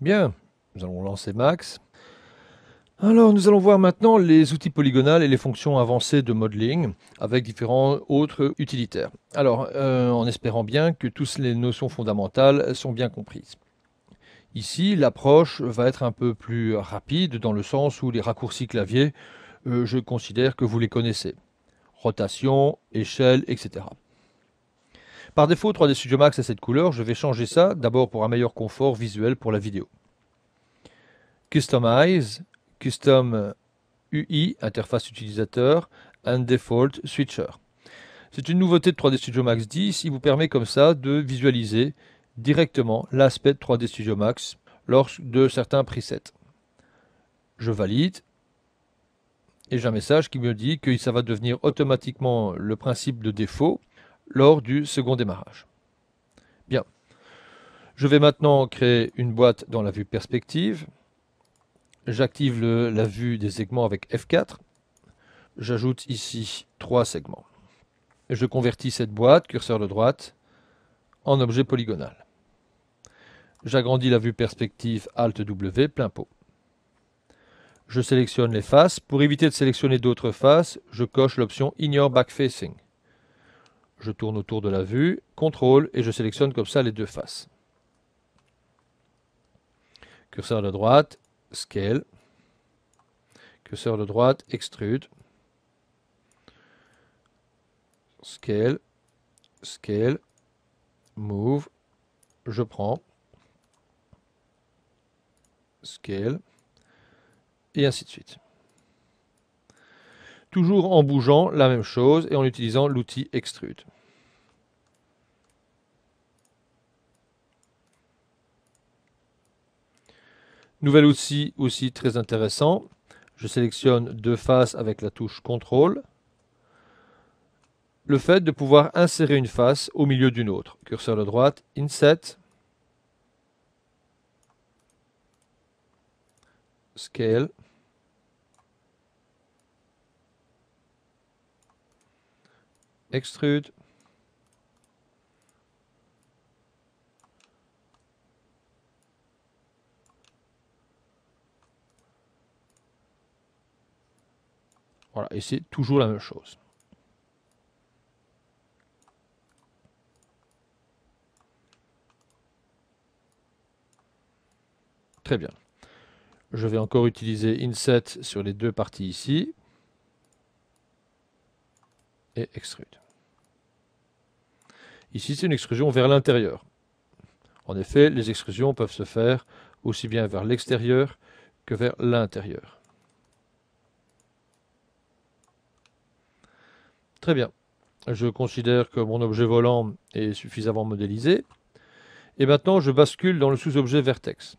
Bien, nous allons lancer Max. Alors, nous allons voir maintenant les outils polygonales et les fonctions avancées de modeling avec différents autres utilitaires. Alors, euh, en espérant bien que toutes les notions fondamentales sont bien comprises. Ici, l'approche va être un peu plus rapide dans le sens où les raccourcis clavier, euh, je considère que vous les connaissez. Rotation, échelle, etc. Par défaut, 3D Studio Max a cette couleur, je vais changer ça, d'abord pour un meilleur confort visuel pour la vidéo. Customize, Custom UI, interface utilisateur, and Default Switcher. C'est une nouveauté de 3D Studio Max 10, il vous permet comme ça de visualiser directement l'aspect de 3D Studio Max lors de certains presets. Je valide et j'ai un message qui me dit que ça va devenir automatiquement le principe de défaut lors du second démarrage. Bien. Je vais maintenant créer une boîte dans la vue perspective. J'active la vue des segments avec F4. J'ajoute ici trois segments. Je convertis cette boîte, curseur de droite, en objet polygonal. J'agrandis la vue perspective Alt-W, plein pot. Je sélectionne les faces. Pour éviter de sélectionner d'autres faces, je coche l'option Ignore Backfacing je tourne autour de la vue, contrôle, et je sélectionne comme ça les deux faces. Curseur de droite, scale. Curseur de droite, extrude. Scale, scale, move, je prends, scale, et ainsi de suite toujours en bougeant la même chose et en utilisant l'outil extrude. Nouvel outil aussi très intéressant. Je sélectionne deux faces avec la touche CTRL. Le fait de pouvoir insérer une face au milieu d'une autre. Curseur de droite, Inset, Scale, Extrude. Voilà, et c'est toujours la même chose. Très bien. Je vais encore utiliser Inset sur les deux parties ici extrude. Ici, c'est une extrusion vers l'intérieur. En effet, les extrusions peuvent se faire aussi bien vers l'extérieur que vers l'intérieur. Très bien. Je considère que mon objet volant est suffisamment modélisé. Et maintenant, je bascule dans le sous-objet vertex.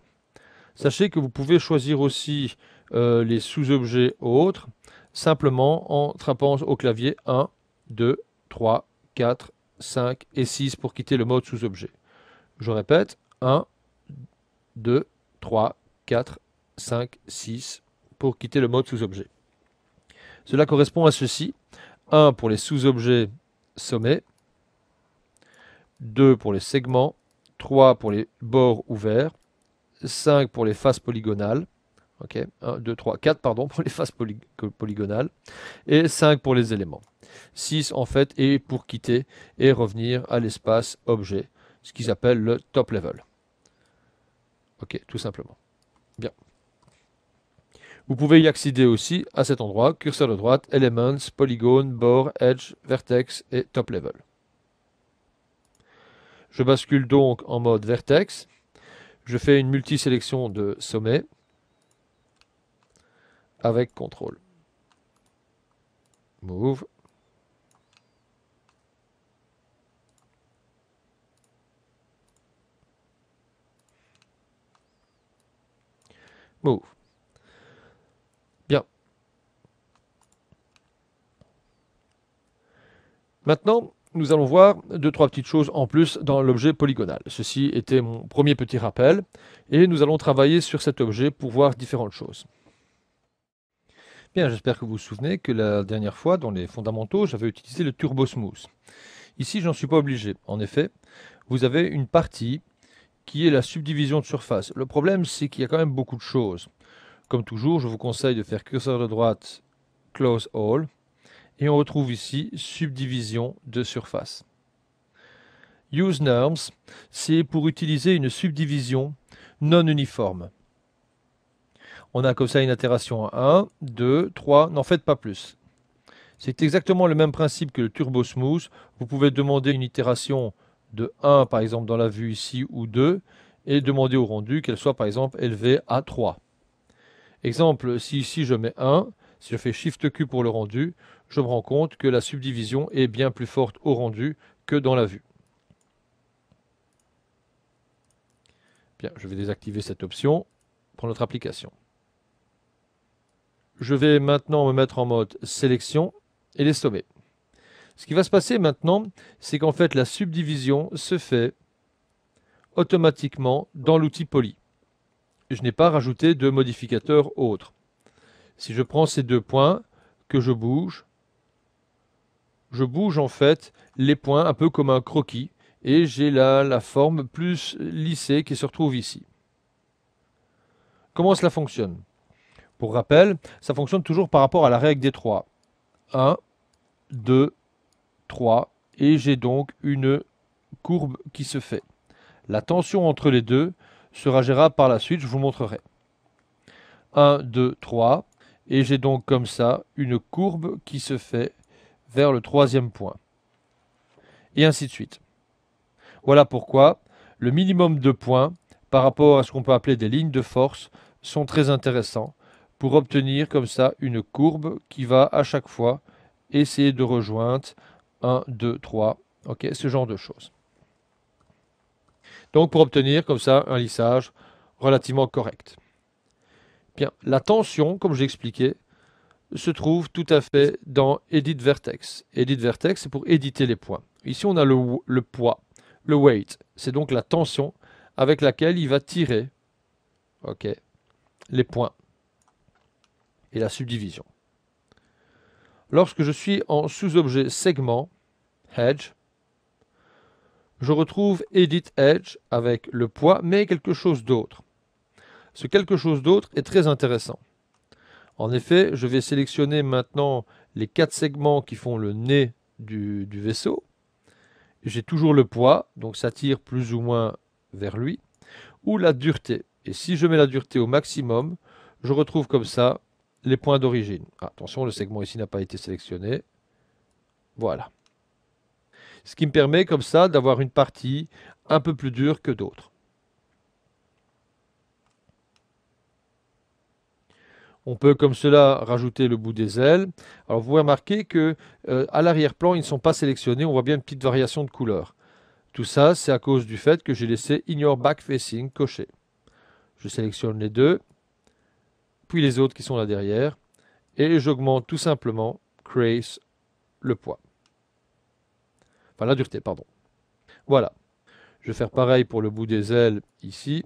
Sachez que vous pouvez choisir aussi euh, les sous-objets autres, simplement en trappant au clavier 1 2, 3, 4, 5 et 6 pour quitter le mode sous-objet. Je répète, 1, 2, 3, 4, 5, 6 pour quitter le mode sous-objet. Cela correspond à ceci. 1 pour les sous-objets sommets, 2 pour les segments, 3 pour les bords ouverts, 5 pour les faces polygonales, ok, 1, 2, 3, 4 pardon, pour les faces polygonales, et 5 pour les éléments. 6 en fait est pour quitter et revenir à l'espace objet, ce qu'ils appellent le top level. Ok, tout simplement. Bien. Vous pouvez y accéder aussi à cet endroit, curseur de droite, Elements, Polygone, bord, Edge, Vertex et Top Level. Je bascule donc en mode Vertex. Je fais une multi-sélection de sommets. avec contrôle. Move, Bien. Maintenant, nous allons voir deux, trois petites choses en plus dans l'objet polygonal. Ceci était mon premier petit rappel, et nous allons travailler sur cet objet pour voir différentes choses. Bien, j'espère que vous vous souvenez que la dernière fois, dans les fondamentaux, j'avais utilisé le Turbo Smooth. Ici, n'en suis pas obligé. En effet, vous avez une partie qui est la subdivision de surface. Le problème, c'est qu'il y a quand même beaucoup de choses. Comme toujours, je vous conseille de faire curseur de droite, close all, et on retrouve ici subdivision de surface. Use norms, c'est pour utiliser une subdivision non uniforme. On a comme ça une itération à 1, 2, 3, n'en faites pas plus. C'est exactement le même principe que le Turbo Smooth. Vous pouvez demander une itération de 1 par exemple dans la vue ici ou 2 et demander au rendu qu'elle soit par exemple élevée à 3. Exemple, si ici je mets 1, si je fais Shift Q pour le rendu, je me rends compte que la subdivision est bien plus forte au rendu que dans la vue. Bien, je vais désactiver cette option pour notre application. Je vais maintenant me mettre en mode sélection et les sommets. Ce qui va se passer maintenant, c'est qu'en fait la subdivision se fait automatiquement dans l'outil poly. Je n'ai pas rajouté de modificateur autre. Si je prends ces deux points, que je bouge, je bouge en fait les points un peu comme un croquis, et j'ai là la forme plus lissée qui se retrouve ici. Comment cela fonctionne Pour rappel, ça fonctionne toujours par rapport à la règle des trois. 1, 2, 3 et j'ai donc une courbe qui se fait. La tension entre les deux sera gérable par la suite, je vous montrerai. 1, 2, 3 et j'ai donc comme ça une courbe qui se fait vers le troisième point. Et ainsi de suite. Voilà pourquoi le minimum de points par rapport à ce qu'on peut appeler des lignes de force sont très intéressants pour obtenir comme ça une courbe qui va à chaque fois essayer de rejoindre 1, 2, 3, ok, ce genre de choses. Donc pour obtenir comme ça un lissage relativement correct. Bien, la tension, comme j'ai expliqué, se trouve tout à fait dans Edit Vertex. Edit Vertex, c'est pour éditer les points. Ici, on a le, le poids, le weight. C'est donc la tension avec laquelle il va tirer ok, les points et la subdivision. Lorsque je suis en sous-objet segment, hedge, je retrouve edit edge avec le poids, mais quelque chose d'autre. Ce quelque chose d'autre est très intéressant. En effet, je vais sélectionner maintenant les quatre segments qui font le nez du, du vaisseau. J'ai toujours le poids, donc ça tire plus ou moins vers lui, ou la dureté. Et si je mets la dureté au maximum, je retrouve comme ça les points d'origine. Ah, attention, le segment ici n'a pas été sélectionné. Voilà. Ce qui me permet comme ça d'avoir une partie un peu plus dure que d'autres. On peut comme cela rajouter le bout des ailes. Alors vous remarquez que euh, à l'arrière-plan, ils ne sont pas sélectionnés. On voit bien une petite variation de couleur. Tout ça, c'est à cause du fait que j'ai laissé Ignore Back Facing coché. Je sélectionne les deux puis les autres qui sont là derrière, et j'augmente tout simplement le poids. Enfin la dureté, pardon. Voilà. Je vais faire pareil pour le bout des ailes ici,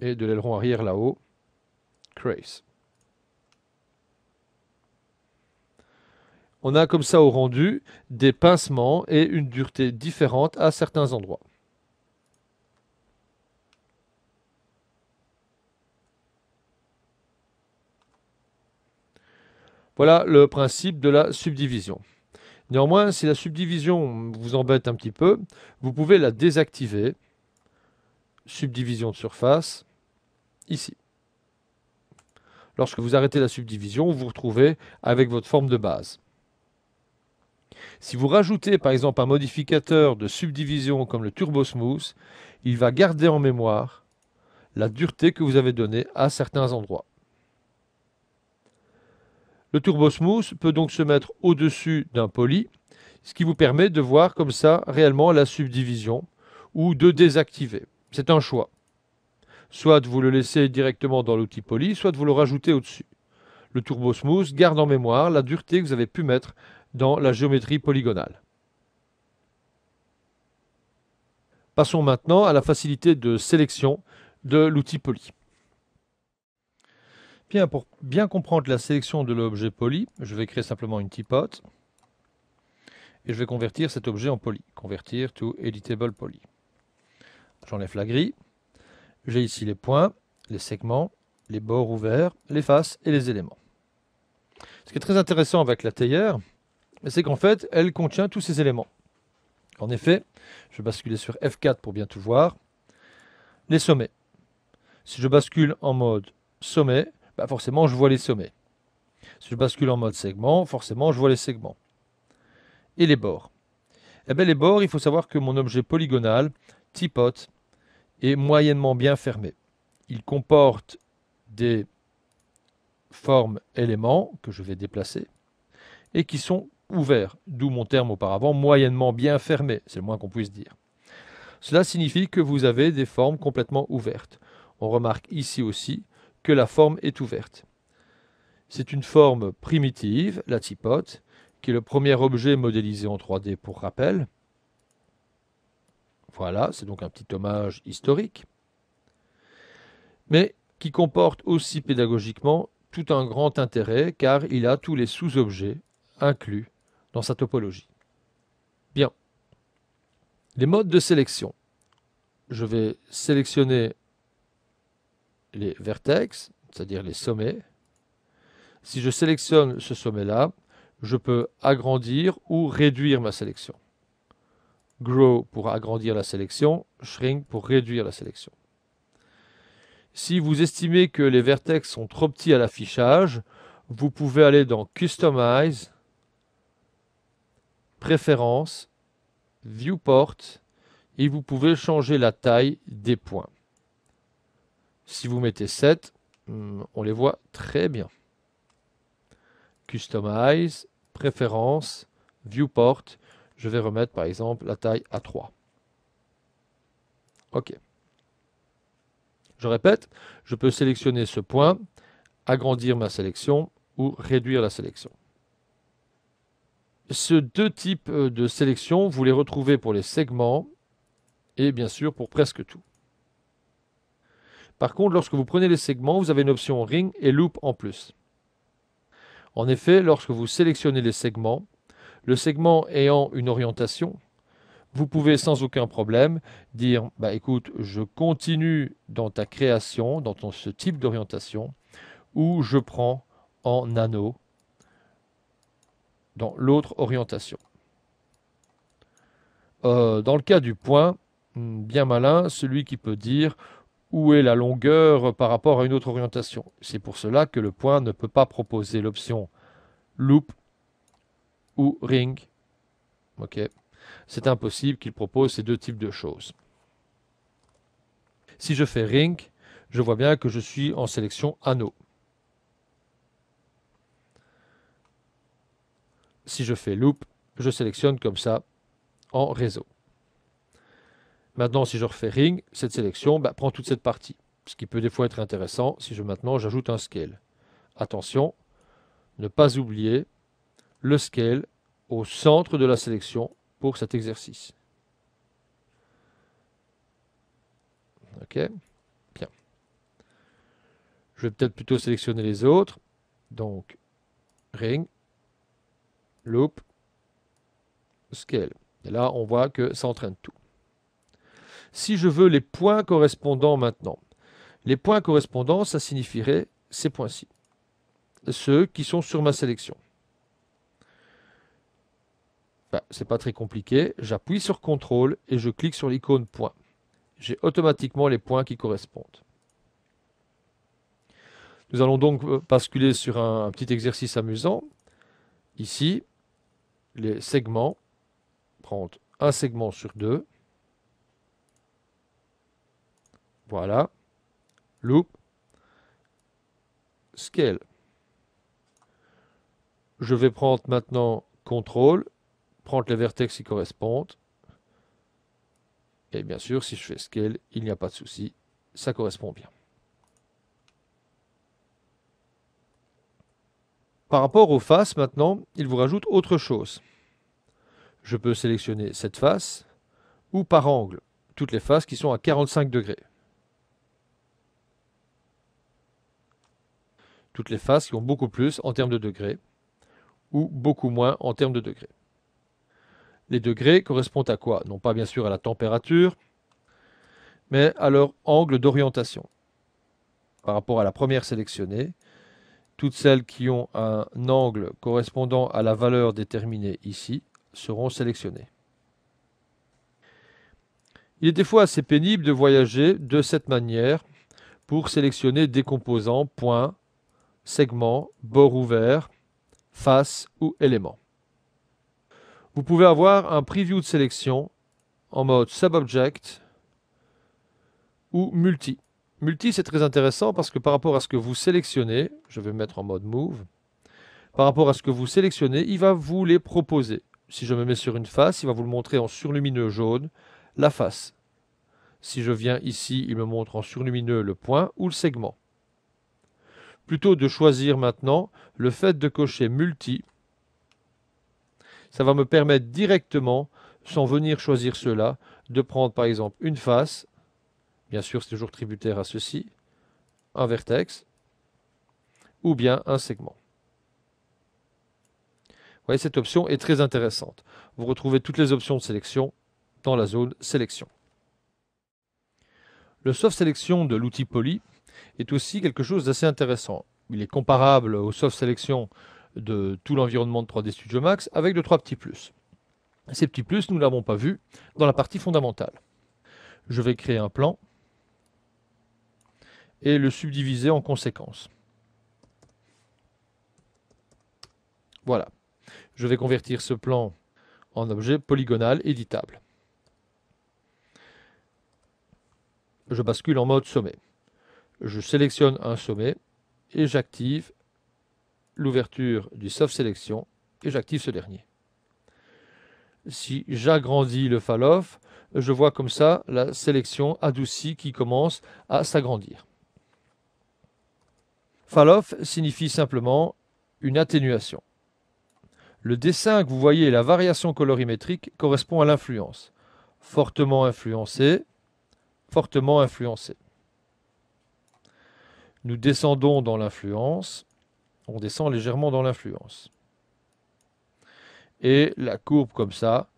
et de l'aileron arrière là-haut, Crase. On a comme ça au rendu des pincements et une dureté différente à certains endroits. Voilà le principe de la subdivision. Néanmoins, si la subdivision vous embête un petit peu, vous pouvez la désactiver. Subdivision de surface, ici. Lorsque vous arrêtez la subdivision, vous vous retrouvez avec votre forme de base. Si vous rajoutez par exemple un modificateur de subdivision comme le Turbo Smooth, il va garder en mémoire la dureté que vous avez donnée à certains endroits. Le turbo smooth peut donc se mettre au-dessus d'un poly, ce qui vous permet de voir comme ça réellement la subdivision ou de désactiver. C'est un choix. Soit vous le laissez directement dans l'outil poly, soit vous le rajoutez au-dessus. Le turbo smooth garde en mémoire la dureté que vous avez pu mettre dans la géométrie polygonale. Passons maintenant à la facilité de sélection de l'outil poly. Bien, pour bien comprendre la sélection de l'objet poly, je vais créer simplement une tipote. et je vais convertir cet objet en poly. Convertir to editable poly. J'enlève la grille. J'ai ici les points, les segments, les bords ouverts, les faces et les éléments. Ce qui est très intéressant avec la théière, c'est qu'en fait, elle contient tous ces éléments. En effet, je vais basculer sur F4 pour bien tout voir. Les sommets. Si je bascule en mode sommet, bah, forcément, je vois les sommets. Si je bascule en mode segment, forcément, je vois les segments. Et les bords. Eh ben, les bords, il faut savoir que mon objet polygonal, tipote, est moyennement bien fermé. Il comporte des formes éléments que je vais déplacer et qui sont ouverts, d'où mon terme auparavant, moyennement bien fermé, c'est le moins qu'on puisse dire. Cela signifie que vous avez des formes complètement ouvertes. On remarque ici aussi la forme est ouverte. C'est une forme primitive, la typote, qui est le premier objet modélisé en 3D pour rappel. Voilà, c'est donc un petit hommage historique, mais qui comporte aussi pédagogiquement tout un grand intérêt car il a tous les sous-objets inclus dans sa topologie. Bien. Les modes de sélection. Je vais sélectionner les vertex, c'est-à-dire les sommets. Si je sélectionne ce sommet-là, je peux agrandir ou réduire ma sélection. Grow pour agrandir la sélection, Shrink pour réduire la sélection. Si vous estimez que les vertex sont trop petits à l'affichage, vous pouvez aller dans Customize, Préférences, Viewport, et vous pouvez changer la taille des points. Si vous mettez 7, hmm, on les voit très bien. Customize, Préférences, viewport. Je vais remettre par exemple la taille à 3. OK. Je répète, je peux sélectionner ce point, agrandir ma sélection ou réduire la sélection. Ce deux types euh, de sélection, vous les retrouvez pour les segments et bien sûr pour presque tout. Par contre, lorsque vous prenez les segments, vous avez une option Ring et Loop en plus. En effet, lorsque vous sélectionnez les segments, le segment ayant une orientation, vous pouvez sans aucun problème dire bah, écoute, je continue dans ta création, dans ton, ce type d'orientation, ou je prends en anneau dans l'autre orientation. Euh, dans le cas du point, hmm, bien malin, celui qui peut dire où est la longueur par rapport à une autre orientation. C'est pour cela que le point ne peut pas proposer l'option loop ou ring. C'est impossible qu'il propose ces deux types de choses. Si je fais ring, je vois bien que je suis en sélection anneau. Si je fais loop, je sélectionne comme ça en réseau. Maintenant, si je refais ring, cette sélection bah, prend toute cette partie. Ce qui peut des fois être intéressant si je maintenant j'ajoute un scale. Attention, ne pas oublier le scale au centre de la sélection pour cet exercice. Ok Bien. Je vais peut-être plutôt sélectionner les autres. Donc, ring, loop, scale. Et là, on voit que ça entraîne tout si je veux les points correspondants maintenant. Les points correspondants, ça signifierait ces points-ci, ceux qui sont sur ma sélection. Ce n'est pas très compliqué, j'appuie sur CTRL et je clique sur l'icône point. J'ai automatiquement les points qui correspondent. Nous allons donc basculer sur un, petit exercice amusant. Ici, les segments, prend un segment sur deux. Voilà. Loop. Scale. Je vais prendre maintenant contrôle, prendre les vertex qui correspondent. Et bien sûr, si je fais scale, il n'y a pas de souci, ça correspond bien. Par rapport aux faces, maintenant, il vous rajoute autre chose. Je peux sélectionner cette face ou par angle, toutes les faces qui sont à 45 degrés. toutes les faces qui ont beaucoup plus en termes de degrés ou beaucoup moins en termes de degrés. Les degrés correspondent à quoi Non pas bien sûr à la température, mais à leur angle d'orientation. Par rapport à la première sélectionnée, toutes celles qui ont un angle correspondant à la valeur déterminée ici seront sélectionnées. Il est des fois assez pénible de voyager de cette manière pour sélectionner des composants, points, segment, bord ouvert, face ou élément. Vous pouvez avoir un preview de sélection en mode subobject ou multi. Multi, c'est très intéressant parce que par rapport à ce que vous sélectionnez, je vais mettre en mode move, par rapport à ce que vous sélectionnez, il va vous les proposer. Si je me mets sur une face, il va vous le montrer en surlumineux jaune, la face. Si je viens ici, il me montre en surlumineux le point ou le segment plutôt de choisir maintenant le fait de cocher multi. Ça va me permettre directement, sans venir choisir cela, de prendre par exemple une face. Bien sûr, c'est toujours tributaire à ceci. Un vertex. Ou bien un segment. Vous voyez, cette option est très intéressante. Vous retrouvez toutes les options de sélection dans la zone sélection. Le soft sélection de l'outil Poly est aussi quelque chose d'assez intéressant. Il est comparable au soft selection de tout l'environnement de 3D Studio Max avec de trois petits plus. Ces petits plus, nous ne l'avons pas vu dans la partie fondamentale. Je vais créer un plan et le subdiviser en conséquence. Voilà. Je vais convertir ce plan en objet polygonal éditable. Je bascule en mode sommet je sélectionne un sommet et j'active l'ouverture du soft sélection et j'active ce dernier. Si j'agrandis le Falloff », je vois comme ça la sélection adoucie qui commence à s'agrandir. Falloff » signifie simplement une atténuation. Le dessin que vous voyez la variation colorimétrique correspond à l'influence. Fortement influencé, fortement influencé. Nous descendons dans l'influence. On descend légèrement dans l'influence. Et la courbe comme ça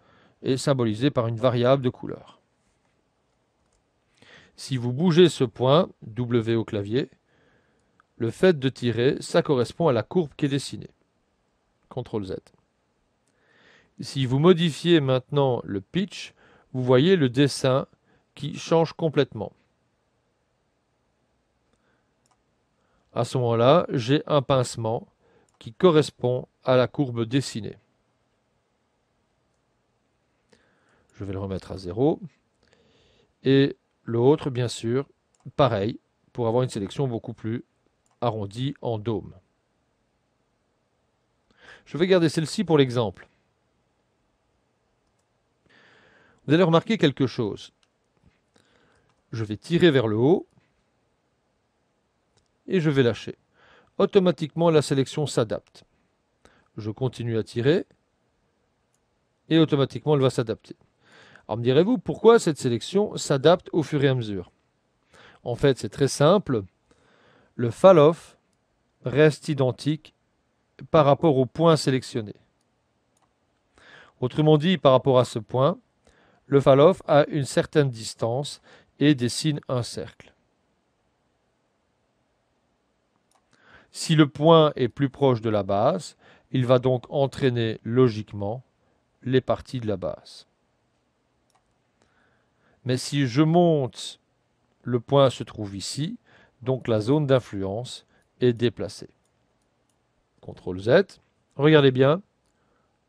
est symbolisée par une variable de couleur. Si vous bougez ce point, W au clavier, le fait de tirer, ça correspond à la courbe qui est dessinée. CTRL Z. Si vous modifiez maintenant le pitch, vous voyez le dessin qui change complètement. À ce moment-là, j'ai un pincement qui correspond à la courbe dessinée. Je vais le remettre à 0. Et l'autre, bien sûr, pareil, pour avoir une sélection beaucoup plus arrondie en dôme. Je vais garder celle-ci pour l'exemple. Vous allez remarquer quelque chose. Je vais tirer vers le haut et je vais lâcher. Automatiquement, la sélection s'adapte. Je continue à tirer et automatiquement, elle va s'adapter. Alors me direz-vous, pourquoi cette sélection s'adapte au fur et à mesure En fait, c'est très simple. Le falloff reste identique par rapport au point sélectionné. Autrement dit, par rapport à ce point, le falloff a une certaine distance et dessine un cercle. Si le point est plus proche de la base, il va donc entraîner logiquement les parties de la base. Mais si je monte, le point se trouve ici, donc la zone d'influence est déplacée. CTRL Z. Regardez bien.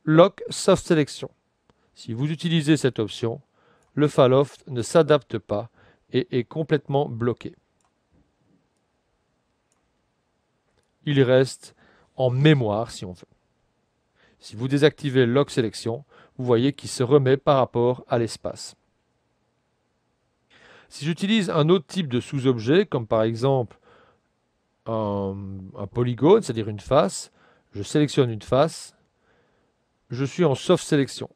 Lock Soft Selection. Si vous utilisez cette option, le falloff ne s'adapte pas et est complètement bloqué. il reste en mémoire si on veut. Si vous désactivez Log Sélection, vous voyez qu'il se remet par rapport à l'espace. Si j'utilise un autre type de sous-objet, comme par exemple un, polygone, c'est-à-dire une face, je sélectionne une face, je suis en soft sélection.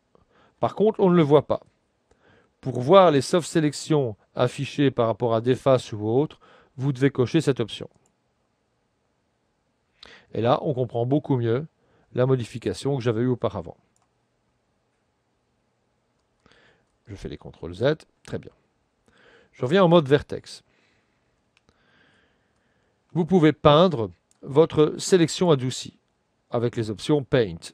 Par contre, on ne le voit pas. Pour voir les soft sélections affichées par rapport à des faces ou autres, vous devez cocher cette option. Et là, on comprend beaucoup mieux la modification que j'avais eue auparavant. Je fais les ctrl Z, très bien. Je reviens en mode vertex. Vous pouvez peindre votre sélection adoucie avec les options Paint.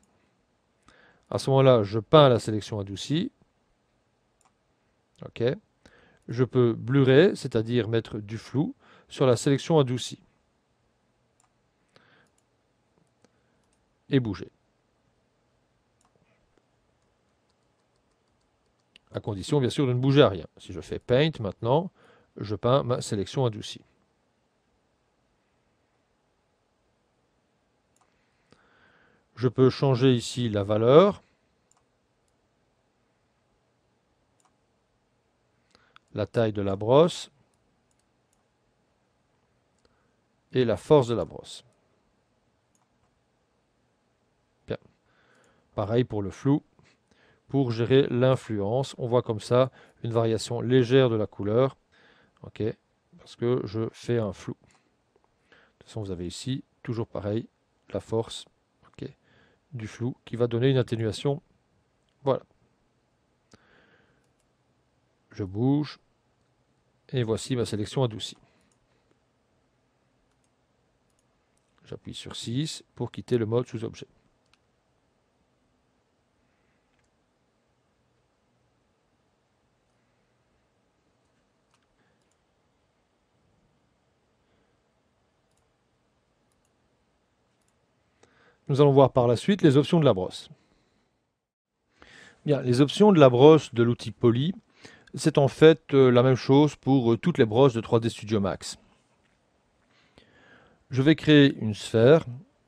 À ce moment-là, je peins la sélection adoucie. OK. Je peux blurer, c'est-à-dire mettre du flou, sur la sélection adoucie. et bouger. À condition, bien sûr, de ne bouger à rien. Si je fais Paint maintenant, je peins ma sélection adoucie. Je peux changer ici la valeur. la taille de la brosse et la force de la brosse. Pareil pour le flou, pour gérer l'influence. On voit comme ça une variation légère de la couleur, ok, parce que je fais un flou. De toute façon, vous avez ici, toujours pareil, la force du flou qui va donner une atténuation. Voilà. Je bouge. Et voici ma sélection adoucie. J'appuie sur 6 pour quitter le mode sous-objet. Nous allons voir par la suite les options de la brosse. Bien, les options de la brosse de l'outil Poly, c'est en fait euh, la même chose pour euh, toutes les brosses de 3D Studio Max. Je vais créer une sphère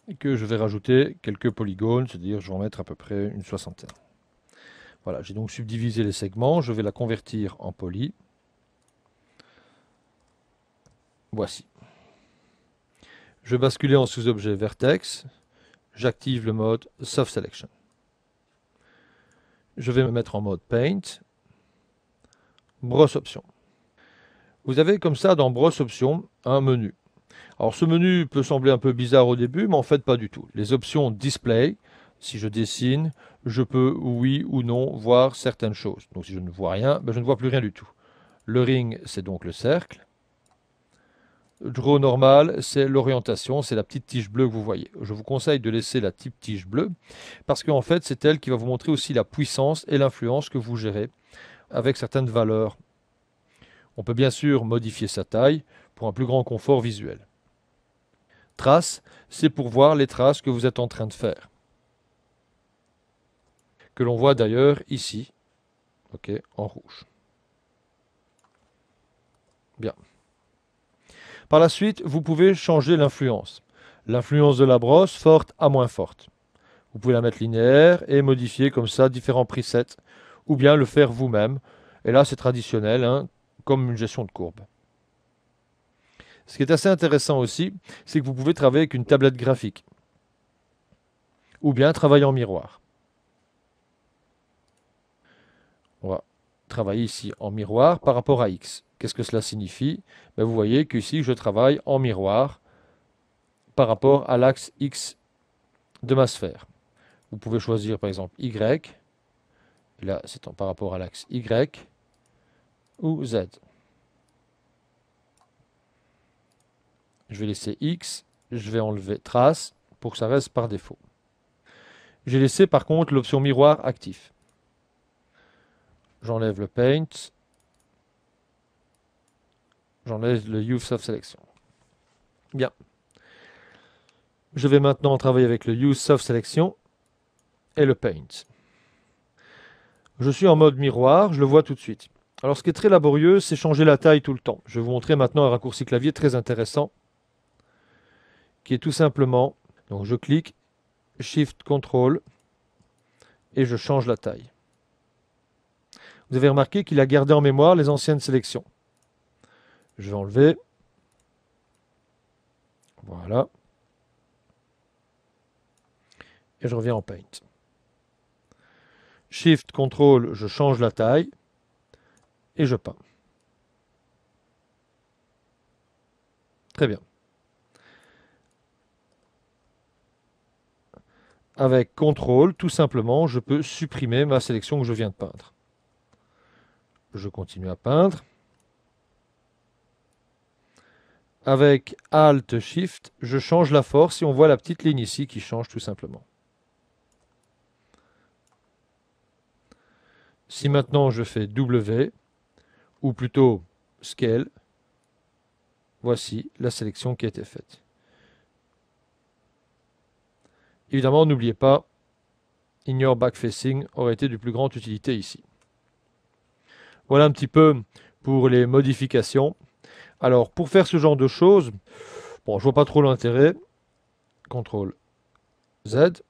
et que je vais rajouter quelques polygones, c'est-à-dire je vais en mettre à peu près une soixantaine. Voilà, j'ai donc subdivisé les segments, je vais la convertir en poly. Voici. Je vais basculer en sous-objet vertex, j'active le mode Soft Selection. Je vais me mettre en mode Paint, Brosse Options. Vous avez comme ça dans Brosse Options un menu. Alors ce menu peut sembler un peu bizarre au début, mais en fait pas du tout. Les options Display, si je dessine, je peux oui ou non voir certaines choses. Donc si je ne vois rien, ben, je ne vois plus rien du tout. Le ring, c'est donc le cercle. Draw normal, c'est l'orientation, c'est la petite tige bleue que vous voyez. Je vous conseille de laisser la type tige bleue parce qu'en fait, c'est elle qui va vous montrer aussi la puissance et l'influence que vous gérez avec certaines valeurs. On peut bien sûr modifier sa taille pour un plus grand confort visuel. Trace, c'est pour voir les traces que vous êtes en train de faire. Que l'on voit d'ailleurs ici, en rouge. Bien. Par la suite, vous pouvez changer l'influence. L'influence de la brosse, forte à moins forte. Vous pouvez la mettre linéaire et modifier comme ça différents presets, ou bien le faire vous-même. Et là, c'est traditionnel, hein, comme une gestion de courbe. Ce qui est assez intéressant aussi, c'est que vous pouvez travailler avec une tablette graphique, ou bien travailler en miroir. On va travailler ici en miroir par rapport à X. Qu'est-ce que cela signifie ben, Vous voyez qu'ici, je travaille en miroir par rapport à l'axe X de ma sphère. Vous pouvez choisir par exemple Y, là c'est par rapport à l'axe Y, ou Z. Je vais laisser X, je vais enlever trace pour que ça reste par défaut. J'ai laissé par contre l'option miroir actif. J'enlève le paint, J'enlève le Use of Selection. Bien. Je vais maintenant travailler avec le Use of Selection et le Paint. Je suis en mode miroir, je le vois tout de suite. Alors ce qui est très laborieux, c'est changer la taille tout le temps. Je vais vous montrer maintenant un raccourci clavier très intéressant, qui est tout simplement, donc je clique, Shift, Control, et je change la taille. Vous avez remarqué qu'il a gardé en mémoire les anciennes sélections. Je vais enlever. Voilà. Et je reviens en Paint. Shift, contrôle, je change la taille et je peins. Très bien. Avec contrôle, tout simplement, je peux supprimer ma sélection que je viens de peindre. Je continue à peindre. avec Alt Shift, je change la force et on voit la petite ligne ici qui change tout simplement. Si maintenant je fais W, ou plutôt Scale, voici la sélection qui a été faite. Évidemment, n'oubliez pas, Ignore Backfacing aurait été de plus grande utilité ici. Voilà un petit peu pour les modifications. Alors, pour faire ce genre de choses, bon, je vois pas trop l'intérêt. CTRL Z.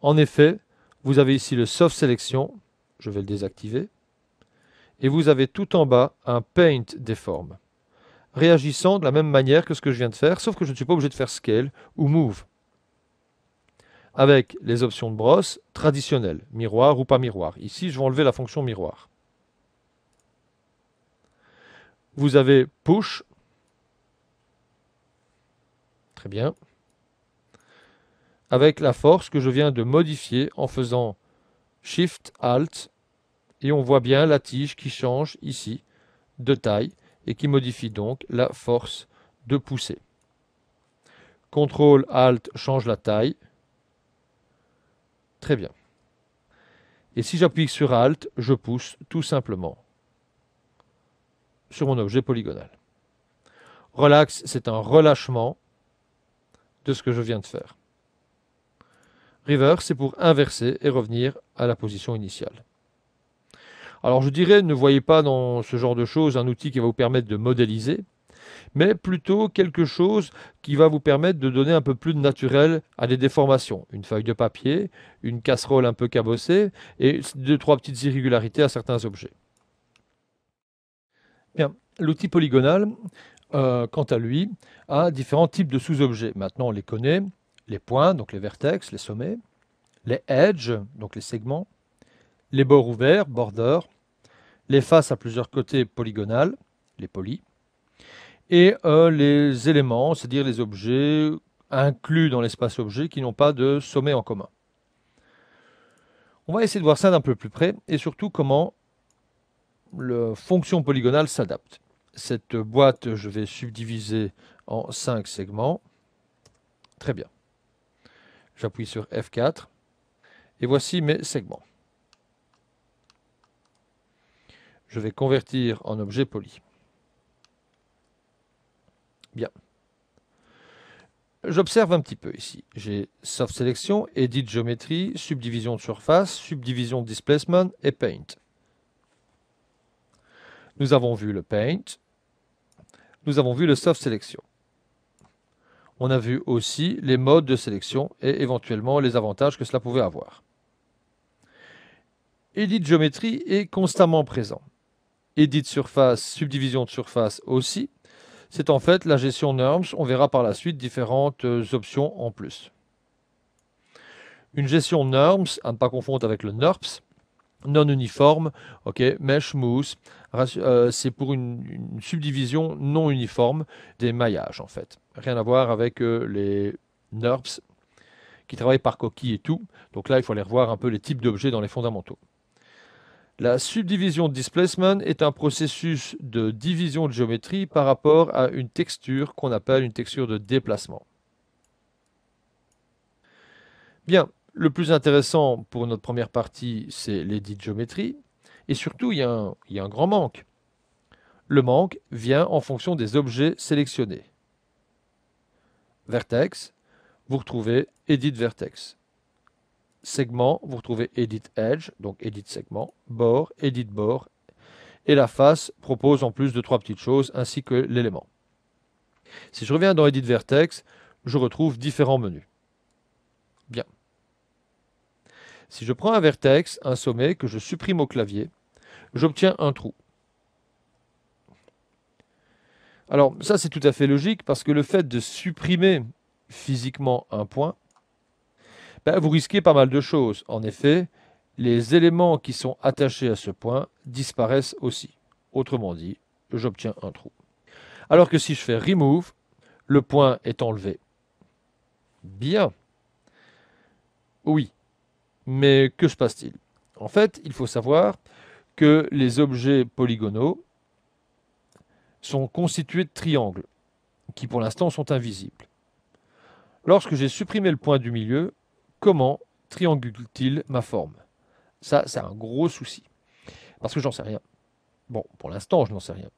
En effet, vous avez ici le Soft sélection, Je vais le désactiver. Et vous avez tout en bas un Paint Formes Réagissant de la même manière que ce que je viens de faire, sauf que je ne suis pas obligé de faire Scale ou Move. Avec les options de brosse traditionnelles, miroir ou pas miroir. Ici, je vais enlever la fonction miroir. Vous avez push. Très bien. Avec la force que je viens de modifier en faisant Shift Alt. Et on voit bien la tige qui change ici de taille et qui modifie donc la force de pousser. CTRL Alt change la taille. Très bien. Et si j'appuie sur Alt, je pousse tout simplement sur mon objet polygonal. Relax, c'est un relâchement de ce que je viens de faire. Reverse, c'est pour inverser et revenir à la position initiale. Alors je dirais, ne voyez pas dans ce genre de choses un outil qui va vous permettre de modéliser, mais plutôt quelque chose qui va vous permettre de donner un peu plus de naturel à des déformations. Une feuille de papier, une casserole un peu cabossée, et deux, trois petites irrégularités à certains objets l'outil polygonal, euh, quant à lui, a différents types de sous-objets. Maintenant, on les connaît les points, donc les vertex, les sommets, les edges, donc les segments, les bords ouverts, border, les faces à plusieurs côtés polygonales, les poly, et euh, les éléments, c'est-à-dire les objets inclus dans l'espace objet qui n'ont pas de sommet en commun. On va essayer de voir ça d'un peu plus près et surtout comment la fonction polygonale s'adapte. Cette boîte, je vais subdiviser en 5 segments. Très bien. J'appuie sur F4 et voici mes segments. Je vais convertir en objet poli. Bien. J'observe un petit peu ici. J'ai Soft Selection, Edit Géométrie, Subdivision de surface, Subdivision de Displacement et Paint. Nous avons vu le Paint. Nous avons vu le Soft Selection. On a vu aussi les modes de sélection et éventuellement les avantages que cela pouvait avoir. Edit Géométrie est constamment présent. Edit Surface, Subdivision de surface aussi. C'est en fait la gestion NURMS, On verra par la suite différentes euh, options en plus. Une gestion NURMS, à ne pas confondre avec le NURPS, non uniforme, ok, mesh mousse, euh, c'est pour une, subdivision non uniforme des maillages en fait. Rien à voir avec euh, les NURBS qui travaillent par coquille et tout. Donc là, il faut aller revoir un peu les types d'objets dans les fondamentaux. La subdivision de displacement est un processus de division de géométrie par rapport à une texture qu'on appelle une texture de déplacement. Bien, le plus intéressant pour notre première partie, c'est l'édit géométrie. Et surtout, il y, a un, il y a un grand manque. Le manque vient en fonction des objets sélectionnés. Vertex, vous retrouvez Edit Vertex. Segment, vous retrouvez Edit Edge, donc Edit Segment. Bord, Edit Bord. Et la face propose en plus de trois petites choses, ainsi que l'élément. Si je reviens dans Edit Vertex, je retrouve différents menus. Bien. Si je prends un vertex, un sommet, que je supprime au clavier, j'obtiens un trou. Alors ça c'est tout à fait logique parce que le fait de supprimer physiquement un point, ben, vous risquez pas mal de choses. En effet, les éléments qui sont attachés à ce point disparaissent aussi. Autrement dit, j'obtiens un trou. Alors que si je fais remove, le point est enlevé. Bien. Oui, mais que se passe-t-il En fait, il faut savoir que les objets polygonaux sont constitués de triangles, qui pour l'instant sont invisibles. Lorsque j'ai supprimé le point du milieu, comment triangule-t-il ma forme Ça, c'est un gros souci. Parce que j'en sais rien. Bon, pour l'instant, je n'en sais rien.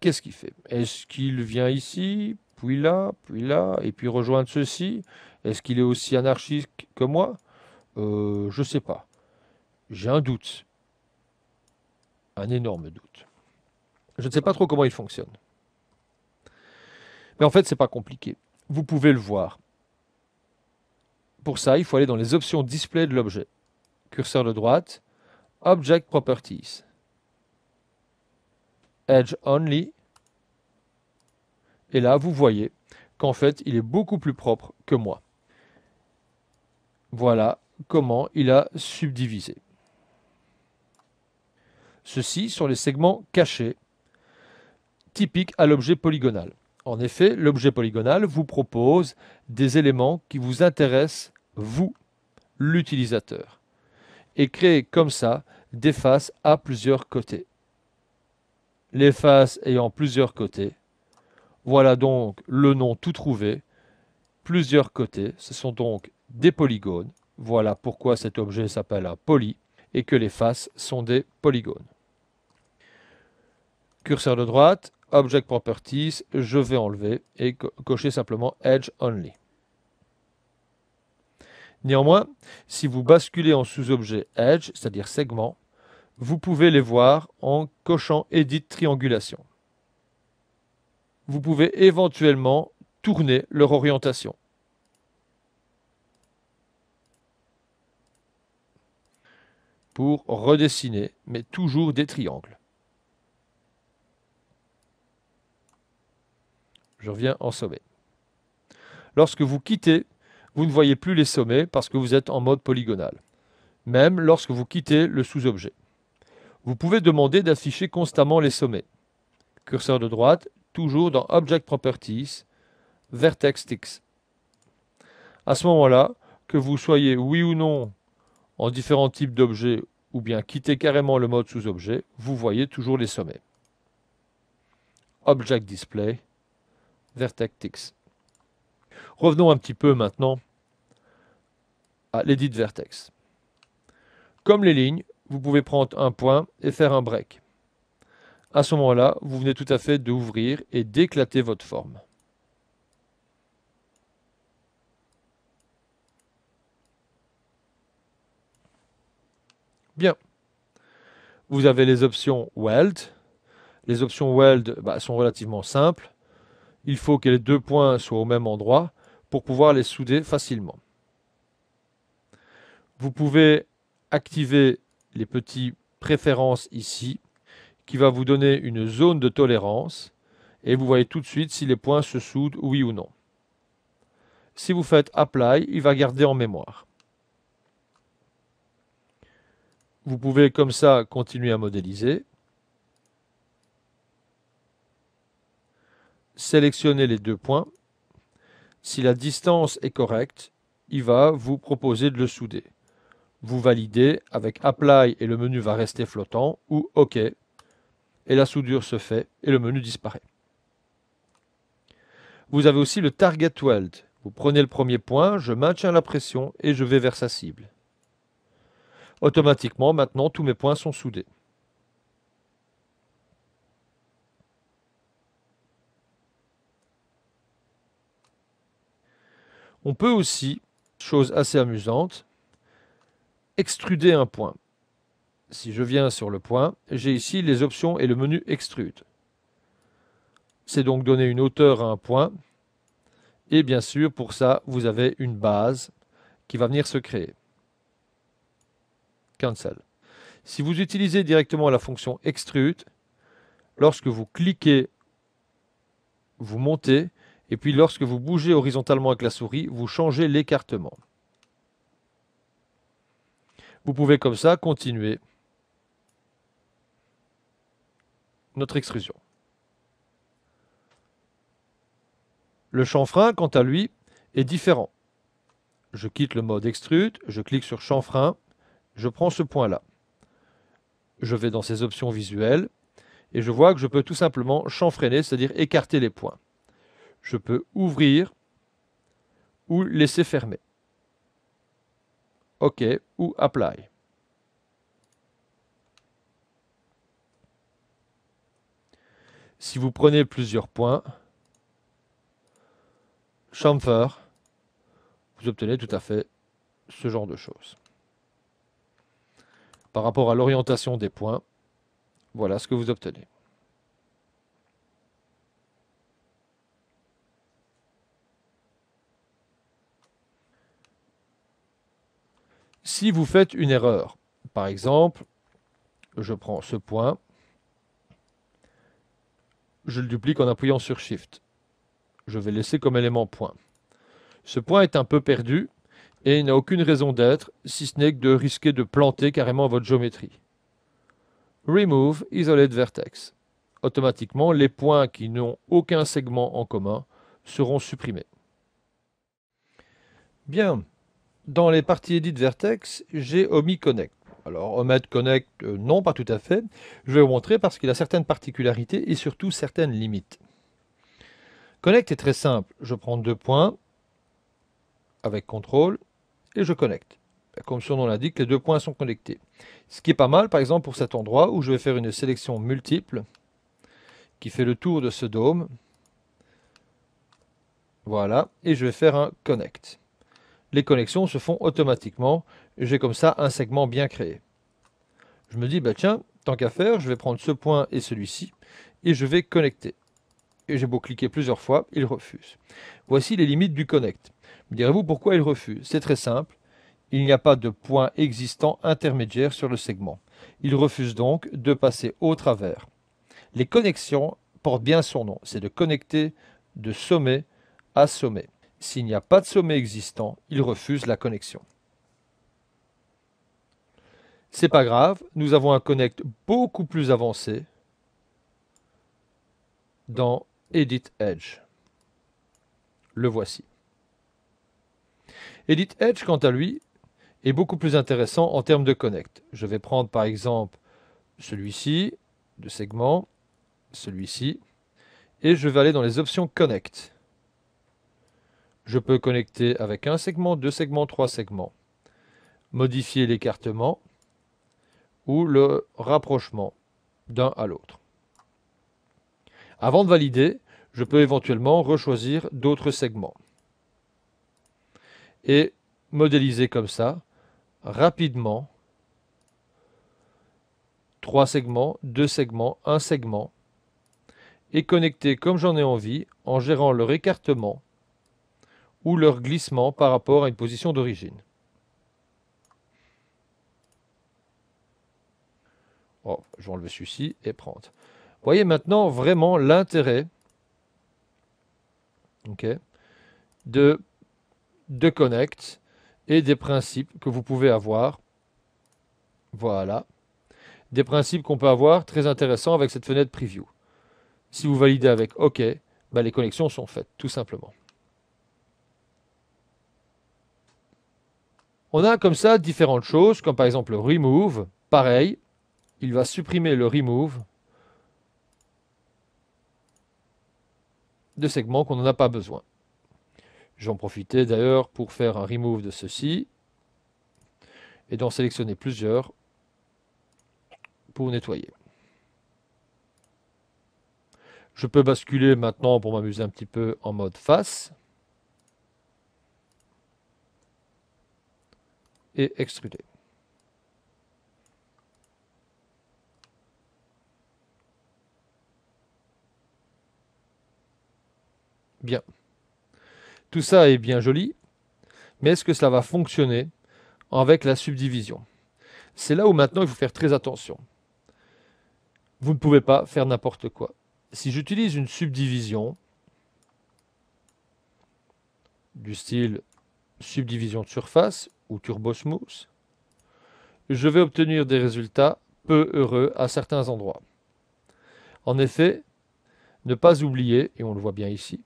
Qu'est-ce qu'il fait Est-ce qu'il vient ici, puis là, puis là, et puis rejoindre ceci Est-ce qu'il est aussi anarchiste que moi euh, Je sais pas. J'ai un doute. Un énorme doute. Je ne sais pas trop comment il fonctionne. Mais en fait, c'est pas compliqué. Vous pouvez le voir. Pour ça, il faut aller dans les options display de l'objet. Curseur de droite, Object Properties, Edge Only. Et là, vous voyez qu'en fait, il est beaucoup plus propre que moi. Voilà, comment il a subdivisé. Ceci sur les segments cachés, typiques à l'objet polygonal. En effet, l'objet polygonal vous propose des éléments qui vous intéressent, vous, l'utilisateur, et crée comme ça des faces à plusieurs côtés. Les faces ayant plusieurs côtés, voilà donc le nom tout trouvé, plusieurs côtés, ce sont donc des polygones, voilà pourquoi cet objet s'appelle un poly et que les faces sont des polygones. Curseur de droite, Object Properties, je vais enlever et cocher simplement Edge Only. Néanmoins, si vous basculez en sous-objet Edge, c'est-à-dire segment, vous pouvez les voir en cochant Edit Triangulation. Vous pouvez éventuellement tourner leur orientation. pour redessiner, mais toujours des triangles. Je reviens en sommet. Lorsque vous quittez, vous ne voyez plus les sommets parce que vous êtes en mode polygonal, même lorsque vous quittez le sous-objet. Vous pouvez demander d'afficher constamment les sommets. Curseur de droite, toujours dans Object Properties, Vertex X. À ce moment-là, que vous soyez oui ou non en différents types d'objets ou bien quitter carrément le mode sous-objet, vous voyez toujours les sommets. Object Display, Vertex. Revenons un petit peu maintenant à l'edit vertex. Comme les lignes, vous pouvez prendre un point et faire un break. À ce moment-là, vous venez tout à fait d'ouvrir et d'éclater votre forme. Bien. Vous avez les options Weld. Les options Weld bah, sont relativement simples. Il faut que les deux points soient au même endroit pour pouvoir les souder facilement. Vous pouvez activer les petits préférences ici qui va vous donner une zone de tolérance et vous voyez tout de suite si les points se soudent oui ou non. Si vous faites Apply, il va garder en mémoire. Vous pouvez comme ça continuer à modéliser. Sélectionnez les deux points. Si la distance est correcte, il va vous proposer de le souder. Vous validez avec Apply et le menu va rester flottant ou OK. Et la soudure se fait et le menu disparaît. Vous avez aussi le Target Weld. Vous prenez le premier point, je maintiens la pression et je vais vers sa cible. Automatiquement, maintenant, tous mes points sont soudés. On peut aussi, chose assez amusante, extruder un point. Si je viens sur le point, j'ai ici les options et le menu extrude. C'est donc donner une hauteur à un point. Et bien sûr, pour ça, vous avez une base qui va venir se créer cancel. Si vous utilisez directement la fonction extrude, lorsque vous cliquez, vous montez, et puis lorsque vous bougez horizontalement avec la souris, vous changez l'écartement. Vous pouvez comme ça continuer notre extrusion. Le chanfrein, quant à lui, est différent. Je quitte le mode extrude, je clique sur chanfrein, je prends ce point-là. Je vais dans ces options visuelles et je vois que je peux tout simplement chanfreiner, c'est-à-dire écarter les points. Je peux ouvrir ou laisser fermer. OK ou Apply. Si vous prenez plusieurs points, chamfer, vous obtenez tout à fait ce genre de choses par rapport à l'orientation des points. Voilà ce que vous obtenez. Si vous faites une erreur, par exemple, je prends ce point, je le duplique en appuyant sur Shift. Je vais laisser comme élément point. Ce point est un peu perdu, et il n'a aucune raison d'être, si ce n'est que de risquer de planter carrément votre géométrie. Remove Isolate Vertex. Automatiquement, les points qui n'ont aucun segment en commun seront supprimés. Bien. Dans les parties Edit Vertex, j'ai omis Connect. Alors, omettre Connect, euh, non, pas tout à fait. Je vais vous montrer parce qu'il a certaines particularités et surtout certaines limites. Connect est très simple. Je prends deux points avec contrôle et je connecte. Comme son nom l'indique, les deux points sont connectés. Ce qui est pas mal, par exemple, pour cet endroit où je vais faire une sélection multiple qui fait le tour de ce dôme. Voilà, et je vais faire un connect. Les connexions se font automatiquement, j'ai comme ça un segment bien créé. Je me dis, bah tiens, tant qu'à faire, je vais prendre ce point et celui-ci, et je vais connecter. Et j'ai beau cliquer plusieurs fois, il refuse. Voici les limites du connect direz-vous pourquoi il refuse C'est très simple. Il n'y a pas de point existant intermédiaire sur le segment. Il refuse donc de passer au travers. Les connexions portent bien son nom. C'est de connecter de sommet à sommet. S'il n'y a pas de sommet existant, il refuse la connexion. C'est pas grave, nous avons un connect beaucoup plus avancé dans Edit Edge. Le voici. Edit Edge, quant à lui, est beaucoup plus intéressant en termes de connect. Je vais prendre par exemple celui-ci, de segment, celui-ci, et je vais aller dans les options connect. Je peux connecter avec un segment, deux segments, trois segments. Modifier l'écartement ou le rapprochement d'un à l'autre. Avant de valider, je peux éventuellement rechoisir d'autres segments et modéliser comme ça rapidement trois segments, deux segments, un segment et connecter comme j'en ai envie en gérant leur écartement ou leur glissement par rapport à une position d'origine. Oh, je vais enlever celui-ci et prendre. Voyez maintenant vraiment l'intérêt okay, de de connect et des principes que vous pouvez avoir. Voilà. Des principes qu'on peut avoir très intéressants avec cette fenêtre preview. Si vous validez avec OK, bah, les connexions sont faites, tout simplement. On a comme ça différentes choses, comme par exemple remove. Pareil, il va supprimer le remove de segments qu'on n'en a pas besoin. J'en profitais d'ailleurs pour faire un remove de ceci et d'en sélectionner plusieurs pour nettoyer. Je peux basculer maintenant pour m'amuser un petit peu en mode face. Et extruder. Bien. Tout ça est bien joli, mais est-ce que cela va fonctionner avec la subdivision C'est là où maintenant il faut faire très attention. Vous ne pouvez pas faire n'importe quoi. Si j'utilise une subdivision du style subdivision de surface ou turbo smooth, je vais obtenir des résultats peu heureux à certains endroits. En effet, ne pas oublier, et on le voit bien ici,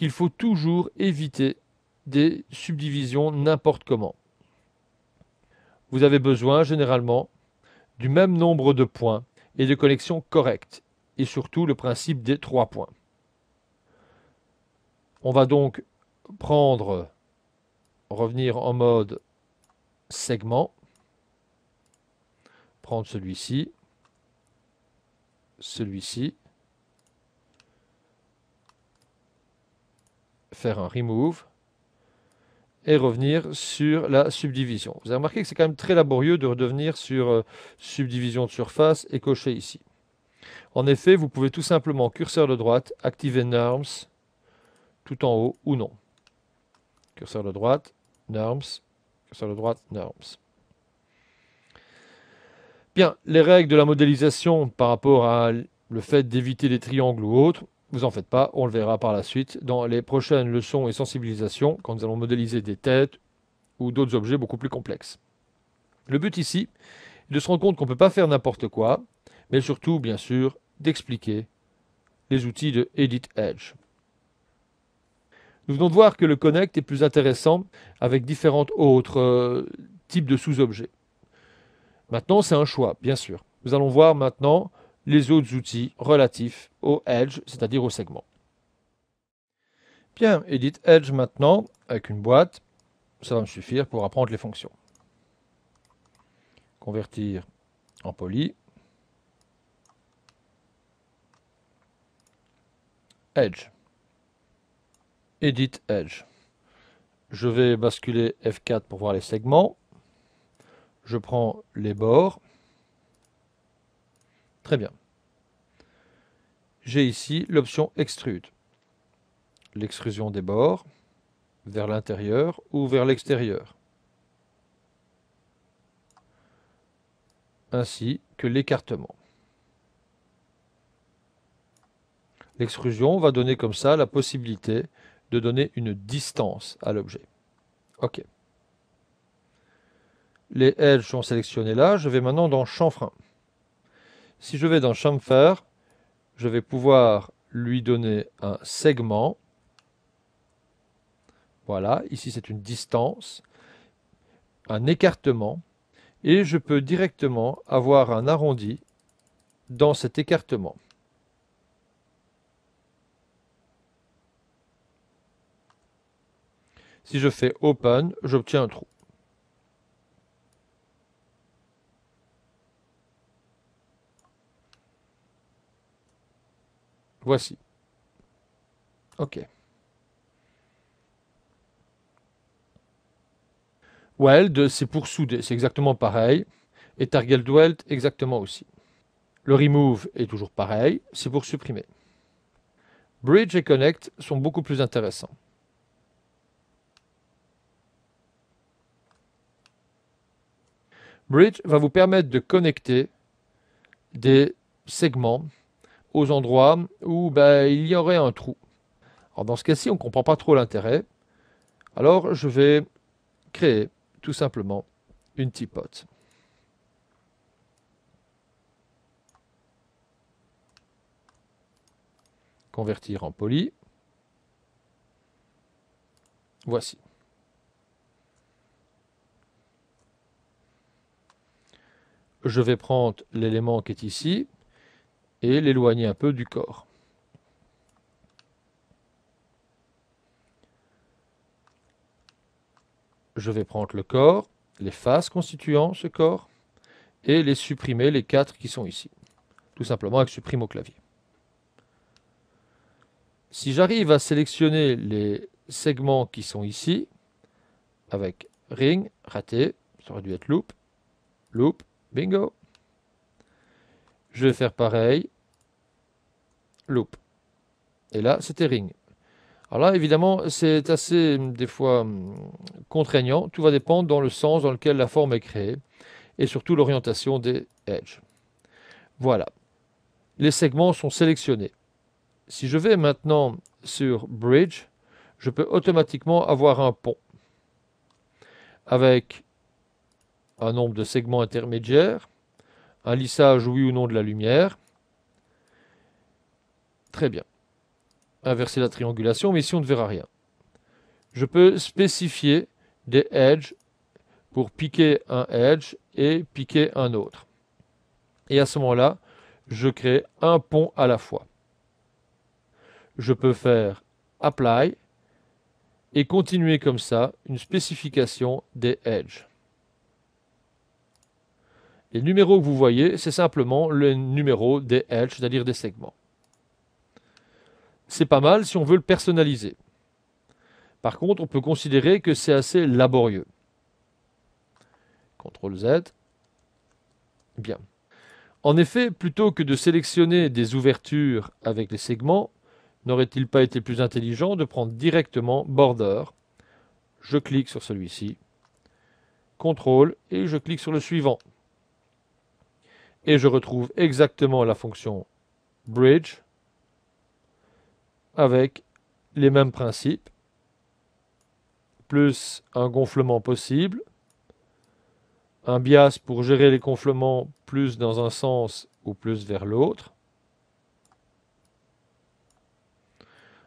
qu'il faut toujours éviter des subdivisions n'importe comment. Vous avez besoin généralement du même nombre de points et de connexions correctes, et surtout le principe des trois points. On va donc prendre, revenir en mode segment, prendre celui-ci, celui-ci, faire un remove et revenir sur la subdivision. Vous avez remarqué que c'est quand même très laborieux de redevenir sur euh, subdivision de surface et cocher ici. En effet, vous pouvez tout simplement curseur de droite, activer NURMS tout en haut ou non. Curseur de droite, NURMS, curseur de droite, NURMS. Bien, les règles de la modélisation par rapport à le fait d'éviter les triangles ou autres, vous en faites pas, on le verra par la suite dans les prochaines leçons et sensibilisations quand nous allons modéliser des têtes ou d'autres objets beaucoup plus complexes. Le but ici est de se rendre compte qu'on ne peut pas faire n'importe quoi, mais surtout, bien sûr, d'expliquer les outils de Edit Edge. Nous venons de voir que le Connect est plus intéressant avec différents autres euh, types de sous-objets. Maintenant, c'est un choix, bien sûr. Nous allons voir maintenant les autres outils relatifs au edge, c'est-à-dire au segment. Bien, edit edge maintenant avec une boîte, ça va me suffire pour apprendre les fonctions. Convertir en poly. Edge. Edit Edge. Je vais basculer F4 pour voir les segments. Je prends les bords. Très bien j'ai ici l'option Extrude. L'extrusion des bords vers l'intérieur ou vers l'extérieur. Ainsi que l'écartement. L'extrusion va donner comme ça la possibilité de donner une distance à l'objet. OK. Les edges sont sélectionnés là. Je vais maintenant dans chanfrein. Si je vais dans chamfer, je vais pouvoir lui donner un segment. Voilà, ici c'est une distance, un écartement, et je peux directement avoir un arrondi dans cet écartement. Si je fais Open, j'obtiens un trou. Voici. Ok. Weld, c'est pour souder, c'est exactement pareil. Et Target Weld, exactement aussi. Le Remove est toujours pareil, c'est pour supprimer. Bridge et Connect sont beaucoup plus intéressants. Bridge va vous permettre de connecter des segments aux endroits où ben, il y aurait un trou. dans ce cas-ci, on ne comprend pas trop l'intérêt. Alors je vais créer tout simplement une tipote. Convertir en poly. Voici. Je vais prendre l'élément qui est ici, et l'éloigner un peu du corps. Je vais prendre le corps, les faces constituant ce corps, et les supprimer, les quatre qui sont ici. Tout simplement avec supprime au clavier. Si j'arrive à sélectionner les segments qui sont ici, avec ring, raté, ça aurait dû être loop, loop, bingo, je vais faire pareil. Loop. Et là, c'était ring. Alors là, évidemment, c'est assez, hum, des fois, hum, contraignant. Tout va dépendre dans le sens dans lequel la forme est créée et surtout l'orientation des edges. Voilà. Les segments sont sélectionnés. Si je vais maintenant sur Bridge, je peux automatiquement avoir un pont avec un nombre de segments intermédiaires un lissage, oui ou non, de la lumière. Très bien. Inverser la triangulation, mais ici on ne verra rien. Je peux spécifier des edges pour piquer un edge et piquer un autre. Et à ce moment-là, je crée un pont à la fois. Je peux faire apply et continuer comme ça une spécification des edges. Les numéros que vous voyez, c'est simplement le numéro des H, c'est-à-dire des segments. C'est pas mal si on veut le personnaliser. Par contre, on peut considérer que c'est assez laborieux. CTRL Z. Bien. En effet, plutôt que de sélectionner des ouvertures avec les segments, n'aurait-il pas été plus intelligent de prendre directement Border Je clique sur celui-ci, CTRL et je clique sur le suivant et je retrouve exactement la fonction bridge avec les mêmes principes, plus un gonflement possible, un bias pour gérer les gonflements plus dans un sens ou plus vers l'autre,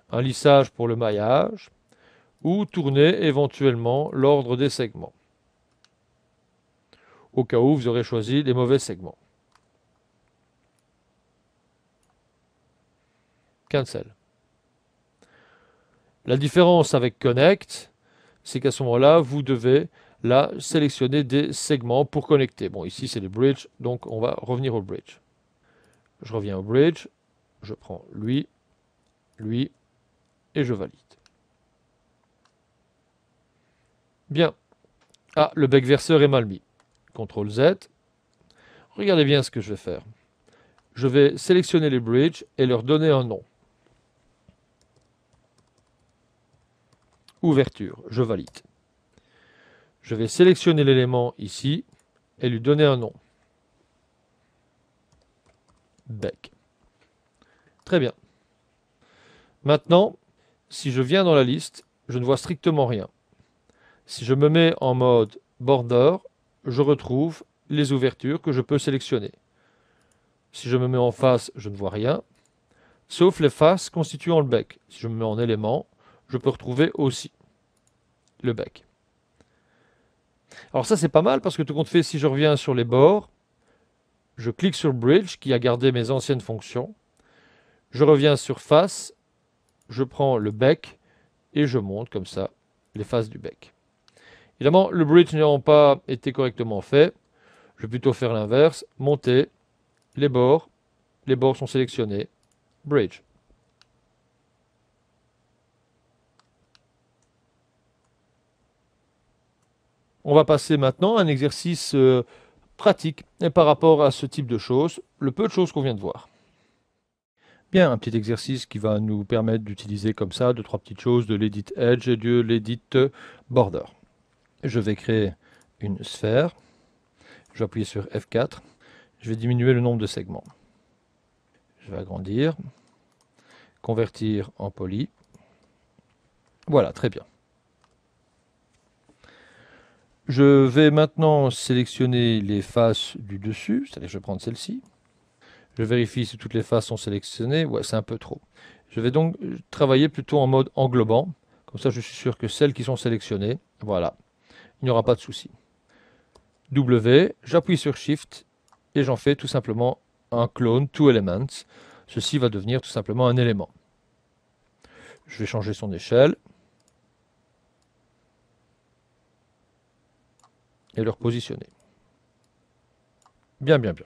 un lissage pour le maillage, ou tourner éventuellement l'ordre des segments, au cas où vous aurez choisi les mauvais segments. La différence avec Connect, c'est qu'à ce moment-là, vous devez la sélectionner des segments pour connecter. Bon, ici c'est le bridge, donc on va revenir au bridge. Je reviens au bridge, je prends lui, lui, et je valide. Bien. Ah, le bec verseur est mal mis. CTRL Z. Regardez bien ce que je vais faire. Je vais sélectionner les bridges et leur donner un nom. ouverture. Je valide. Je vais sélectionner l'élément ici et lui donner un nom. Bec. Très bien. Maintenant, si je viens dans la liste, je ne vois strictement rien. Si je me mets en mode border, je retrouve les ouvertures que je peux sélectionner. Si je me mets en face, je ne vois rien, sauf les faces constituant le bec. Si je me mets en élément, je peux retrouver aussi le bec. Alors ça, c'est pas mal parce que tout compte fait, si je reviens sur les bords, je clique sur Bridge qui a gardé mes anciennes fonctions. Je reviens sur face, je prends le bec et je monte comme ça les faces du bec. Évidemment, le bridge n'ayant pas été correctement fait, je vais plutôt faire l'inverse, monter, les bords, les bords sont sélectionnés, bridge. On va passer maintenant à un exercice euh, pratique par rapport à ce type de choses, le peu de choses qu'on vient de voir. Bien, un petit exercice qui va nous permettre d'utiliser comme ça deux, trois petites choses de l'edit edge et de l'edit euh, border. Je vais créer une sphère. Je vais appuyer sur F4. Je vais diminuer le nombre de segments. Je vais agrandir. Convertir en poly. Voilà, très bien. Je vais maintenant sélectionner les faces du dessus, c'est-à-dire je vais prendre celle-ci. Je vérifie si toutes les faces sont sélectionnées. Ouais, c'est un peu trop. Je vais donc euh, travailler plutôt en mode englobant. Comme ça, je suis sûr que celles qui sont sélectionnées, voilà, il n'y aura pas de souci. W, j'appuie sur Shift et j'en fais tout simplement un clone to elements. Ceci va devenir tout simplement un élément. Je vais changer son échelle. et le repositionner. Bien, bien, bien.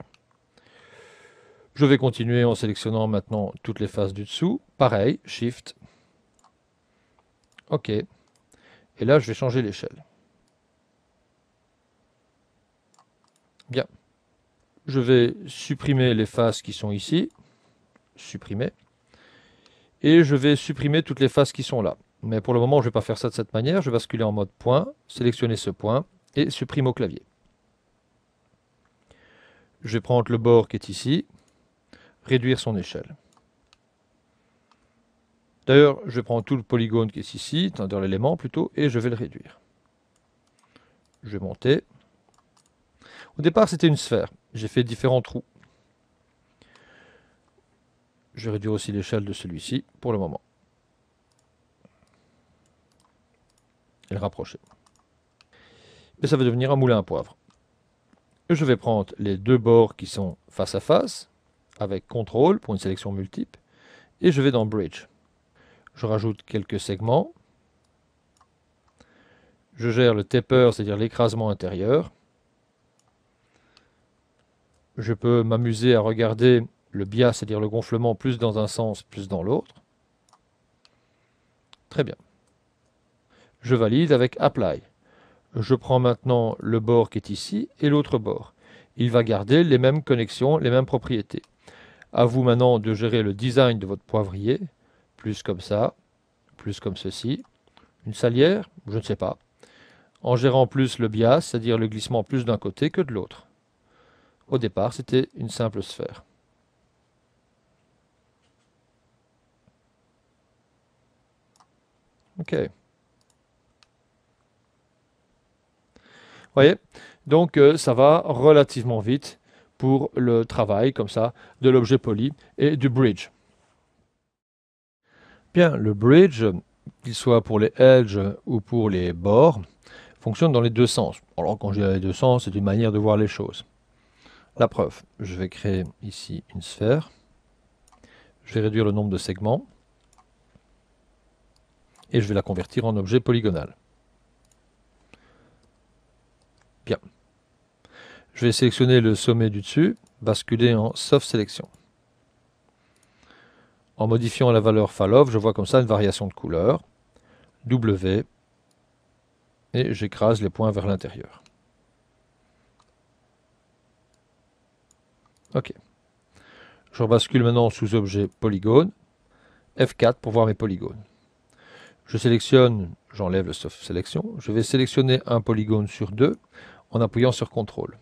Je vais continuer en sélectionnant maintenant toutes les faces du dessous. Pareil, Shift. OK. Et là, je vais changer l'échelle. Bien. Je vais supprimer les faces qui sont ici. Supprimer. Et je vais supprimer toutes les faces qui sont là. Mais pour le moment, je ne vais pas faire ça de cette manière. Je vais basculer en mode point, sélectionner ce point, et supprime au clavier. Je vais prendre le bord qui est ici, réduire son échelle. D'ailleurs, je prends tout le polygone qui est ici, tendre l'élément plutôt, et je vais le réduire. Je vais monter. Au départ, c'était une sphère. J'ai fait différents trous. Je réduire aussi l'échelle de celui-ci pour le moment. Et le rapprocher et ça va devenir un moulin à poivre. je vais prendre les deux bords qui sont face à face, avec CTRL pour une sélection multiple, et je vais dans Bridge. Je rajoute quelques segments. Je gère le taper, c'est-à-dire l'écrasement intérieur. Je peux m'amuser à regarder le bias, c'est-à-dire le gonflement, plus dans un sens, plus dans l'autre. Très bien. Je valide avec Apply je prends maintenant le bord qui est ici et l'autre bord. Il va garder les mêmes connexions, les mêmes propriétés. À vous maintenant de gérer le design de votre poivrier, plus comme ça, plus comme ceci. Une salière, je ne sais pas. En gérant plus le bias, c'est-à-dire le glissement plus d'un côté que de l'autre. Au départ, c'était une simple sphère. OK. Donc euh, ça va relativement vite pour le travail comme ça de l'objet poli et du bridge. Bien, le bridge, qu'il soit pour les edges ou pour les bords, fonctionne dans les deux sens. Alors quand j'ai les deux sens, c'est une manière de voir les choses. La preuve, je vais créer ici une sphère. Je vais réduire le nombre de segments. Et je vais la convertir en objet polygonal. Je vais sélectionner le sommet du dessus, basculer en Soft Sélection. En modifiant la valeur Falloff, je vois comme ça une variation de couleur. W. Et j'écrase les points vers l'intérieur. OK. Je rebascule maintenant sous objet polygone. F4 pour voir mes polygones. Je sélectionne, j'enlève le soft sélection. Je vais sélectionner un polygone sur deux en appuyant sur CTRL.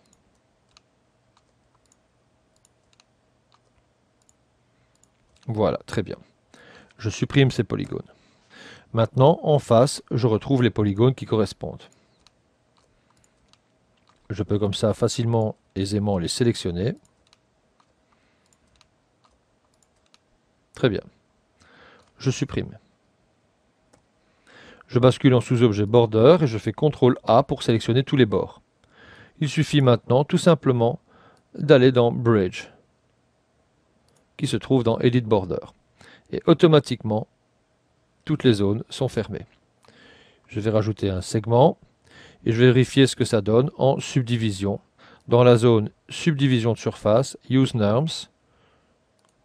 Voilà, très bien. Je supprime ces polygones. Maintenant, en face, je retrouve les polygones qui correspondent. Je peux comme ça facilement, aisément les sélectionner. Très bien. Je supprime. Je bascule en sous-objet border et je fais CTRL A pour sélectionner tous les bords. Il suffit maintenant tout simplement d'aller dans Bridge, qui se trouve dans Edit Border. Et automatiquement, toutes les zones sont fermées. Je vais rajouter un segment et je vais vérifier ce que ça donne en subdivision. Dans la zone subdivision de surface, use norms,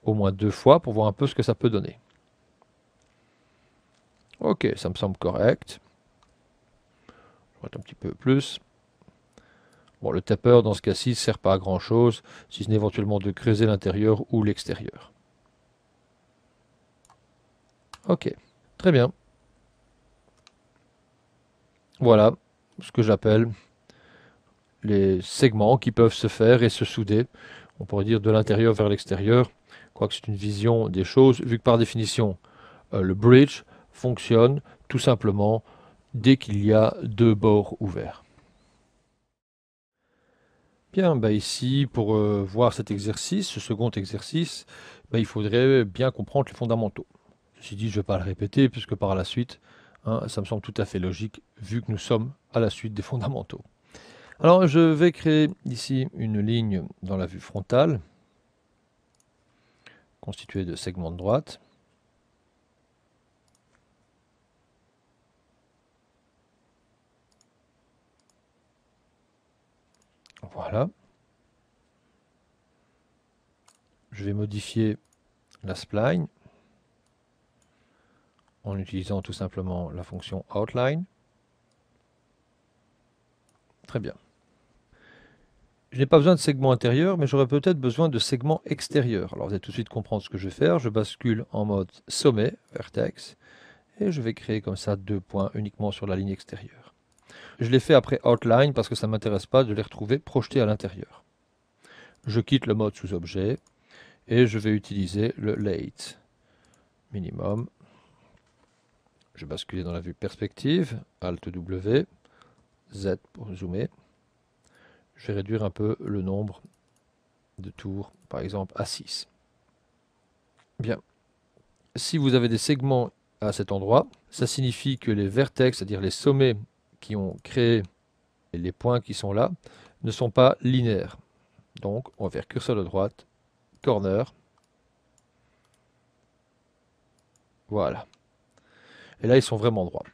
au moins deux fois pour voir un peu ce que ça peut donner. Ok, ça me semble correct. Je vais un petit peu plus. Bon, le tapeur, dans ce cas-ci, ne sert pas à grand-chose, si ce n'est éventuellement de creuser l'intérieur ou l'extérieur. Ok, très bien. Voilà ce que j'appelle les segments qui peuvent se faire et se souder, on pourrait dire de l'intérieur vers l'extérieur, quoique c'est une vision des choses, vu que par définition, euh, le bridge fonctionne tout simplement dès qu'il y a deux bords ouverts. Bien, bah, ici, pour euh, voir cet exercice, ce second exercice, bah, il faudrait bien comprendre les fondamentaux. Ceci dit, je ne vais pas le répéter, puisque par la suite, hein, ça me semble tout à fait logique, vu que nous sommes à la suite des fondamentaux. Alors, je vais créer ici une ligne dans la vue frontale, constituée de segments de droite. Voilà. Je vais modifier la spline en utilisant tout simplement la fonction outline. Très bien. Je n'ai pas besoin de segments intérieurs, mais j'aurais peut-être besoin de segments extérieurs. Alors vous allez tout de suite comprendre ce que je vais faire. Je bascule en mode sommet, vertex, et je vais créer comme ça deux points uniquement sur la ligne extérieure. Je l'ai fait après Outline parce que ça ne m'intéresse pas de les retrouver projetés à l'intérieur. Je quitte le mode sous-objet et je vais utiliser le late minimum. Je vais basculer dans la vue perspective, Alt W, Z pour zoomer. Je vais réduire un peu le nombre de tours, par exemple à 6. Bien. Si vous avez des segments à cet endroit, ça signifie que les vertex, c'est-à-dire les sommets qui ont créé les points qui sont là ne sont pas linéaires. Donc on va faire curseur de droite, corner. Voilà. Et là, ils sont vraiment droits.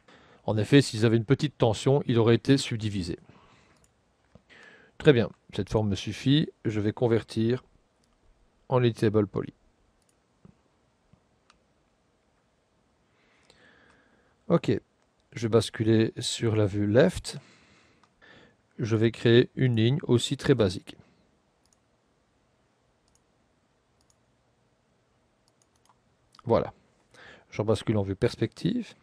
En effet, s'ils avaient une petite tension, ils auraient été subdivisés. Très bien, cette forme me suffit. Je vais convertir en editable poly. Ok, je vais basculer sur la vue left. Je vais créer une ligne aussi très basique. Voilà. Je bascule en vue perspective.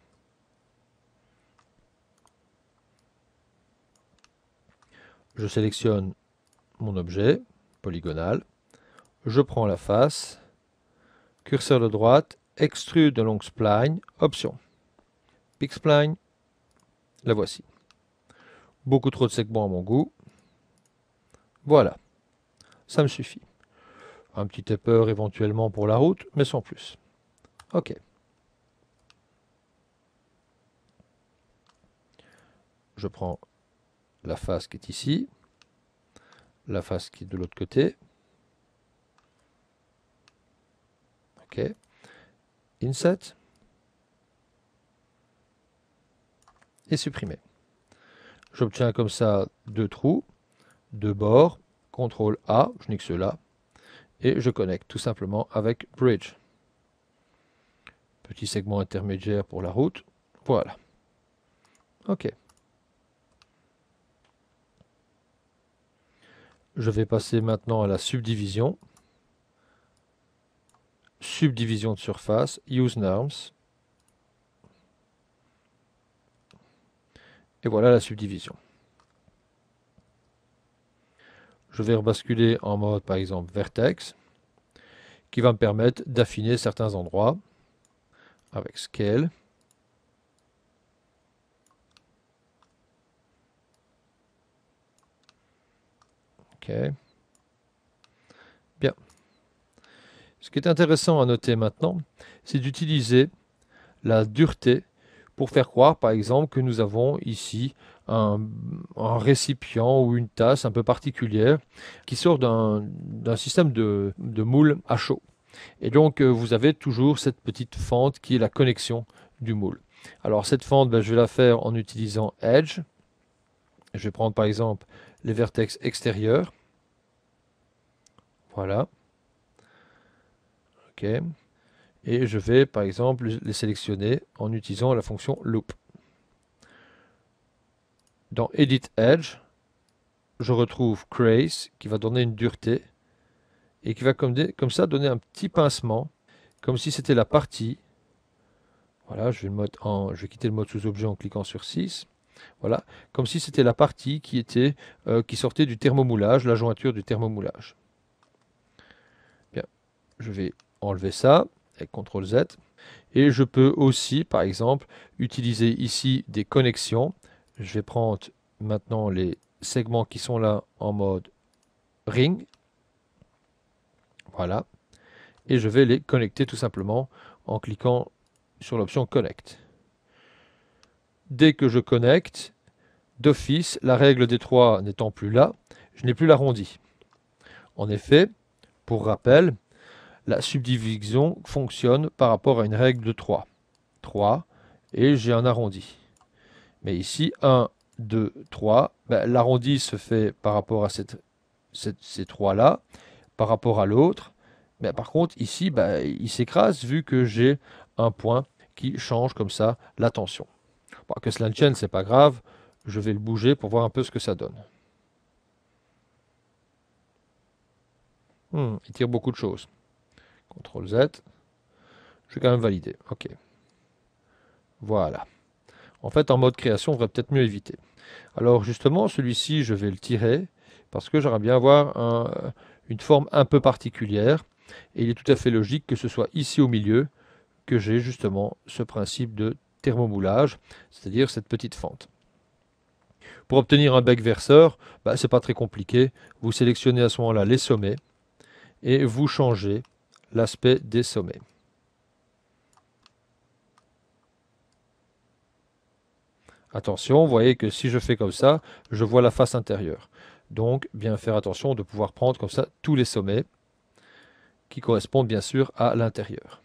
Je sélectionne mon objet polygonal. Je prends la face. Curseur de droite. Extrude de long spline. Option. Big spline. La voici. Beaucoup trop de segments à mon goût. Voilà. Ça me suffit. Un petit taper éventuellement pour la route, mais sans plus. OK. Je prends la face qui est ici, la face qui est de l'autre côté. OK. Inset. et supprimer. J'obtiens comme ça deux trous, deux bords, CTRL A, je nique cela, et je connecte tout simplement avec Bridge. Petit segment intermédiaire pour la route, voilà. Ok. Je vais passer maintenant à la subdivision. Subdivision de surface, Use Norms. Et voilà la subdivision. Je vais rebasculer en mode par exemple vertex qui va me permettre d'affiner certains endroits avec scale. OK. Bien. Ce qui est intéressant à noter maintenant, c'est d'utiliser la dureté pour faire croire par exemple que nous avons ici un, récipient ou une tasse un peu particulière qui sort d'un système de, moule à chaud. Et donc euh, vous avez toujours cette petite fente qui est la connexion du moule. Alors cette fente, ben, je vais la faire en utilisant Edge. Je vais prendre par exemple les vertex extérieurs. Voilà. OK et je vais par exemple les sélectionner en utilisant la fonction loop. Dans Edit Edge, je retrouve grace qui va donner une dureté et qui va comme, ça donner un petit pincement comme si c'était la partie. Voilà, je vais, je quitter le mode sous-objet en cliquant sur 6. Voilà, comme si c'était la partie qui, était, euh, qui sortait du thermomoulage, la jointure du thermomoulage. Bien, je vais enlever ça. CTRL Z. Et je peux aussi, par exemple, utiliser ici des connexions. Je vais prendre maintenant les segments qui sont là en mode ring. Voilà. Et je vais les connecter tout simplement en cliquant sur l'option Connect. Dès que je connecte, d'office, la règle des trois n'étant plus là, je n'ai plus l'arrondi. En effet, pour rappel, la subdivision fonctionne par rapport à une règle de 3. 3, et j'ai un arrondi. Mais ici, 1, 2, 3, l'arrondi se fait par rapport à ces 3 là par rapport à l'autre. Mais ben, par contre, ici, ben, il s'écrase vu que j'ai un point qui change comme ça la tension. que cela ne tienne, c'est pas grave. Je vais le bouger pour voir un peu ce que ça donne. Hmm, il tire beaucoup de choses. CTRL Z. Je vais quand même valider. OK. Voilà. En fait, en mode création, on devrait peut-être mieux éviter. Alors justement, celui-ci, je vais le tirer parce que j'aimerais bien avoir une forme un peu particulière. Et il est tout à fait logique que ce soit ici au milieu que j'ai justement ce principe de thermomoulage, c'est-à-dire cette petite fente. Pour obtenir un bec verseur, bah, ce n'est pas très compliqué. Vous sélectionnez à ce moment-là les sommets et vous changez l'aspect des sommets. Attention, vous voyez que si je fais comme ça, je vois la face intérieure. Donc, bien faire attention de pouvoir prendre comme ça tous les sommets qui correspondent bien sûr à l'intérieur.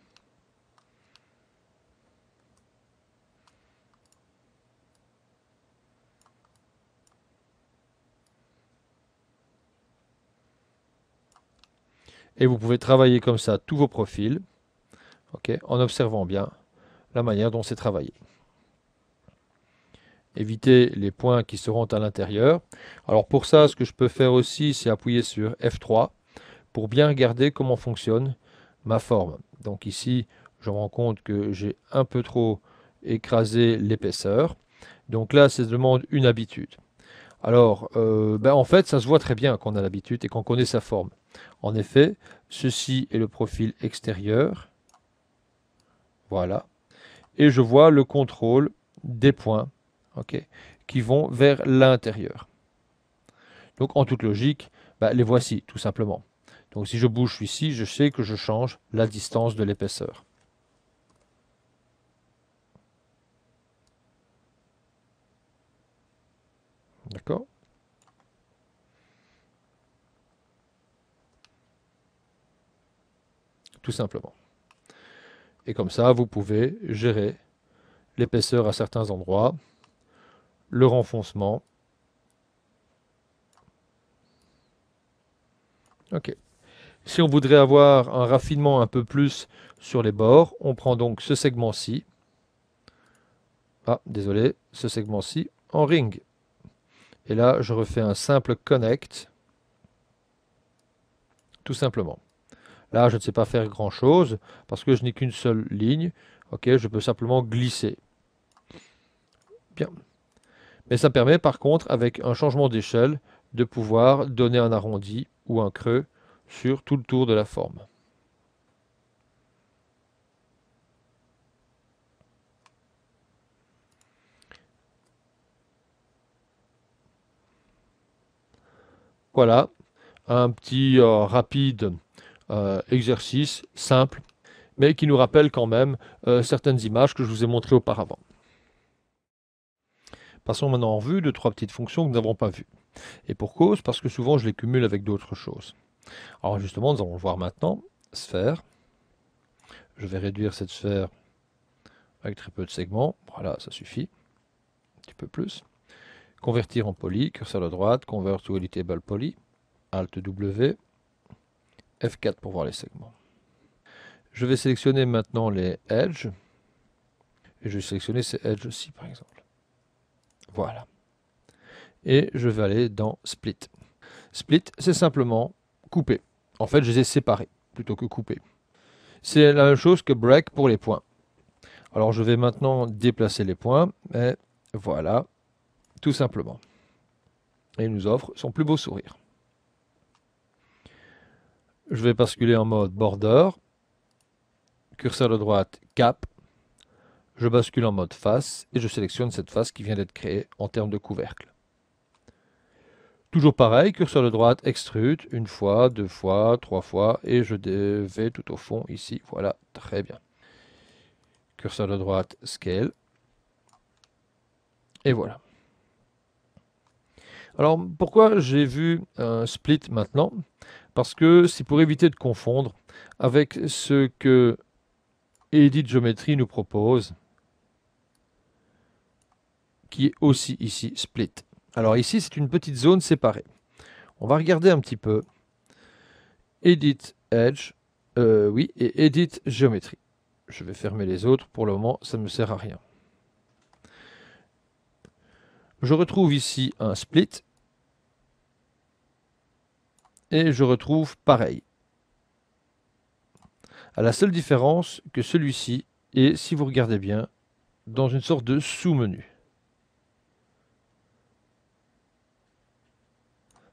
Et vous pouvez travailler comme ça tous vos profils, en observant bien la manière dont c'est travaillé. Évitez les points qui seront à l'intérieur. Alors pour ça, ce que je peux faire aussi, c'est appuyer sur F3 pour bien regarder comment fonctionne ma forme. Donc ici, je me rends compte que j'ai un peu trop écrasé l'épaisseur. Donc là, ça demande une habitude. Alors, euh, ben en fait, ça se voit très bien qu'on a l'habitude et qu'on connaît sa forme. En effet, ceci est le profil extérieur. Voilà. Et je vois le contrôle des points qui vont vers l'intérieur. Donc, en toute logique, ben, les voici, tout simplement. Donc, si je bouge celui-ci, je sais que je change la distance de l'épaisseur. D'accord Tout simplement. Et comme ça, vous pouvez gérer l'épaisseur à certains endroits, le renfoncement. Ok. Si on voudrait avoir un raffinement un peu plus sur les bords, on prend donc ce segment-ci. Ah, désolé, ce segment-ci en ring. Et là, je refais un simple connect, tout simplement. Là, je ne sais pas faire grand-chose, parce que je n'ai qu'une seule ligne. Ok, je peux simplement glisser. Bien. Mais ça permet par contre, avec un changement d'échelle, de pouvoir donner un arrondi ou un creux sur tout le tour de la forme. Voilà, un petit euh, rapide euh, exercice simple, mais qui nous rappelle quand même euh, certaines images que je vous ai montrées auparavant. Passons maintenant en vue de trois petites fonctions que nous n'avons pas vues. Et pour cause, parce que souvent je les cumule avec d'autres choses. Alors justement, nous allons voir maintenant. Sphère. Je vais réduire cette sphère avec très peu de segments. Voilà, ça suffit. Un petit peu plus. Convertir en poly, curseur à droite, Convert to editable poly, Alt W, F4 pour voir les segments. Je vais sélectionner maintenant les edges. Et je vais sélectionner ces edges aussi, par exemple. Voilà. Et je vais aller dans Split. Split, c'est simplement couper. En fait, je les ai séparés plutôt que couper. C'est la même chose que break pour les points. Alors, je vais maintenant déplacer les points. Et voilà, tout simplement. Et il nous offre son plus beau sourire. Je vais basculer en mode border, curseur de droite, cap, je bascule en mode face et je sélectionne cette face qui vient d'être créée en termes de couvercle. Toujours pareil, curseur de droite, extrude, une fois, deux fois, trois fois, et je vais tout au fond ici, voilà, très bien. Curseur de droite, scale, et voilà. Alors pourquoi j'ai vu un split maintenant Parce que c'est pour éviter de confondre avec ce que Edit Geometry nous propose, qui est aussi ici split. Alors ici, c'est une petite zone séparée. On va regarder un petit peu. Edit Edge, euh, oui, et Edit Geometry. Je vais fermer les autres, pour le moment, ça ne me sert à rien je retrouve ici un split. Et je retrouve pareil. À la seule différence que celui-ci est, si vous regardez bien, dans une sorte de sous-menu.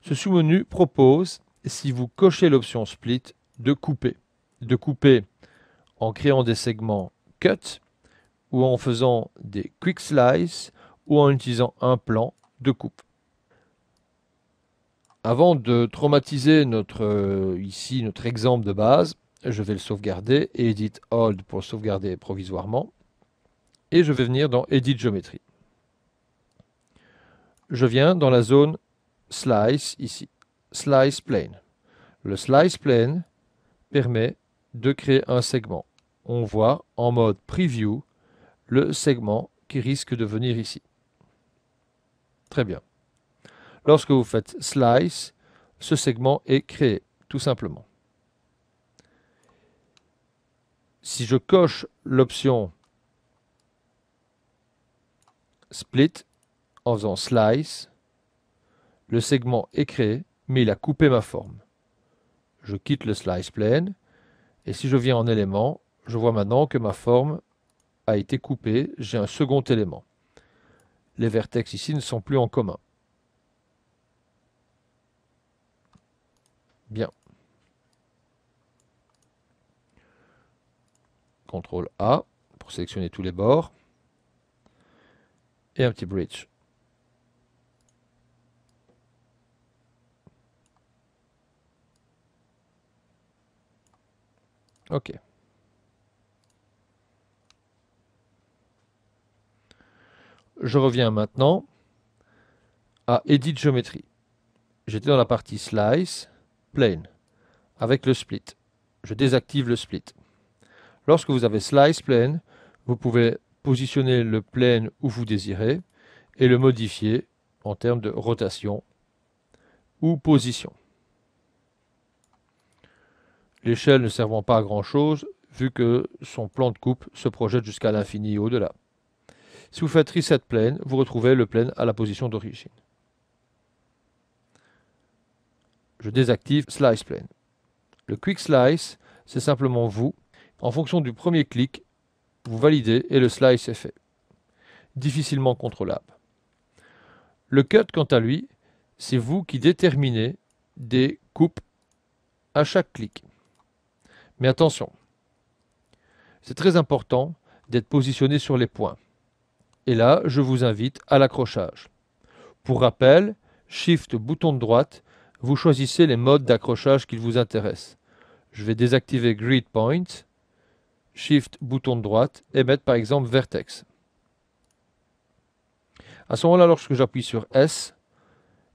Ce sous-menu propose, si vous cochez l'option split, de couper. De couper en créant des segments cut ou en faisant des quick slices ou en utilisant un plan de coupe. Avant de traumatiser notre, euh, ici notre exemple de base, je vais le sauvegarder, Edit Hold pour sauvegarder provisoirement, et je vais venir dans Edit Géométrie. Je viens dans la zone Slice ici, Slice Plane. Le Slice Plane permet de créer un segment. On voit en mode Preview le segment qui risque de venir ici. Très bien. Lorsque vous faites slice, ce segment est créé, tout simplement. Si je coche l'option split en faisant slice, le segment est créé, mais il a coupé ma forme. Je quitte le slice plane, et si je viens en élément, je vois maintenant que ma forme a été coupée, j'ai un second élément les vertex ici ne sont plus en commun. Bien. CTRL A pour sélectionner tous les bords. Et un petit bridge. OK. Je reviens maintenant à Edit Géométrie. J'étais dans la partie Slice, Plane, avec le Split. Je désactive le Split. Lorsque vous avez Slice, Plane, vous pouvez positionner le plane où vous désirez et le modifier en termes de rotation ou position. L'échelle ne servant pas à grand chose vu que son plan de coupe se projette jusqu'à l'infini au-delà. Si vous faites reset plane, vous retrouvez le plane à la position d'origine. Je désactive slice plane. Le quick slice, c'est simplement vous. En fonction du premier clic, vous validez et le slice est fait. Difficilement contrôlable. Le cut, quant à lui, c'est vous qui déterminez des coupes à chaque clic. Mais attention, c'est très important d'être positionné sur les points. Et là, je vous invite à l'accrochage. Pour rappel, Shift bouton de droite, vous choisissez les modes d'accrochage qui vous intéressent. Je vais désactiver Grid Point, Shift bouton de droite et mettre par exemple Vertex. À ce moment-là, lorsque j'appuie sur S,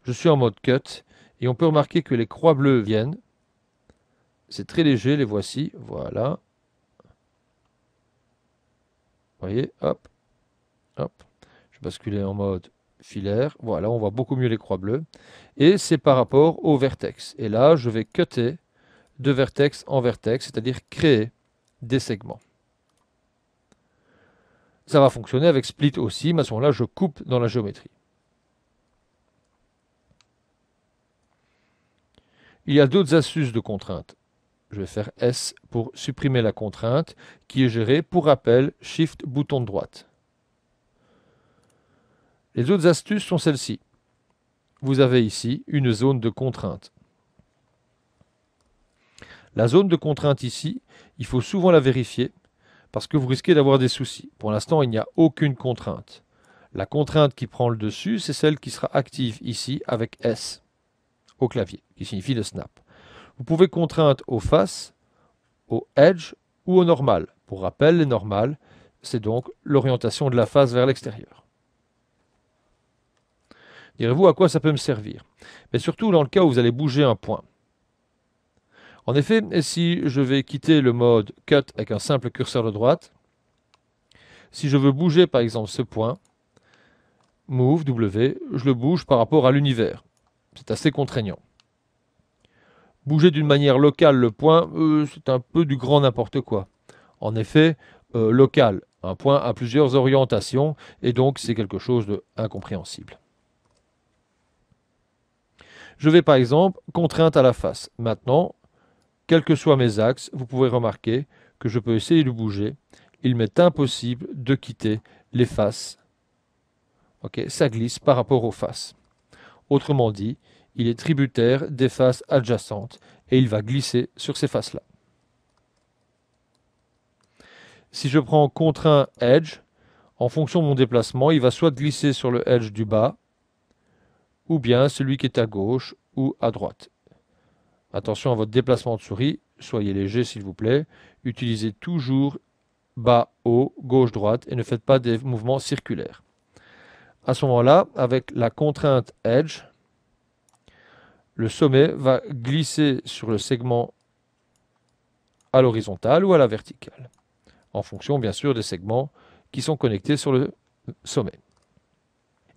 je suis en mode Cut et on peut remarquer que les croix bleues viennent. C'est très léger, les voici, voilà. Vous voyez, hop, Hop. Je basculer en mode filaire. Voilà, on voit beaucoup mieux les croix bleues. Et c'est par rapport au vertex. Et là, je vais cutter de vertex en vertex, c'est-à-dire créer des segments. Ça va fonctionner avec split aussi, mais à ce moment-là, je coupe dans la géométrie. Il y a d'autres astuces de contraintes. Je vais faire S pour supprimer la contrainte qui est gérée, pour rappel, Shift bouton de droite. Les autres astuces sont celles-ci. Vous avez ici une zone de contrainte. La zone de contrainte ici, il faut souvent la vérifier parce que vous risquez d'avoir des soucis. Pour l'instant, il n'y a aucune contrainte. La contrainte qui prend le dessus, c'est celle qui sera active ici avec S au clavier, qui signifie le snap. Vous pouvez contrainte aux faces, au edge ou au normal. Pour rappel, les normales, c'est donc l'orientation de la face vers l'extérieur. Direz-vous à quoi ça peut me servir Mais surtout dans le cas où vous allez bouger un point. En effet, si je vais quitter le mode Cut avec un simple curseur de droite, si je veux bouger par exemple ce point, Move W, je le bouge par rapport à l'univers. C'est assez contraignant. Bouger d'une manière locale le point, euh, c'est un peu du grand n'importe quoi. En effet, euh, local, un point a plusieurs orientations, et donc c'est quelque chose d'incompréhensible. Je vais par exemple contrainte à la face. Maintenant, quels que soient mes axes, vous pouvez remarquer que je peux essayer de bouger. Il m'est impossible de quitter les faces. Ok, ça glisse par rapport aux faces. Autrement dit, il est tributaire des faces adjacentes et il va glisser sur ces faces-là. Si je prends contraint edge, en fonction de mon déplacement, il va soit glisser sur le edge du bas, ou bien celui qui est à gauche ou à droite. Attention à votre déplacement de souris, soyez léger s'il vous plaît. Utilisez toujours bas, haut, gauche, droite et ne faites pas des mouvements circulaires. À ce moment-là, avec la contrainte Edge, le sommet va glisser sur le segment à l'horizontale ou à la verticale, en fonction bien sûr des segments qui sont connectés sur le sommet.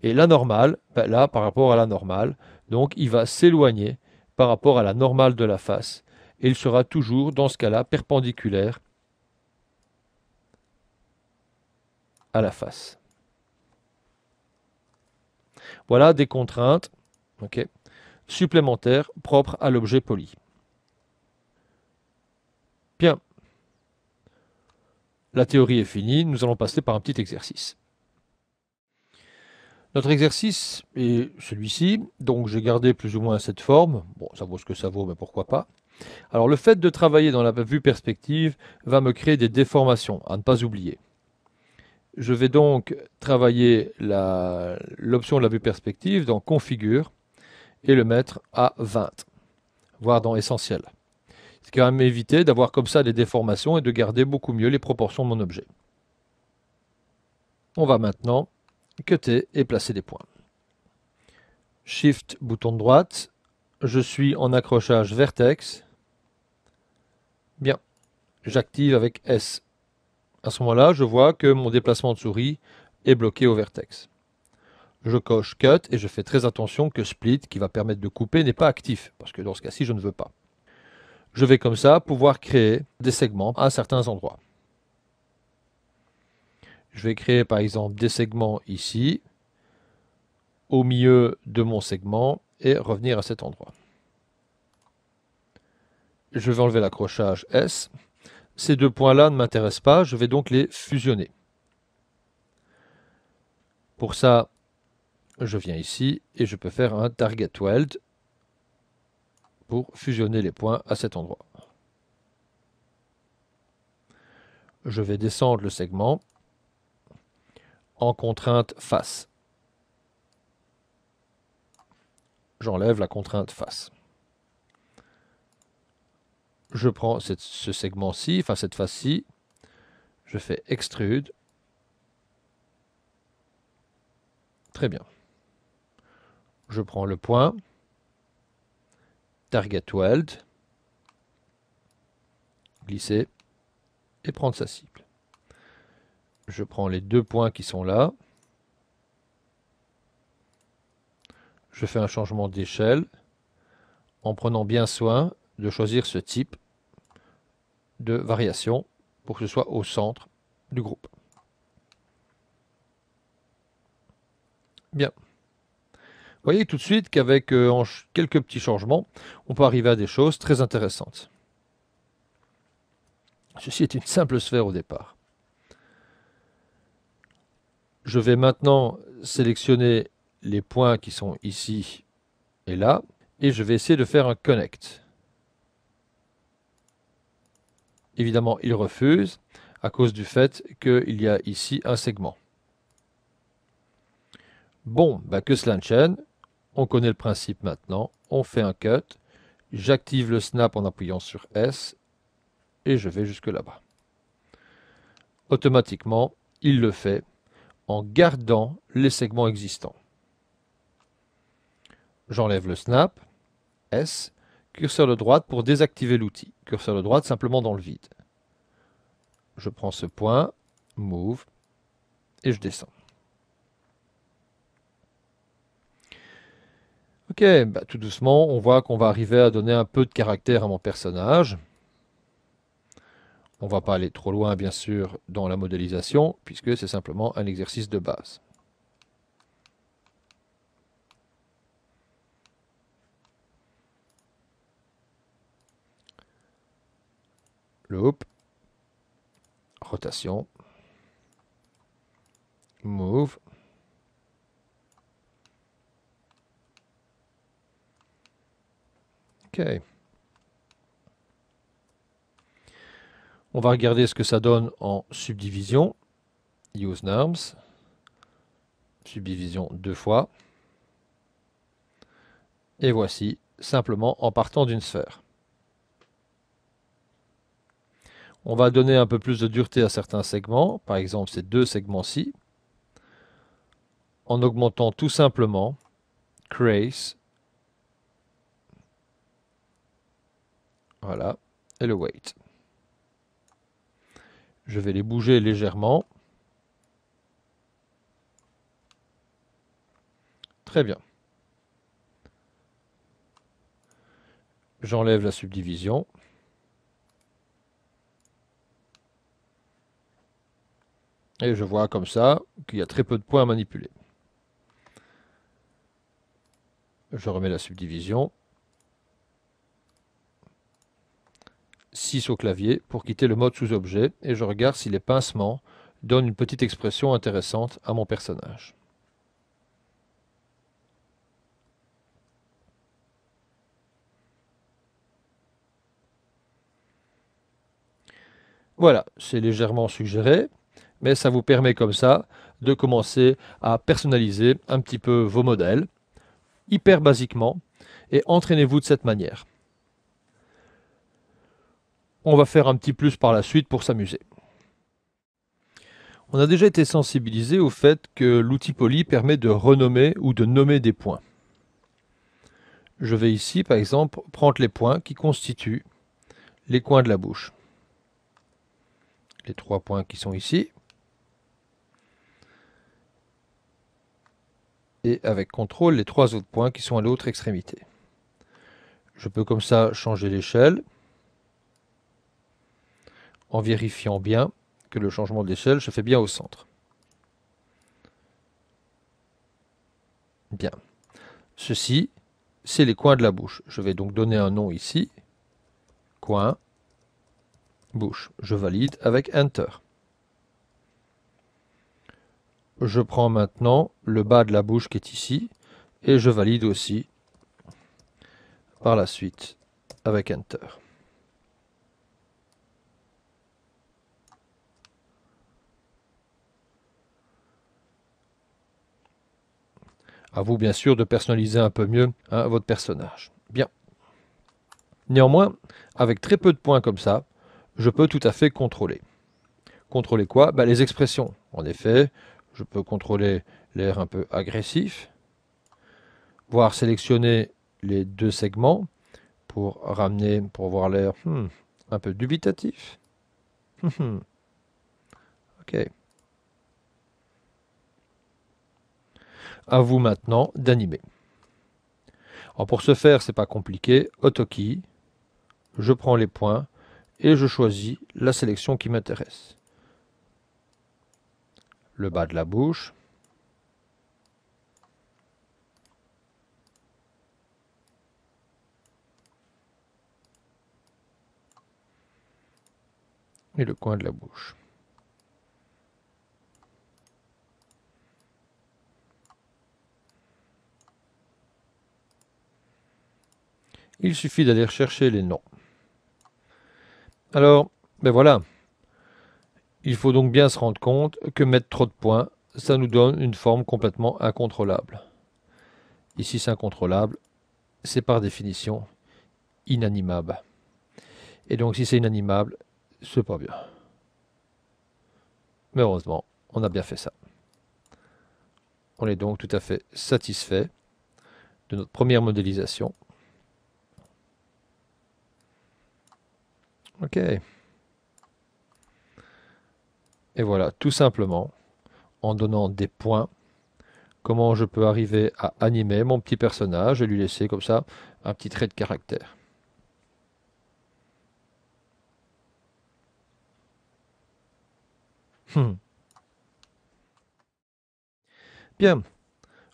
Et la normale, ben là, par rapport à la normale, donc il va s'éloigner par rapport à la normale de la face. Et il sera toujours, dans ce cas-là, perpendiculaire à la face. Voilà des contraintes supplémentaires propres à l'objet poli. Bien. La théorie est finie, nous allons passer par un petit exercice. Notre exercice est celui-ci, donc j'ai gardé plus ou moins cette forme. Bon, ça vaut ce que ça vaut, mais pourquoi pas. Alors le fait de travailler dans la vue perspective va me créer des déformations, à ne pas oublier. Je vais donc travailler l'option de la vue perspective dans Configure et le mettre à 20, voire dans Essentiel. Ce qui va m'éviter d'avoir comme ça des déformations et de garder beaucoup mieux les proportions de mon objet. On va maintenant cutter et placer des points. Shift, bouton de droite. Je suis en accrochage vertex. Bien. J'active avec S. À ce moment-là, je vois que mon déplacement de souris est bloqué au vertex. Je coche Cut et je fais très attention que Split, qui va permettre de couper, n'est pas actif, parce que dans ce cas-ci, je ne veux pas. Je vais comme ça pouvoir créer des segments à certains endroits je vais créer par exemple des segments ici, au milieu de mon segment et revenir à cet endroit. Je vais enlever l'accrochage S. Ces deux points-là ne m'intéressent pas, je vais donc les fusionner. Pour ça, je viens ici et je peux faire un target weld pour fusionner les points à cet endroit. Je vais descendre le segment en contrainte face. J'enlève la contrainte face. Je prends ce segment-ci, enfin cette face-ci. Je fais extrude. Très bien. Je prends le point. Target weld. Glisser. Et prendre ça-ci je prends les deux points qui sont là. Je fais un changement d'échelle en prenant bien soin de choisir ce type de variation pour que ce soit au centre du groupe. Bien. Vous voyez tout de suite qu'avec euh, quelques petits changements, on peut arriver à des choses très intéressantes. Ceci est une simple sphère au départ. Je vais maintenant sélectionner les points qui sont ici et là, et je vais essayer de faire un connect. Évidemment, il refuse à cause du fait qu'il y a ici un segment. Bon, bah, que cela chaîne, on connaît le principe maintenant, on fait un cut, j'active le snap en appuyant sur S, et je vais jusque là-bas. Automatiquement, il le fait en gardant les segments existants. J'enlève le snap, S, curseur de droite pour désactiver l'outil, curseur de droite simplement dans le vide. Je prends ce point, move, et je descends. Ok, bah, tout doucement, on voit qu'on va arriver à donner un peu de caractère à mon personnage. On ne va pas aller trop loin, bien sûr, dans la modélisation, puisque c'est simplement un exercice de base. Loop, rotation, move, OK. On va regarder ce que ça donne en subdivision. Use norms. Subdivision deux fois. Et voici, simplement en partant d'une sphère. On va donner un peu plus de dureté à certains segments, par exemple ces deux segments-ci, en augmentant tout simplement Crace, voilà, et le Weight. Je vais les bouger légèrement. Très bien. J'enlève la subdivision. Et je vois comme ça qu'il y a très peu de points à manipuler. Je remets la subdivision. 6 au clavier pour quitter le mode sous-objet et je regarde si les pincements donnent une petite expression intéressante à mon personnage. Voilà, c'est légèrement suggéré, mais ça vous permet comme ça de commencer à personnaliser un petit peu vos modèles, hyper basiquement, et entraînez-vous de cette manière on va faire un petit plus par la suite pour s'amuser. On a déjà été sensibilisé au fait que l'outil poly permet de renommer ou de nommer des points. Je vais ici, par exemple, prendre les points qui constituent les coins de la bouche. Les trois points qui sont ici. Et avec contrôle, les trois autres points qui sont à l'autre extrémité. Je peux comme ça changer l'échelle en vérifiant bien que le changement d'échelle se fait bien au centre. Bien. Ceci, c'est les coins de la bouche. Je vais donc donner un nom ici. Coin, bouche. Je valide avec Enter. Je prends maintenant le bas de la bouche qui est ici et je valide aussi par la suite avec Enter. À vous, bien sûr, de personnaliser un peu mieux hein, votre personnage. Bien. Néanmoins, avec très peu de points comme ça, je peux tout à fait contrôler. Contrôler quoi bah, Les expressions. En effet, je peux contrôler l'air un peu agressif, voire sélectionner les deux segments pour ramener, pour voir l'air hmm, un peu dubitatif. Hum, hum. ok. À vous maintenant d'animer. pour ce faire, c'est pas compliqué. Autokey, je prends les points et je choisis la sélection qui m'intéresse. Le bas de la bouche. Et le coin de la bouche. Il suffit d'aller chercher les noms. Alors, ben voilà. Il faut donc bien se rendre compte que mettre trop de points, ça nous donne une forme complètement incontrôlable. Ici, c'est incontrôlable. C'est par définition inanimable. Et donc, si c'est inanimable, c'est pas bien. Mais heureusement, on a bien fait ça. On est donc tout à fait satisfait de notre première modélisation. Ok. Et voilà, tout simplement, en donnant des points, comment je peux arriver à animer mon petit personnage et lui laisser comme ça un petit trait de caractère. Hmm. Bien,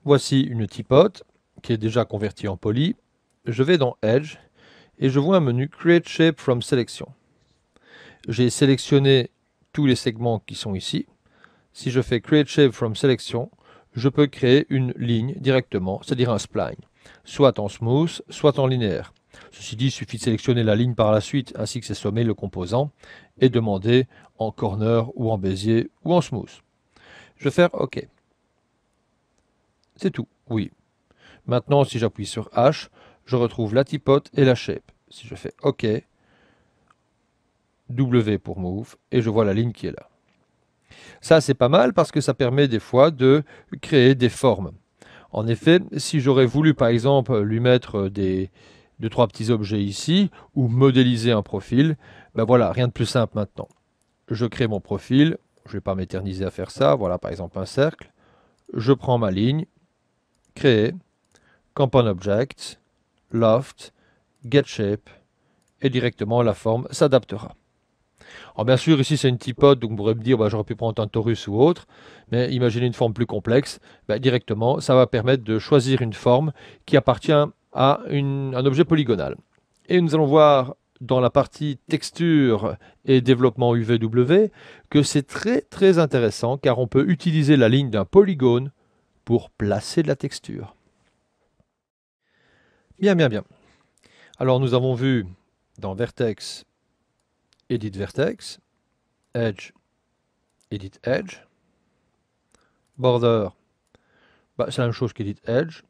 voici une tipote qui est déjà convertie en poly. Je vais dans Edge et je vois un menu Create Shape from Selection. J'ai sélectionné tous les segments qui sont ici. Si je fais Create Shape from Selection, je peux créer une ligne directement, c'est-à-dire un spline, soit en smooth, soit en linéaire. Ceci dit, il suffit de sélectionner la ligne par la suite, ainsi que ses sommets, le composant, et demander en corner ou en bézier ou en smooth. Je vais faire OK. C'est tout, oui. Maintenant, si j'appuie sur H, je retrouve la tipote et la shape. Si je fais OK, W pour move, et je vois la ligne qui est là. Ça, c'est pas mal parce que ça permet des fois de créer des formes. En effet, si j'aurais voulu par exemple lui mettre deux, trois petits objets ici ou modéliser un profil, ben voilà, rien de plus simple maintenant. Je crée mon profil, je ne vais pas m'éterniser à faire ça, voilà par exemple un cercle. Je prends ma ligne, créer, camp object, loft, Get Shape, et directement la forme s'adaptera. Alors bien sûr, ici c'est une tipote, donc vous pourrait me dire bah, j'aurais pu prendre un torus ou autre, mais imaginez une forme plus complexe, bah, directement ça va permettre de choisir une forme qui appartient à un objet polygonal. Et nous allons voir dans la partie texture et développement UVW que c'est très très intéressant car on peut utiliser la ligne d'un polygone pour placer de la texture. Bien, bien, bien. Alors nous avons vu dans Vertex, Edit Vertex, Edge, Edit Edge, Border, bah, c'est la même chose qu'Edit Edge,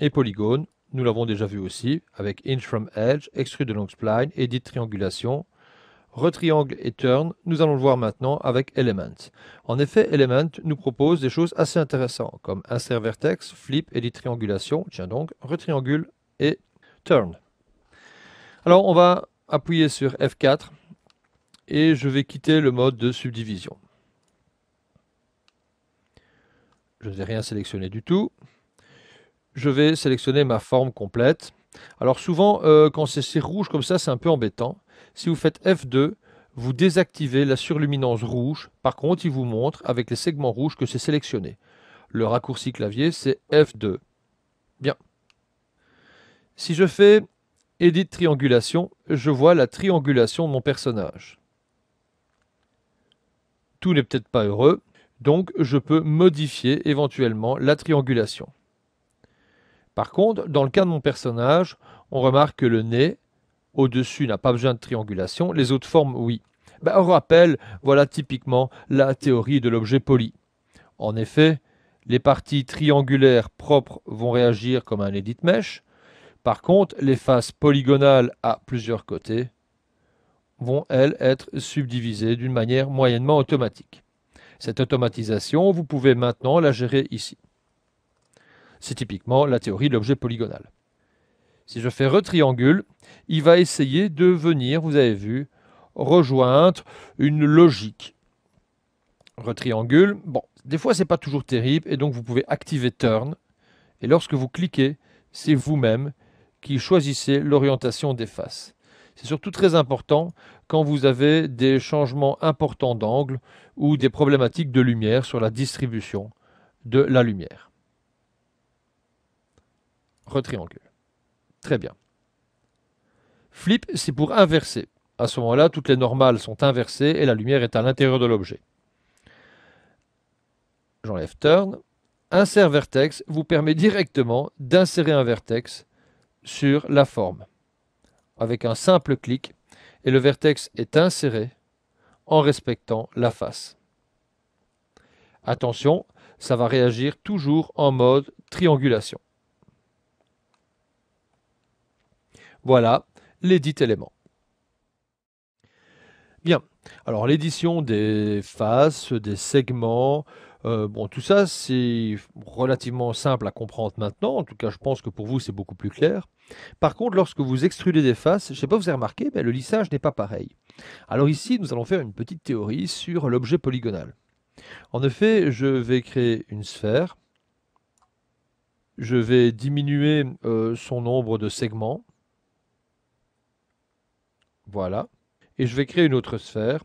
et Polygone, nous l'avons déjà vu aussi, avec Inch from Edge, Extrude de Long Spline, Edit Triangulation, Retriangle et Turn, nous allons le voir maintenant avec Element. En effet, Element nous propose des choses assez intéressantes, comme insert vertex, flip, edit triangulation, tiens donc, retriangle et turn. Alors on va appuyer sur F4 et je vais quitter le mode de subdivision. Je n'ai rien sélectionné du tout. Je vais sélectionner ma forme complète. Alors souvent, euh, quand c'est rouge comme ça, c'est un peu embêtant. Si vous faites F2, vous désactivez la surluminance rouge. Par contre, il vous montre avec les segments rouges que c'est sélectionné. Le raccourci clavier, c'est F2. Si je fais Edit triangulation, je vois la triangulation de mon personnage. Tout n'est peut-être pas heureux, donc je peux modifier éventuellement la triangulation. Par contre, dans le cas de mon personnage, on remarque que le nez, au-dessus, n'a pas besoin de triangulation, les autres formes, oui. Ben, on rappelle, voilà typiquement la théorie de l'objet poli. En effet, les parties triangulaires propres vont réagir comme un edit mesh, par contre, les faces polygonales à plusieurs côtés vont, elles, être subdivisées d'une manière moyennement automatique. Cette automatisation, vous pouvez maintenant la gérer ici. C'est typiquement la théorie de l'objet polygonal. Si je fais retriangule, il va essayer de venir, vous avez vu, rejoindre une logique. Retriangule, bon, des fois ce n'est pas toujours terrible, et donc vous pouvez activer turn, et lorsque vous cliquez, c'est vous-même qui choisissez l'orientation des faces. C'est surtout très important quand vous avez des changements importants d'angle ou des problématiques de lumière sur la distribution de la lumière. Retriangule. Très bien. Flip, c'est pour inverser. À ce moment-là, toutes les normales sont inversées et la lumière est à l'intérieur de l'objet. J'enlève turn. Insert vertex vous permet directement d'insérer un vertex sur la forme. Avec un simple clic, et le vertex est inséré en respectant la face. Attention, ça va réagir toujours en mode triangulation. Voilà les élément. éléments. Bien, alors l'édition des faces, des segments, euh, bon, tout ça, c'est relativement simple à comprendre maintenant. En tout cas, je pense que pour vous, c'est beaucoup plus clair. Par contre, lorsque vous extrudez des faces, je ne sais pas si vous avez remarqué, mais le lissage n'est pas pareil. Alors ici, nous allons faire une petite théorie sur l'objet polygonal. En effet, je vais créer une sphère. Je vais diminuer euh, son nombre de segments. Voilà. Et je vais créer une autre sphère,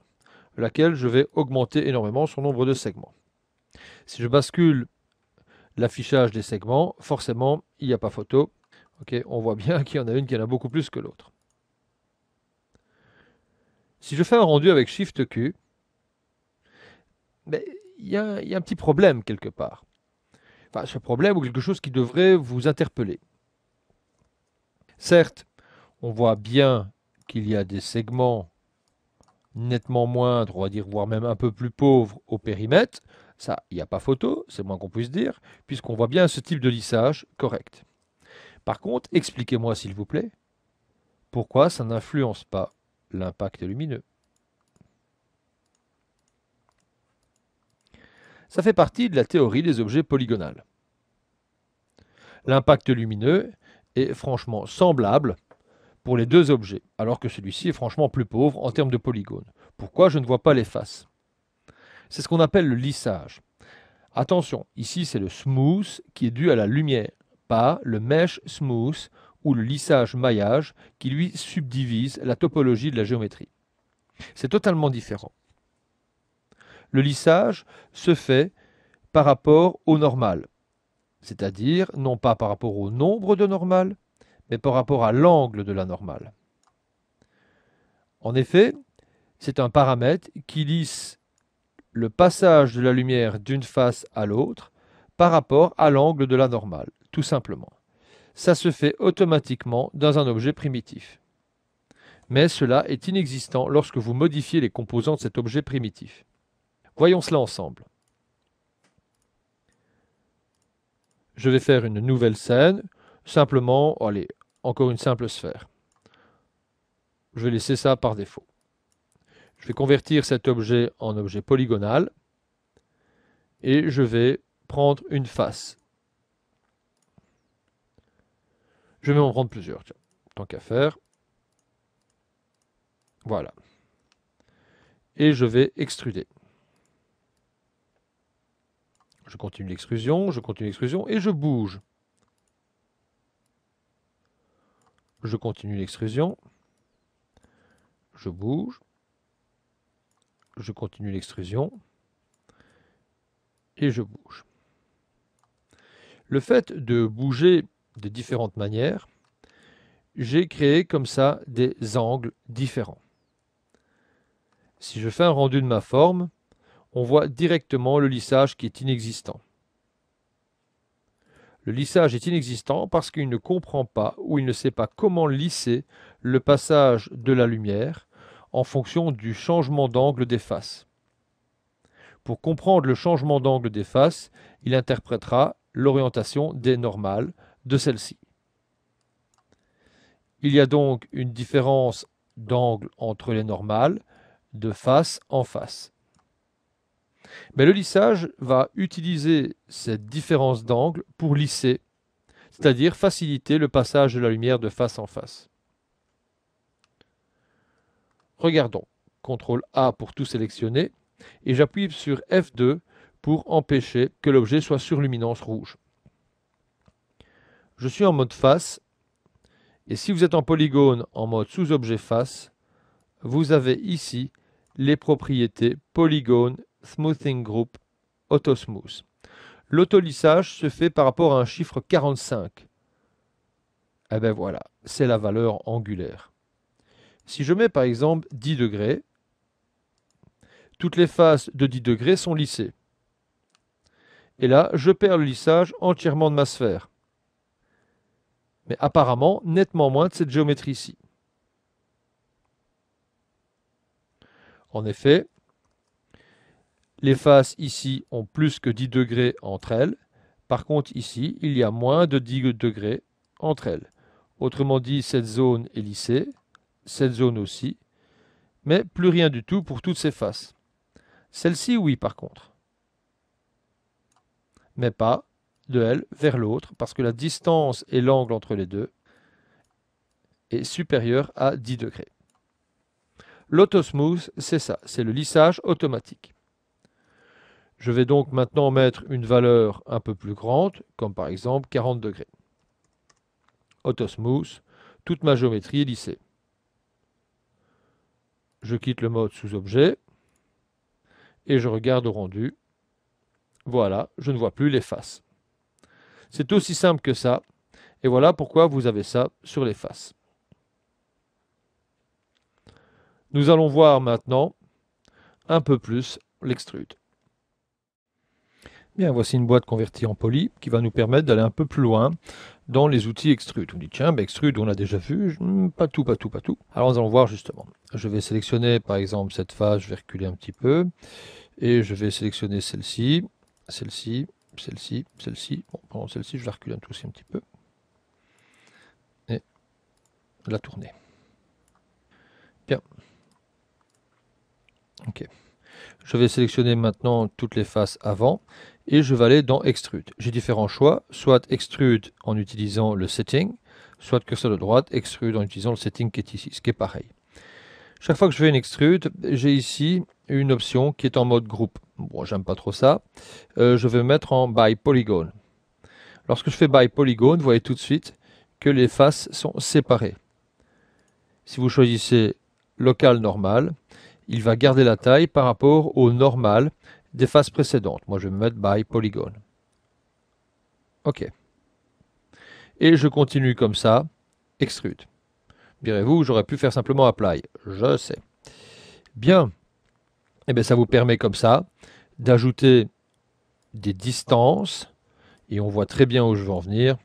laquelle je vais augmenter énormément son nombre de segments. Si je bascule l'affichage des segments, forcément, il n'y a pas photo. on voit bien qu'il y en a une qui en a beaucoup plus que l'autre. Si je fais un rendu avec Shift Q, ben, il y, y, a un petit problème quelque part. Enfin, ce problème ou quelque chose qui devrait vous interpeller. Certes, on voit bien qu'il y a des segments nettement moindres, on va dire voire même un peu plus pauvres au périmètre, ça, il n'y a pas photo, c'est moins qu'on puisse dire, puisqu'on voit bien ce type de lissage correct. Par contre, expliquez-moi s'il vous plaît, pourquoi ça n'influence pas l'impact lumineux. Ça fait partie de la théorie des objets polygonales. L'impact lumineux est franchement semblable pour les deux objets, alors que celui-ci est franchement plus pauvre en termes de polygones. Pourquoi je ne vois pas les faces c'est ce qu'on appelle le lissage. Attention, ici c'est le smooth qui est dû à la lumière, pas le mesh smooth ou le lissage maillage qui lui subdivise la topologie de la géométrie. C'est totalement différent. Le lissage se fait par rapport au normal, c'est-à-dire non pas par rapport au nombre de normales, mais par rapport à l'angle de la normale. En effet, c'est un paramètre qui lisse le passage de la lumière d'une face à l'autre par rapport à l'angle de la normale, tout simplement. Ça se fait automatiquement dans un objet primitif. Mais cela est inexistant lorsque vous modifiez les composants de cet objet primitif. Voyons cela ensemble. Je vais faire une nouvelle scène, simplement, allez, encore une simple sphère. Je vais laisser ça par défaut. Je vais convertir cet objet en objet polygonal et je vais prendre une face. Je vais en prendre plusieurs, tant qu'à faire. Voilà. Et je vais extruder. Je continue l'extrusion, je continue l'extrusion et je bouge. Je continue l'extrusion. Je bouge je continue l'extrusion et je bouge. Le fait de bouger de différentes manières, j'ai créé comme ça des angles différents. Si je fais un rendu de ma forme, on voit directement le lissage qui est inexistant. Le lissage est inexistant parce qu'il ne comprend pas ou il ne sait pas comment lisser le passage de la lumière en fonction du changement d'angle des faces. Pour comprendre le changement d'angle des faces, il interprétera l'orientation des normales de celle-ci. Il y a donc une différence d'angle entre les normales de face en face. Mais le lissage va utiliser cette différence d'angle pour lisser, c'est-à-dire faciliter le passage de la lumière de face en face. Regardons. CTRL A pour tout sélectionner et j'appuie sur F2 pour empêcher que l'objet soit sur luminance rouge. Je suis en mode face et si vous êtes en polygone en mode sous-objet face, vous avez ici les propriétés polygone, smoothing group, Auto Smooth. L'autolissage se fait par rapport à un chiffre 45. Eh bien voilà, c'est la valeur angulaire. Si je mets par exemple 10 degrés, toutes les faces de 10 degrés sont lissées. Et là, je perds le lissage entièrement de ma sphère. Mais apparemment, nettement moins de cette géométrie-ci. En effet, les faces ici ont plus que 10 degrés entre elles. Par contre, ici, il y a moins de 10 degrés entre elles. Autrement dit, cette zone est lissée, cette zone aussi, mais plus rien du tout pour toutes ces faces. Celle-ci, oui, par contre. Mais pas de elle vers l'autre, parce que la distance et l'angle entre les deux est supérieure à 10 degrés. L'autosmooth, c'est ça, c'est le lissage automatique. Je vais donc maintenant mettre une valeur un peu plus grande, comme par exemple 40 degrés. Autosmooth, toute ma géométrie est lissée. Je quitte le mode sous-objet et je regarde au rendu. Voilà, je ne vois plus les faces. C'est aussi simple que ça. Et voilà pourquoi vous avez ça sur les faces. Nous allons voir maintenant un peu plus l'extrude. Bien, voici une boîte convertie en poly qui va nous permettre d'aller un peu plus loin dans les outils extrude. On dit tiens, ben, extrude, on l'a déjà vu, hmm, pas tout, pas tout, pas tout. Alors nous allons voir justement. Je vais sélectionner par exemple cette face, je vais reculer un petit peu, et je vais sélectionner celle-ci, celle-ci, celle-ci, celle-ci. Bon, pendant celle-ci, je la reculer un tout aussi un petit peu. Et la tourner. Bien. Ok. Je vais sélectionner maintenant toutes les faces avant et je vais aller dans Extrude. J'ai différents choix, soit Extrude en utilisant le setting, soit curseur de droite, Extrude en utilisant le setting qui est ici, ce qui est pareil. Chaque fois que je fais une Extrude, j'ai ici une option qui est en mode groupe. Bon, j'aime pas trop ça. Euh, je vais mettre en By Polygon. Lorsque je fais By Polygon, vous voyez tout de suite que les faces sont séparées. Si vous choisissez Local Normal, il va garder la taille par rapport au normal des phases précédentes. Moi, je vais me mettre by polygone. OK. Et je continue comme ça, extrude. Direz-vous, j'aurais pu faire simplement apply. Je sais. Bien. Eh bien, ça vous permet comme ça d'ajouter des distances, et on voit très bien où je veux en venir,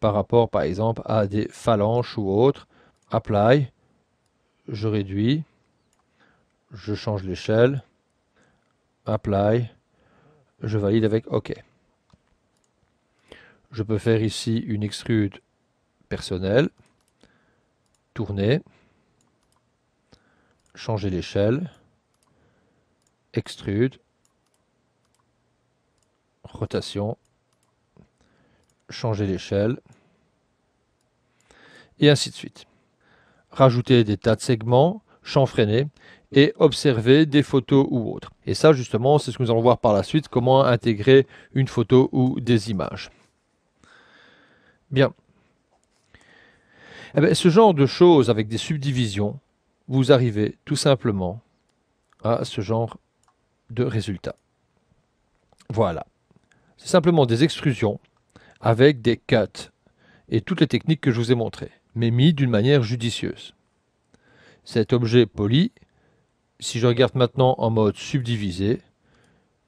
par rapport, par exemple, à des phalanges ou autres. Apply, je réduis, je change l'échelle, Apply. Je valide avec OK. Je peux faire ici une extrude personnelle. Tourner. Changer l'échelle. Extrude. Rotation. Changer l'échelle. Et ainsi de suite. Rajouter des tas de segments, chanfreiner et observer des photos ou autres. Et ça, justement, c'est ce que nous allons voir par la suite, comment intégrer une photo ou des images. Bien. Eh ben, ce genre de choses avec des subdivisions, vous arrivez tout simplement à ce genre de résultat. Voilà. C'est simplement des extrusions avec des cuts et toutes les techniques que je vous ai montrées, mais mis d'une manière judicieuse. Cet objet poli si je regarde maintenant en mode subdivisé,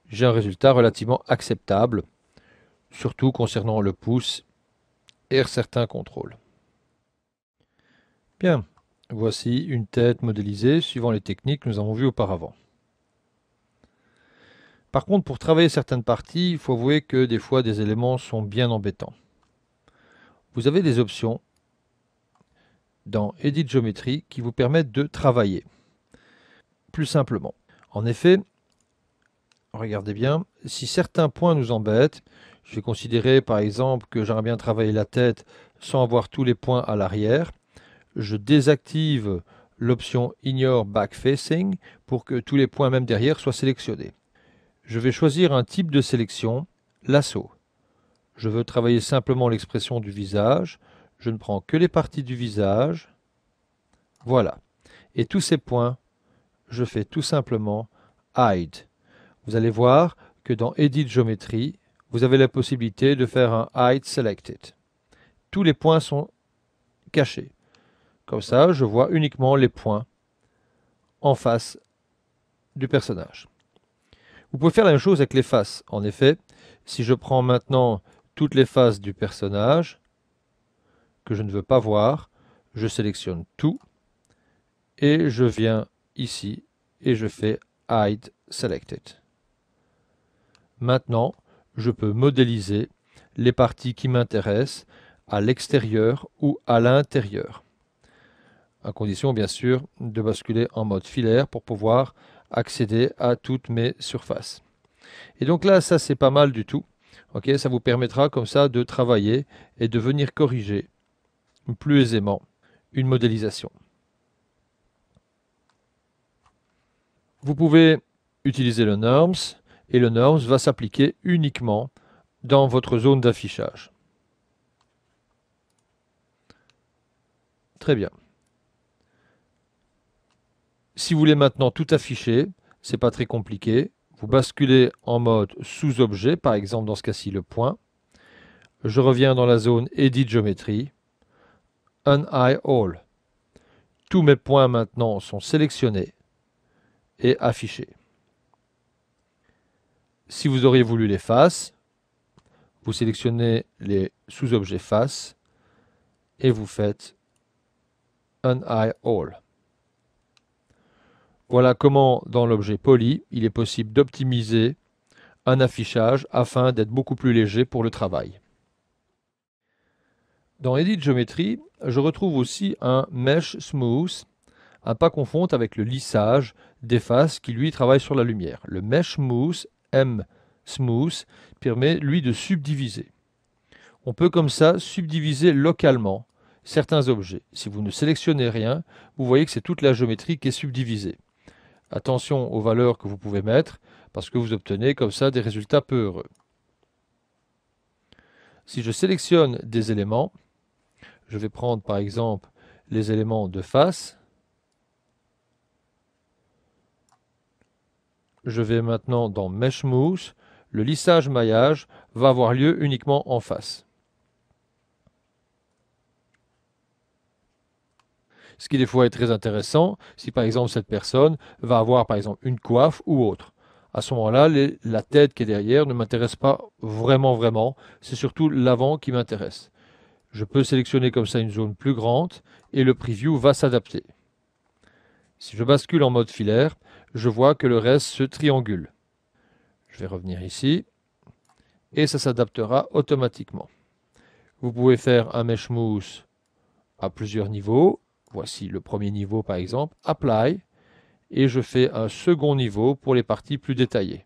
j'ai un résultat relativement acceptable, surtout concernant le pouce et certains contrôles. Bien, voici une tête modélisée suivant les techniques que nous avons vues auparavant. Par contre, pour travailler certaines parties, il faut avouer que des fois des éléments sont bien embêtants. Vous avez des options dans Edit Géométrie qui vous permettent de travailler plus simplement. En effet, regardez bien, si certains points nous embêtent, je vais considérer par exemple que j'aimerais bien travailler la tête sans avoir tous les points à l'arrière. Je désactive l'option Ignore Back Facing pour que tous les points même derrière soient sélectionnés. Je vais choisir un type de sélection, l'assaut. Je veux travailler simplement l'expression du visage. Je ne prends que les parties du visage. Voilà. Et tous ces points je fais tout simplement hide. Vous allez voir que dans Edit Geometry, vous avez la possibilité de faire un hide selected. Tous les points sont cachés. Comme ça, je vois uniquement les points en face du personnage. Vous pouvez faire la même chose avec les faces. En effet, si je prends maintenant toutes les faces du personnage que je ne veux pas voir, je sélectionne tout et je viens ici et je fais Hide Selected. Maintenant, je peux modéliser les parties qui m'intéressent à l'extérieur ou à l'intérieur. À condition, bien sûr, de basculer en mode filaire pour pouvoir accéder à toutes mes surfaces. Et donc là, ça c'est pas mal du tout. ça vous permettra comme ça de travailler et de venir corriger plus aisément une modélisation. Vous pouvez utiliser le norms et le norms va s'appliquer uniquement dans votre zone d'affichage. Très bien. Si vous voulez maintenant tout afficher, c'est pas très compliqué. Vous basculez en mode sous-objet, par exemple dans ce cas-ci le point. Je reviens dans la zone Edit géométrie. Un Eye All. Tous mes points maintenant sont sélectionnés et afficher. Si vous auriez voulu les faces, vous sélectionnez les sous-objets faces et vous faites un eye all. Voilà comment dans l'objet poly, il est possible d'optimiser un affichage afin d'être beaucoup plus léger pour le travail. Dans Edit Geometry, je retrouve aussi un Mesh Smooth, à pas confondre avec le lissage des faces qui lui travaillent sur la lumière. Le Mesh Smooth, M Smooth, permet lui de subdiviser. On peut comme ça subdiviser localement certains objets. Si vous ne sélectionnez rien, vous voyez que c'est toute la géométrie qui est subdivisée. Attention aux valeurs que vous pouvez mettre, parce que vous obtenez comme ça des résultats peu heureux. Si je sélectionne des éléments, je vais prendre par exemple les éléments de face, Je vais maintenant dans Mesh Mousse. Le lissage maillage va avoir lieu uniquement en face. Ce qui des fois est très intéressant, si par exemple cette personne va avoir par exemple une coiffe ou autre. À ce moment-là, la tête qui est derrière ne m'intéresse pas vraiment vraiment, c'est surtout l'avant qui m'intéresse. Je peux sélectionner comme ça une zone plus grande et le preview va s'adapter. Si je bascule en mode filaire, je vois que le reste se triangule. Je vais revenir ici et ça s'adaptera automatiquement. Vous pouvez faire un mesh mousse à plusieurs niveaux. Voici le premier niveau par exemple, apply, et je fais un second niveau pour les parties plus détaillées.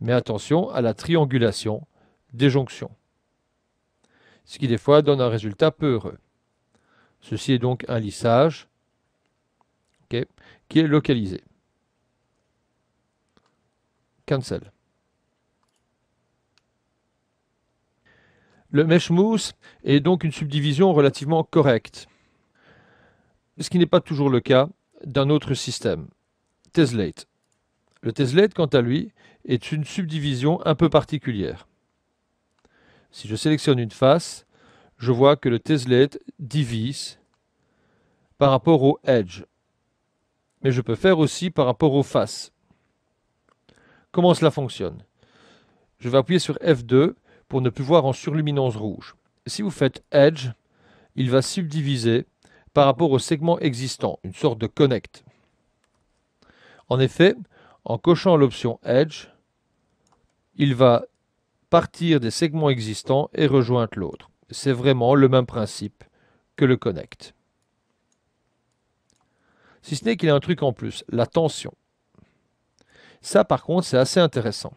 Mais attention à la triangulation des jonctions, ce qui des fois donne un résultat peu heureux. Ceci est donc un lissage qui est localisé. Cancel. Le mesh mousse est donc une subdivision relativement correcte, ce qui n'est pas toujours le cas d'un autre système, Teslate. Le Teslate, quant à lui, est une subdivision un peu particulière. Si je sélectionne une face, je vois que le Teslate divise par rapport au edge, mais je peux faire aussi par rapport aux faces. Comment cela fonctionne Je vais appuyer sur F2 pour ne plus voir en surluminance rouge. Si vous faites Edge, il va subdiviser par rapport au segment existant, une sorte de connect. En effet, en cochant l'option Edge, il va partir des segments existants et rejoindre l'autre. C'est vraiment le même principe que le connect. Si ce n'est qu'il y a un truc en plus, la tension. Ça, par contre, c'est assez intéressant.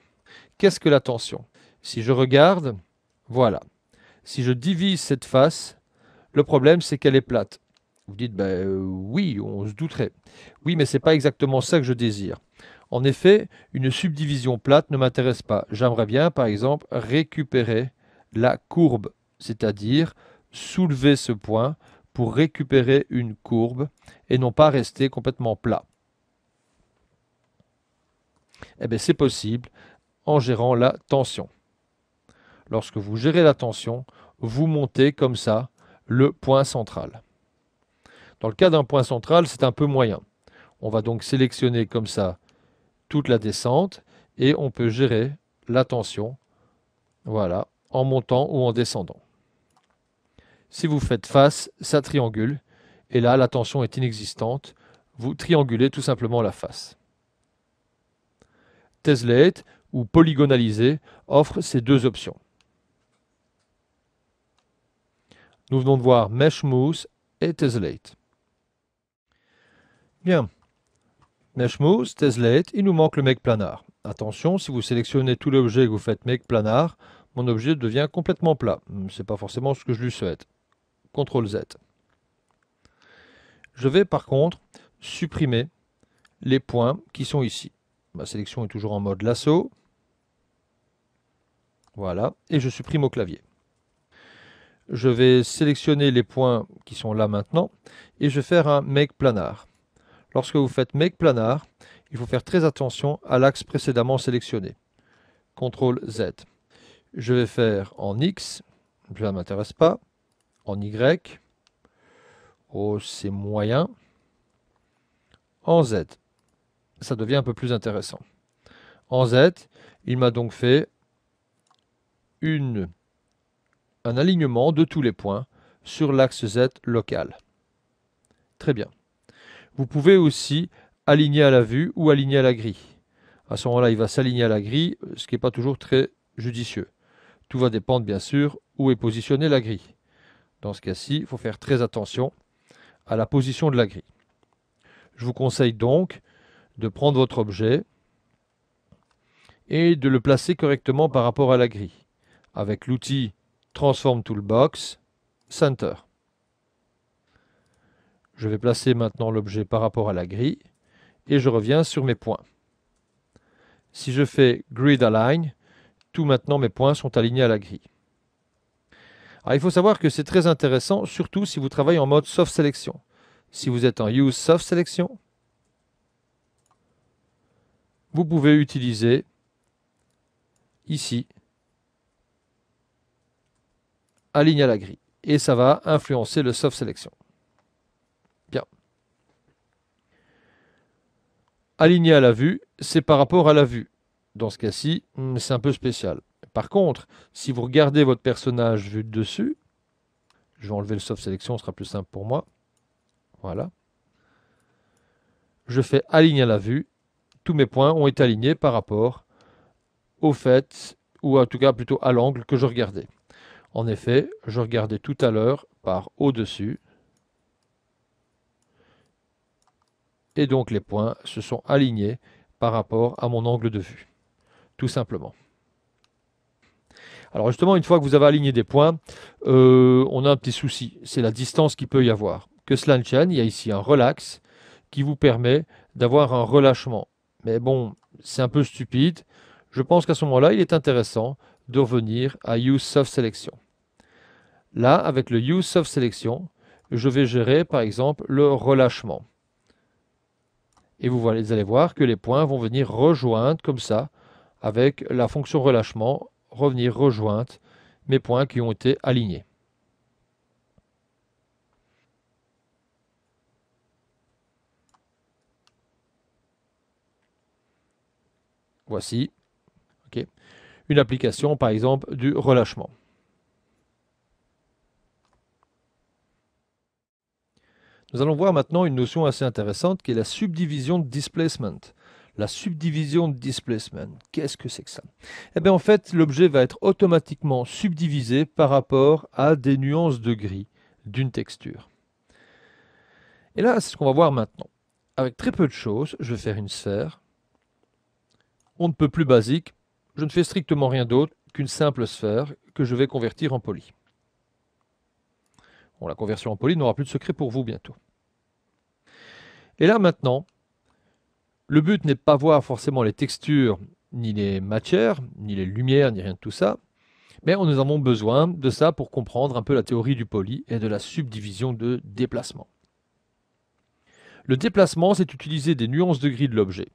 Qu'est-ce que la tension Si je regarde, voilà. Si je divise cette face, le problème, c'est qu'elle est plate. Vous dites, ben euh, oui, on se douterait. Oui, mais ce n'est pas exactement ça que je désire. En effet, une subdivision plate ne m'intéresse pas. J'aimerais bien, par exemple, récupérer la courbe, c'est-à-dire soulever ce point pour récupérer une courbe et non pas rester complètement plat. Eh ben, c'est possible en gérant la tension. Lorsque vous gérez la tension, vous montez comme ça le point central. Dans le cas d'un point central, c'est un peu moyen. On va donc sélectionner comme ça toute la descente et on peut gérer la tension, voilà, en montant ou en descendant. Si vous faites face, ça triangule et là la tension est inexistante, vous triangulez tout simplement la face. Teslate ou polygonalisé offre ces deux options. Nous venons de voir Mesh et Teslate. Bien. Mesh Teslate, il nous manque le MakePlanar. Attention, si vous sélectionnez tout l'objet et que vous faites mec planar, mon objet devient complètement plat. Hmm, ce n'est pas forcément ce que je lui souhaite. CTRL Z. Je vais par contre supprimer les points qui sont ici. Ma sélection est toujours en mode lasso. Voilà, et je supprime au clavier. Je vais sélectionner les points qui sont là maintenant et je vais faire un make planar. Lorsque vous faites make planar, il faut faire très attention à l'axe précédemment sélectionné. CTRL Z. Je vais faire en X, ça ne m'intéresse pas. En Y, oh c'est moyen. En Z ça devient un peu plus intéressant. En Z, il m'a donc fait une, un alignement de tous les points sur l'axe Z local. Très bien. Vous pouvez aussi aligner à la vue ou aligner à la grille. À ce moment-là, il va s'aligner à la grille, ce qui n'est pas toujours très judicieux. Tout va dépendre, bien sûr, où est positionnée la grille. Dans ce cas-ci, il faut faire très attention à la position de la grille. Je vous conseille donc de prendre votre objet et de le placer correctement par rapport à la grille avec l'outil Transform Toolbox Center. Je vais placer maintenant l'objet par rapport à la grille et je reviens sur mes points. Si je fais Grid Align, tout maintenant mes points sont alignés à la grille. il faut savoir que c'est très intéressant, surtout si vous travaillez en mode Soft Selection. Si vous êtes en Use Soft Selection, vous pouvez utiliser ici aligner à la grille et ça va influencer le soft selection. Bien. Aligner à la vue, c'est par rapport à la vue. Dans ce cas-ci, hmm, c'est un peu spécial. Par contre, si vous regardez votre personnage vu de dessus, je vais enlever le soft selection, ce sera plus simple pour moi. Voilà. Je fais aligner à la vue tous mes points ont été alignés par rapport au fait, ou en tout cas plutôt à l'angle que je regardais. En effet, je regardais tout à l'heure par au-dessus. Et donc les points se sont alignés par rapport à mon angle de vue, tout simplement. Alors justement, une fois que vous avez aligné des points, euh, on a un petit souci, c'est la distance qu'il peut y avoir. Que cela ne tienne, il y a ici un relax qui vous permet d'avoir un relâchement bon, c'est un peu stupide. Je pense qu'à ce moment-là, il est intéressant de revenir à Use of Selection. Là, avec le Use of Selection, je vais gérer par exemple le relâchement. Et vous, vous allez voir que les points vont venir rejoindre comme ça, avec la fonction relâchement, revenir rejoindre mes points qui ont été alignés. Voici une application, par exemple, du relâchement. Nous allons voir maintenant une notion assez intéressante qui est la subdivision de displacement. La subdivision de displacement, qu'est-ce que c'est que ça Eh bien en fait, l'objet va être automatiquement subdivisé par rapport à des nuances de gris d'une texture. Et là, c'est ce qu'on va voir maintenant. Avec très peu de choses, je vais faire une sphère, on ne peut plus basique, je ne fais strictement rien d'autre qu'une simple sphère que je vais convertir en poly. Bon, la conversion en poly n'aura plus de secret pour vous bientôt. Et là maintenant, le but n'est pas voir forcément les textures, ni les matières, ni les lumières, ni rien de tout ça, mais on nous avons besoin de ça pour comprendre un peu la théorie du poly et de la subdivision de déplacement. Le déplacement, c'est utiliser des nuances de gris de l'objet.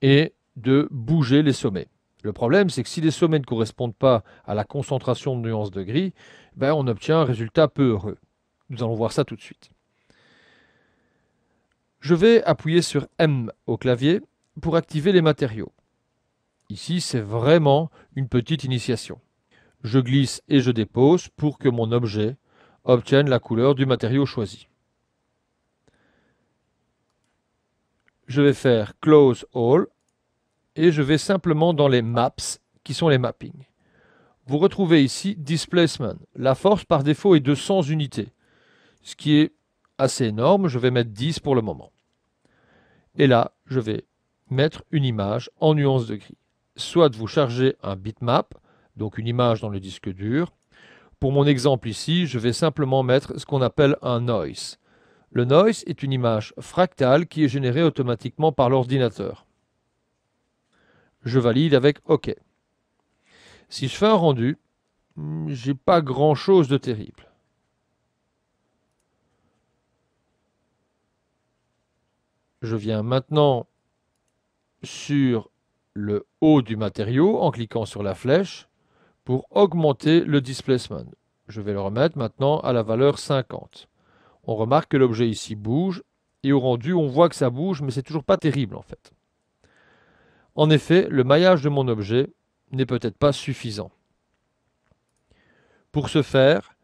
Et de bouger les sommets. Le problème, c'est que si les sommets ne correspondent pas à la concentration de nuances de gris, ben on obtient un résultat peu heureux. Nous allons voir ça tout de suite. Je vais appuyer sur M au clavier pour activer les matériaux. Ici, c'est vraiment une petite initiation. Je glisse et je dépose pour que mon objet obtienne la couleur du matériau choisi. Je vais faire Close All et je vais simplement dans les maps, qui sont les mappings. Vous retrouvez ici Displacement. La force par défaut est de 100 unités, ce qui est assez énorme. Je vais mettre 10 pour le moment. Et là, je vais mettre une image en nuance de gris. Soit vous chargez un bitmap, donc une image dans le disque dur. Pour mon exemple ici, je vais simplement mettre ce qu'on appelle un noise. Le noise est une image fractale qui est générée automatiquement par l'ordinateur je valide avec OK. Si je fais un rendu, hmm, j'ai pas grand chose de terrible. Je viens maintenant sur le haut du matériau en cliquant sur la flèche pour augmenter le displacement. Je vais le remettre maintenant à la valeur 50. On remarque que l'objet ici bouge et au rendu on voit que ça bouge mais c'est toujours pas terrible en fait. En effet, le maillage de mon objet n'est peut-être pas suffisant. Pour ce faire,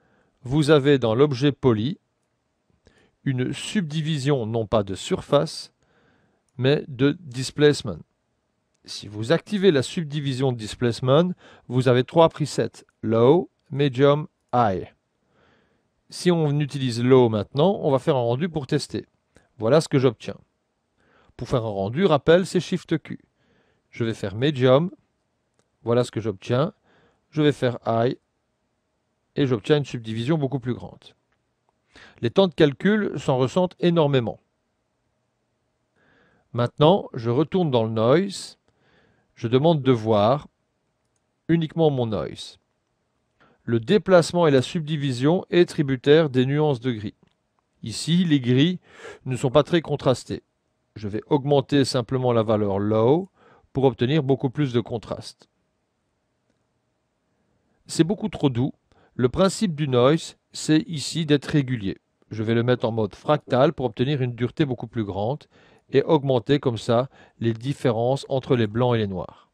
vous avez dans l'objet poli une subdivision non pas de surface, mais de displacement. Si vous activez la subdivision displacement, vous avez trois presets, low, medium, high. Si on utilise low maintenant, on va faire un rendu pour tester. Voilà ce que j'obtiens. Pour faire un rendu, rappel, c'est Shift Q. Je vais faire medium. Voilà ce que j'obtiens. Je vais faire high. Et j'obtiens une subdivision beaucoup plus grande. Les temps de calcul s'en ressentent énormément. Maintenant, je retourne dans le noise. Je demande de voir uniquement mon noise. Le déplacement et la subdivision est tributaire des nuances de gris. Ici, les gris ne sont pas très contrastés. Je vais augmenter simplement la valeur low pour obtenir beaucoup plus de contraste. C'est beaucoup trop doux. Le principe du noise, c'est ici d'être régulier. Je vais le mettre en mode fractal pour obtenir une dureté beaucoup plus grande et augmenter comme ça les différences entre les blancs et les noirs.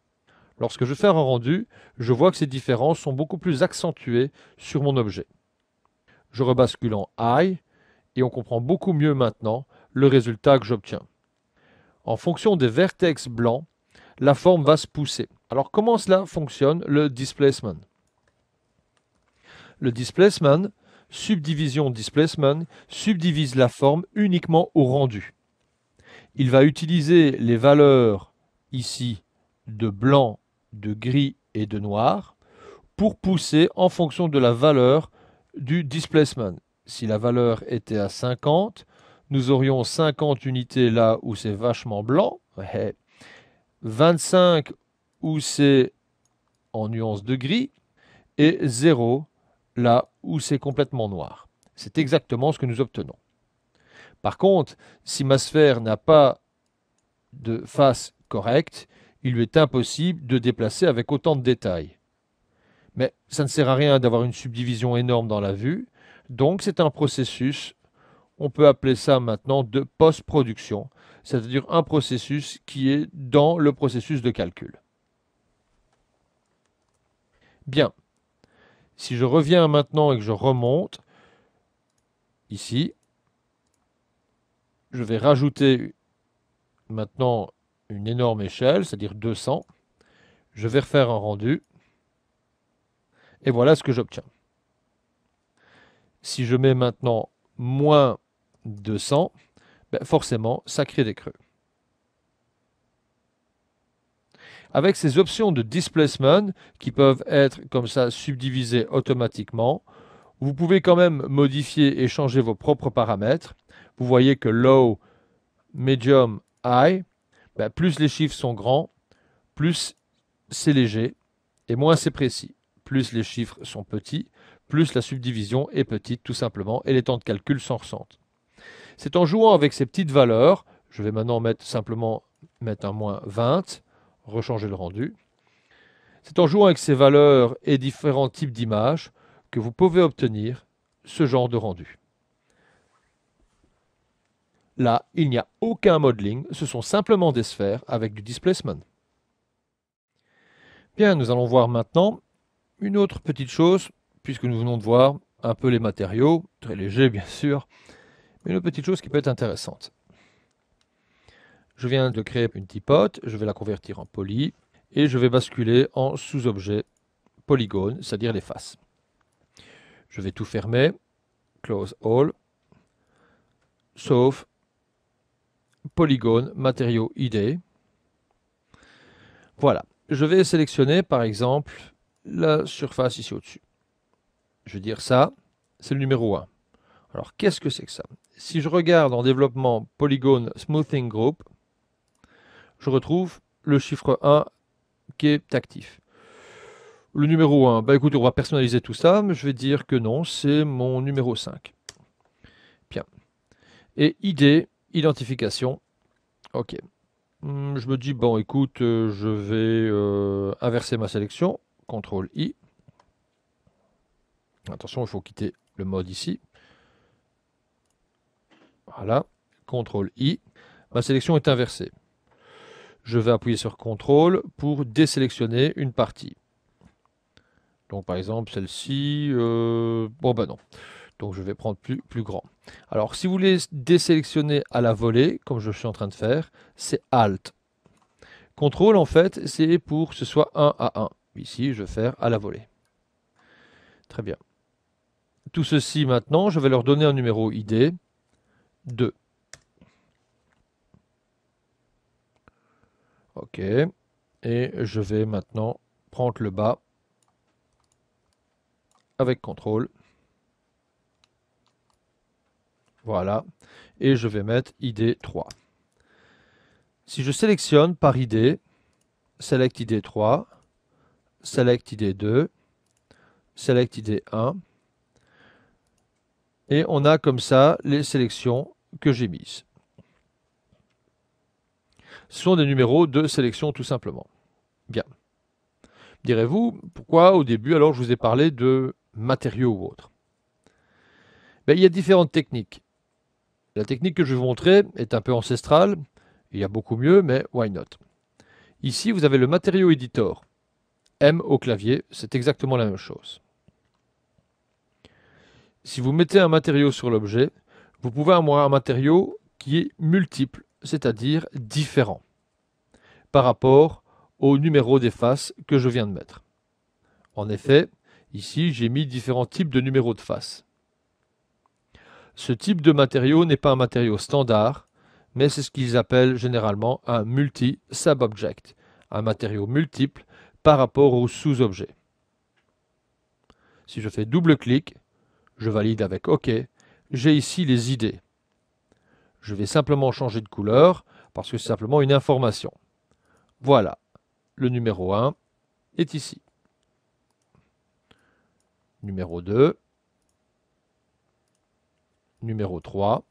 Lorsque je fais un rendu, je vois que ces différences sont beaucoup plus accentuées sur mon objet. Je rebascule en High et on comprend beaucoup mieux maintenant le résultat que j'obtiens. En fonction des vertex blancs, la forme va se pousser. Alors comment cela fonctionne le displacement Le displacement, subdivision displacement, subdivise la forme uniquement au rendu. Il va utiliser les valeurs ici de blanc, de gris et de noir pour pousser en fonction de la valeur du displacement. Si la valeur était à 50, nous aurions 50 unités là où c'est vachement blanc, eh, 25 où c'est en nuance de gris, et 0 là où c'est complètement noir. C'est exactement ce que nous obtenons. Par contre, si ma sphère n'a pas de face correcte, il lui est impossible de déplacer avec autant de détails. Mais ça ne sert à rien d'avoir une subdivision énorme dans la vue, donc c'est un processus, on peut appeler ça maintenant de post-production, c'est-à-dire un processus qui est dans le processus de calcul. Bien. Si je reviens maintenant et que je remonte, ici, je vais rajouter maintenant une énorme échelle, c'est-à-dire 200. Je vais refaire un rendu. Et voilà ce que j'obtiens. Si je mets maintenant moins 200, ben, forcément, ça crée des creux. Avec ces options de displacement qui peuvent être comme ça subdivisées automatiquement, vous pouvez quand même modifier et changer vos propres paramètres. Vous voyez que low, medium, high, ben, plus les chiffres sont grands, plus c'est léger et moins c'est précis. Plus les chiffres sont petits, plus la subdivision est petite tout simplement et les temps de calcul s'en ressentent. C'est en jouant avec ces petites valeurs, je vais maintenant mettre simplement mettre un moins 20, rechanger le rendu. C'est en jouant avec ces valeurs et différents types d'images que vous pouvez obtenir ce genre de rendu. Là, il n'y a aucun modeling, ce sont simplement des sphères avec du displacement. Bien, nous allons voir maintenant une autre petite chose, puisque nous venons de voir un peu les matériaux, très légers bien sûr, une petite chose qui peut être intéressante. Je viens de créer une tipote, je vais la convertir en poly, et je vais basculer en sous-objet polygone, c'est-à-dire les faces. Je vais tout fermer, close all, sauf polygone matériau ID. Voilà, je vais sélectionner par exemple la surface ici au-dessus. Je vais dire ça, c'est le numéro 1. Alors qu'est-ce que c'est que ça si je regarde en développement polygone Smoothing Group, je retrouve le chiffre 1 qui est actif. Le numéro 1, bah écoute, on va personnaliser tout ça, mais je vais dire que non, c'est mon numéro 5. Bien. Et ID, identification. Ok. Hmm, je me dis, bon, écoute, euh, je vais euh, inverser ma sélection. CTRL-I. Attention, il faut quitter le mode ici. Voilà, CTRL-I. Ma sélection est inversée. Je vais appuyer sur CTRL pour désélectionner une partie. Donc par exemple celle-ci, euh, bon ben non. Donc je vais prendre plus, plus grand. Alors si vous voulez désélectionner à la volée, comme je suis en train de faire, c'est Alt. Contrôle en fait, c'est pour que ce soit 1 à 1. Ici, je vais faire à la volée. Très bien. Tout ceci maintenant, je vais leur donner un numéro ID. 2. Ok. Et je vais maintenant prendre le bas avec contrôle. Voilà. Et je vais mettre ID 3. Si je sélectionne par ID, Select ID 3, Select ID 2, Select ID 1, et on a comme ça les sélections que j'ai mis Ce sont des numéros de sélection tout simplement. Bien. Direz-vous, pourquoi au début alors je vous ai parlé de matériaux ou autres ben, Il y a différentes techniques. La technique que je vais vous montrer est un peu ancestrale, il y a beaucoup mieux, mais why not Ici, vous avez le matériau editor. M au clavier, c'est exactement la même chose. Si vous mettez un matériau sur l'objet, vous pouvez avoir un matériau qui est multiple, c'est-à-dire différent, par rapport au numéro des faces que je viens de mettre. En effet, ici j'ai mis différents types de numéros de faces. Ce type de matériau n'est pas un matériau standard, mais c'est ce qu'ils appellent généralement un multi sub object un matériau multiple par rapport au sous-objet. Si je fais double clic, je valide avec OK, j'ai ici les idées. Je vais simplement changer de couleur parce que c'est simplement une information. Voilà, le numéro 1 est ici. Numéro 2. Numéro 3.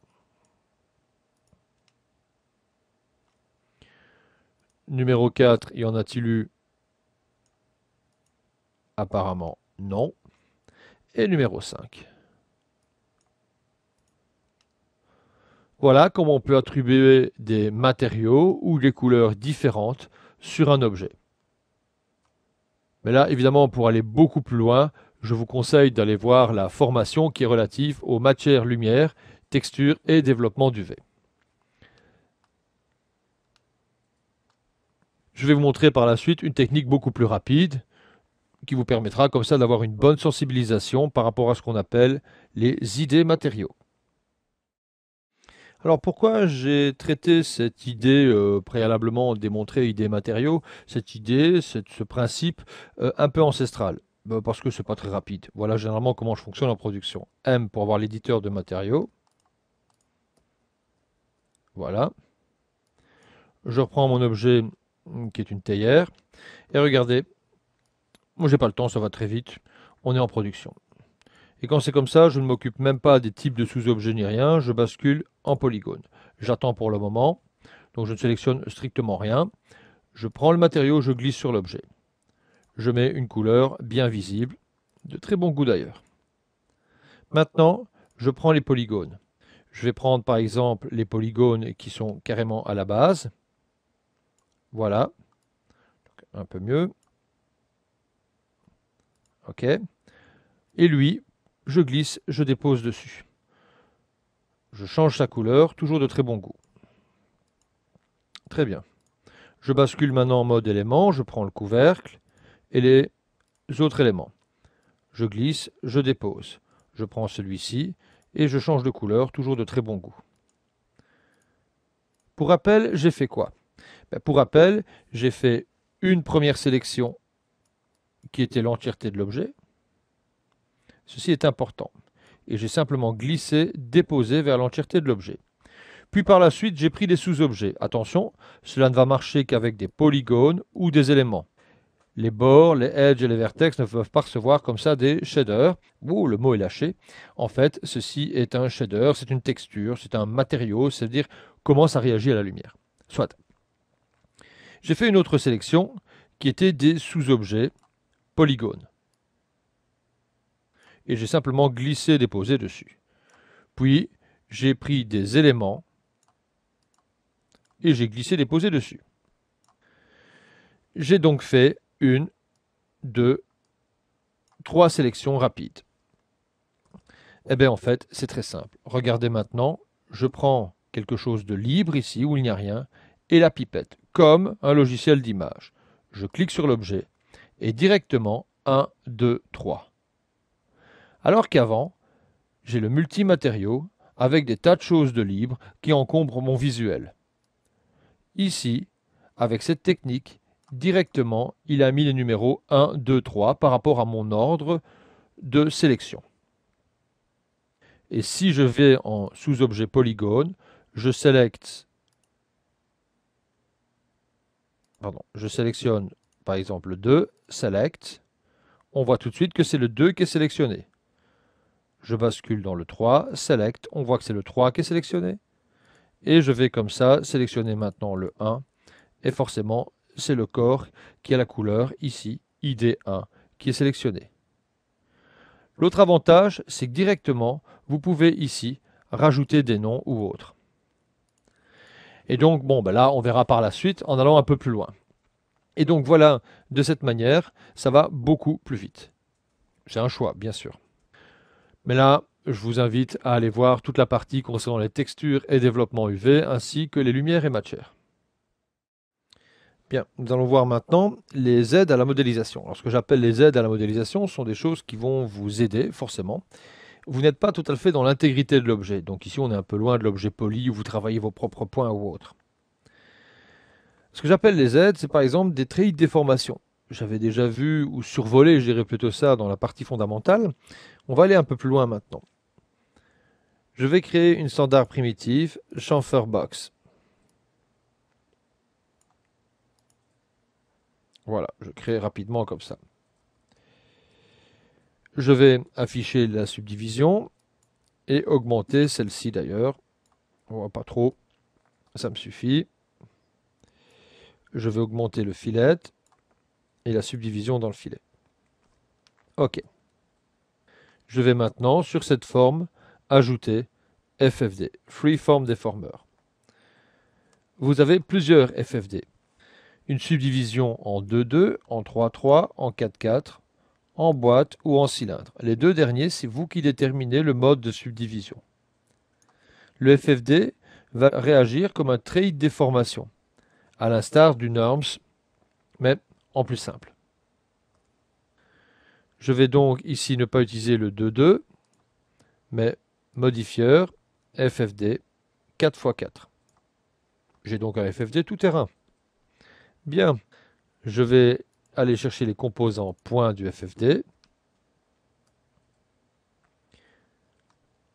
Numéro 4, y en a-t-il eu Apparemment non. Et numéro 5. Voilà comment on peut attribuer des matériaux ou des couleurs différentes sur un objet. Mais là, évidemment, pour aller beaucoup plus loin, je vous conseille d'aller voir la formation qui est relative aux matières lumière, texture et développement du V. Je vais vous montrer par la suite une technique beaucoup plus rapide qui vous permettra comme ça d'avoir une bonne sensibilisation par rapport à ce qu'on appelle les idées matériaux. Alors pourquoi j'ai traité cette idée euh, préalablement démontrée, idée matériaux, cette idée, cette, ce principe euh, un peu ancestral bah, Parce que c'est pas très rapide. Voilà généralement comment je fonctionne en production. M pour avoir l'éditeur de matériaux. Voilà. Je reprends mon objet hmm, qui est une théière. Et regardez, moi j'ai pas le temps, ça va très vite. On est en production. Et quand c'est comme ça, je ne m'occupe même pas des types de sous-objets ni rien, je bascule en polygone. J'attends pour le moment, donc je ne sélectionne strictement rien. Je prends le matériau, je glisse sur l'objet. Je mets une couleur bien visible, de très bon goût d'ailleurs. Maintenant, je prends les polygones. Je vais prendre par exemple les polygones qui sont carrément à la base. Voilà. un peu mieux. OK. Et lui, je glisse, je dépose dessus. Je change sa couleur, toujours de très bon goût. Très bien. Je bascule maintenant en mode élément, je prends le couvercle et les autres éléments. Je glisse, je dépose. Je prends celui-ci et je change de couleur, toujours de très bon goût. Pour rappel, j'ai fait quoi ben, Pour rappel, j'ai fait une première sélection qui était l'entièreté de l'objet. Ceci est important et j'ai simplement glissé, déposé vers l'entièreté de l'objet. Puis par la suite, j'ai pris des sous-objets. Attention, cela ne va marcher qu'avec des polygones ou des éléments. Les bords, les edges et les vertex ne peuvent pas recevoir comme ça des shaders. Ouh, le mot est lâché. En fait, ceci est un shader, c'est une texture, c'est un matériau, c'est-à-dire comment ça réagit à la lumière. Soit. J'ai fait une autre sélection qui était des sous-objets polygones et j'ai simplement glissé déposé dessus. Puis j'ai pris des éléments et j'ai glissé déposé dessus. J'ai donc fait une, deux, trois sélections rapides. Eh bien en fait, c'est très simple. Regardez maintenant, je prends quelque chose de libre ici où il n'y a rien et la pipette, comme un logiciel d'image. Je clique sur l'objet et directement 1, 2, 3. Alors qu'avant, j'ai le multimatériau avec des tas de choses de libre qui encombrent mon visuel. Ici, avec cette technique, directement, il a mis les numéros 1, 2, 3 par rapport à mon ordre de sélection. Et si je vais en sous-objet polygone, je je sélectionne par exemple le 2, select, on voit tout de suite que c'est le 2 qui est sélectionné. Je bascule dans le 3, select, on voit que c'est le 3 qui est sélectionné. Et je vais comme ça sélectionner maintenant le 1. Et forcément, c'est le corps qui a la couleur ici, ID1, qui est sélectionné. L'autre avantage, c'est que directement, vous pouvez ici rajouter des noms ou autres. Et donc, bon, ben là, on verra par la suite en allant un peu plus loin. Et donc voilà, de cette manière, ça va beaucoup plus vite. J'ai un choix, bien sûr. Mais là, je vous invite à aller voir toute la partie concernant les textures et développement UV, ainsi que les lumières et matières. Bien, nous allons voir maintenant les aides à la modélisation. Alors ce que j'appelle les aides à la modélisation sont des choses qui vont vous aider, forcément. Vous n'êtes pas tout à fait dans l'intégrité de l'objet. Donc ici, on est un peu loin de l'objet poli où vous travaillez vos propres points ou autres. Ce que j'appelle les aides, c'est par exemple des trilles de déformation j'avais déjà vu ou survolé, je dirais plutôt ça, dans la partie fondamentale. On va aller un peu plus loin maintenant. Je vais créer une standard primitive, chamfer box. Voilà, je crée rapidement comme ça. Je vais afficher la subdivision et augmenter celle-ci d'ailleurs. On voit pas trop, ça me suffit. Je vais augmenter le filet et la subdivision dans le filet. OK. Je vais maintenant, sur cette forme, ajouter FFD, Free Form Deformer. Vous avez plusieurs FFD. Une subdivision en 2-2, en 3-3, en 4-4, en boîte ou en cylindre. Les deux derniers, c'est vous qui déterminez le mode de subdivision. Le FFD va réagir comme un trait de déformation, à l'instar du Norms, mais en plus simple. Je vais donc ici ne pas utiliser le 2-2, mais modifier FFD 4 x 4. J'ai donc un FFD tout terrain. Bien, je vais aller chercher les composants points du FFD.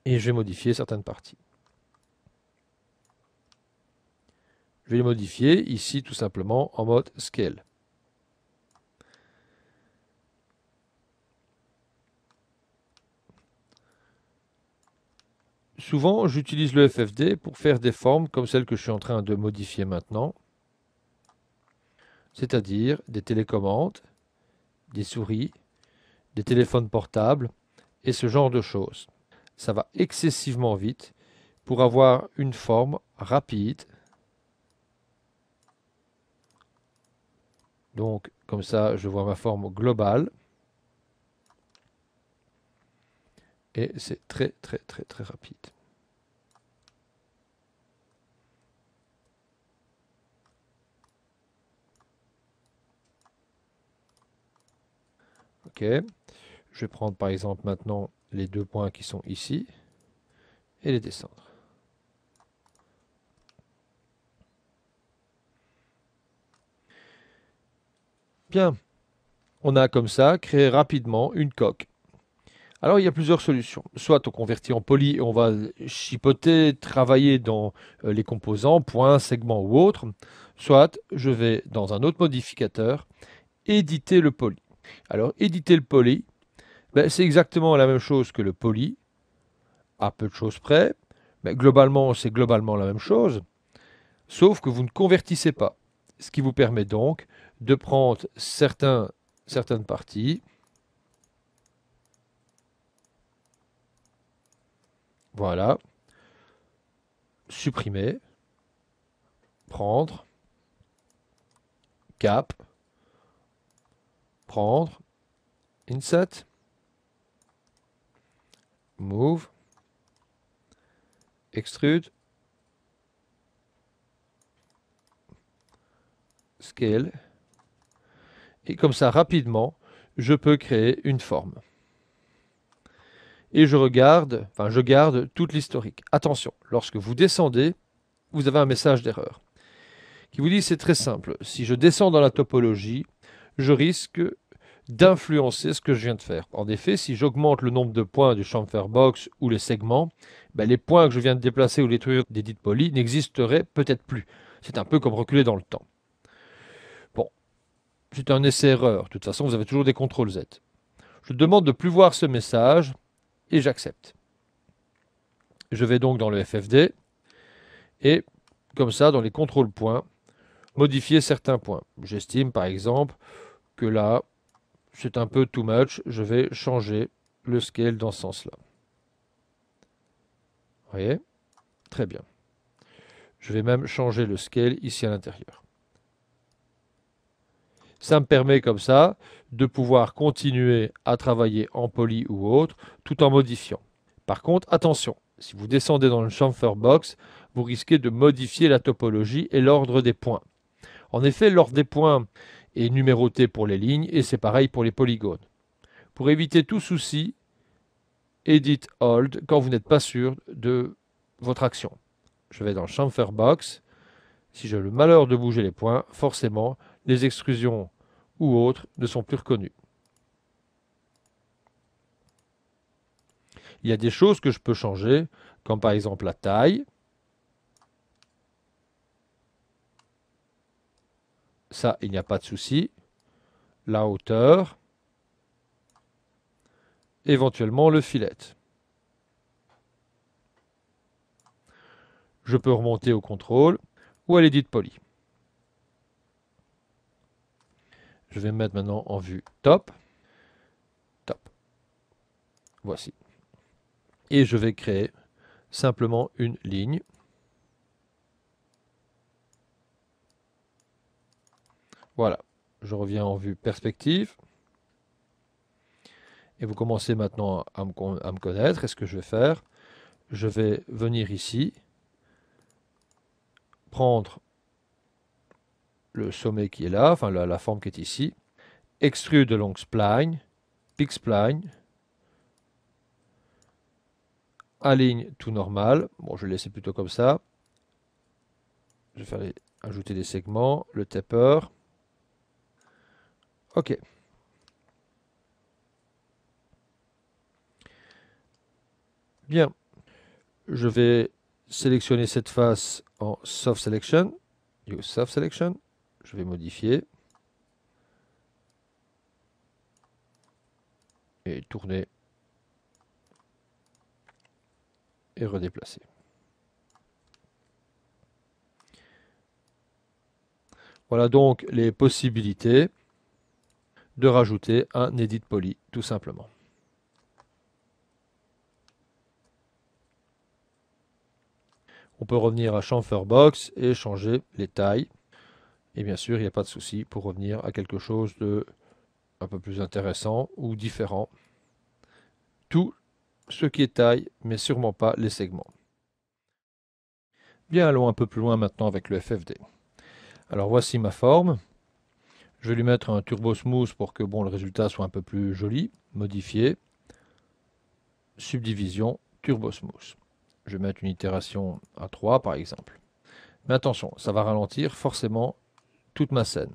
Et je vais modifier certaines parties. Je vais les modifier ici tout simplement en mode scale. souvent, j'utilise le FFD pour faire des formes comme celles que je suis en train de modifier maintenant, c'est-à-dire des télécommandes, des souris, des téléphones portables et ce genre de choses. Ça va excessivement vite pour avoir une forme rapide. Donc, comme ça, je vois ma forme globale. et c'est très très très très rapide. Ok, je vais prendre par exemple maintenant les deux points qui sont ici et les descendre. Bien, on a comme ça créé rapidement une coque. Alors il y a plusieurs solutions. Soit on convertit en poly et on va chipoter, travailler dans euh, les composants, points, segments ou autres. Soit je vais dans un autre modificateur, éditer le poly. Alors éditer le poly, ben, c'est exactement la même chose que le poly, à peu de choses près. Mais globalement, c'est globalement la même chose, sauf que vous ne convertissez pas. Ce qui vous permet donc de prendre certaines parties, Voilà. Supprimer. Prendre. Cap. Prendre. Insert. Move. Extrude. Scale. Et comme ça, rapidement, je peux créer une forme et je regarde, enfin je garde toute l'historique. Attention, lorsque vous descendez, vous avez un message d'erreur qui vous dit c'est très simple, si je descends dans la topologie, je risque d'influencer ce que je viens de faire. En effet, si j'augmente le nombre de points du chamfer box ou les segments, ben, les points que je viens de déplacer ou détruire des dites polies n'existeraient peut-être plus. C'est un peu comme reculer dans le temps. Bon, c'est un essai-erreur. De toute façon, vous avez toujours des contrôles Z. Je demande de plus voir ce message et j'accepte. Je vais donc dans le FFD et comme ça, dans les contrôles points, modifier certains points. J'estime par exemple que là, c'est un peu too much, je vais changer le scale dans ce sens-là. Vous voyez Très bien. Je vais même changer le scale ici à l'intérieur. Ça me permet comme ça de pouvoir continuer à travailler en poly ou autre tout en modifiant. Par contre, attention, si vous descendez dans le chamfer box, vous risquez de modifier la topologie et l'ordre des points. En effet, l'ordre des points est numéroté pour les lignes et c'est pareil pour les polygones. Pour éviter tout souci, Edit Hold quand vous n'êtes pas sûr de votre action. Je vais dans Chamfer Box. Si j'ai le malheur de bouger les points, forcément, les extrusions ou autres ne sont plus reconnues. Il y a des choses que je peux changer, comme par exemple la taille. Ça, il n'y a pas de souci. La hauteur. Éventuellement le filet. Je peux remonter au contrôle ou à l'édit poly. Je vais mettre maintenant en vue top. Top. Voici. Et je vais créer simplement une ligne. Voilà. Je reviens en vue perspective. Et vous commencez maintenant à me, à me connaître. Et ce que je vais faire, je vais venir ici, prendre le sommet qui est là, enfin la, forme qui est ici, extrude long spline, pic spline, aligne tout normal, bon je vais laisser plutôt comme ça, je vais faire ajouter des segments, le taper, ok. Bien, je vais sélectionner cette face en Soft Selection, Use Soft Selection, je vais modifier. Et tourner. Et redéplacer. Voilà donc les possibilités de rajouter un edit poly tout simplement. On peut revenir à Chamferbox et changer les tailles. Et bien sûr, il n'y a pas de souci pour revenir à quelque chose de un peu plus intéressant ou différent. Tout ce qui est taille, mais sûrement pas les segments. Bien, allons un peu plus loin maintenant avec le FFD. Alors voici ma forme. Je vais lui mettre un turbo smooth pour que bon, le résultat soit un peu plus joli. modifié. Subdivision, turbo smooth. Je vais mettre une itération à 3 par exemple. Mais attention, ça va ralentir forcément toute ma scène.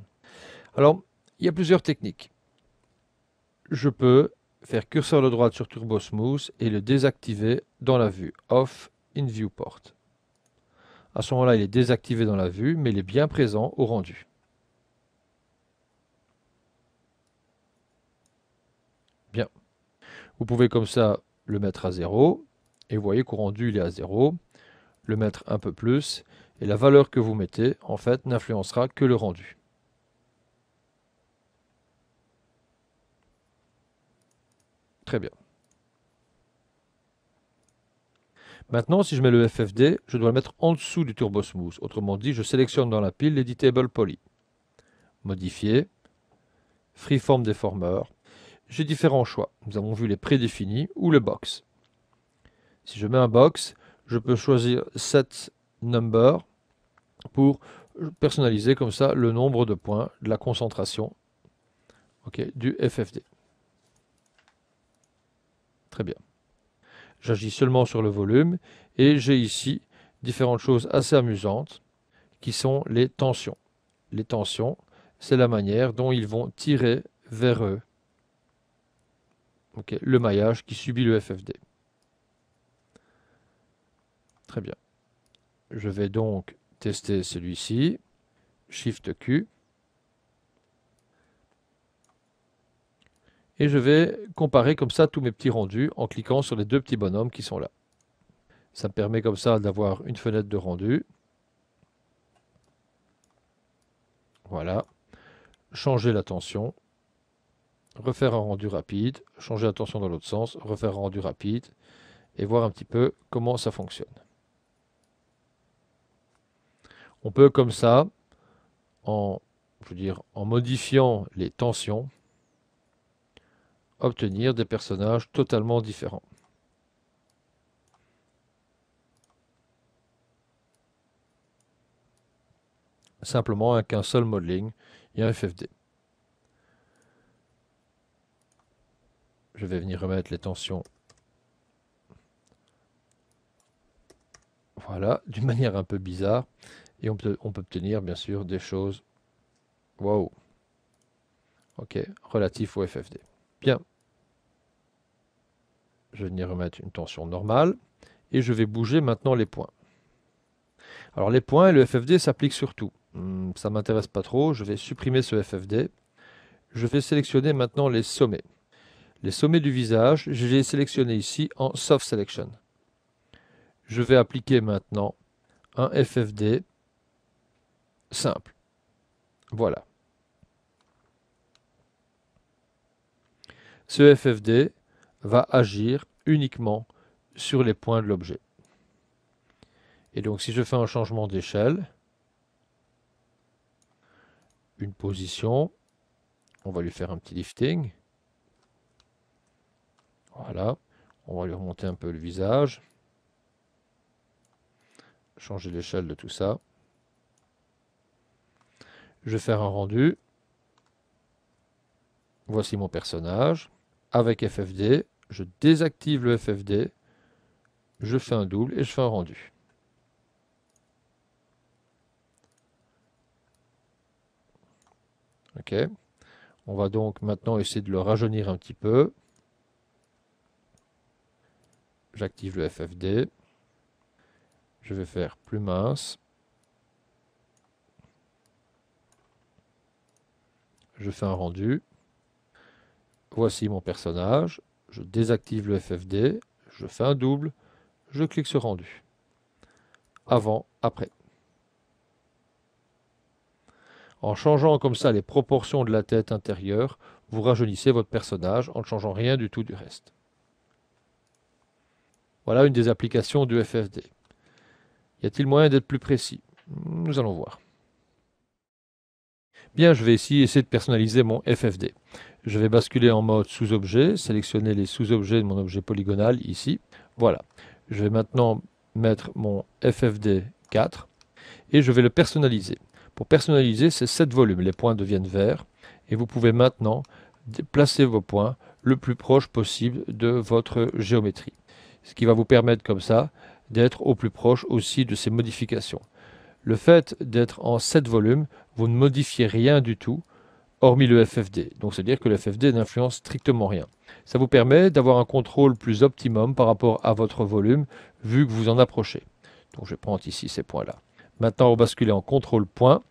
Alors, il y a plusieurs techniques. Je peux faire curseur de droite sur Turbo Smooth et le désactiver dans la vue Off in Viewport. À ce moment-là, il est désactivé dans la vue, mais il est bien présent au rendu. Bien. Vous pouvez comme ça le mettre à 0, et vous voyez qu'au rendu, il est à 0, le mettre un peu plus, et la valeur que vous mettez, en fait, n'influencera que le rendu. Très bien. Maintenant, si je mets le FFD, je dois le mettre en dessous du Turbo Smooth. Autrement dit, je sélectionne dans la pile l'Editable Poly. Modifier. Freeform Deformer. J'ai différents choix. Nous avons vu les prédéfinis ou le box. Si je mets un box, je peux choisir set number pour personnaliser comme ça le nombre de points de la concentration du FFD. Très bien. J'agis seulement sur le volume et j'ai ici différentes choses assez amusantes qui sont les tensions. Les tensions, c'est la manière dont ils vont tirer vers eux le maillage qui subit le FFD. Très bien. Je vais donc tester celui-ci. Shift Q. Et je vais comparer comme ça tous mes petits rendus en cliquant sur les deux petits bonhommes qui sont là. Ça me permet comme ça d'avoir une fenêtre de rendu. Voilà. Changer la tension. Refaire un rendu rapide. Changer la tension dans l'autre sens. Refaire un rendu rapide. Et voir un petit peu comment ça fonctionne. On peut comme ça, en, dire, en modifiant les tensions, obtenir des personnages totalement différents. Simplement avec un seul modeling et un FFD. Je vais venir remettre les tensions voilà, d'une manière un peu bizarre. Et on peut, obtenir, bien sûr, des choses... Wow Ok, relatif au FFD. Bien. Je vais venir remettre une tension normale. Et je vais bouger maintenant les points. Alors les points et le FFD s'appliquent sur tout. Ça hmm, ça m'intéresse pas trop, je vais supprimer ce FFD. Je vais sélectionner maintenant les sommets. Les sommets du visage, je les ai sélectionnés ici en Soft Selection. Je vais appliquer maintenant un FFD simple. Voilà. Ce FFD va agir uniquement sur les points de l'objet. Et donc si je fais un changement d'échelle, une position, on va lui faire un petit lifting. Voilà, on va lui remonter un peu le visage, changer l'échelle de tout ça. Je vais faire un rendu. Voici mon personnage. Avec FFD, je désactive le FFD. Je fais un double et je fais un rendu. Ok. On va donc maintenant essayer de le rajeunir un petit peu. J'active le FFD. Je vais faire plus mince. je fais un rendu. Voici mon personnage. Je désactive le FFD. Je fais un double. Je clique sur rendu. Avant, après. En changeant comme ça les proportions de la tête intérieure, vous rajeunissez votre personnage en ne changeant rien du tout du reste. Voilà une des applications du FFD. Y a-t-il moyen d'être plus précis hmm, Nous allons voir. Bien, je vais ici essayer de personnaliser mon FFD. Je vais basculer en mode sous-objet, sélectionner les sous-objets de mon objet polygonal ici. Voilà. Je vais maintenant mettre mon FFD 4 et je vais le personnaliser. Pour personnaliser, c'est 7 volumes. Les points deviennent verts et vous pouvez maintenant placer vos points le plus proche possible de votre géométrie. Ce qui va vous permettre comme ça d'être au plus proche aussi de ces modifications. Le fait d'être en 7 volumes, vous ne modifiez rien du tout, hormis le FFD. Donc c'est-à-dire que le FFD n'influence strictement rien. Ça vous permet d'avoir un contrôle plus optimum par rapport à votre volume, vu que vous en approchez. Donc je prends ici ces points-là. Maintenant, on bascule en contrôle point.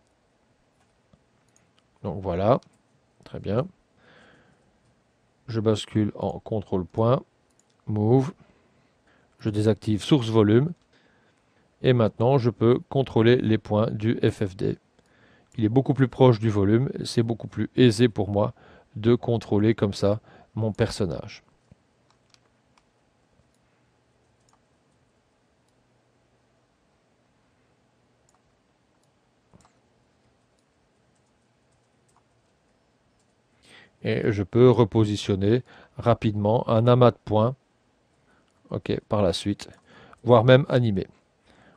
Donc voilà, très bien. Je bascule en contrôle point, move. Je désactive source volume. Et maintenant, je peux contrôler les points du FFD. Il est beaucoup plus proche du volume, c'est beaucoup plus aisé pour moi de contrôler comme ça mon personnage. et je peux repositionner rapidement un amas de points ok par la suite voire même animer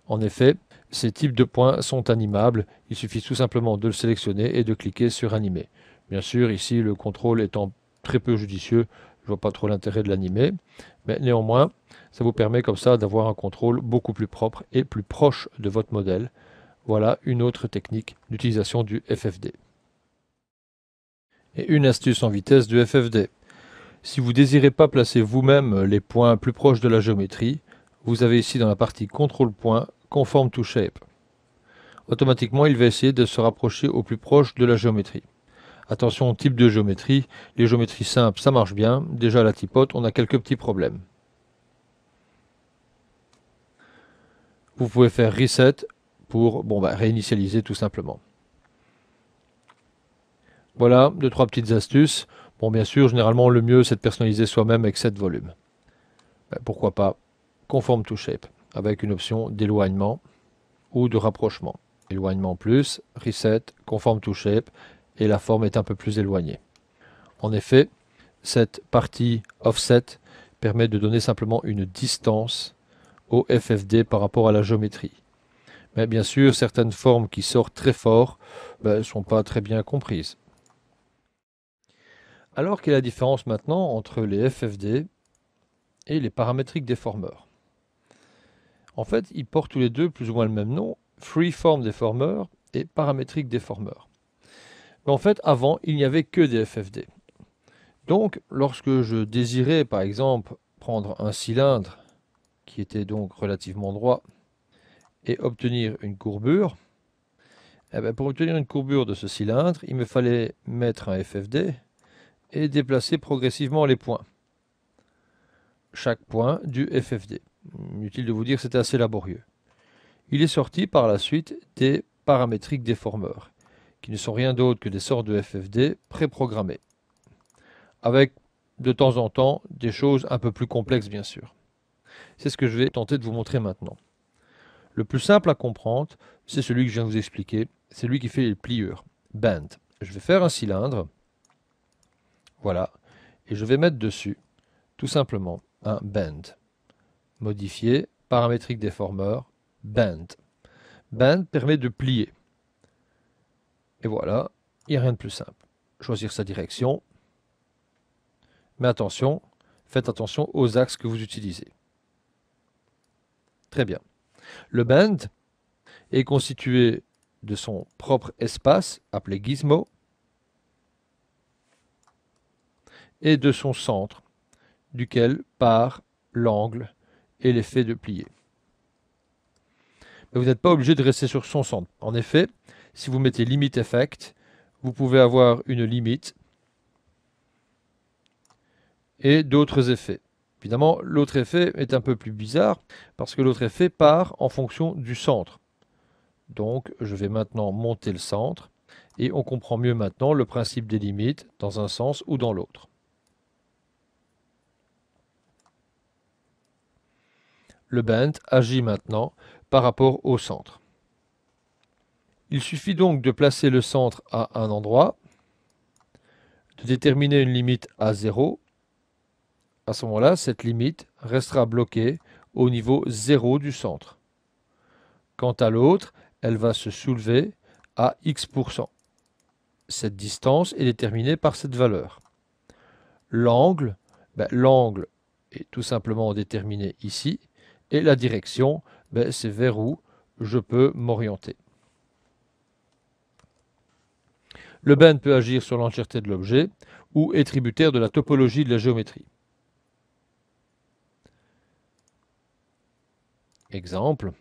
en effet, ces types de points sont animables, il suffit tout simplement de le sélectionner et de cliquer sur animer. Bien sûr, ici le contrôle étant très peu judicieux, je vois pas trop l'intérêt de l'animer, mais néanmoins, ça vous permet comme ça d'avoir un contrôle beaucoup plus propre et plus proche de votre modèle. Voilà une autre technique d'utilisation du FFD. Et une astuce en vitesse du FFD. Si vous désirez pas placer vous-même les points plus proches de la géométrie, vous avez ici dans la partie contrôle point conforme to shape. Automatiquement, il va essayer de se rapprocher au plus proche de la géométrie. Attention au type de géométrie, les géométries simples ça marche bien, déjà à la tipote, on a quelques petits problèmes. Vous pouvez faire reset pour bon, bah, réinitialiser tout simplement. Voilà, deux trois petites astuces. Bon bien sûr, généralement le mieux c'est de personnaliser soi-même avec 7 volumes. Bah, pourquoi pas, conforme to shape avec une option d'éloignement ou de rapprochement. Éloignement plus, reset, conforme to shape et la forme est un peu plus éloignée. En effet, cette partie offset permet de donner simplement une distance au FFD par rapport à la géométrie. Mais bien sûr, certaines formes qui sortent très fort ne ben, sont pas très bien comprises. Alors quelle est la différence maintenant entre les FFD et les paramétriques déformeurs en fait, ils portent tous les deux plus ou moins le même nom, Freeform Deformer et Paramétrique Deformer. Mais en fait, avant, il n'y avait que des FFD. Donc, lorsque je désirais, par exemple, prendre un cylindre qui était donc relativement droit et obtenir une courbure, eh ben, pour obtenir une courbure de ce cylindre, il me fallait mettre un FFD et déplacer progressivement les points. Chaque point du FFD. Inutile de vous dire, c'était assez laborieux. Il est sorti par la suite des paramétriques déformeurs, qui ne sont rien d'autre que des sortes de FFD préprogrammés, avec de temps en temps des choses un peu plus complexes bien sûr. C'est ce que je vais tenter de vous montrer maintenant. Le plus simple à comprendre, c'est celui que je viens de vous expliquer, c'est lui qui fait les pliures, BEND. Je vais faire un cylindre, voilà, et je vais mettre dessus, tout simplement, un BEND modifier, paramétrique déformeur, band. Bend permet de plier. Et voilà, il n'y a rien de plus simple. Choisir sa direction. Mais attention, faites attention aux axes que vous utilisez. Très bien. Le band est constitué de son propre espace, appelé gizmo, et de son centre, duquel part l'angle et l'effet de plier. Mais vous n'êtes pas obligé de rester sur son centre. En effet, si vous mettez Limit effect, vous pouvez avoir une limite et d'autres effets. Évidemment, l'autre effet est un peu plus bizarre parce que l'autre effet part en fonction du centre. Donc, je vais maintenant monter le centre et on comprend mieux maintenant le principe des limites dans un sens ou dans l'autre. le bent agit maintenant par rapport au centre. Il suffit donc de placer le centre à un endroit, de déterminer une limite à 0. À ce moment-là, cette limite restera bloquée au niveau 0 du centre. Quant à l'autre, elle va se soulever à x%. Cette distance est déterminée par cette valeur. L'angle, ben, l'angle est tout simplement déterminé ici. Et la direction, ben, c'est vers où je peux m'orienter. Le bend peut agir sur l'entièreté de l'objet ou est tributaire de la topologie de la géométrie. Exemple,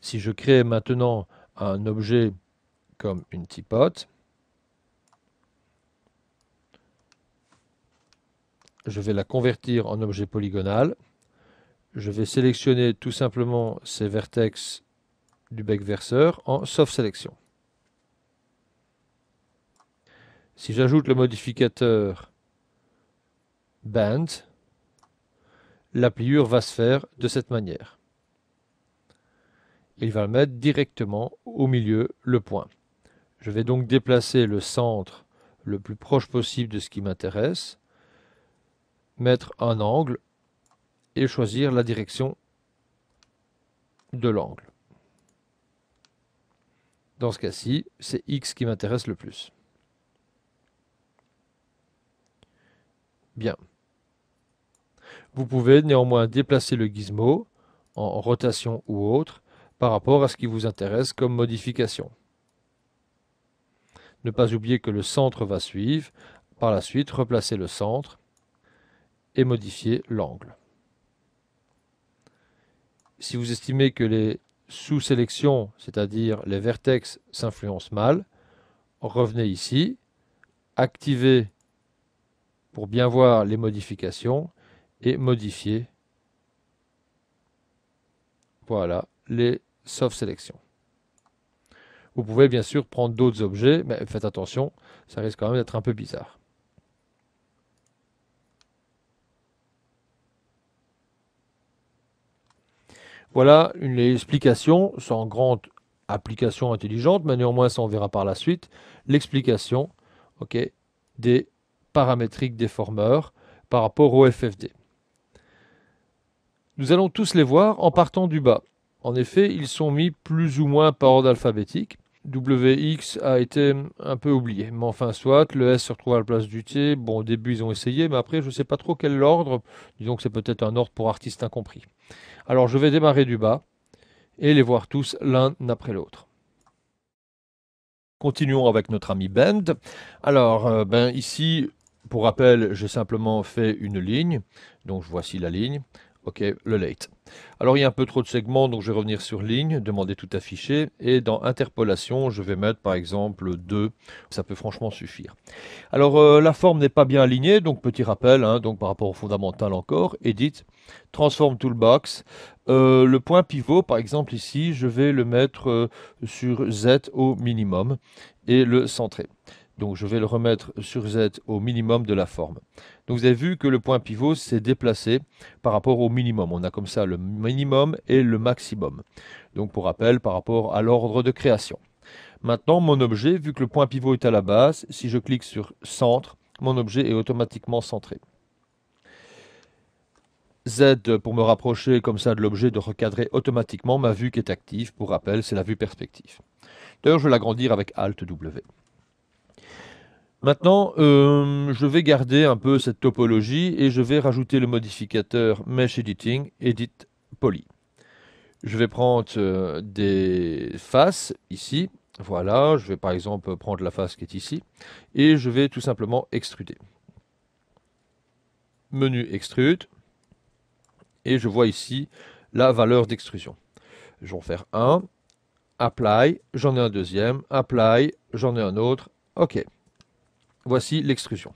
si je crée maintenant un objet comme une tipote, je vais la convertir en objet polygonal je vais sélectionner tout simplement ces vertex du bec verseur en soft sélection. Si j'ajoute le modificateur band, la pliure va se faire de cette manière. Il va mettre directement au milieu le point. Je vais donc déplacer le centre le plus proche possible de ce qui m'intéresse, mettre un angle et choisir la direction de l'angle. Dans ce cas-ci, c'est X qui m'intéresse le plus. Bien. Vous pouvez néanmoins déplacer le gizmo en rotation ou autre par rapport à ce qui vous intéresse comme modification. Ne pas oublier que le centre va suivre. Par la suite, replacer le centre et modifier l'angle si vous estimez que les sous-sélections, c'est-à-dire les vertex, s'influencent mal, revenez ici, activez pour bien voir les modifications et modifier voilà, les soft sélections. Vous pouvez bien sûr prendre d'autres objets, mais faites attention, ça risque quand même d'être un peu bizarre. Voilà une explication sans grande application intelligente, mais néanmoins ça on verra par la suite, l'explication des paramétriques déformeurs par rapport au FFD. Nous allons tous les voir en partant du bas. En effet, ils sont mis plus ou moins par ordre alphabétique. WX a été un peu oublié, mais enfin soit, le S se retrouve à la place du T. Bon, au début ils ont essayé, mais après je ne sais pas trop quel ordre, disons que c'est peut-être un ordre pour artistes incompris. Alors je vais démarrer du bas et les voir tous l'un après l'autre. Continuons avec notre ami Bend. Alors, euh, ben ici, pour rappel, j'ai simplement fait une ligne. Donc voici la ligne. OK, le late. Alors il y a un peu trop de segments, donc je vais revenir sur ligne, demander tout affiché, et dans interpolation, je vais mettre par exemple 2, ça peut franchement suffire. Alors euh, la forme n'est pas bien alignée, donc petit rappel, hein, donc par rapport au fondamental encore, edit, transform toolbox, euh, le point pivot par exemple ici, je vais le mettre euh, sur Z au minimum, et le centrer. Donc je vais le remettre sur Z au minimum de la forme. Donc vous avez vu que le point pivot s'est déplacé par rapport au minimum. On a comme ça le minimum et le maximum. Donc pour rappel, par rapport à l'ordre de création. Maintenant, mon objet, vu que le point pivot est à la base, si je clique sur centre, mon objet est automatiquement centré. Z pour me rapprocher comme ça de l'objet, de recadrer automatiquement ma vue qui est active. Pour rappel, c'est la vue perspective. D'ailleurs, je vais l'agrandir avec Alt W. Maintenant, euh, je vais garder un peu cette topologie et je vais rajouter le modificateur Mesh Editing, Edit Poly. Je vais prendre euh, des faces ici. Voilà, je vais par exemple prendre la face qui est ici et je vais tout simplement extruder. Menu Extrude et je vois ici la valeur d'extrusion. Je vais en faire un, Apply, j'en ai un deuxième, Apply, j'en ai un autre, OK. Voici l'extrusion.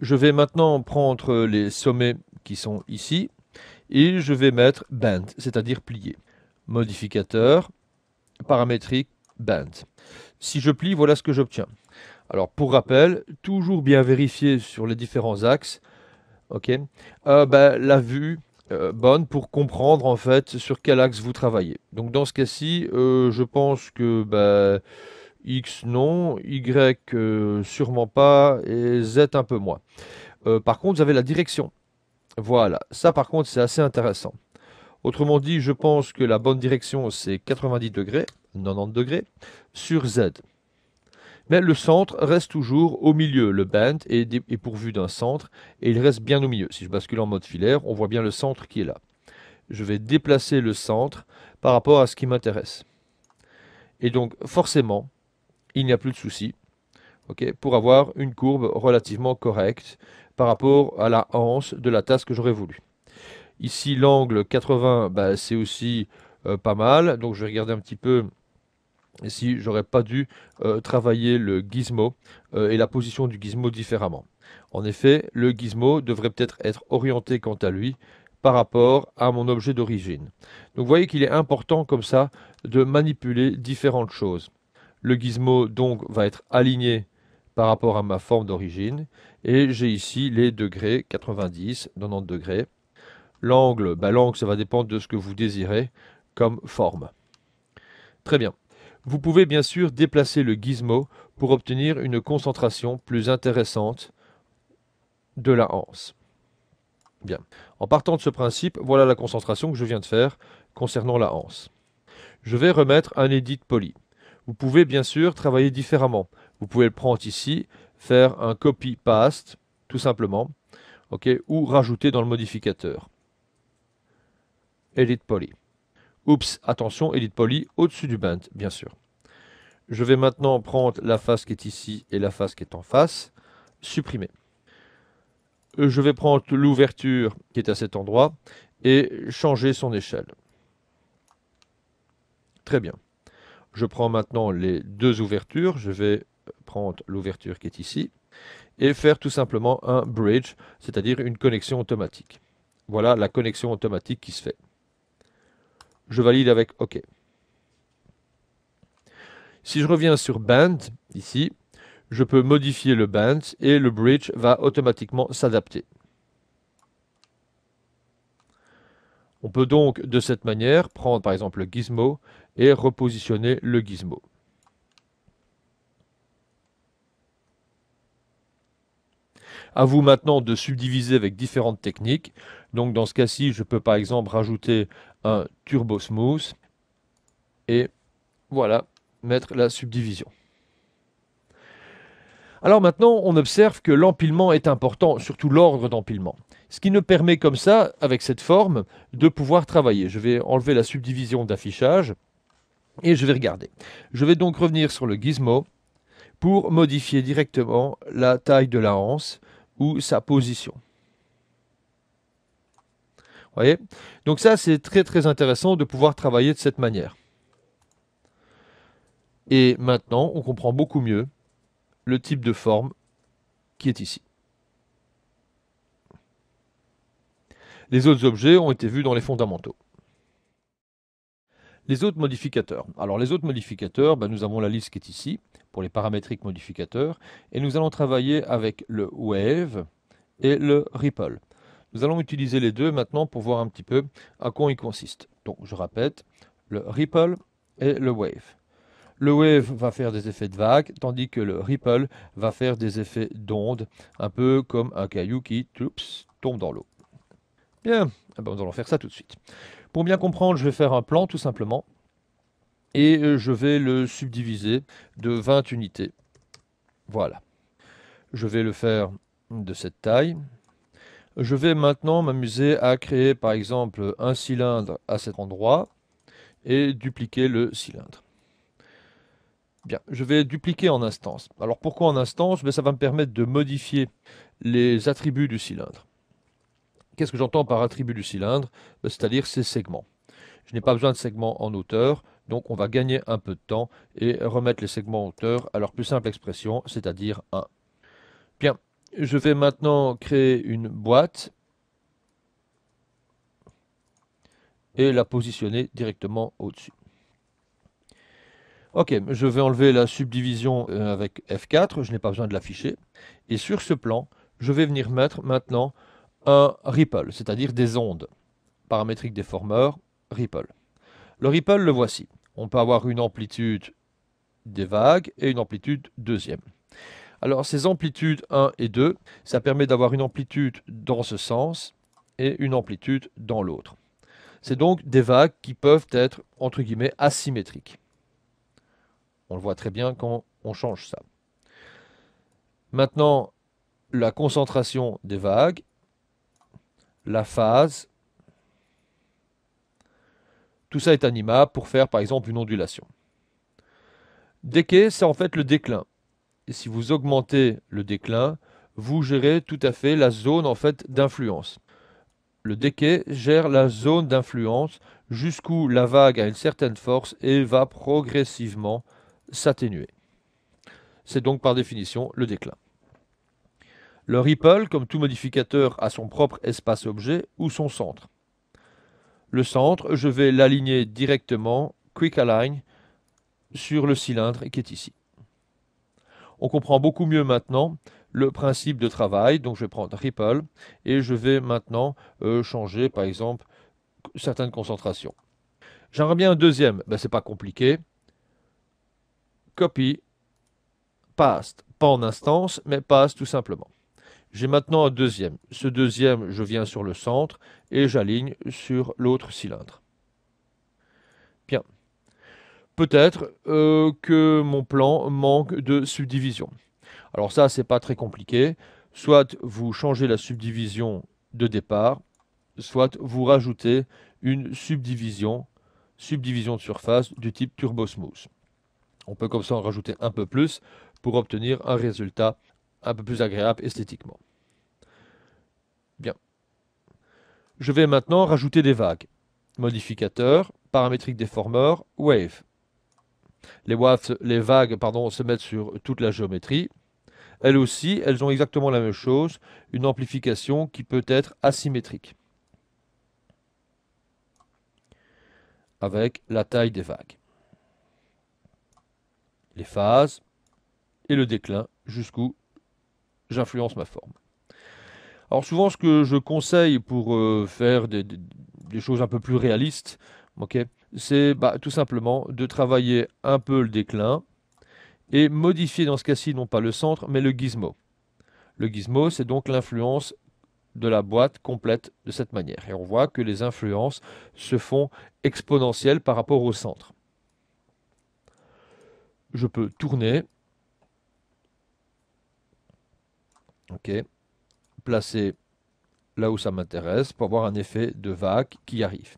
Je vais maintenant prendre les sommets qui sont ici et je vais mettre bend, c'est-à-dire plier. Modificateur, paramétrique, bend. Si je plie, voilà ce que j'obtiens. Alors pour rappel, toujours bien vérifier sur les différents axes ok euh, ben, la vue euh, bonne pour comprendre en fait sur quel axe vous travaillez. Donc dans ce cas-ci, euh, je pense que ben, X non, Y euh, sûrement pas, et Z un peu moins. Euh, par contre, vous avez la direction. Voilà, ça par contre c'est assez intéressant. Autrement dit, je pense que la bonne direction c'est 90 degrés, 90 degrés, sur Z. Mais le centre reste toujours au milieu. Le band est pourvu d'un centre et il reste bien au milieu. Si je bascule en mode filaire, on voit bien le centre qui est là. Je vais déplacer le centre par rapport à ce qui m'intéresse. Et donc forcément, il n'y a plus de souci pour avoir une courbe relativement correcte par rapport à la hanse de la tasse que j'aurais voulu. Ici, l'angle 80, bah, c'est aussi euh, pas mal. Donc, je vais regarder un petit peu si j'aurais pas dû euh, travailler le gizmo euh, et la position du gizmo différemment. En effet, le gizmo devrait peut-être être orienté quant à lui par rapport à mon objet d'origine. Donc vous voyez qu'il est important comme ça de manipuler différentes choses. Le gizmo donc va être aligné par rapport à ma forme d'origine. Et j'ai ici les degrés 90, 90 degrés. Bah, l'angle, ça va dépendre de ce que vous désirez comme forme. Très bien. Vous pouvez bien sûr déplacer le gizmo pour obtenir une concentration plus intéressante de la hanse Bien. En partant de ce principe, voilà la concentration que je viens de faire concernant la hanse Je vais remettre un edit poly. Vous pouvez bien sûr travailler différemment. Vous pouvez le prendre ici, faire un copy-paste, tout simplement, ou rajouter dans le modificateur. Edit Poly. Oups, attention, Edit Poly au-dessus du band, bien sûr. Je vais maintenant prendre la face qui est ici et la face qui est en face, supprimer. Je vais prendre l'ouverture qui est à cet endroit et changer son échelle. Très bien. Je prends maintenant les deux ouvertures. Je vais prendre l'ouverture qui est ici et faire tout simplement un bridge, c'est-à-dire une connexion automatique. Voilà la connexion automatique qui se fait. Je valide avec OK. Si je reviens sur Band, ici, je peux modifier le band et le bridge va automatiquement s'adapter. On peut donc de cette manière prendre par exemple le gizmo et repositionner le gizmo. A vous maintenant de subdiviser avec différentes techniques. Donc dans ce cas-ci, je peux par exemple rajouter un turbo smooth et voilà, mettre la subdivision. Alors maintenant, on observe que l'empilement est important, surtout l'ordre d'empilement. Ce qui nous permet comme ça, avec cette forme, de pouvoir travailler. Je vais enlever la subdivision d'affichage et je vais regarder. Je vais donc revenir sur le gizmo pour modifier directement la taille de la hanse ou sa position. Vous voyez Donc ça, c'est très très intéressant de pouvoir travailler de cette manière. Et maintenant, on comprend beaucoup mieux le type de forme qui est ici. Les autres objets ont été vus dans les fondamentaux. Les autres modificateurs. Alors les autres modificateurs, ben, nous avons la liste qui est ici pour les paramétriques modificateurs et nous allons travailler avec le wave et le ripple. Nous allons utiliser les deux maintenant pour voir un petit peu à quoi ils consistent. Donc je répète, le ripple et le wave. Le wave va faire des effets de vague, tandis que le ripple va faire des effets d'onde, un peu comme un caillou qui tombe dans l'eau. Bien, eh ben, nous allons faire ça tout de suite. Pour bien comprendre, je vais faire un plan tout simplement et euh, je vais le subdiviser de 20 unités. Voilà. Je vais le faire de cette taille. Je vais maintenant m'amuser à créer par exemple un cylindre à cet endroit et dupliquer le cylindre. Bien, je vais dupliquer en instance. Alors pourquoi en instance ben, Ça va me permettre de modifier les attributs du cylindre. Qu'est-ce que j'entends par attribut du cylindre euh, C'est-à-dire ses segments. Je n'ai pas besoin de segments en hauteur, donc on va gagner un peu de temps et remettre les segments en hauteur à leur plus simple expression, c'est-à-dire 1. Bien, je vais maintenant créer une boîte et la positionner directement au-dessus. Ok, je vais enlever la subdivision euh, avec F4, je n'ai pas besoin de l'afficher. Et sur ce plan, je vais venir mettre maintenant un ripple, c'est-à-dire des ondes. Paramétrique déformeur, ripple. Le ripple, le voici. On peut avoir une amplitude des vagues et une amplitude deuxième. Alors ces amplitudes 1 et 2, ça permet d'avoir une amplitude dans ce sens et une amplitude dans l'autre. C'est donc des vagues qui peuvent être, entre guillemets, asymétriques. On le voit très bien quand on change ça. Maintenant, la concentration des vagues la phase. Tout ça est animable pour faire par exemple une ondulation. Déquet, c'est en fait le déclin. Et si vous augmentez le déclin, vous gérez tout à fait la zone en fait d'influence. Le déquet gère la zone d'influence jusqu'où la vague a une certaine force et va progressivement s'atténuer. C'est donc par définition le déclin. Le ripple, comme tout modificateur, a son propre espace objet ou son centre. Le centre, je vais l'aligner directement, quick align, sur le cylindre qui est ici. On comprend beaucoup mieux maintenant le principe de travail, donc je vais prendre ripple, et je vais maintenant euh, changer par exemple certaines concentrations. J'aimerais bien un deuxième, ce ben, c'est pas compliqué. Copy, paste, pas en instance, mais passe tout simplement. J'ai maintenant un deuxième. Ce deuxième, je viens sur le centre et j'aligne sur l'autre cylindre. Bien. Peut-être euh, que mon plan manque de subdivision. Alors ça, ce n'est pas très compliqué. Soit vous changez la subdivision de départ, soit vous rajoutez une subdivision, subdivision de surface du type Turbosmooth. On peut comme ça en rajouter un peu plus pour obtenir un résultat un peu plus agréable esthétiquement. Bien. Je vais maintenant rajouter des vagues. Modificateur, paramétrique déformeur, wave. Les, les vagues pardon, se mettent sur toute la géométrie. Elles aussi, elles ont exactement la même chose, une amplification qui peut être asymétrique. Avec la taille des vagues. Les phases et le déclin jusqu'où j'influence ma forme. Alors souvent, ce que je conseille pour euh, faire des, choses un peu plus réalistes, c'est bah, tout simplement de travailler un peu le déclin et modifier dans ce cas-ci non pas le centre, mais le gizmo. Le gizmo, c'est donc l'influence de la boîte complète de cette manière. Et on voit que les influences se font exponentielles par rapport au centre. Je peux tourner ok, placer là où ça m'intéresse pour avoir un effet de vague qui arrive.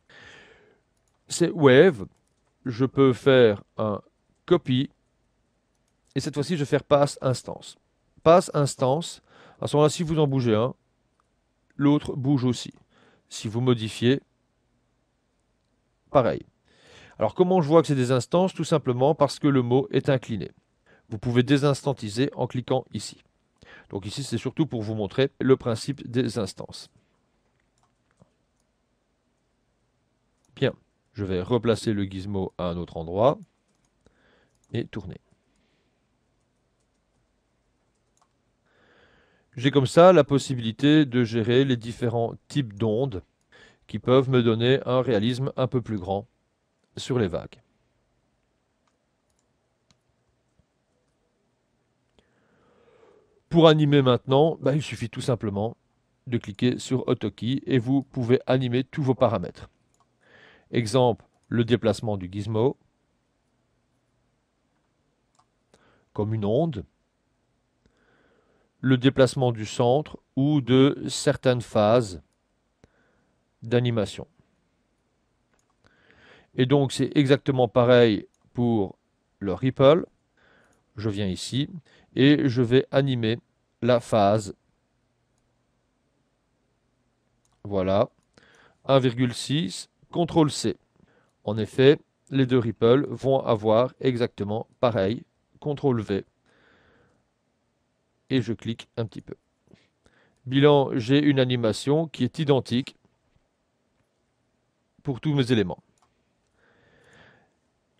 C'est Wave, je peux faire un copy et cette fois-ci je vais faire pass instance. Pass instance, à ce moment-là, si vous en bougez un, l'autre bouge aussi. Si vous modifiez, pareil. Alors comment je vois que c'est des instances Tout simplement parce que le mot est incliné. Vous pouvez désinstantiser en cliquant ici. Donc ici, c'est surtout pour vous montrer le principe des instances. Bien, je vais replacer le gizmo à un autre endroit et tourner. J'ai comme ça la possibilité de gérer les différents types d'ondes qui peuvent me donner un réalisme un peu plus grand sur les vagues. Pour animer maintenant, bah, il suffit tout simplement de cliquer sur Autokey et vous pouvez animer tous vos paramètres. Exemple, le déplacement du gizmo, comme une onde, le déplacement du centre ou de certaines phases d'animation. Et donc c'est exactement pareil pour le ripple. Je viens ici et je vais animer la phase. Voilà. 1,6, CTRL C. En effet, les deux ripples vont avoir exactement pareil, CTRL V. Et je clique un petit peu. Bilan, j'ai une animation qui est identique pour tous mes éléments.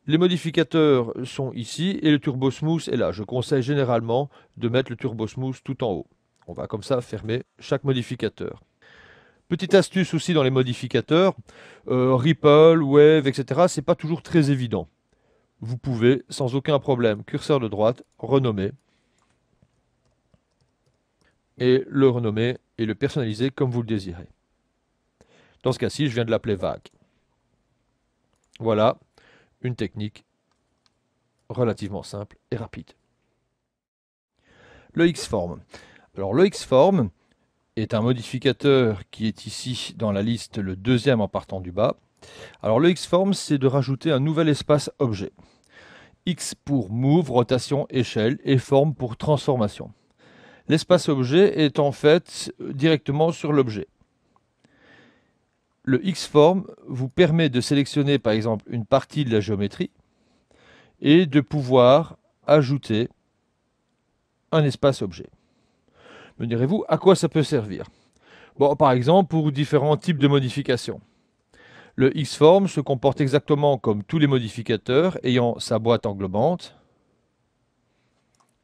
Les modificateurs sont ici et le turbo smooth est là. Je conseille généralement de mettre le turbo smooth tout en haut. On va comme ça fermer chaque modificateur. Petite astuce aussi dans les modificateurs, euh, Ripple, Wave, etc. C'est pas toujours très évident. Vous pouvez sans aucun problème, curseur de droite, renommer et le renommer et le personnaliser comme vous le désirez. Dans ce cas-ci, je viens de l'appeler vague. Voilà, une technique relativement simple et rapide. Le X-Form. Alors le X-Form est un modificateur qui est ici dans la liste le deuxième en partant du bas. Alors le X-Form, c'est de rajouter un nouvel espace objet. X pour move, rotation, échelle et forme pour transformation. L'espace objet est en fait directement sur l'objet le X-Form vous permet de sélectionner par exemple une partie de la géométrie et de pouvoir ajouter un espace objet. Me direz-vous, à quoi ça peut servir bon, Par exemple, pour différents types de modifications. Le X-Form se comporte exactement comme tous les modificateurs ayant sa boîte englobante.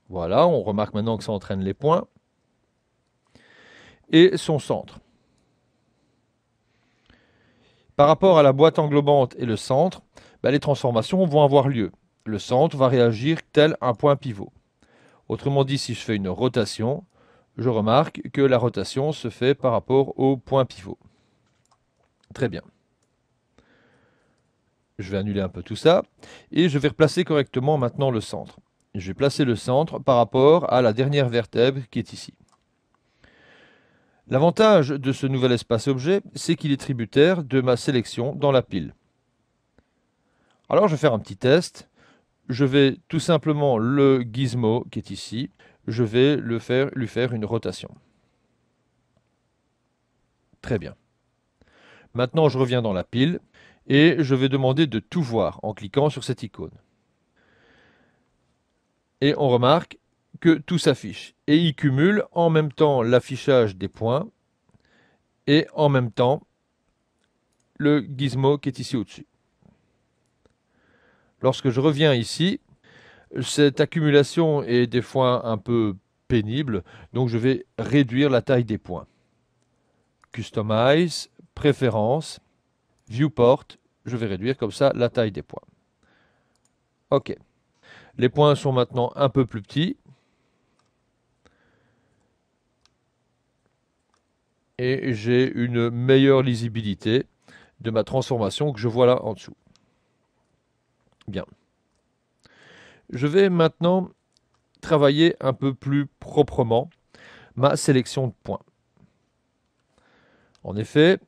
Voilà, on remarque maintenant que ça entraîne les points. Et son centre. Par rapport à la boîte englobante et le centre, bah, les transformations vont avoir lieu. Le centre va réagir tel un point pivot. Autrement dit, si je fais une rotation, je remarque que la rotation se fait par rapport au point pivot. Très bien. Je vais annuler un peu tout ça. Et je vais replacer correctement maintenant le centre. Je vais placer le centre par rapport à la dernière vertèbre qui est ici. L'avantage de ce nouvel espace objet, c'est qu'il est tributaire de ma sélection dans la pile. Alors je vais faire un petit test. Je vais tout simplement le gizmo qui est ici, je vais le faire, lui faire une rotation. Très bien. Maintenant je reviens dans la pile et je vais demander de tout voir en cliquant sur cette icône. Et on remarque que tout s'affiche. Et il cumule en même temps l'affichage des points et en même temps le gizmo qui est ici au-dessus. Lorsque je reviens ici, cette accumulation est des fois un peu pénible, donc je vais réduire la taille des points. Customize, Préférences, viewport, je vais réduire comme ça la taille des points. OK. Les points sont maintenant un peu plus petits. et j'ai une meilleure lisibilité de ma transformation que je vois là en dessous. Bien. Je vais maintenant travailler un peu plus proprement ma sélection de points. En effet,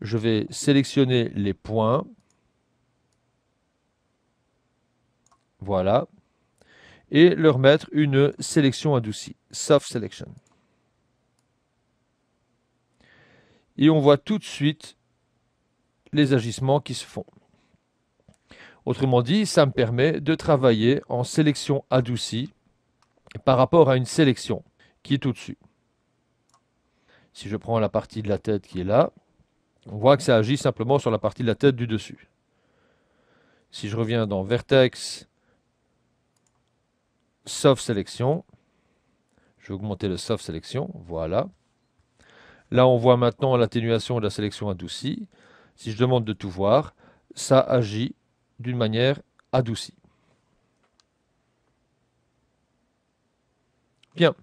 je vais sélectionner les points. Voilà. Et leur mettre une sélection adoucie, soft selection. et on voit tout de suite les agissements qui se font. Autrement dit, ça me permet de travailler en sélection adoucie par rapport à une sélection qui est au-dessus. Si je prends la partie de la tête qui est là, on voit que ça agit simplement sur la partie de la tête du dessus. Si je reviens dans Vertex, Soft sélection je vais augmenter le Soft sélection voilà. Là, on voit maintenant l'atténuation de la sélection adoucie. Si je demande de tout voir, ça agit d'une manière adoucie. Bien.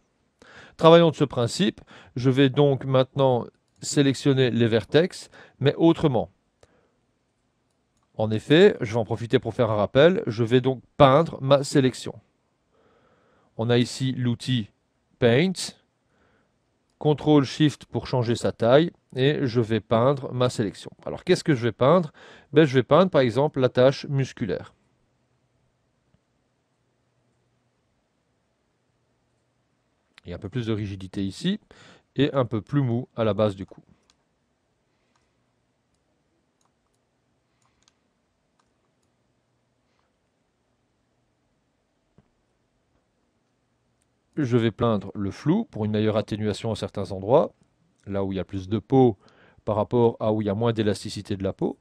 Travaillons de ce principe. Je vais donc maintenant sélectionner les vertex, mais autrement. En effet, je vais en profiter pour faire un rappel. Je vais donc peindre ma sélection. On a ici l'outil Paint. CTRL SHIFT pour changer sa taille et je vais peindre ma sélection. Alors qu'est-ce que je vais peindre ben, Je vais peindre par exemple la tâche musculaire. Il y a un peu plus de rigidité ici et un peu plus mou à la base du cou. je vais plaindre le flou pour une meilleure atténuation à certains endroits, là où il y a plus de peau par rapport à où il y a moins d'élasticité de la peau.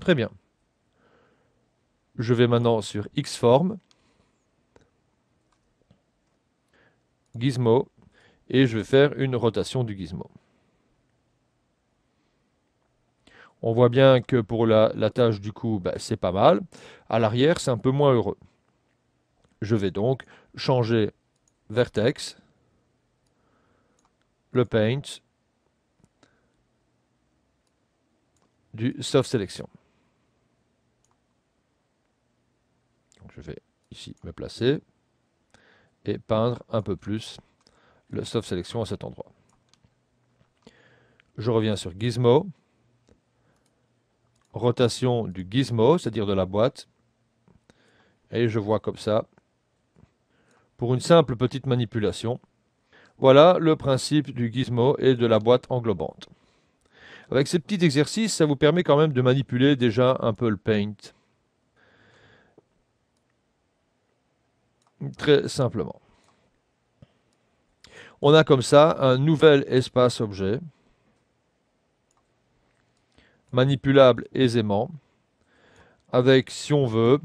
Très bien. Je vais maintenant sur Xform, Gizmo, et je vais faire une rotation du gizmo. On voit bien que pour la, tâche du cou, ben, c'est pas mal. À l'arrière, c'est un peu moins heureux. Je vais donc changer vertex, le paint du soft selection. je vais ici me placer et peindre un peu plus le soft selection à cet endroit. Je reviens sur gizmo, rotation du gizmo, c'est-à-dire de la boîte, et je vois comme ça pour une simple petite manipulation. Voilà le principe du gizmo et de la boîte englobante. Avec ces petits exercices, ça vous permet quand même de manipuler déjà un peu le paint. Très simplement. On a comme ça un nouvel espace objet, manipulable aisément, avec, si on veut,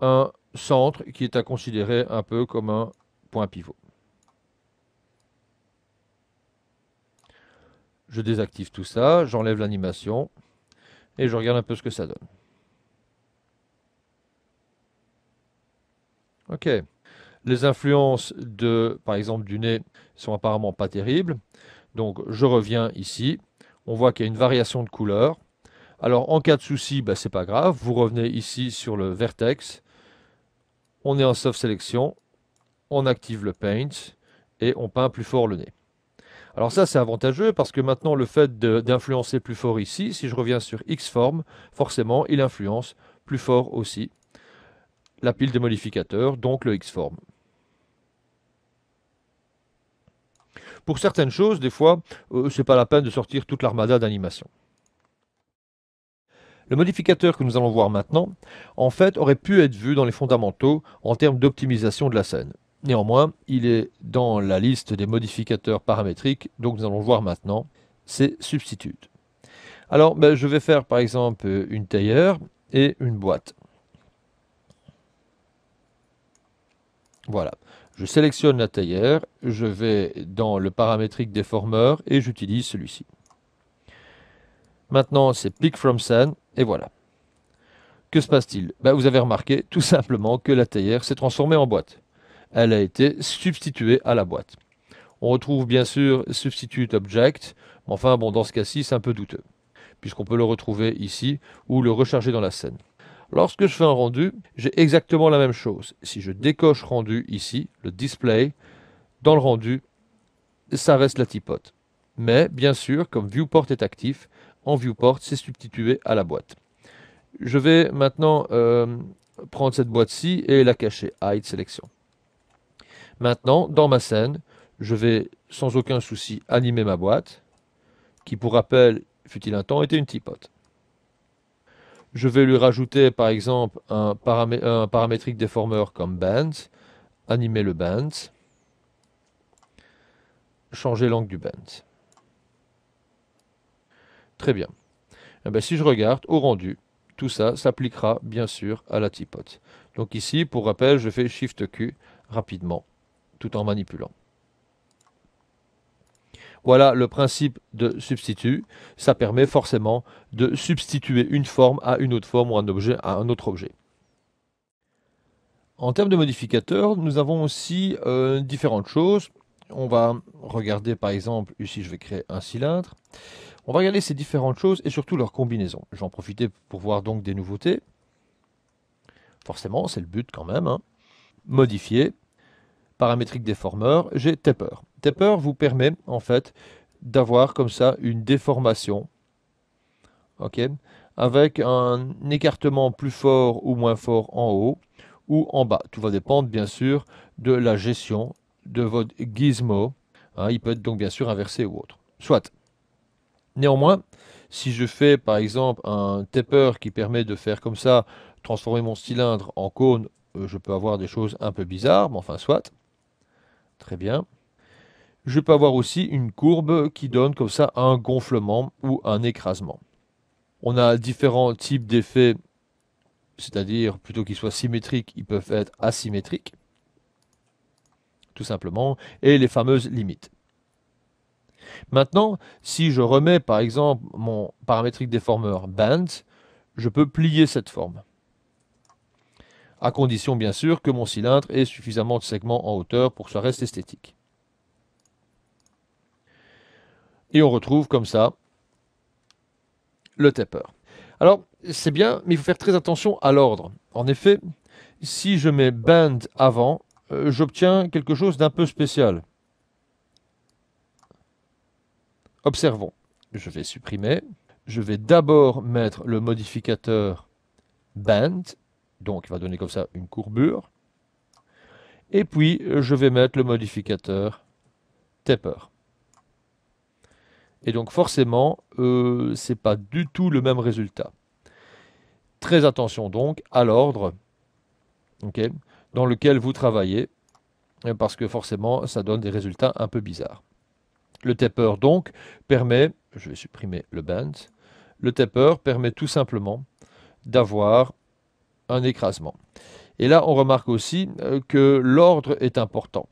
un centre qui est à considérer un peu comme un point pivot. Je désactive tout ça, j'enlève l'animation et je regarde un peu ce que ça donne. Ok. Les influences de, par exemple, du nez sont apparemment pas terribles. Donc je reviens ici. On voit qu'il y a une variation de couleur. Alors en cas de souci, bah, c'est pas grave. Vous revenez ici sur le vertex on est en soft sélection, on active le paint et on peint plus fort le nez. Alors ça, c'est avantageux parce que maintenant, le fait d'influencer plus fort ici, si je reviens sur X-Form, forcément, il influence plus fort aussi la pile de modificateurs, donc le X-Form. Pour certaines choses, des fois, ce euh, c'est pas la peine de sortir toute l'armada d'animation. Le modificateur que nous allons voir maintenant, en fait, aurait pu être vu dans les fondamentaux en termes d'optimisation de la scène. Néanmoins, il est dans la liste des modificateurs paramétriques, donc nous allons voir maintenant, c'est substitute. Alors, ben, je vais faire par exemple une tailleur et une boîte. Voilà. Je sélectionne la tailleur, je vais dans le paramétrique déformeur et j'utilise celui-ci. Maintenant, c'est Pick from Scene. Et voilà. Que se passe-t-il bah, Vous avez remarqué tout simplement que la théière s'est transformée en boîte. Elle a été substituée à la boîte. On retrouve bien sûr substitute object, enfin bon dans ce cas-ci c'est un peu douteux, puisqu'on peut le retrouver ici ou le recharger dans la scène. Lorsque je fais un rendu, j'ai exactement la même chose. Si je décoche rendu ici, le display, dans le rendu, ça reste la tipote. Mais bien sûr, comme viewport est actif, en viewport, c'est substitué à la boîte. Je vais maintenant euh, prendre cette boîte-ci et la cacher, hide sélection. Maintenant, dans ma scène, je vais sans aucun souci animer ma boîte, qui pour rappel, fut-il un temps, était une tipote. Je vais lui rajouter par exemple un, un paramétrique déformeur comme band, animer le band, changer l'angle du band. Très bien. Eh ben, si je regarde au rendu, tout ça s'appliquera bien sûr à la tipote. Donc ici, pour rappel, je fais Shift Q rapidement, tout en manipulant. Voilà le principe de substitut. Ça permet forcément de substituer une forme à une autre forme ou un objet à un autre objet. En termes de modificateurs, nous avons aussi euh, différentes choses. On va regarder par exemple, ici je vais créer un cylindre. On va regarder ces différentes choses et surtout leurs combinaisons. J'en profitais pour voir donc des nouveautés. Forcément, c'est le but quand même. Hein. Modifier, paramétrique déformeur, j'ai taper. Taper vous permet en fait d'avoir comme ça une déformation. ok, avec un écartement plus fort ou moins fort en haut ou en bas. Tout va dépendre bien sûr de la gestion de votre gizmo. Hein. il peut être donc bien sûr inversé ou autre. Soit. Néanmoins, si je fais par exemple un taper qui permet de faire comme ça, transformer mon cylindre en cône, euh, je peux avoir des choses un peu bizarres, mais enfin soit. Très bien. Je peux avoir aussi une courbe qui donne comme ça un gonflement ou un écrasement. On a différents types d'effets, c'est-à-dire plutôt qu'ils soient symétriques, ils peuvent être asymétriques, tout simplement, et les fameuses limites. Maintenant, si je remets par exemple mon paramétrique déformeur band, je peux plier cette forme. À condition bien sûr que mon cylindre ait suffisamment de segments en hauteur pour que ça reste esthétique. Et on retrouve comme ça le taper. Alors, c'est bien, mais il faut faire très attention à l'ordre. En effet, si je mets band avant, euh, j'obtiens quelque chose d'un peu spécial. Observons. Je vais supprimer. Je vais d'abord mettre le modificateur band, donc il va donner comme ça une courbure. Et puis, je vais mettre le modificateur taper. Et donc forcément, euh, ce n'est pas du tout le même résultat. Très attention donc à l'ordre dans lequel vous travaillez, parce que forcément, ça donne des résultats un peu bizarres. Le taper donc permet, je vais supprimer le band, le taper permet tout simplement d'avoir un écrasement. Et là, on remarque aussi euh, que l'ordre est important.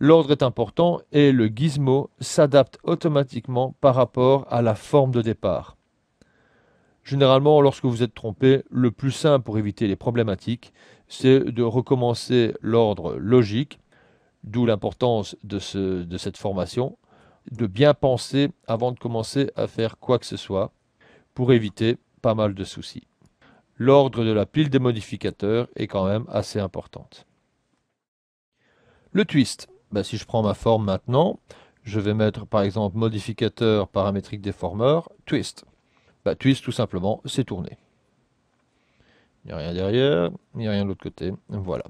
L'ordre est important et le gizmo s'adapte automatiquement par rapport à la forme de départ. Généralement, lorsque vous êtes trompé, le plus simple pour éviter les problématiques, c'est de recommencer l'ordre logique, d'où l'importance de, de cette formation, de bien penser avant de commencer à faire quoi que ce soit pour éviter pas mal de soucis. L'ordre de la pile des modificateurs est quand même assez importante. Le twist. Bah, si je prends ma forme maintenant, je vais mettre par exemple modificateur paramétrique déformeur, twist. Bah, twist tout simplement, c'est tourné. Il n'y a rien derrière, il n'y a rien de l'autre côté. Voilà.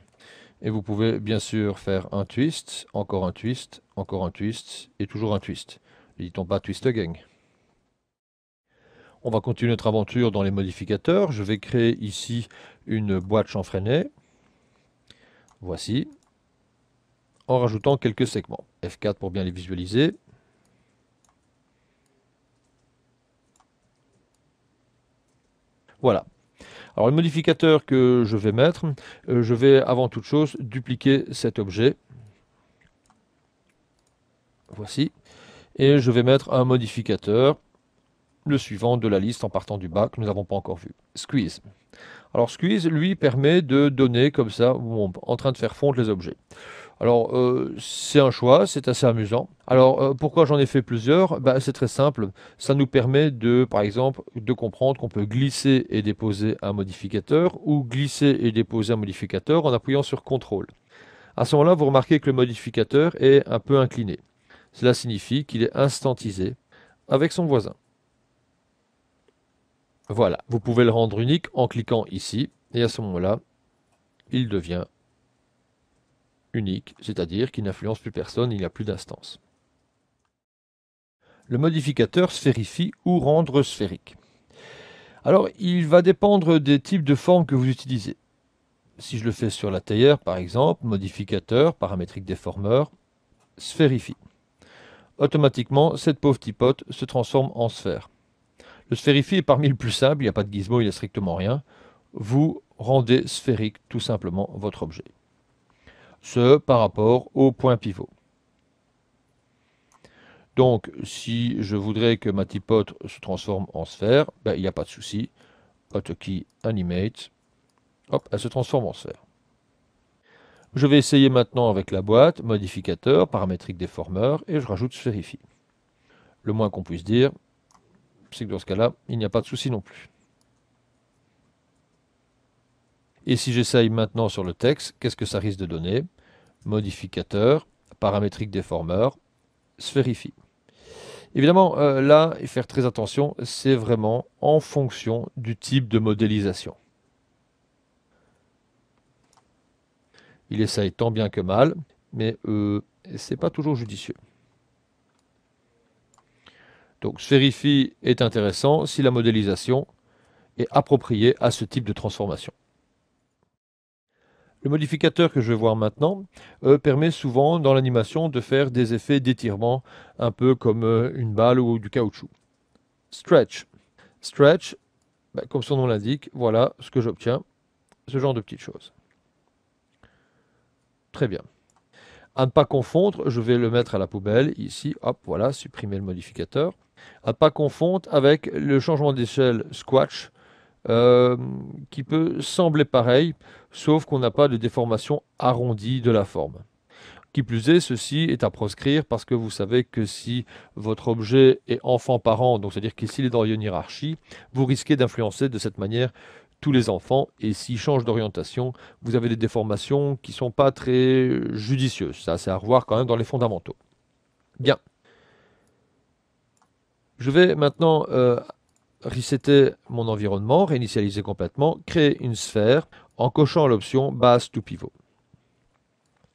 Et vous pouvez bien sûr faire un twist, encore un twist, encore un twist, et toujours un twist. dit pas twist again On va continuer notre aventure dans les modificateurs. Je vais créer ici une boîte chanfreinée. Voici. En rajoutant quelques segments. F4 pour bien les visualiser. Voilà. Alors le modificateur que je vais mettre, euh, je vais avant toute chose dupliquer cet objet. Voici. Et je vais mettre un modificateur, le suivant de la liste en partant du bas que nous n'avons pas encore vu. Squeeze. Alors Squeeze, lui, permet de donner comme ça, en train de faire fondre les objets. Alors, euh, c'est un choix, c'est assez amusant. Alors, euh, pourquoi j'en ai fait plusieurs bah, C'est très simple. Ça nous permet de, par exemple, de comprendre qu'on peut glisser et déposer un modificateur ou glisser et déposer un modificateur en appuyant sur CTRL. À ce moment-là, vous remarquez que le modificateur est un peu incliné. Cela signifie qu'il est instantisé avec son voisin. Voilà, vous pouvez le rendre unique en cliquant ici, et à ce moment-là, il devient unique, c'est-à-dire qu'il n'influence plus personne, il n'y a plus d'instance. Le modificateur sphérifie ou rendre sphérique. Alors, il va dépendre des types de formes que vous utilisez. Si je le fais sur la tailleur, par exemple, modificateur, paramétrique déformeur, sphérifie automatiquement, cette pauvre tipote se transforme en sphère. Le sphérifie est parmi les plus simples, il n'y a pas de gizmo, il n'y a strictement rien. Vous rendez sphérique tout simplement votre objet. Ce par rapport au point pivot. Donc, si je voudrais que ma tipote se transforme en sphère, ben, il n'y a pas de souci. Hotkey Animate, hop, elle se transforme en sphère. Je vais essayer maintenant avec la boîte, modificateur, paramétrique déformeur, et je rajoute sphérifie. Le moins qu'on puisse dire, c'est que dans ce cas-là, il n'y a pas de souci non plus. Et si j'essaye maintenant sur le texte, qu'est-ce que ça risque de donner Modificateur, paramétrique déformeur, sphérifie. Évidemment, euh, il faut faire très attention, c'est vraiment en fonction du type de modélisation. Il essaye tant bien que mal, mais ce euh, c'est pas toujours judicieux. Donc Sphérify est intéressant si la modélisation est appropriée à ce type de transformation. Le modificateur que je vais voir maintenant euh, permet souvent dans l'animation de faire des effets d'étirement, un peu comme euh, une balle ou du caoutchouc. Stretch. Stretch, ben, comme son nom l'indique, voilà ce que j'obtiens, ce genre de petites choses. Très bien. À ne pas confondre, je vais le mettre à la poubelle ici. Hop, voilà, supprimer le modificateur. À ne pas confondre avec le changement d'échelle Squatch, euh, qui peut sembler pareil, sauf qu'on n'a pas de déformation arrondie de la forme. Qui plus est, ceci est à proscrire parce que vous savez que si votre objet est enfant-parent, donc c'est-à-dire qu'il est dans une hiérarchie, vous risquez d'influencer de cette manière tous les enfants. Et s'ils changent d'orientation, vous avez des déformations qui sont pas très euh, judicieuses. Ça, c'est à revoir quand même dans les fondamentaux. Bien. Je vais maintenant euh, mon environnement, réinitialiser complètement, créer une sphère en cochant l'option base to pivot.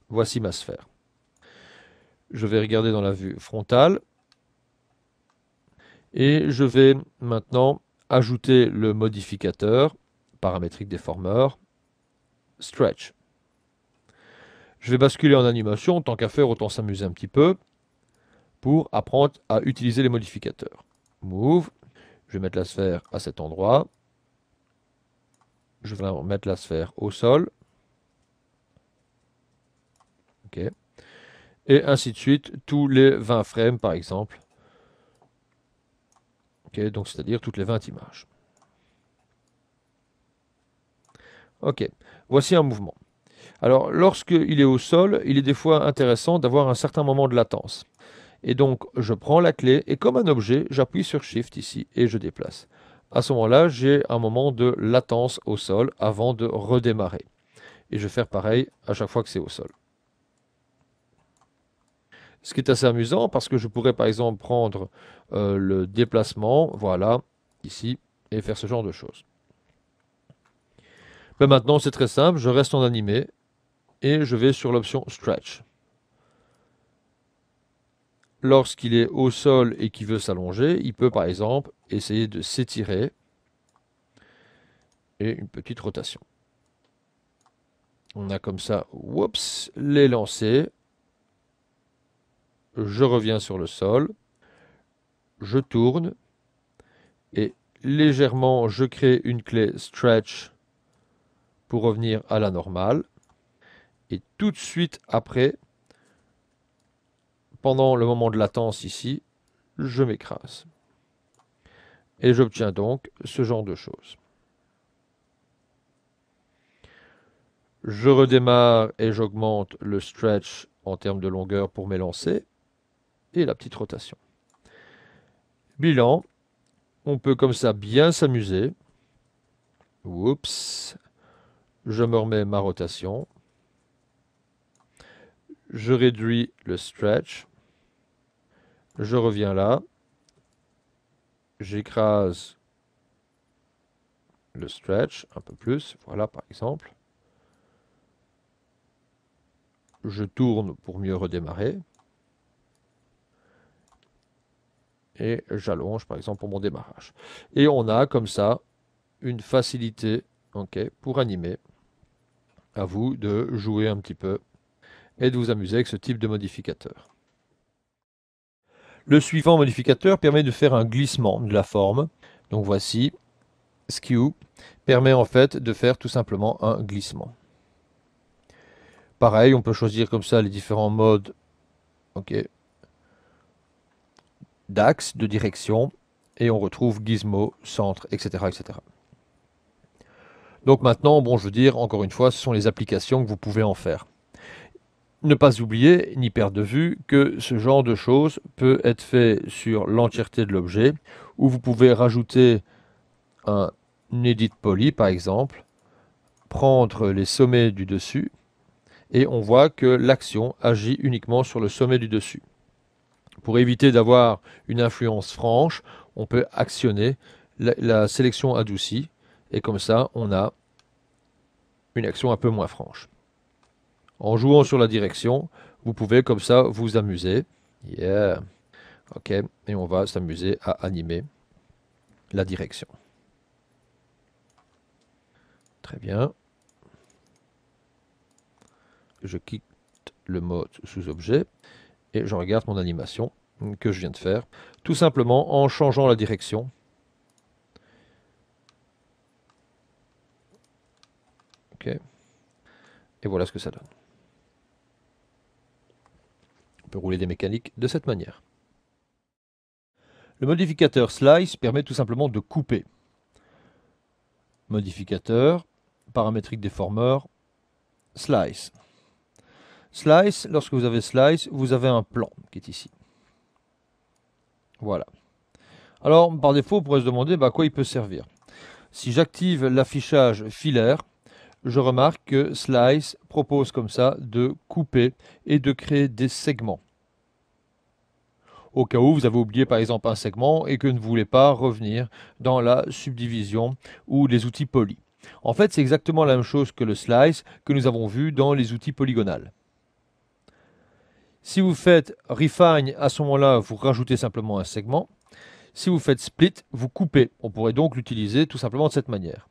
Voici ma sphère. Je vais regarder dans la vue frontale et je vais maintenant ajouter le modificateur paramétrique déformeur, Stretch. Je vais basculer en animation, tant qu'à faire, autant s'amuser un petit peu, pour apprendre à utiliser les modificateurs. Move, je vais mettre la sphère à cet endroit, je vais mettre la sphère au sol, ok, et ainsi de suite, tous les 20 frames par exemple, ok, donc c'est-à-dire toutes les 20 images. Ok, voici un mouvement. Alors, lorsqu'il est au sol, il est des fois intéressant d'avoir un certain moment de latence. Et donc, je prends la clé et comme un objet, j'appuie sur Shift ici et je déplace. À ce moment-là, j'ai un moment de latence au sol avant de redémarrer. Et je vais faire pareil à chaque fois que c'est au sol. Ce qui est assez amusant parce que je pourrais par exemple prendre euh, le déplacement, voilà, ici, et faire ce genre de choses maintenant, c'est très simple, je reste en animé et je vais sur l'option Stretch. Lorsqu'il est au sol et qu'il veut s'allonger, il peut par exemple essayer de s'étirer et une petite rotation. On a comme ça, whoops, les lancer. Je reviens sur le sol. Je tourne. Et légèrement, je crée une clé stretch pour revenir à la normale. Et tout de suite après, pendant le moment de latence ici, je m'écrase. Et j'obtiens donc ce genre de choses. Je redémarre et j'augmente le stretch en termes de longueur pour m'élancer et la petite rotation. Bilan, on peut comme ça bien s'amuser. Oups, je me remets ma rotation. Je réduis le stretch. Je reviens là. J'écrase le stretch un peu plus. Voilà, par exemple. Je tourne pour mieux redémarrer. et j'allonge par exemple pour mon démarrage. Et on a comme ça une facilité ok, pour animer à vous de jouer un petit peu et de vous amuser avec ce type de modificateur. Le suivant modificateur permet de faire un glissement de la forme. Donc voici, skew permet en fait de faire tout simplement un glissement. Pareil, on peut choisir comme ça les différents modes d'axe, de direction, et on retrouve gizmo, centre, etc. etc. Donc maintenant, bon, je veux dire, encore une fois, ce sont les applications que vous pouvez en faire. Ne pas oublier, ni perdre de vue, que ce genre de choses peut être fait sur l'entièreté de l'objet, où vous pouvez rajouter un edit poly, par exemple, prendre les sommets du dessus, et on voit que l'action agit uniquement sur le sommet du dessus. Pour éviter d'avoir une influence franche, on peut actionner la sélection adoucie, et comme ça, on a une action un peu moins franche. En jouant sur la direction, vous pouvez comme ça vous amuser. Yeah. Ok, et on va s'amuser à animer la direction. Très bien. Je quitte le mode sous-objet et je regarde mon animation que je viens de faire, tout simplement en changeant la direction Et voilà ce que ça donne. On peut rouler des mécaniques de cette manière. Le modificateur slice permet tout simplement de couper. Modificateur, paramétrique déformeur, slice. Slice, lorsque vous avez slice, vous avez un plan qui est ici. Voilà. Alors, par défaut, on pourrait se demander bah, à quoi il peut servir. Si j'active l'affichage filaire, je remarque que Slice propose comme ça de couper et de créer des segments. Au cas où vous avez oublié par exemple un segment et que vous ne voulez pas revenir dans la subdivision ou les outils poly. En fait, c'est exactement la même chose que le slice que nous avons vu dans les outils polygonales. Si vous faites refine, à ce moment-là, vous rajoutez simplement un segment. Si vous faites split, vous coupez. On pourrait donc l'utiliser tout simplement de cette manière.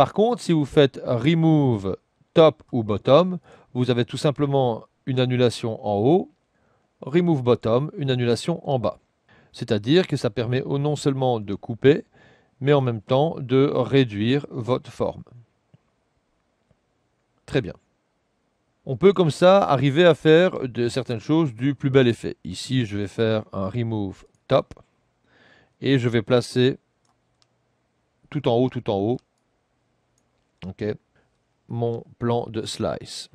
Par contre, si vous faites remove top ou bottom, vous avez tout simplement une annulation en haut, remove bottom, une annulation en bas. C'est-à-dire que ça permet non seulement de couper, mais en même temps de réduire votre forme. Très bien. On peut comme ça arriver à faire de certaines choses du plus bel effet. Ici, je vais faire un remove top et je vais placer tout en haut, tout en haut, mon plan de slice.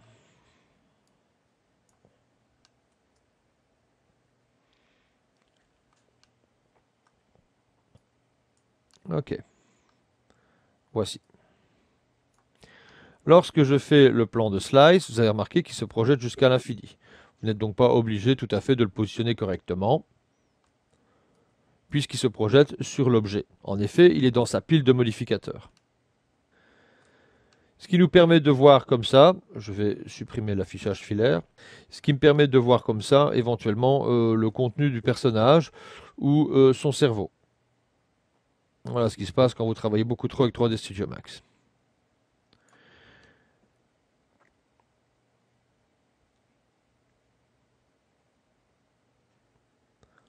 Ok. Voici. Lorsque je fais le plan de slice, vous avez remarqué qu'il se projette jusqu'à l'infini. Vous n'êtes donc pas obligé tout à fait de le positionner correctement, puisqu'il se projette sur l'objet. En effet, il est dans sa pile de modificateurs. Ce qui nous permet de voir comme ça, je vais supprimer l'affichage filaire, ce qui me permet de voir comme ça éventuellement euh, le contenu du personnage ou euh, son cerveau. Voilà ce qui se passe quand vous travaillez beaucoup trop avec 3D Studio Max.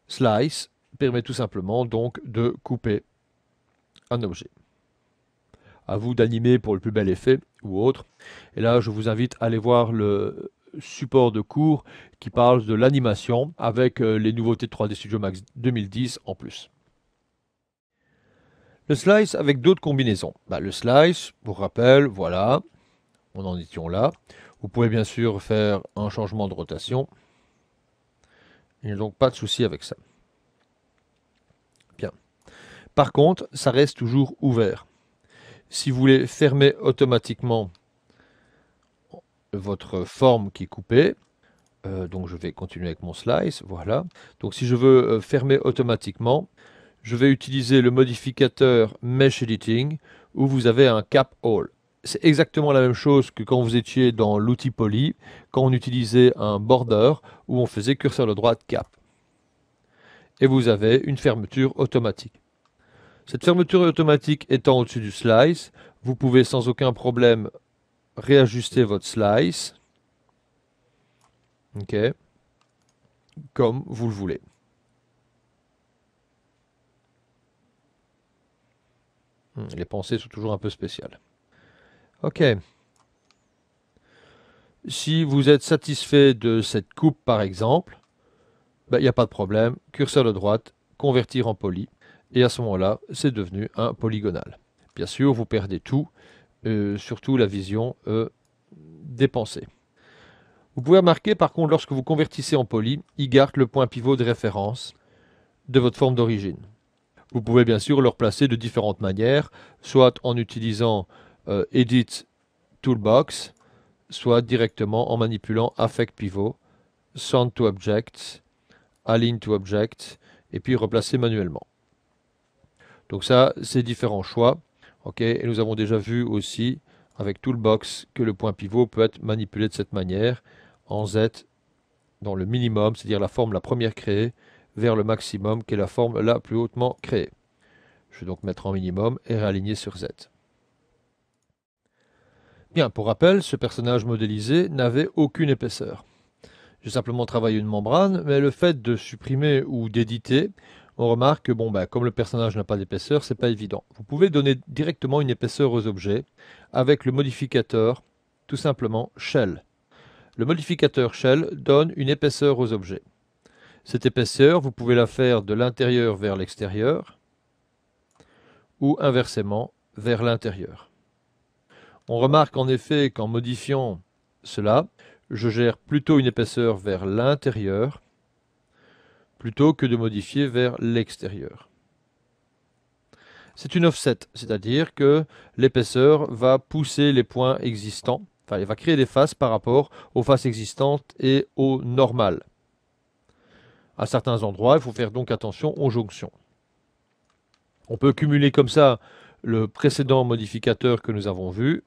Slice permet tout simplement donc de couper un objet à vous d'animer pour le plus bel effet ou autre. Et là, je vous invite à aller voir le support de cours qui parle de l'animation avec euh, les nouveautés de 3D Studio Max 2010 en plus. Le slice avec d'autres combinaisons. Bah, le slice, pour rappel, voilà, on en étions là. Vous pouvez bien sûr faire un changement de rotation. Il n'y a donc pas de souci avec ça. Bien. Par contre, ça reste toujours ouvert. Si vous voulez fermer automatiquement votre forme qui est coupée, euh, donc je vais continuer avec mon slice, voilà. Donc si je veux euh, fermer automatiquement, je vais utiliser le modificateur Mesh Editing où vous avez un cap all. C'est exactement la même chose que quand vous étiez dans l'outil poly, quand on utilisait un border où on faisait curseur de droite cap. Et vous avez une fermeture automatique. Cette fermeture automatique étant au-dessus du slice, vous pouvez sans aucun problème réajuster votre slice. OK. Comme vous le voulez. Hmm, les pensées sont toujours un peu spéciales. OK. Si vous êtes satisfait de cette coupe, par exemple, ben, il n'y a pas de problème. Curseur de droite, convertir en poly et à ce moment-là, c'est devenu un polygonal. Bien sûr, vous perdez tout, euh, surtout la vision dépensée. Euh, des pensées. Vous pouvez remarquer par contre, lorsque vous convertissez en poly, il garde le point pivot de référence de votre forme d'origine. Vous pouvez bien sûr le replacer de différentes manières, soit en utilisant euh, Edit Toolbox, soit directement en manipulant Affect Pivot, Send to Object, Align to Object, et puis replacer manuellement. Donc ça, c'est différents choix. et nous avons déjà vu aussi avec tout le box que le point pivot peut être manipulé de cette manière, en Z dans le minimum, c'est-à-dire la forme la première créée, vers le maximum, qui est la forme la plus hautement créée. Je vais donc mettre en minimum et réaligner sur Z. Bien, pour rappel, ce personnage modélisé n'avait aucune épaisseur. J'ai simplement travaillé une membrane, mais le fait de supprimer ou d'éditer on remarque que bon, bah, comme le personnage n'a pas d'épaisseur, c'est pas évident. Vous pouvez donner directement une épaisseur aux objets avec le modificateur tout simplement shell. Le modificateur shell donne une épaisseur aux objets. Cette épaisseur, vous pouvez la faire de l'intérieur vers l'extérieur ou inversement vers l'intérieur. On remarque en effet qu'en modifiant cela, je gère plutôt une épaisseur vers l'intérieur plutôt que de modifier vers l'extérieur. C'est une offset, c'est-à-dire que l'épaisseur va pousser les points existants, enfin elle va créer des faces par rapport aux faces existantes et aux normales. À certains endroits, il faut faire donc attention aux jonctions. On peut cumuler comme ça le précédent modificateur que nous avons vu,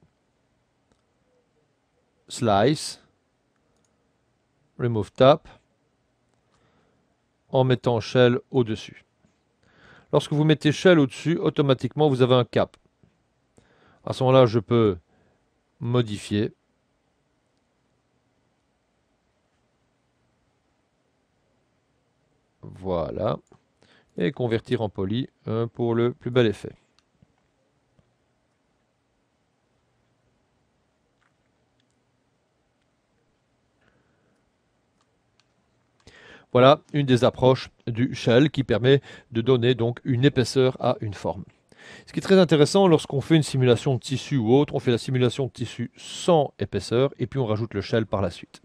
slice, remove tap, en mettant shell au-dessus. Lorsque vous mettez shell au-dessus, automatiquement vous avez un cap. À ce moment-là, je peux modifier. Voilà. Et convertir en poly pour le plus bel effet. Voilà une des approches du shell qui permet de donner donc une épaisseur à une forme. Ce qui est très intéressant, lorsqu'on fait une simulation de tissu ou autre, on fait la simulation de tissu sans épaisseur et puis on rajoute le shell par la suite.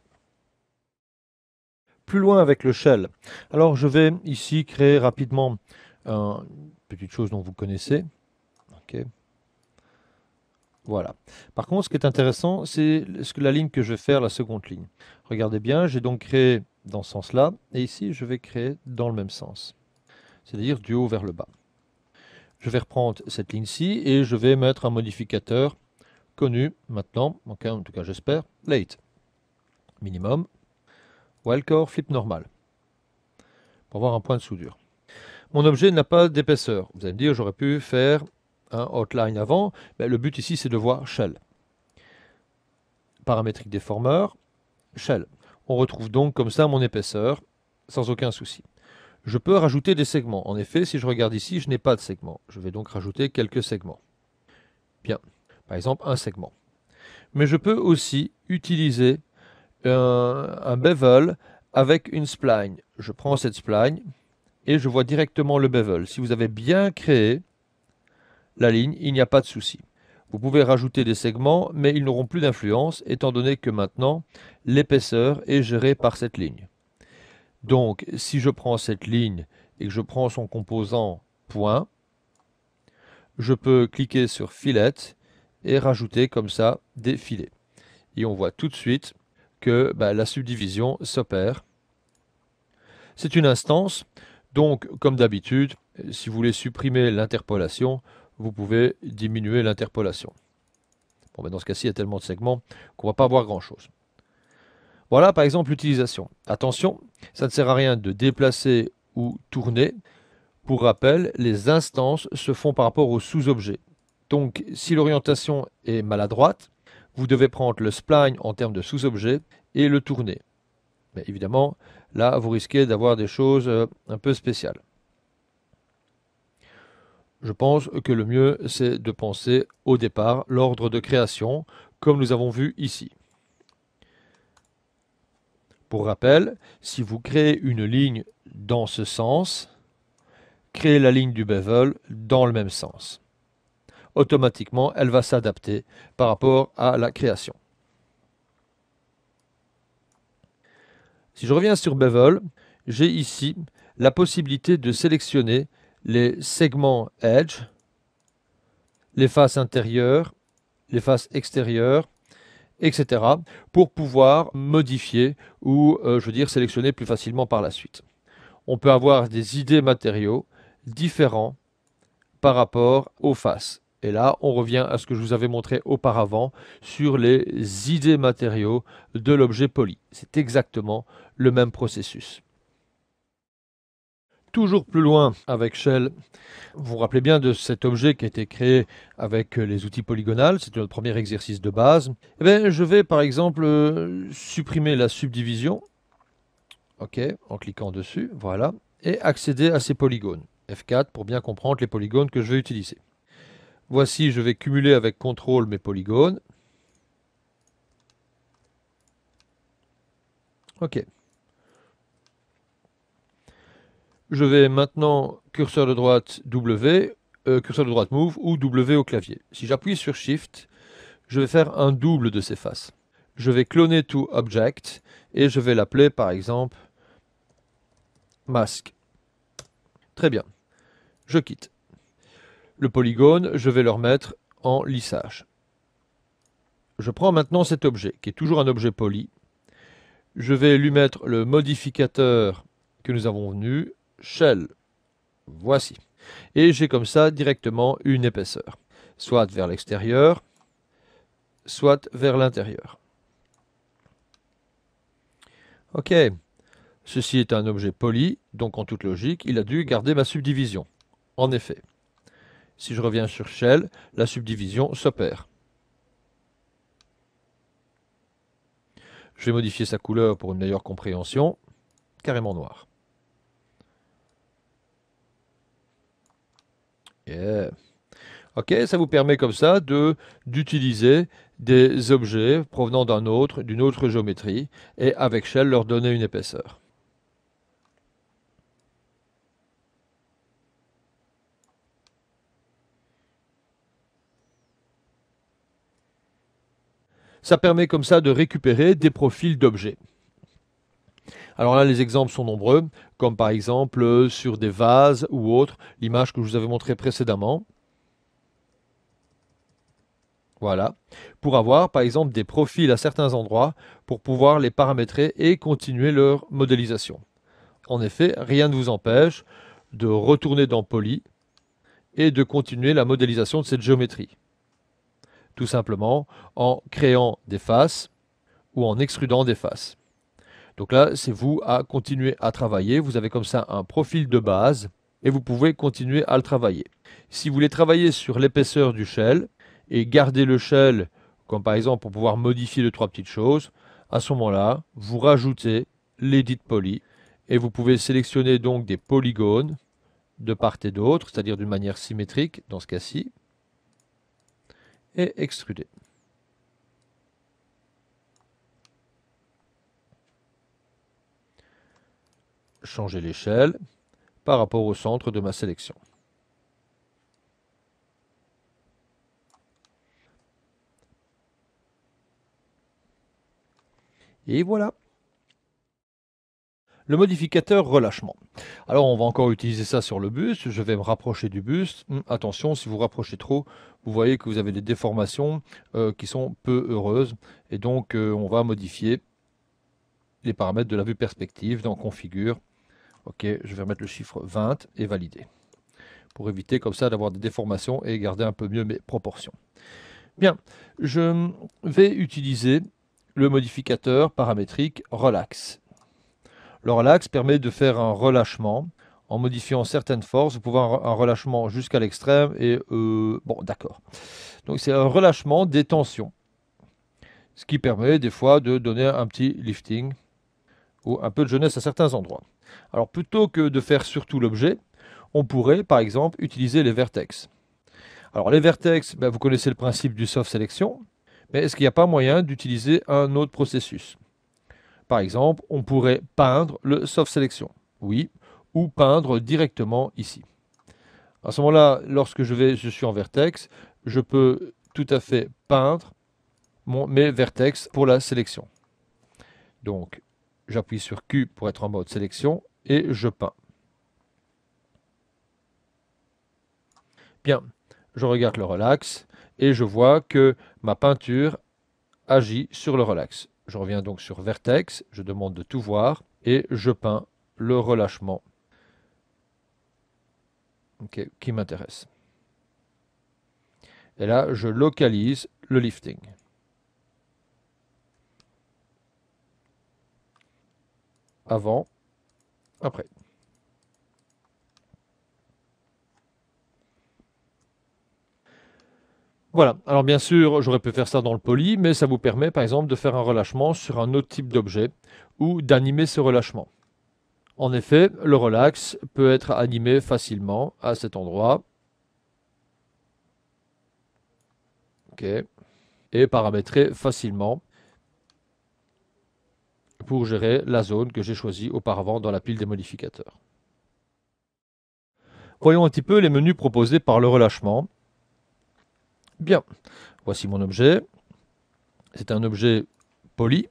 Plus loin avec le shell. Alors je vais ici créer rapidement une petite chose dont vous connaissez. Voilà. Par contre, ce qui est intéressant, c'est la ligne que je vais faire, la seconde ligne. Regardez bien, j'ai donc créé dans ce sens-là, et ici je vais créer dans le même sens, c'est-à-dire du haut vers le bas. Je vais reprendre cette ligne-ci et je vais mettre un modificateur connu maintenant, en tout cas j'espère, late, minimum, wildcore flip normal, pour avoir un point de soudure. Mon objet n'a pas d'épaisseur. Vous allez me dire, j'aurais pu faire un outline avant. Mais le but ici, c'est de voir shell. Paramétrique déformeur, shell. On retrouve donc comme ça mon épaisseur, sans aucun souci. Je peux rajouter des segments. En effet, si je regarde ici, je n'ai pas de segments. Je vais donc rajouter quelques segments. Bien, par exemple un segment. Mais je peux aussi utiliser un, un bevel avec une spline. Je prends cette spline et je vois directement le bevel. Si vous avez bien créé la ligne, il n'y a pas de souci. Vous pouvez rajouter des segments, mais ils n'auront plus d'influence, étant donné que maintenant, l'épaisseur est gérée par cette ligne. Donc, si je prends cette ligne et que je prends son composant point, je peux cliquer sur filet et rajouter comme ça des filets. Et on voit tout de suite que bah, la subdivision s'opère. C'est une instance, donc comme d'habitude, si vous voulez supprimer l'interpolation, vous pouvez diminuer l'interpolation. Ben, dans ce cas-ci, il y a tellement de segments qu'on ne va pas voir grand-chose. Voilà par exemple l'utilisation. Attention, ça ne sert à rien de déplacer ou tourner. Pour rappel, les instances se font par rapport aux sous-objets. Donc si l'orientation est maladroite, vous devez prendre le spline en termes de sous-objet et le tourner. Mais évidemment, là, vous risquez d'avoir des choses euh, un peu spéciales. Je pense que le mieux, c'est de penser au départ l'ordre de création, comme nous avons vu ici. Pour rappel, si vous créez une ligne dans ce sens, créez la ligne du bevel dans le même sens. Automatiquement, elle va s'adapter par rapport à la création. Si je reviens sur bevel, j'ai ici la possibilité de sélectionner les segments edge, les faces intérieures, les faces extérieures, etc. pour pouvoir modifier ou, euh, je veux dire, sélectionner plus facilement par la suite. On peut avoir des idées matériaux différents par rapport aux faces. Et là, on revient à ce que je vous avais montré auparavant sur les idées matériaux de l'objet poli. C'est exactement le même processus toujours plus loin avec Shell. Vous vous rappelez bien de cet objet qui a été créé avec euh, les outils polygonales, C'est notre premier exercice de base. Eh je vais par exemple euh, supprimer la subdivision, ok, en cliquant dessus, voilà, et accéder à ces polygones, F4, pour bien comprendre les polygones que je vais utiliser. Voici, je vais cumuler avec CTRL mes polygones. Ok. je vais maintenant curseur de droite W, euh, curseur de droite Move ou W au clavier. Si j'appuie sur Shift, je vais faire un double de ces faces. Je vais cloner tout Object et je vais l'appeler par exemple Mask. Très bien. Je quitte. Le polygone, je vais le remettre en lissage. Je prends maintenant cet objet, qui est toujours un objet poli. Je vais lui mettre le modificateur que nous avons venu, shell. Voici. Et j'ai comme ça directement une épaisseur, soit vers l'extérieur, soit vers l'intérieur. Ok, ceci est un objet poli, donc en toute logique, il a dû garder ma subdivision. En effet, si je reviens sur shell, la subdivision s'opère. Je vais modifier sa couleur pour une meilleure compréhension, carrément noir. Ok, ça vous permet comme ça de d'utiliser des objets provenant d'un autre, d'une autre géométrie, et avec Shell leur donner une épaisseur. Ça permet comme ça de récupérer des profils d'objets. Alors là, les exemples sont nombreux comme par exemple euh, sur des vases ou autres, l'image que je vous avais montrée précédemment. Voilà, pour avoir par exemple des profils à certains endroits pour pouvoir les paramétrer et continuer leur modélisation. En effet, rien ne vous empêche de retourner dans Poly et de continuer la modélisation de cette géométrie. Tout simplement en créant des faces ou en extrudant des faces. Donc là, c'est vous à continuer à travailler. Vous avez comme ça un profil de base et vous pouvez continuer à le travailler. Si vous voulez travailler sur l'épaisseur du shell et garder le shell, comme par exemple pour pouvoir modifier les trois petites choses, à ce moment-là, vous rajoutez l'edit poly et vous pouvez sélectionner donc des polygones de part et d'autre, c'est-à-dire d'une manière symétrique dans ce cas-ci, et extruder. changer l'échelle par rapport au centre de ma sélection. Et voilà le modificateur relâchement. Alors on va encore utiliser ça sur le bus je vais me rapprocher du buste. Hum, attention, si vous rapprochez trop, vous voyez que vous avez des déformations euh, qui sont peu heureuses. Et donc euh, on va modifier les paramètres de la vue perspective dans Configure, OK, je vais remettre le chiffre 20 et valider. Pour éviter comme ça d'avoir des déformations et garder un peu mieux mes proportions. Bien, je vais utiliser le modificateur paramétrique relax. Le relax permet de faire un relâchement en modifiant certaines forces. Vous pouvez un relâchement jusqu'à l'extrême et euh, bon, d'accord. Donc c'est un relâchement des tensions, ce qui permet des fois de donner un petit lifting ou un peu de jeunesse à certains endroits. Alors plutôt que de faire surtout l'objet, on pourrait par exemple utiliser les vertex. Alors les vertex, ben, vous connaissez le principe du soft Selection, mais est-ce qu'il n'y a pas moyen d'utiliser un autre processus Par exemple, on pourrait peindre le soft sélection, oui, ou peindre directement ici. À ce moment-là, lorsque je, vais, je suis en vertex, je peux tout à fait peindre mes vertex pour la sélection. Donc, J'appuie sur Q pour être en mode sélection et je peins. Bien, je regarde le relax et je vois que ma peinture agit sur le relax. Je reviens donc sur Vertex, je demande de tout voir et je peins le relâchement Ok, qui m'intéresse. Et là, je localise le lifting. Avant, après. Voilà, alors bien sûr, j'aurais pu faire ça dans le poly, mais ça vous permet par exemple de faire un relâchement sur un autre type d'objet ou d'animer ce relâchement. En effet, le relax peut être animé facilement à cet endroit. Ok. Et paramétré facilement pour gérer la zone que j'ai choisie auparavant dans la pile des modificateurs. Voyons un petit peu les menus proposés par le relâchement. Bien, voici mon objet. C'est un objet poli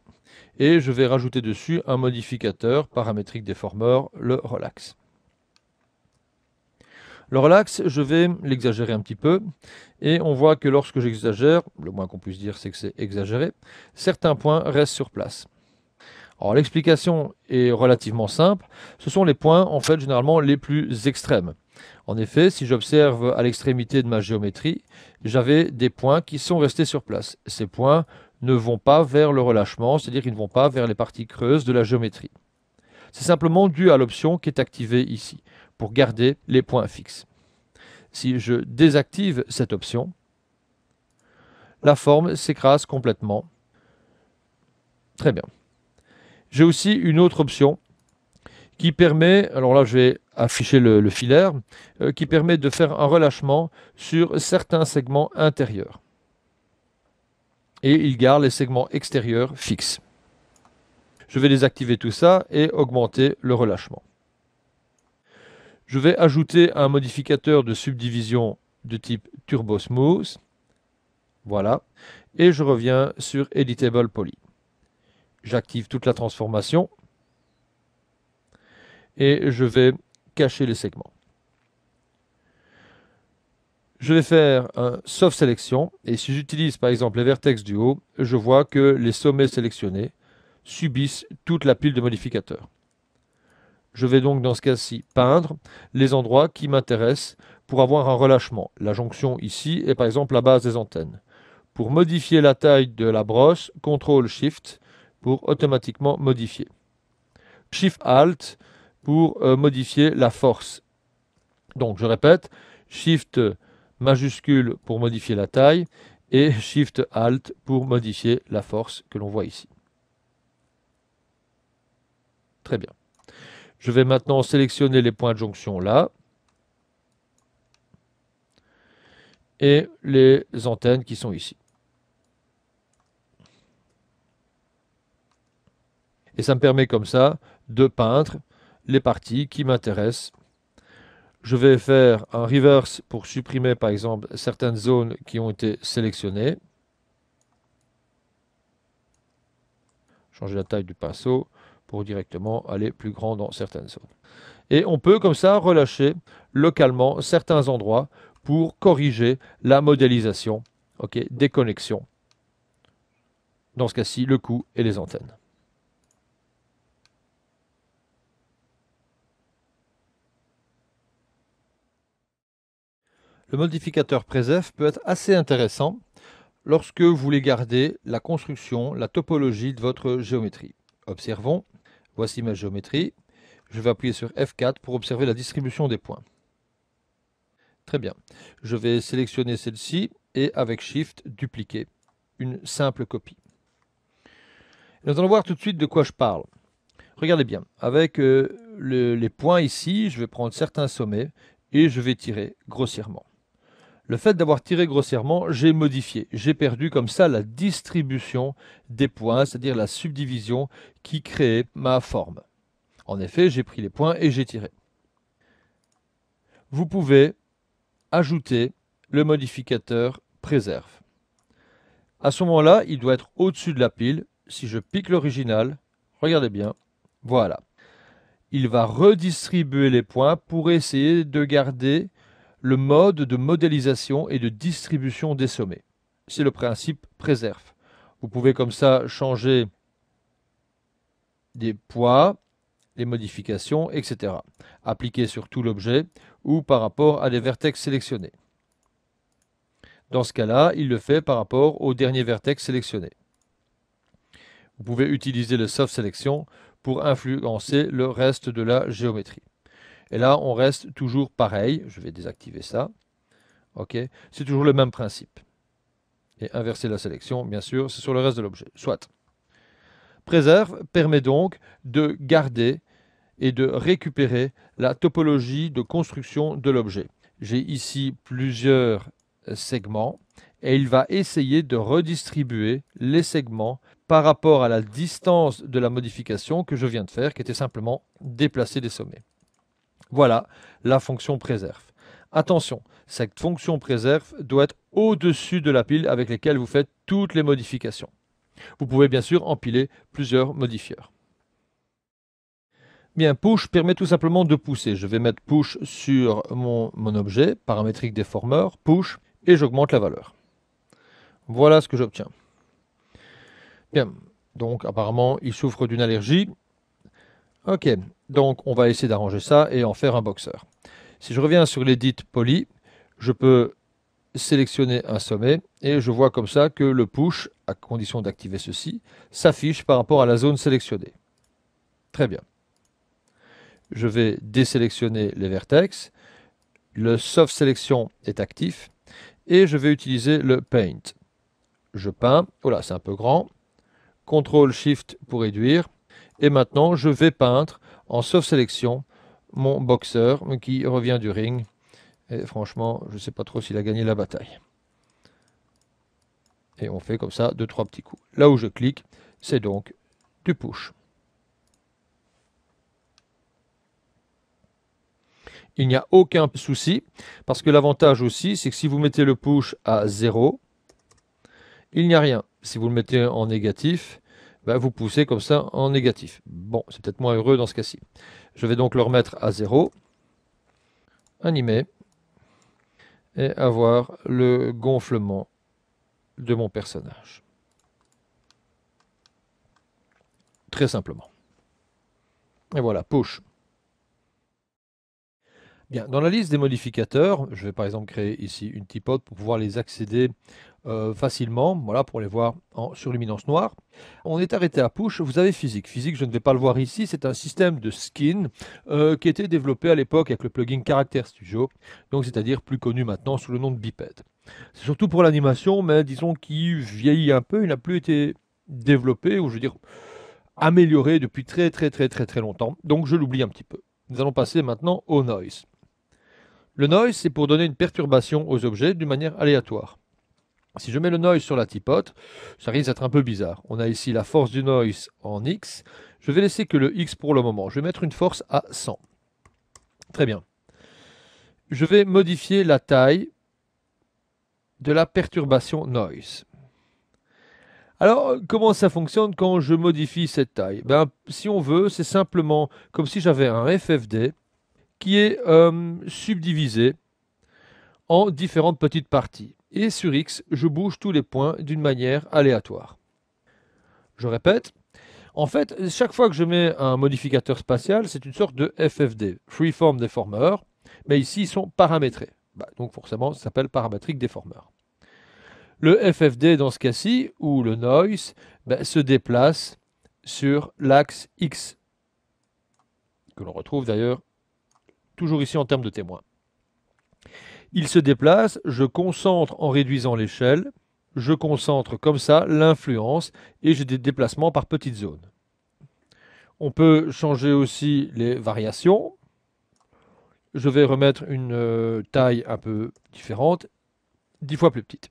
et je vais rajouter dessus un modificateur paramétrique déformeur, le relax. Le relax, je vais l'exagérer un petit peu et on voit que lorsque j'exagère, le moins qu'on puisse dire c'est que c'est exagéré, certains points restent sur place l'explication est relativement simple, ce sont les points en fait généralement les plus extrêmes. En effet, si j'observe à l'extrémité de ma géométrie, j'avais des points qui sont restés sur place. Ces points ne vont pas vers le relâchement, c'est-à-dire qu'ils ne vont pas vers les parties creuses de la géométrie. C'est simplement dû à l'option qui est activée ici, pour garder les points fixes. Si je désactive cette option, la forme s'écrase complètement. Très bien. J'ai aussi une autre option qui permet, alors là je vais afficher le, filaire, euh, qui permet de faire un relâchement sur certains segments intérieurs. Et il garde les segments extérieurs fixes. Je vais désactiver tout ça et augmenter le relâchement. Je vais ajouter un modificateur de subdivision de type Turbo Smooth. Voilà. Et je reviens sur Editable Poly j'active toute la transformation et je vais cacher les segments. Je vais faire un soft sélection et si j'utilise par exemple les vertex du haut, je vois que les sommets sélectionnés subissent toute la pile de modificateurs. Je vais donc dans ce cas-ci peindre les endroits qui m'intéressent pour avoir un relâchement. La jonction ici est par exemple la base des antennes. Pour modifier la taille de la brosse, CTRL-SHIFT, pour automatiquement modifier. Shift Alt pour euh, modifier la force. Donc je répète, Shift majuscule pour modifier la taille et Shift Alt pour modifier la force que l'on voit ici. Très bien. Je vais maintenant sélectionner les points de jonction là et les antennes qui sont ici. Et ça me permet comme ça de peindre les parties qui m'intéressent. Je vais faire un reverse pour supprimer par exemple certaines zones qui ont été sélectionnées. Changer la taille du pinceau pour directement aller plus grand dans certaines zones. Et on peut comme ça relâcher localement certains endroits pour corriger la modélisation des connexions. Dans ce cas-ci, le coût et les antennes. le modificateur Presef peut être assez intéressant lorsque vous voulez garder la construction, la topologie de votre géométrie. Observons, voici ma géométrie, je vais appuyer sur F4 pour observer la distribution des points. Très bien, je vais sélectionner celle-ci et avec Shift dupliquer une simple copie. Nous allons voir tout de suite de quoi je parle. Regardez bien, avec euh, les points ici, je vais prendre certains sommets et je vais tirer grossièrement le fait d'avoir tiré grossièrement, j'ai modifié, j'ai perdu comme ça la distribution des points, c'est-à-dire la subdivision qui créait ma forme. En effet, j'ai pris les points et j'ai tiré. Vous pouvez ajouter le modificateur préserve. À ce moment-là, il doit être au-dessus de la pile. Si je pique l'original, regardez bien, voilà. Il va redistribuer les points pour essayer de garder le mode de modélisation et de distribution des sommets. C'est le principe préserve. Vous pouvez comme ça changer des poids, les modifications, etc. Appliquer sur tout l'objet ou par rapport à des vertex sélectionnés. Dans ce cas-là, il le fait par rapport au dernier vertex sélectionné. Vous pouvez utiliser le soft selection pour influencer le reste de la géométrie. Et là, on reste toujours pareil. Je vais désactiver ça. OK C'est toujours le même principe. Et inverser la sélection, bien sûr, c'est sur le reste de l'objet. Soit. Préserve permet donc de garder et de récupérer la topologie de construction de l'objet. J'ai ici plusieurs segments et il va essayer de redistribuer les segments par rapport à la distance de la modification que je viens de faire, qui était simplement déplacer des sommets. Voilà la fonction préserve. Attention, cette fonction préserve doit être au-dessus de la pile avec laquelle vous faites toutes les modifications. Vous pouvez bien sûr empiler plusieurs modifieurs. Bien, push permet tout simplement de pousser. Je vais mettre push sur mon, mon objet, paramétrique déformeur, push, et j'augmente la valeur. Voilà ce que j'obtiens. Bien, donc apparemment il souffre d'une allergie, Ok, donc on va essayer d'arranger ça et en faire un boxeur. Si je reviens sur l'édit poly, je peux sélectionner un sommet et je vois comme ça que le push, à condition d'activer ceci, s'affiche par rapport à la zone sélectionnée. Très bien. Je vais désélectionner les vertex. Le soft sélection est actif et je vais utiliser le paint. Je peins. Voilà, oh c'est un peu grand. CTRL SHIFT pour réduire. Et maintenant, je vais peindre en sauf sélection mon boxeur qui revient du ring. Et franchement, je ne sais pas trop s'il a gagné la bataille. Et on fait comme ça, deux, trois petits coups. Là où je clique, c'est donc du push. Il n'y a aucun souci, parce que l'avantage aussi, c'est que si vous mettez le push à 0, il n'y a rien. Si vous le mettez en négatif, vous poussez comme ça en négatif. Bon, c'est peut-être moins heureux dans ce cas-ci. Je vais donc le remettre à zéro. animer, et avoir le gonflement de mon personnage. Très simplement. Et voilà, push. Bien, dans la liste des modificateurs, je vais par exemple créer ici une tipote pour pouvoir les accéder euh, facilement, voilà, pour les voir en surluminance noire. On est arrêté à Push, vous avez physique. Physique, je ne vais pas le voir ici, c'est un système de skin euh, qui était développé à l'époque avec le plugin Character Studio, donc c'est-à-dire plus connu maintenant sous le nom de Biped. C'est surtout pour l'animation, mais disons qu'il vieillit un peu, il n'a plus été développé, ou je veux dire amélioré depuis très très très très très longtemps, donc je l'oublie un petit peu. Nous allons passer maintenant au noise. Le noise, c'est pour donner une perturbation aux objets d'une manière aléatoire. Si je mets le noise sur la tipote, ça risque d'être un peu bizarre. On a ici la force du noise en X. Je vais laisser que le X pour le moment. Je vais mettre une force à 100. Très bien. Je vais modifier la taille de la perturbation noise. Alors, comment ça fonctionne quand je modifie cette taille ben, Si on veut, c'est simplement comme si j'avais un FFD qui est euh, subdivisé en différentes petites parties et sur X, je bouge tous les points d'une manière aléatoire. Je répète, en fait, chaque fois que je mets un modificateur spatial, c'est une sorte de FFD, Freeform Deformer, mais ici ils sont paramétrés. Bah, donc forcément, ça s'appelle paramétrique Deformer. Le FFD dans ce cas-ci, ou le noise, bah, se déplace sur l'axe X, que l'on retrouve d'ailleurs toujours ici en termes de témoins il se déplace, je concentre en réduisant l'échelle, je concentre comme ça l'influence et j'ai des déplacements par petites zones. On peut changer aussi les variations. Je vais remettre une euh, taille un peu différente, 10 fois plus petite.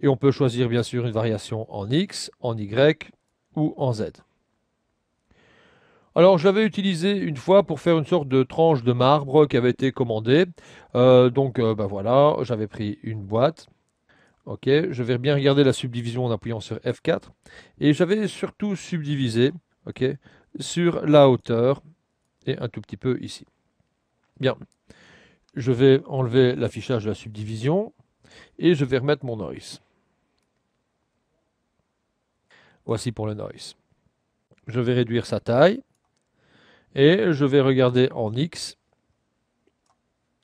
Et on peut choisir bien sûr une variation en X, en Y ou en Z. Alors je l'avais utilisé une fois pour faire une sorte de tranche de marbre qui avait été commandée. Euh, donc euh, bah voilà, j'avais pris une boîte. Ok, je vais bien regarder la subdivision en appuyant sur F4. Et j'avais surtout subdivisé ok, sur la hauteur et un tout petit peu ici. Bien, je vais enlever l'affichage de la subdivision et je vais remettre mon noise. Voici pour le noise. Je vais réduire sa taille. Et je vais regarder en X,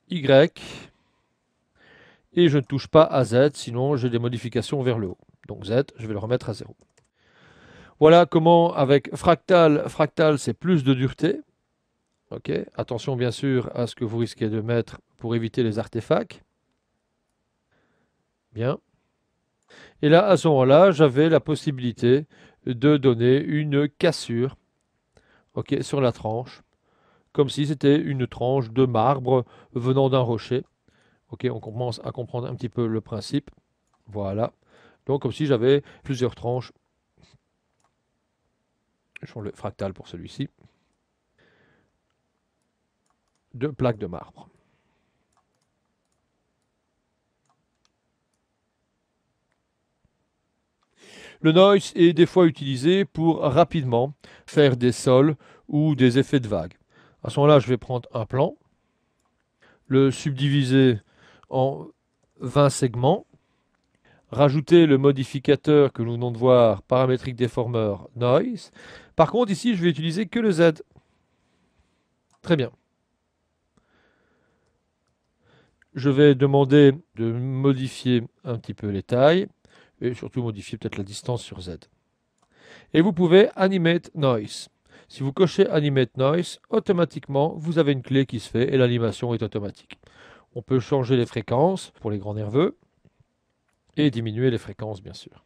Y, et je ne touche pas à Z, sinon j'ai des modifications vers le haut. Donc Z, je vais le remettre à 0. Voilà comment avec fractal, fractal c'est plus de dureté. Attention bien sûr à ce que vous risquez de mettre pour éviter les artefacts. Bien. Et là, à ce moment-là, j'avais la possibilité de donner une cassure ok, sur la tranche, comme si c'était une tranche de marbre venant d'un rocher. Ok, on commence à comprendre un petit peu le principe. Voilà. Donc comme si j'avais plusieurs tranches. Je le fractal pour celui-ci. De plaques de marbre. Le noise est des fois utilisé pour rapidement faire des sols ou des effets de vague. À ce moment-là, je vais prendre un plan, le subdiviser en 20 segments, rajouter le modificateur que nous venons de voir, paramétrique déformeur, noise. Par contre, ici, je vais utiliser que le Z. Très bien. Je vais demander de modifier un petit peu les tailles et surtout modifier peut-être la distance sur Z. Et vous pouvez Animate Noise. Si vous cochez Animate Noise, automatiquement, vous avez une clé qui se fait et l'animation est automatique. On peut changer les fréquences pour les grands nerveux et diminuer les fréquences, bien sûr.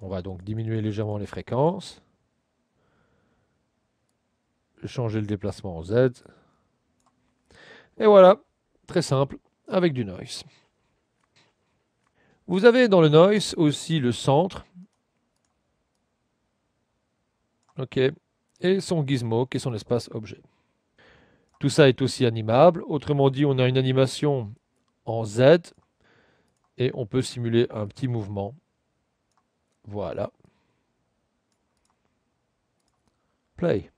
On va donc diminuer légèrement les fréquences, changer le déplacement en Z, et voilà, très simple, avec du noise. Vous avez dans le noise aussi le centre. OK. Et son gizmo, qui est son espace objet. Tout ça est aussi animable. Autrement dit, on a une animation en Z et on peut simuler un petit mouvement. Voilà. Play.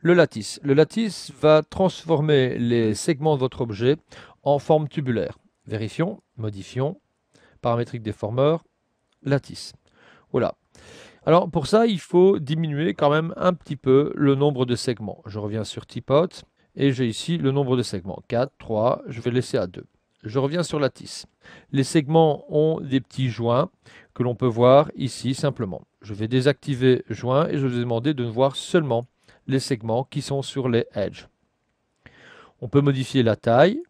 Le lattice. Le lattice va transformer les segments de votre objet en forme tubulaire. Vérifions, modifions, paramétrique déformeur, lattice. Voilà. Alors pour ça, il faut diminuer quand même un petit peu le nombre de segments. Je reviens sur Tipot et j'ai ici le nombre de segments. 4, 3, je vais laisser à 2. Je reviens sur lattice. Les segments ont des petits joints que l'on peut voir ici simplement. Je vais désactiver joint et je vais demander de ne voir seulement les segments qui sont sur les edges. On peut modifier la taille,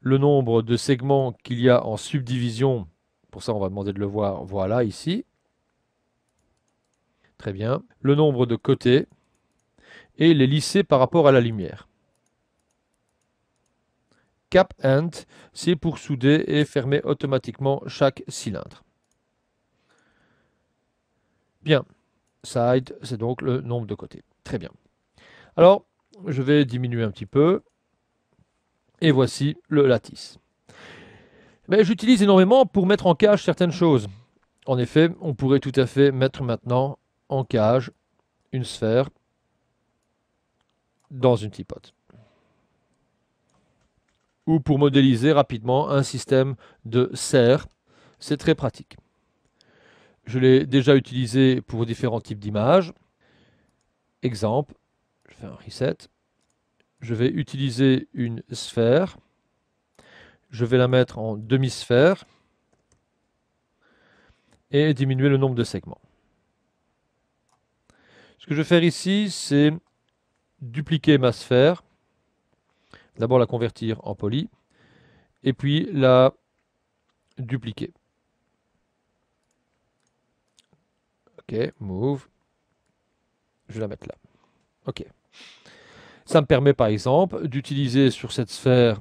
le nombre de segments qu'il y a en subdivision. Pour ça, on va demander de le voir, voilà, ici. Très bien. Le nombre de côtés et les lisser par rapport à la lumière. Cap End, c'est pour souder et fermer automatiquement chaque cylindre. Bien, side, c'est donc le nombre de côtés. Très bien. Alors, je vais diminuer un petit peu. Et voici le lattice. Mais j'utilise énormément pour mettre en cage certaines choses. En effet, on pourrait tout à fait mettre maintenant en cage une sphère dans une tipote. Ou pour modéliser rapidement un système de serre, c'est très pratique. Je l'ai déjà utilisé pour différents types d'images. Exemple, je fais un reset. Je vais utiliser une sphère. Je vais la mettre en demi-sphère et diminuer le nombre de segments. Ce que je vais faire ici, c'est dupliquer ma sphère. D'abord la convertir en poly et puis la dupliquer. OK, move. Je vais la mettre là. OK. Ça me permet par exemple d'utiliser sur cette sphère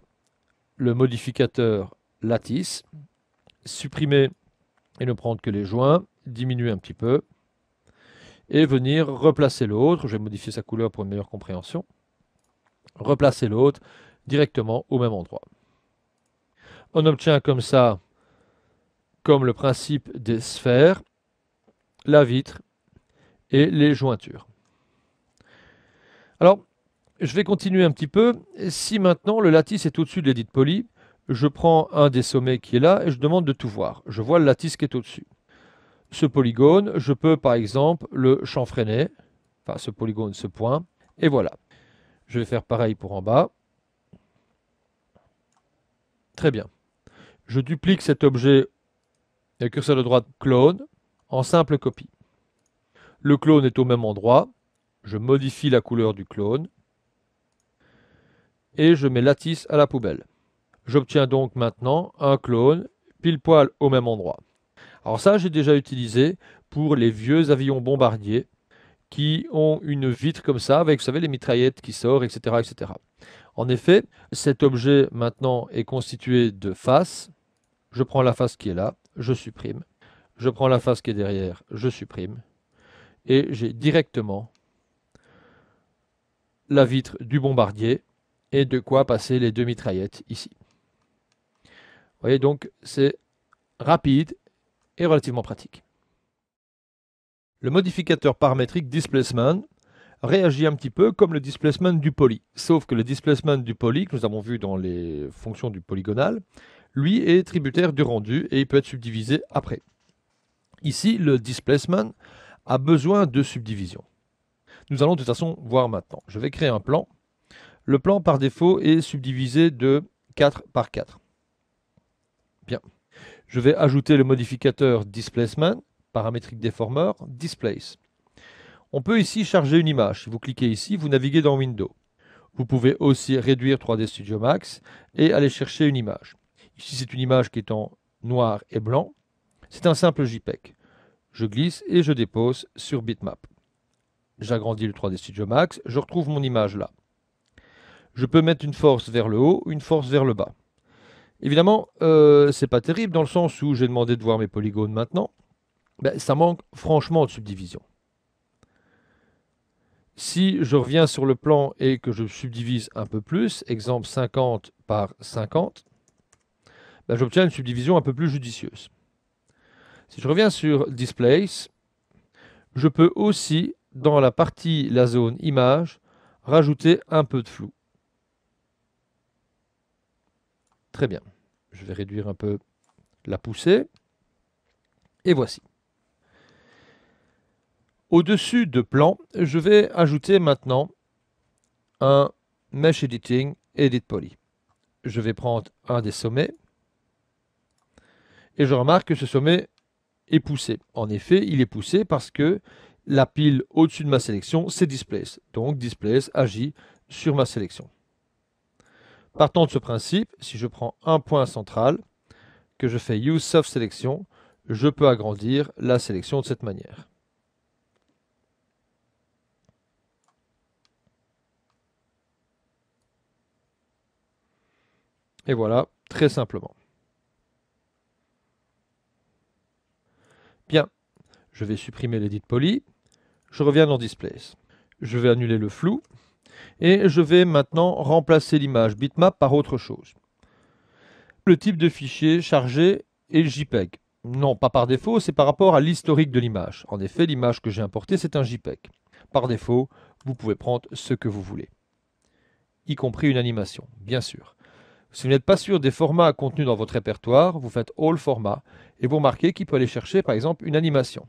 le modificateur lattice, supprimer et ne prendre que les joints, diminuer un petit peu, et venir replacer l'autre, je vais modifier sa couleur pour une meilleure compréhension, replacer l'autre directement au même endroit. On obtient comme ça, comme le principe des sphères, la vitre et les jointures. Alors, je vais continuer un petit peu. Si maintenant le lattice est au-dessus de l'édite poly, je prends un des sommets qui est là et je demande de tout voir. Je vois le lattice qui est au-dessus. Ce polygone, je peux par exemple le chanfreiner, enfin ce polygone, ce point, et voilà. Je vais faire pareil pour en bas. Très bien. Je duplique cet objet, le curseur de droite clone, en simple copie. Le clone est au même endroit, je modifie la couleur du clone, et je mets Lattice à la poubelle. J'obtiens donc maintenant un clone pile poil au même endroit. Alors ça, j'ai déjà utilisé pour les vieux avions bombardiers qui ont une vitre comme ça, avec, vous savez, les mitraillettes qui sortent, etc., etc. En effet, cet objet maintenant est constitué de faces. Je prends la face qui est là, je supprime je prends la face qui est derrière, je supprime, et j'ai directement la vitre du bombardier et de quoi passer les deux mitraillettes ici. Vous voyez donc c'est rapide et relativement pratique. Le modificateur paramétrique Displacement réagit un petit peu comme le displacement du poly, sauf que le displacement du poly, que nous avons vu dans les fonctions du polygonal, lui est tributaire du rendu et il peut être subdivisé après. Ici, le displacement a besoin de subdivision. Nous allons de toute façon voir maintenant. Je vais créer un plan. Le plan par défaut est subdivisé de 4 par 4. Bien. Je vais ajouter le modificateur displacement, paramétrique déformeur, displace. On peut ici charger une image. Si vous cliquez ici, vous naviguez dans Windows. Vous pouvez aussi réduire 3D Studio Max et aller chercher une image. Ici, c'est une image qui est en noir et blanc. C'est un simple JPEG. Je glisse et je dépose sur Bitmap. J'agrandis le 3D Studio Max, je retrouve mon image là. Je peux mettre une force vers le haut, une force vers le bas. Évidemment, ce euh, c'est pas terrible dans le sens où j'ai demandé de voir mes polygones maintenant. Mais ben, ça manque franchement de subdivision. Si je reviens sur le plan et que je subdivise un peu plus, exemple 50 par 50, ben, j'obtiens une subdivision un peu plus judicieuse. Si je reviens sur Displace, je peux aussi, dans la partie, la zone image, rajouter un peu de flou. Très bien. Je vais réduire un peu la poussée. Et voici. Au-dessus de plan, je vais ajouter maintenant un Mesh Editing Edit Poly. Je vais prendre un des sommets. Et je remarque que ce sommet poussé. En effet, il est poussé parce que la pile au-dessus de ma sélection, c'est displace. Donc displace agit sur ma sélection. Partant de ce principe, si je prends un point central, que je fais use of selection, je peux agrandir la sélection de cette manière. Et voilà, très simplement. Je vais supprimer l'edit poly. Je reviens dans Displays. Je vais annuler le flou. Et je vais maintenant remplacer l'image bitmap par autre chose. Le type de fichier chargé est JPEG. Non, pas par défaut, c'est par rapport à l'historique de l'image. En effet, l'image que j'ai importée, c'est un JPEG. Par défaut, vous pouvez prendre ce que vous voulez, y compris une animation, bien sûr. Si vous n'êtes pas sûr des formats contenus dans votre répertoire, vous faites All Format et vous remarquez qu'il peut aller chercher par exemple une animation.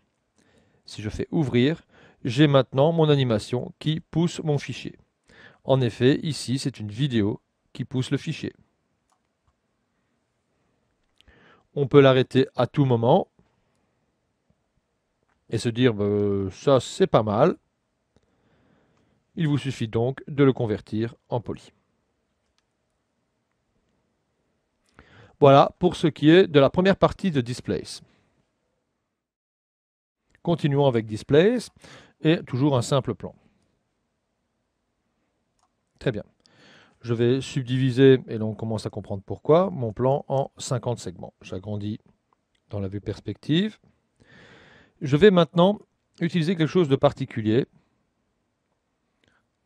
Si je fais ouvrir, j'ai maintenant mon animation qui pousse mon fichier. En effet, ici, c'est une vidéo qui pousse le fichier. On peut l'arrêter à tout moment et se dire bah, ça c'est pas mal. Il vous suffit donc de le convertir en poly. Voilà pour ce qui est de la première partie de Displace. Continuons avec Displace et toujours un simple plan. Très bien. Je vais subdiviser, et là on commence à comprendre pourquoi, mon plan en 50 segments. J'agrandis dans la vue perspective. Je vais maintenant utiliser quelque chose de particulier.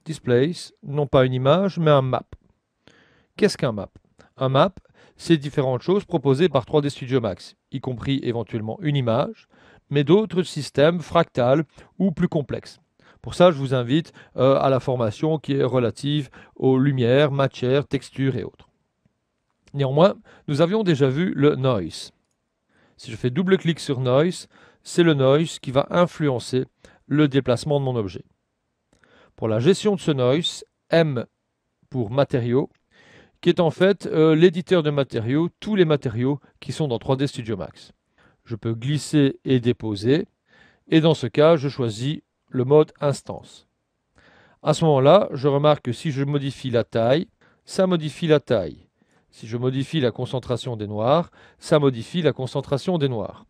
Displace, non pas une image, mais un map. Qu'est-ce qu'un map Un map, map c'est différentes choses proposées par 3D Studio Max, y compris éventuellement une image, mais d'autres systèmes fractales ou plus complexes. Pour ça, je vous invite euh, à la formation qui est relative aux lumières, matières, textures et autres. Néanmoins, nous avions déjà vu le noise. Si je fais double clic sur noise, c'est le noise qui va influencer le déplacement de mon objet. Pour la gestion de ce noise, M pour matériaux, qui est en fait euh, l'éditeur de matériaux, tous les matériaux qui sont dans 3D Studio Max je peux glisser et déposer, et dans ce cas, je choisis le mode instance. À ce moment-là, je remarque que si je modifie la taille, ça modifie la taille. Si je modifie la concentration des noirs, ça modifie la concentration des noirs.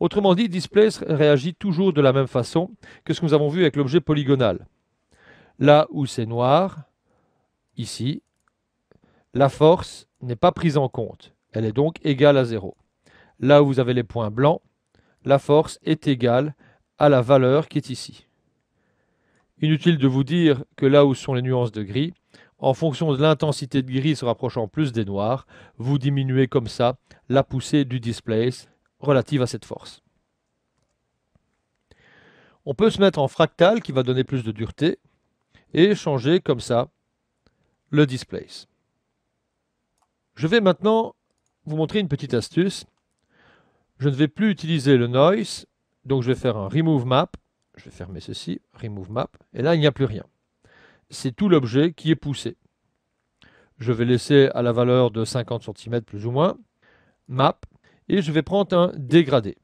Autrement dit, Displace réagit toujours de la même façon que ce que nous avons vu avec l'objet polygonal. Là où c'est noir, ici, la force n'est pas prise en compte. Elle est donc égale à zéro là où vous avez les points blancs, la force est égale à la valeur qui est ici. Inutile de vous dire que là où sont les nuances de gris, en fonction de l'intensité de gris se rapprochant plus des noirs, vous diminuez comme ça la poussée du displace relative à cette force. On peut se mettre en fractal qui va donner plus de dureté et changer comme ça le displace. Je vais maintenant vous montrer une petite astuce je ne vais plus utiliser le noise, donc je vais faire un remove map, je vais fermer ceci, remove map, et là il n'y a plus rien. C'est tout l'objet qui est poussé. Je vais laisser à la valeur de 50 cm plus ou moins, map, et je vais prendre un dégradé.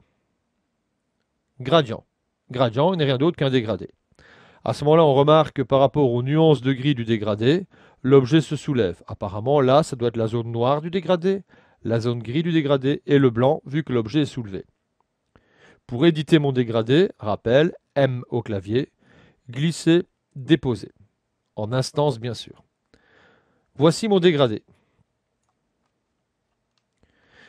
Gradient. Gradient n'est rien d'autre qu'un dégradé. À ce moment-là, on remarque que par rapport aux nuances de gris du dégradé, l'objet se soulève. Apparemment, là, ça doit être la zone noire du dégradé la zone gris du dégradé et le blanc vu que l'objet est soulevé. Pour éditer mon dégradé, rappel, M au clavier, glisser, déposer. En instance, bien sûr. Voici mon dégradé.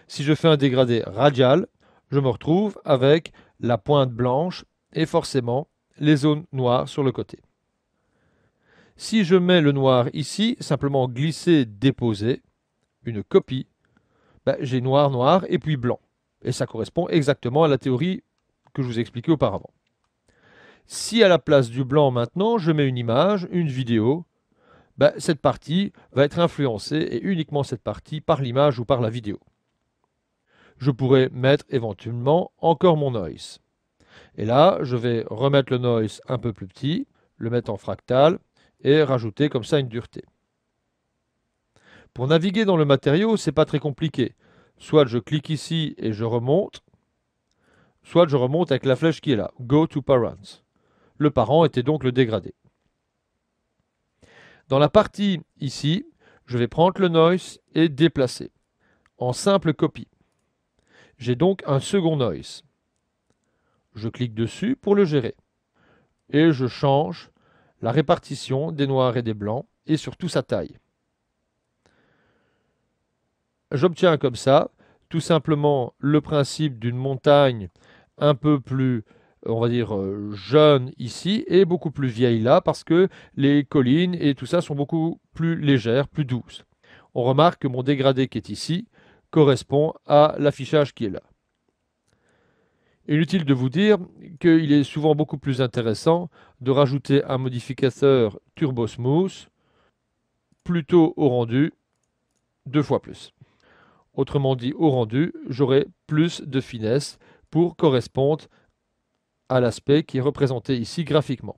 Si je fais un dégradé radial, je me retrouve avec la pointe blanche et forcément les zones noires sur le côté. Si je mets le noir ici, simplement glisser, déposer, une copie bah, j'ai noir, noir et puis blanc. Et ça correspond exactement à la théorie que je vous ai expliquée auparavant. Si à la place du blanc maintenant, je mets une image, une vidéo, bah, cette partie va être influencée, et uniquement cette partie, par l'image ou par la vidéo. Je pourrais mettre éventuellement encore mon noise. Et là, je vais remettre le noise un peu plus petit, le mettre en fractal, et rajouter comme ça une dureté. Pour naviguer dans le matériau, c'est pas très compliqué. Soit je clique ici et je remonte, soit je remonte avec la flèche qui est là, Go to Parents. Le parent était donc le dégradé. Dans la partie ici, je vais prendre le noise et déplacer en simple copie. J'ai donc un second noise. Je clique dessus pour le gérer. Et je change la répartition des noirs et des blancs et surtout sa taille. J'obtiens comme ça tout simplement le principe d'une montagne un peu plus on va dire euh, jeune ici et beaucoup plus vieille là parce que les collines et tout ça sont beaucoup plus légères, plus douces. On remarque que mon dégradé qui est ici correspond à l'affichage qui est là. Inutile de vous dire qu'il est souvent beaucoup plus intéressant de rajouter un modificateur Turbo Smooth plutôt au rendu deux fois plus. Autrement dit, au rendu, j'aurai plus de finesse pour correspondre à l'aspect qui est représenté ici graphiquement.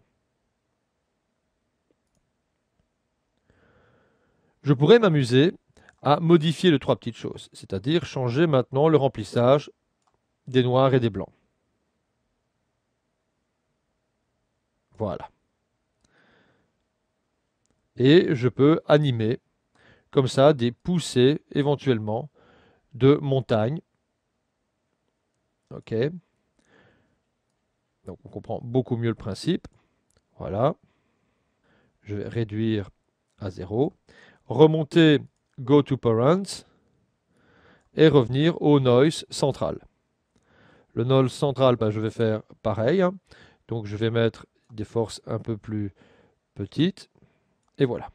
Je pourrais m'amuser à modifier les trois petites choses, c'est-à-dire changer maintenant le remplissage des noirs et des blancs. Voilà. Et je peux animer comme ça des poussées éventuellement de montagne. Ok. Donc on comprend beaucoup mieux le principe. Voilà. Je vais réduire à 0. Remonter Go to Parents et revenir au noise central. Le noise central, ben, je vais faire pareil. Hein. Donc je vais mettre des forces un peu plus petites. Et voilà.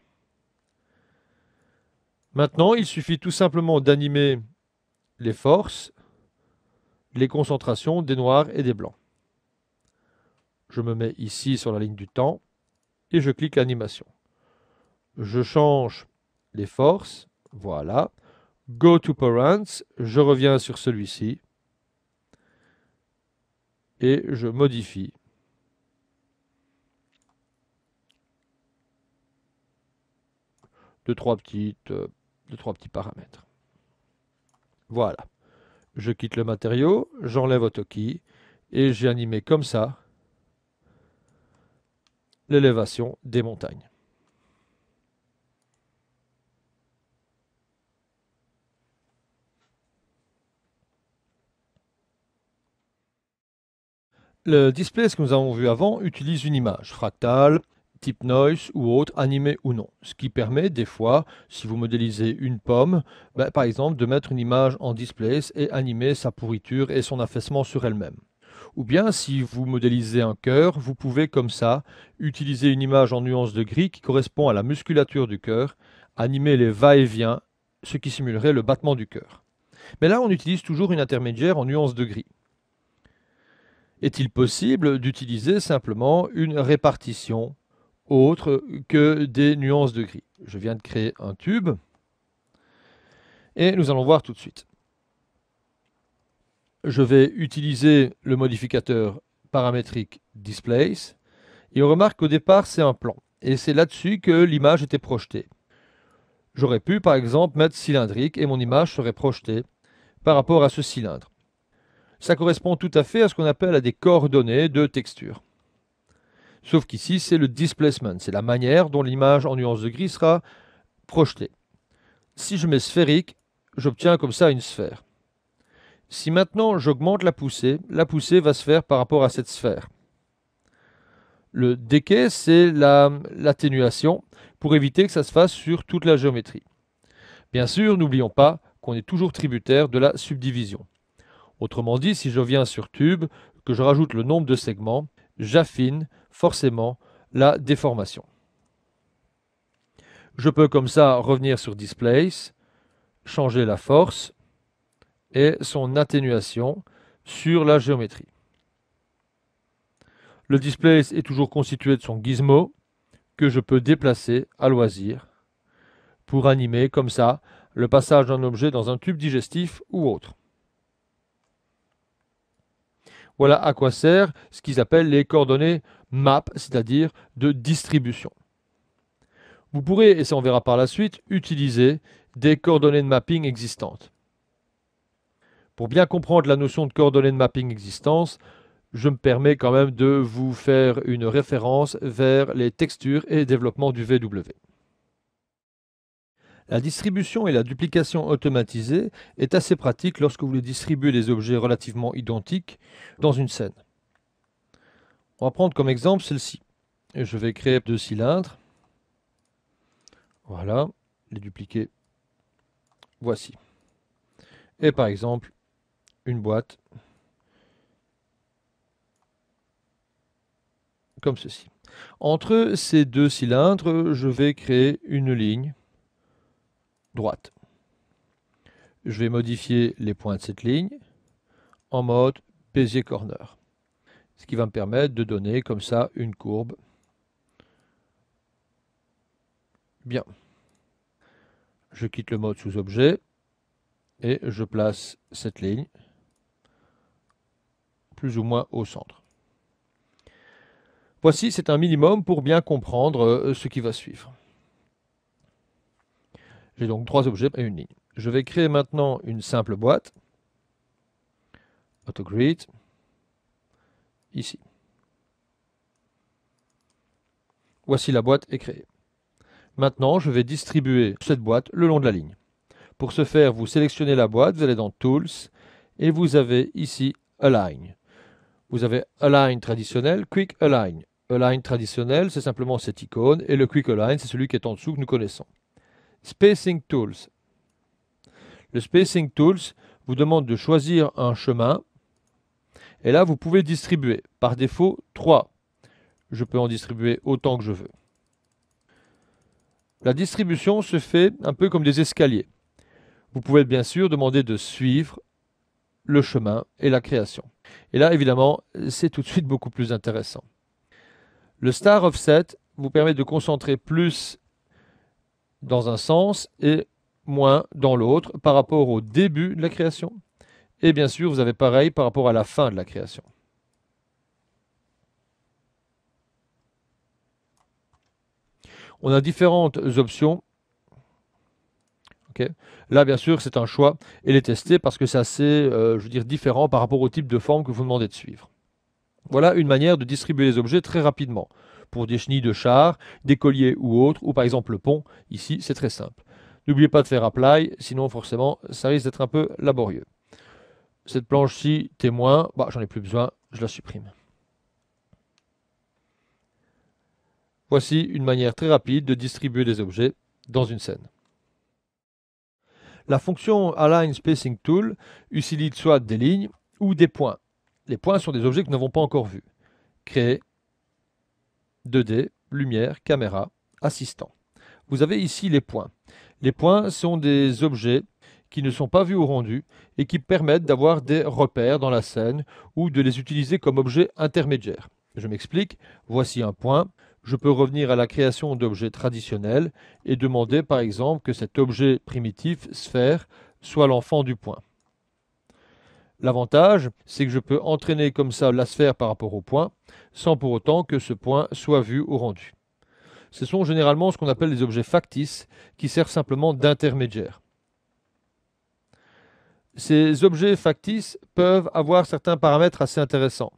Maintenant, il suffit tout simplement d'animer les forces, les concentrations des noirs et des blancs. Je me mets ici sur la ligne du temps et je clique animation. Je change les forces, voilà. Go to Parents, je reviens sur celui-ci et je modifie. Deux, trois, petites, euh, trois petits paramètres. Voilà. Je quitte le matériau, j'enlève Autokey et j'ai animé comme ça l'élévation des montagnes. Le display, ce que nous avons vu avant, utilise une image fractale, type noise ou autre, animé ou non. Ce qui permet des fois, si vous modélisez une pomme, bah, par exemple de mettre une image en display et animer sa pourriture et son affaissement sur elle-même. Ou bien si vous modélisez un cœur, vous pouvez comme ça utiliser une image en nuance de gris qui correspond à la musculature du cœur, animer les va-et-vient, ce qui simulerait le battement du cœur. Mais là, on utilise toujours une intermédiaire en nuance de gris. Est-il possible d'utiliser simplement une répartition autre que des nuances de gris. Je viens de créer un tube et nous allons voir tout de suite. Je vais utiliser le modificateur paramétrique Displace et on remarque qu'au départ c'est un plan et c'est là-dessus que l'image était projetée. J'aurais pu par exemple mettre cylindrique et mon image serait projetée par rapport à ce cylindre. Ça correspond tout à fait à ce qu'on appelle à des coordonnées de texture. Sauf qu'ici, c'est le displacement, c'est la manière dont l'image en nuances de gris sera projetée. Si je mets sphérique, j'obtiens comme ça une sphère. Si maintenant j'augmente la poussée, la poussée va se faire par rapport à cette sphère. Le décai, c'est l'atténuation pour éviter que ça se fasse sur toute la géométrie. Bien sûr, n'oublions pas qu'on est toujours tributaire de la subdivision. Autrement dit, si je viens sur tube, que je rajoute le nombre de segments, j'affine forcément la déformation. Je peux comme ça revenir sur Displace, changer la force et son atténuation sur la géométrie. Le Displace est toujours constitué de son gizmo que je peux déplacer à loisir pour animer comme ça le passage d'un objet dans un tube digestif ou autre. Voilà à quoi sert ce qu'ils appellent les coordonnées map, c'est-à-dire de distribution. Vous pourrez, et ça on verra par la suite, utiliser des coordonnées de mapping existantes. Pour bien comprendre la notion de coordonnées de mapping existence, je me permets quand même de vous faire une référence vers les textures et développement du VW. La distribution et la duplication automatisée est assez pratique lorsque vous voulez distribuer des objets relativement identiques dans une scène. On va prendre comme exemple celle-ci. Je vais créer deux cylindres. Voilà, les dupliquer. Voici. Et par exemple, une boîte comme ceci. Entre ces deux cylindres, je vais créer une ligne droite. Je vais modifier les points de cette ligne en mode Bézier Corner. Ce qui va me permettre de donner comme ça une courbe. Bien. Je quitte le mode sous objet et je place cette ligne plus ou moins au centre. Voici, c'est un minimum pour bien comprendre euh, ce qui va suivre. J'ai donc trois objets et une ligne. Je vais créer maintenant une simple boîte. AutoGrid. Ici. Voici la boîte est créée. Maintenant, je vais distribuer cette boîte le long de la ligne. Pour ce faire, vous sélectionnez la boîte, vous allez dans Tools, et vous avez ici Align. Vous avez Align traditionnel, Quick Align. Align traditionnel, c'est simplement cette icône, et le Quick Align, c'est celui qui est en dessous que nous connaissons. Spacing Tools. Le Spacing Tools vous demande de choisir un chemin et là vous pouvez distribuer. Par défaut, 3. Je peux en distribuer autant que je veux. La distribution se fait un peu comme des escaliers. Vous pouvez bien sûr demander de suivre le chemin et la création. Et là, évidemment, c'est tout de suite beaucoup plus intéressant. Le star offset vous permet de concentrer plus dans un sens et moins dans l'autre par rapport au début de la création. Et bien sûr, vous avez pareil par rapport à la fin de la création. On a différentes options. Là, bien sûr, c'est un choix et les tester parce que c'est assez, euh, je veux dire, différent par rapport au type de forme que vous demandez de suivre. Voilà une manière de distribuer les objets très rapidement pour des chenilles de char, des colliers ou autres, ou par exemple le pont. Ici, c'est très simple. N'oubliez pas de faire apply, sinon forcément, ça risque d'être un peu laborieux. Cette planche-ci, témoin, bah, j'en ai plus besoin, je la supprime. Voici une manière très rapide de distribuer des objets dans une scène. La fonction Align Spacing Tool utilise soit des lignes ou des points. Les points sont des objets que nous n'avons pas encore vus. Créer, 2D, lumière, caméra, assistant. Vous avez ici les points. Les points sont des objets qui ne sont pas vus au rendu et qui permettent d'avoir des repères dans la scène ou de les utiliser comme objets intermédiaires. Je m'explique, voici un point, je peux revenir à la création d'objets traditionnels et demander par exemple que cet objet primitif, sphère, soit l'enfant du point. L'avantage, c'est que je peux entraîner comme ça la sphère par rapport au point, sans pour autant que ce point soit vu ou rendu. Ce sont généralement ce qu'on appelle les objets factices, qui servent simplement d'intermédiaires. Ces objets factices peuvent avoir certains paramètres assez intéressants.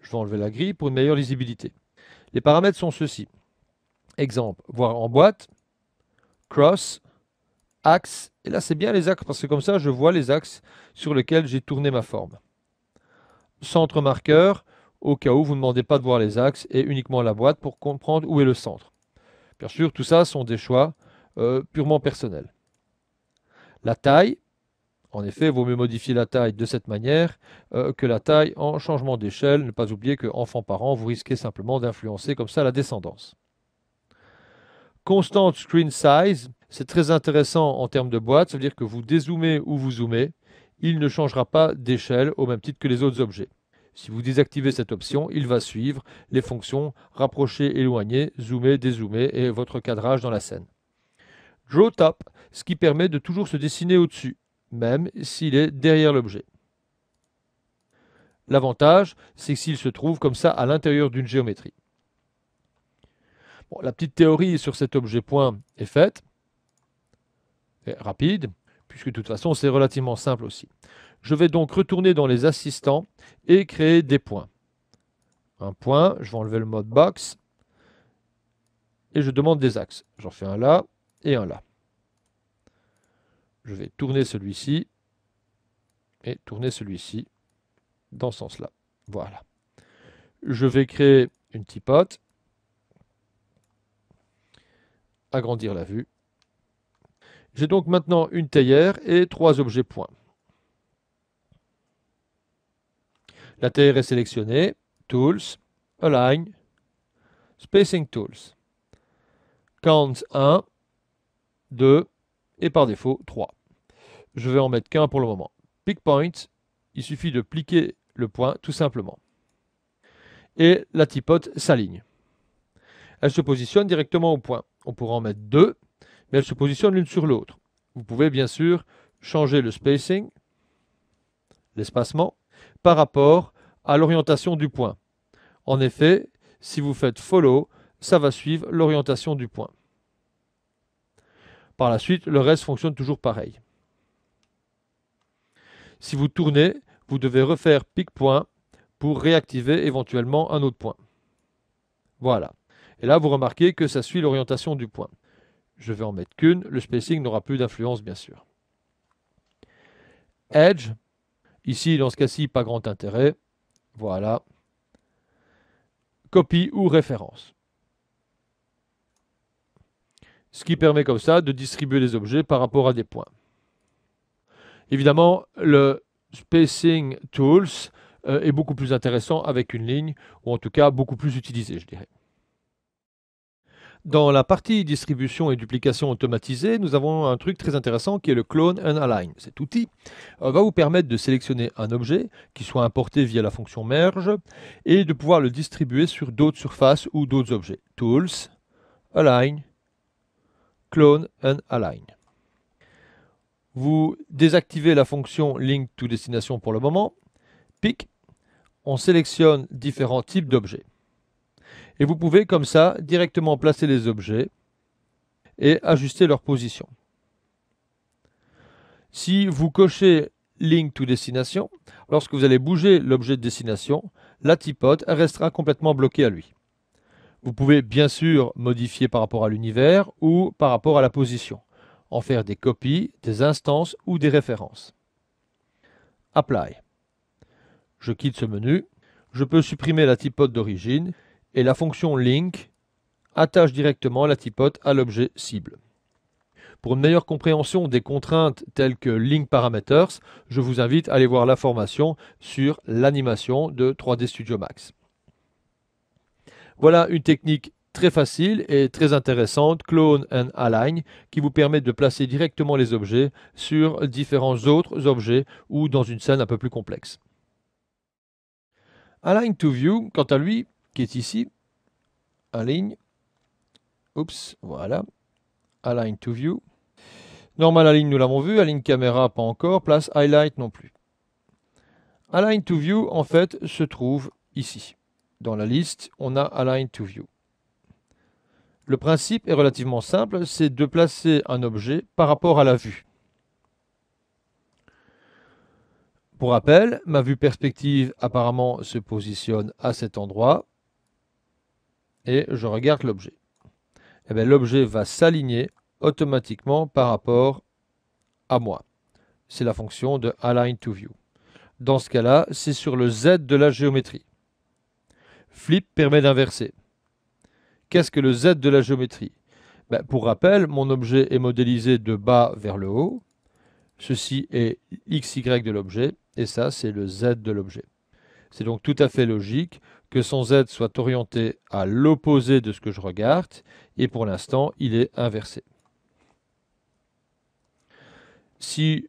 Je vais enlever la grille pour une meilleure lisibilité. Les paramètres sont ceux-ci. Exemple, voir en boîte, cross, axe, et là c'est bien les axes parce que comme ça je vois les axes sur lesquels j'ai tourné ma forme. Centre marqueur, au cas où vous ne demandez pas de voir les axes et uniquement la boîte pour comprendre où est le centre. Bien sûr, tout ça sont des choix euh, purement personnels. La taille, en effet, vaut mieux modifier la taille de cette manière euh, que la taille en changement d'échelle. Ne pas oublier que enfant-parent, vous risquez simplement d'influencer comme ça la descendance. Constant screen size, c'est très intéressant en termes de boîte, ça veut dire que vous dézoomez ou vous zoomez, il ne changera pas d'échelle au même titre que les autres objets. Si vous désactivez cette option, il va suivre les fonctions rapprocher, éloigner, zoomer, dézoomer et votre cadrage dans la scène. Draw Tap, ce qui permet de toujours se dessiner au-dessus, même s'il est derrière l'objet. L'avantage, c'est s'il se trouve comme ça à l'intérieur d'une géométrie. la petite théorie sur cet objet point est faite, rapide, puisque de toute façon c'est relativement simple aussi. Je vais donc retourner dans les assistants et créer des points. Un point, je vais enlever le mode box et je demande des axes. J'en fais un là et un là. Je vais tourner celui-ci et tourner celui-ci dans ce sens-là. Voilà. Je vais créer une tipote, agrandir la vue. J'ai donc maintenant une théière et trois objets points. La TR est sélectionnée, Tools, Align, Spacing Tools. Count 1, 2 et par défaut 3. Je vais en mettre qu'un pour le moment. Pick point, il suffit de cliquer le point tout simplement. Et la tipote s'aligne. Elle se positionne directement au point. On pourra en mettre deux, mais elle se positionne l'une sur l'autre. Vous pouvez bien sûr changer le spacing, l'espacement, par rapport à l'orientation du point. En effet, si vous faites follow, ça va suivre l'orientation du point. Par la suite, le reste fonctionne toujours pareil. Si vous tournez, vous devez refaire Pick point pour réactiver éventuellement un autre point. Voilà. Et là, vous remarquez que ça suit l'orientation du point. Je vais en mettre qu'une, le spacing n'aura plus d'influence bien sûr. Edge Ici, dans ce cas-ci, pas grand intérêt. Voilà. Copie ou référence. Ce qui permet comme ça de distribuer les objets par rapport à des points. Évidemment, le Spacing Tools euh, est beaucoup plus intéressant avec une ligne, ou en tout cas beaucoup plus utilisé, je dirais. Dans la partie distribution et duplication automatisée, nous avons un truc très intéressant qui est le clone and align. Cet outil euh, va vous permettre de sélectionner un objet qui soit importé via la fonction merge et de pouvoir le distribuer sur d'autres surfaces ou d'autres objets. Tools, align, clone and align. Vous désactivez la fonction link to destination pour le moment. Pick, on sélectionne différents types d'objets. Et vous pouvez comme ça directement placer les objets et ajuster leur position. Si vous cochez Link to Destination, lorsque vous allez bouger l'objet de destination, la tipote restera complètement bloquée à lui. Vous pouvez bien sûr modifier par rapport à l'univers ou par rapport à la position, en faire des copies, des instances ou des références. Apply. Je quitte ce menu. Je peux supprimer la tipote d'origine et la fonction link attache directement la tipote à l'objet cible. Pour une meilleure compréhension des contraintes telles que link parameters, je vous invite à aller voir la formation sur l'animation de 3D Studio Max. Voilà une technique très facile et très intéressante, Clone and Align, qui vous permet de placer directement les objets sur différents autres objets ou dans une scène un peu plus complexe. Align to View, quant à lui, qui est ici, align, oups, voilà, align to view. Normal align, nous l'avons vu, align caméra, pas encore, place highlight non plus. Align to view, en fait, se trouve ici. Dans la liste, on a align to view. Le principe est relativement simple, c'est de placer un objet par rapport à la vue. Pour rappel, ma vue perspective apparemment se positionne à cet endroit et je regarde l'objet. et eh ben, l'objet va s'aligner automatiquement par rapport à moi. C'est la fonction de align to view. Dans ce cas-là, c'est sur le Z de la géométrie. Flip permet d'inverser. Qu'est-ce que le Z de la géométrie ben, Pour rappel, mon objet est modélisé de bas vers le haut. Ceci est XY de l'objet et ça, c'est le Z de l'objet. C'est donc tout à fait logique que son Z soit orienté à l'opposé de ce que je regarde, et pour l'instant, il est inversé. Si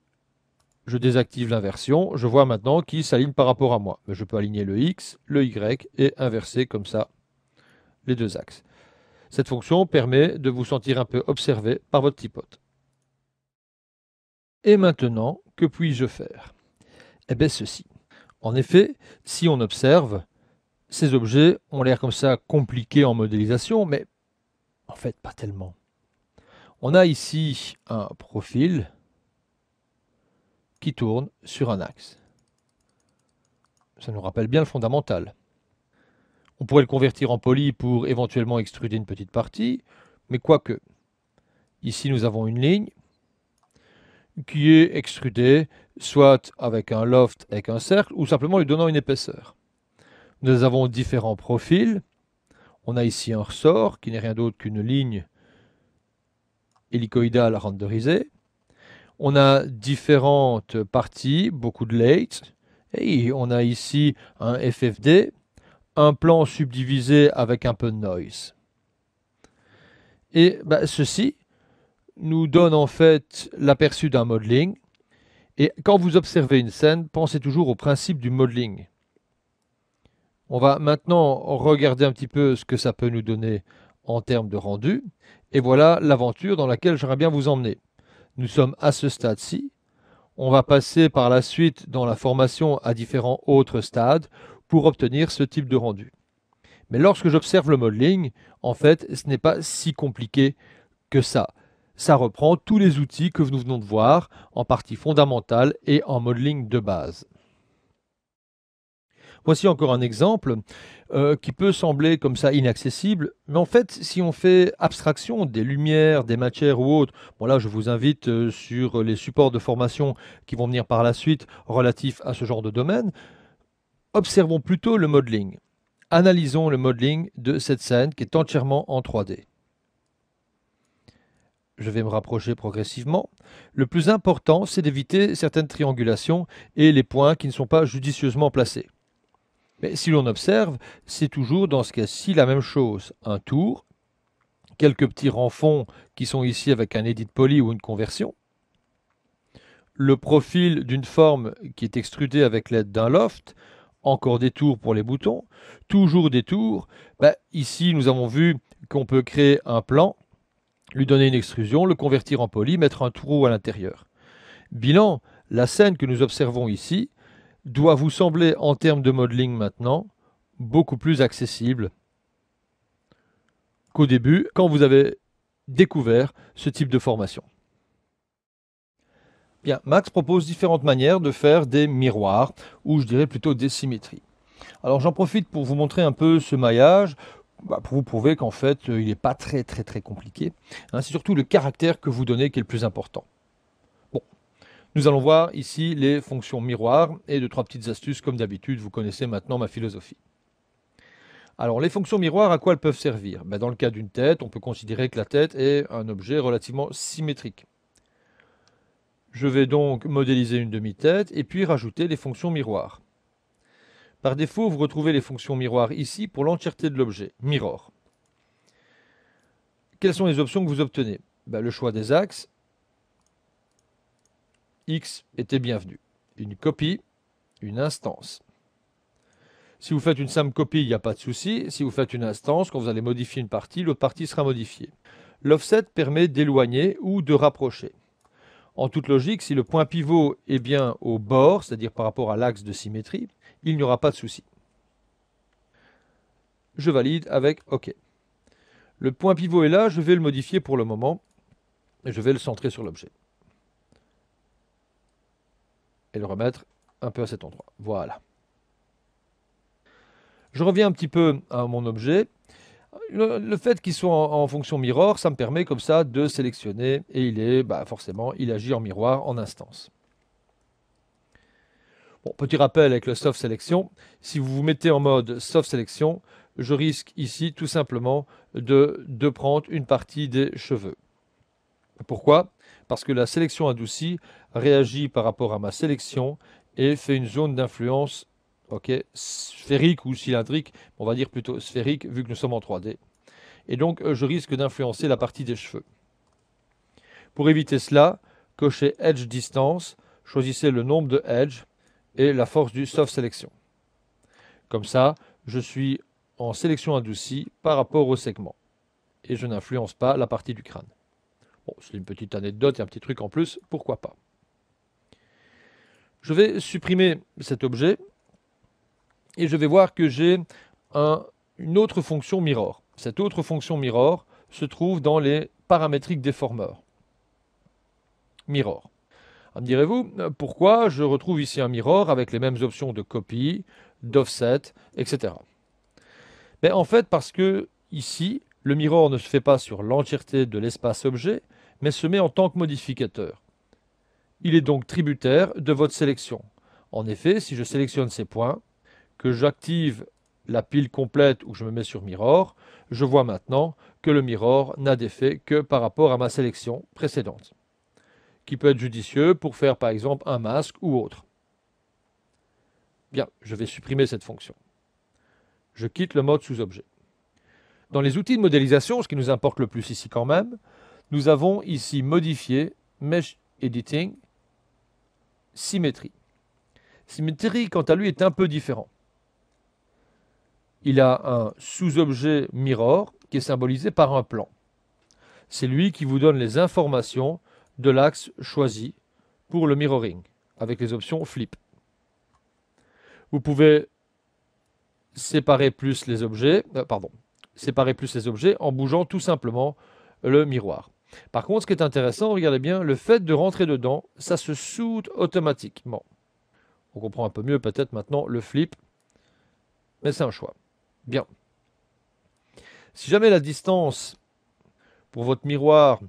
je désactive l'inversion, je vois maintenant qu'il s'aligne par rapport à moi. je peux aligner le X, le Y et inverser comme ça les deux axes. Cette fonction permet de vous sentir un peu observé par votre petit Et maintenant, que puis-je faire Eh bien ceci. En effet, si on observe, ces objets ont l'air comme ça compliqués en modélisation, mais en fait pas tellement. On a ici un profil qui tourne sur un axe. Ça nous rappelle bien le fondamental. On pourrait le convertir en poly pour éventuellement extruder une petite partie, mais quoique, ici nous avons une ligne qui est extrudée soit avec un loft, avec un cercle, ou simplement lui donnant une épaisseur. Nous avons différents profils. On a ici un ressort qui n'est rien d'autre qu'une ligne hélicoïdale renderisée. On a différentes parties, beaucoup de late. Et on a ici un FFD, un plan subdivisé avec un peu de noise. Et bah, ceci nous donne en fait l'aperçu d'un modeling. Et quand vous observez une scène, pensez toujours au principe du modeling. On va maintenant regarder un petit peu ce que ça peut nous donner en termes de rendu. Et voilà l'aventure dans laquelle j'aimerais bien vous emmener. Nous sommes à ce stade-ci. On va passer par la suite dans la formation à différents autres stades pour obtenir ce type de rendu. Mais lorsque j'observe le modeling, en fait, ce n'est pas si compliqué que ça. Ça reprend tous les outils que nous venons de voir en partie fondamentale et en modeling de base. Voici encore un exemple euh, qui peut sembler comme ça inaccessible, mais en fait, si on fait abstraction des lumières, des matières ou autres, bon je vous invite euh, sur les supports de formation qui vont venir par la suite relatifs à ce genre de domaine, observons plutôt le modeling. Analysons le modeling de cette scène qui est entièrement en 3D je vais me rapprocher progressivement. Le plus important, c'est d'éviter certaines triangulations et les points qui ne sont pas judicieusement placés. Mais si l'on observe, c'est toujours dans ce cas-ci la même chose. Un tour, quelques petits renfonds qui sont ici avec un edit poly ou une conversion, le profil d'une forme qui est extrudée avec l'aide d'un loft, encore des tours pour les boutons, toujours des tours. Bah, ici, nous avons vu qu'on peut créer un plan, lui donner une extrusion, le convertir en poly, mettre un trou à l'intérieur. Bilan, la scène que nous observons ici, doit vous sembler, en termes de modeling maintenant, beaucoup plus accessible qu'au début, quand vous avez découvert ce type de formation. Bien, Max propose différentes manières de faire des miroirs, ou je dirais plutôt des symétries. Alors j'en profite pour vous montrer un peu ce maillage, bah, pour vous prouver qu'en fait, euh, il n'est pas très très très compliqué. Hein. c'est surtout le caractère que vous donnez qui est le plus important. Nous allons voir ici les fonctions miroirs et deux, trois petites astuces comme d'habitude, vous connaissez maintenant ma philosophie. Alors les fonctions miroirs, à quoi elles peuvent servir ben, Dans le cas d'une tête, on peut considérer que la tête est un objet relativement symétrique. Je vais donc modéliser une demi-tête et puis rajouter les fonctions miroirs. Par défaut, vous retrouvez les fonctions miroirs ici pour l'entièreté de l'objet, miroir. Quelles sont les options que vous obtenez ben, Le choix des axes, X était bienvenu. Une copie, une instance. Si vous faites une simple copie, il n'y a pas de souci. Si vous faites une instance, quand vous allez modifier une partie, l'autre partie sera modifiée. L'offset permet d'éloigner ou de rapprocher. En toute logique, si le point pivot est bien au bord, c'est-à-dire par rapport à l'axe de symétrie, il n'y aura pas de souci. Je valide avec OK. Le point pivot est là, je vais le modifier pour le moment et je vais le centrer sur l'objet et le remettre un peu à cet endroit. Voilà. Je reviens un petit peu à mon objet. Le, fait qu'il soit en, fonction mirror, ça me permet comme ça de sélectionner et il est bah, forcément, il agit en miroir en instance. petit rappel avec le soft sélection, si vous vous mettez en mode soft sélection, je risque ici tout simplement de, de prendre une partie des cheveux. Pourquoi parce que la sélection adoucie réagit par rapport à ma sélection et fait une zone d'influence sphérique ou cylindrique, on va dire plutôt sphérique vu que nous sommes en 3D. Et donc euh, je risque d'influencer la partie des cheveux. Pour éviter cela, cochez Edge Distance, choisissez le nombre de Edge et la force du Soft Selection. Comme ça, je suis en sélection adoucie par rapport au segment et je n'influence pas la partie du crâne c'est une petite anecdote et un petit truc en plus, pourquoi pas. Je vais supprimer cet objet et je vais voir que j'ai une autre fonction mirror. Cette autre fonction mirror se trouve dans les paramétriques déformeurs. Mirror. Ah, me direz-vous, pourquoi je retrouve ici un mirror avec les mêmes options de copie, d'offset, etc. Ben, en fait, parce que ici, le mirror ne se fait pas sur l'entièreté de l'espace objet, mais se met en tant que modificateur. Il est donc tributaire de votre sélection. En effet, si je sélectionne ces points, que j'active la pile complète ou que je me mets sur Mirror, je vois maintenant que le Mirror n'a d'effet que par rapport à ma sélection précédente, qui peut être judicieux pour faire par exemple un masque ou autre. Bien, je vais supprimer cette fonction. Je quitte le mode sous-objet. Dans les outils de modélisation, ce qui nous importe le plus ici quand même, nous avons ici modifié Mesh Editing, symétrie. Symétrie, quant à lui, est un peu différent. Il a un sous-objet mirror qui est symbolisé par un plan. C'est lui qui vous donne les informations de l'axe choisi pour le mirroring, avec les options flip. Vous pouvez séparer plus les objets, euh, séparer plus les objets en bougeant tout simplement le miroir. Par contre, ce qui est intéressant, regardez bien, le fait de rentrer dedans, ça se soude automatiquement. On comprend un peu mieux peut-être maintenant le flip, mais c'est un choix. Bien. Si jamais la distance pour votre miroir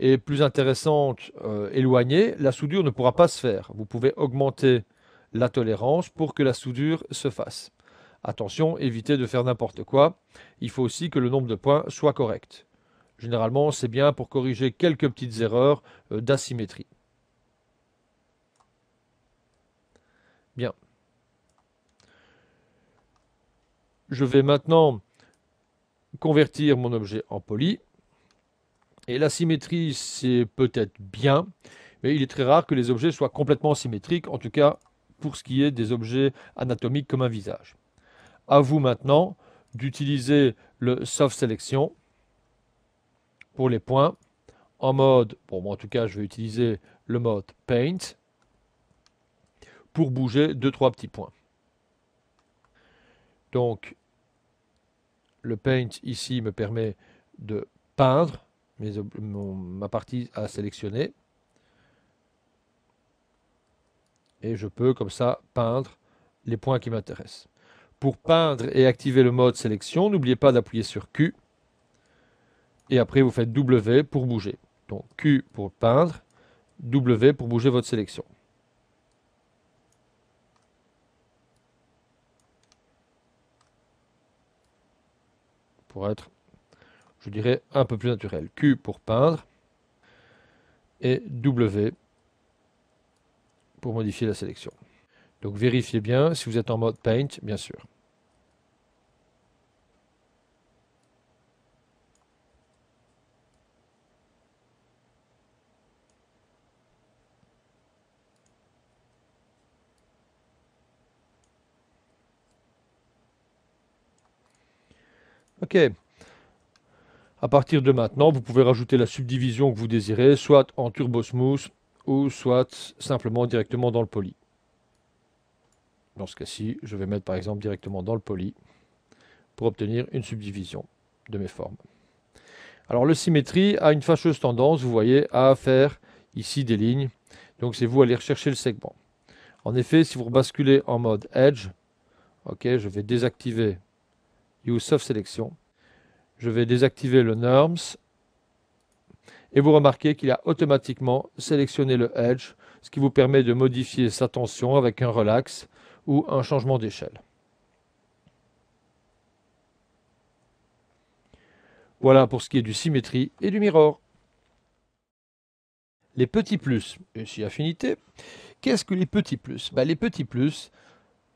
est plus intéressante euh, éloignée, la soudure ne pourra pas se faire. Vous pouvez augmenter la tolérance pour que la soudure se fasse. Attention, évitez de faire n'importe quoi. Il faut aussi que le nombre de points soit correct. Généralement, c'est bien pour corriger quelques petites erreurs euh, d'asymétrie. Bien. Je vais maintenant convertir mon objet en poly. Et la symétrie, c'est peut-être bien, mais il est très rare que les objets soient complètement symétriques, en tout cas pour ce qui est des objets anatomiques comme un visage. À vous maintenant d'utiliser le soft selection pour les points en mode, bon, en tout cas je vais utiliser le mode Paint pour bouger 2-3 petits points. Donc le Paint ici me permet de peindre ma partie à sélectionner. Et je peux comme ça peindre les points qui m'intéressent. Pour peindre et activer le mode sélection, n'oubliez pas d'appuyer sur Q et après vous faites W pour bouger. Donc Q pour peindre, W pour bouger votre sélection. Pour être, je dirais, un peu plus naturel. Q pour peindre et W pour modifier la sélection. Donc vérifiez bien si vous êtes en mode Paint, bien sûr. Ok. À partir de maintenant, vous pouvez rajouter la subdivision que vous désirez, soit en turbosmooth smooth ou soit simplement directement dans le poly. Dans ce cas-ci, je vais mettre par exemple directement dans le poly pour obtenir une subdivision de mes formes. Alors le symétrie a une fâcheuse tendance, vous voyez, à faire ici des lignes. Donc c'est vous aller rechercher le segment. En effet, si vous basculez en mode Edge, ok, je vais désactiver Youssef Sélection. Je vais désactiver le NURMS. Et vous remarquez qu'il a automatiquement sélectionné le Edge, ce qui vous permet de modifier sa tension avec un relax ou un changement d'échelle. Voilà pour ce qui est du symétrie et du mirror. Les petits plus, ici affinité, qu'est-ce que les petits plus ben, Les petits plus,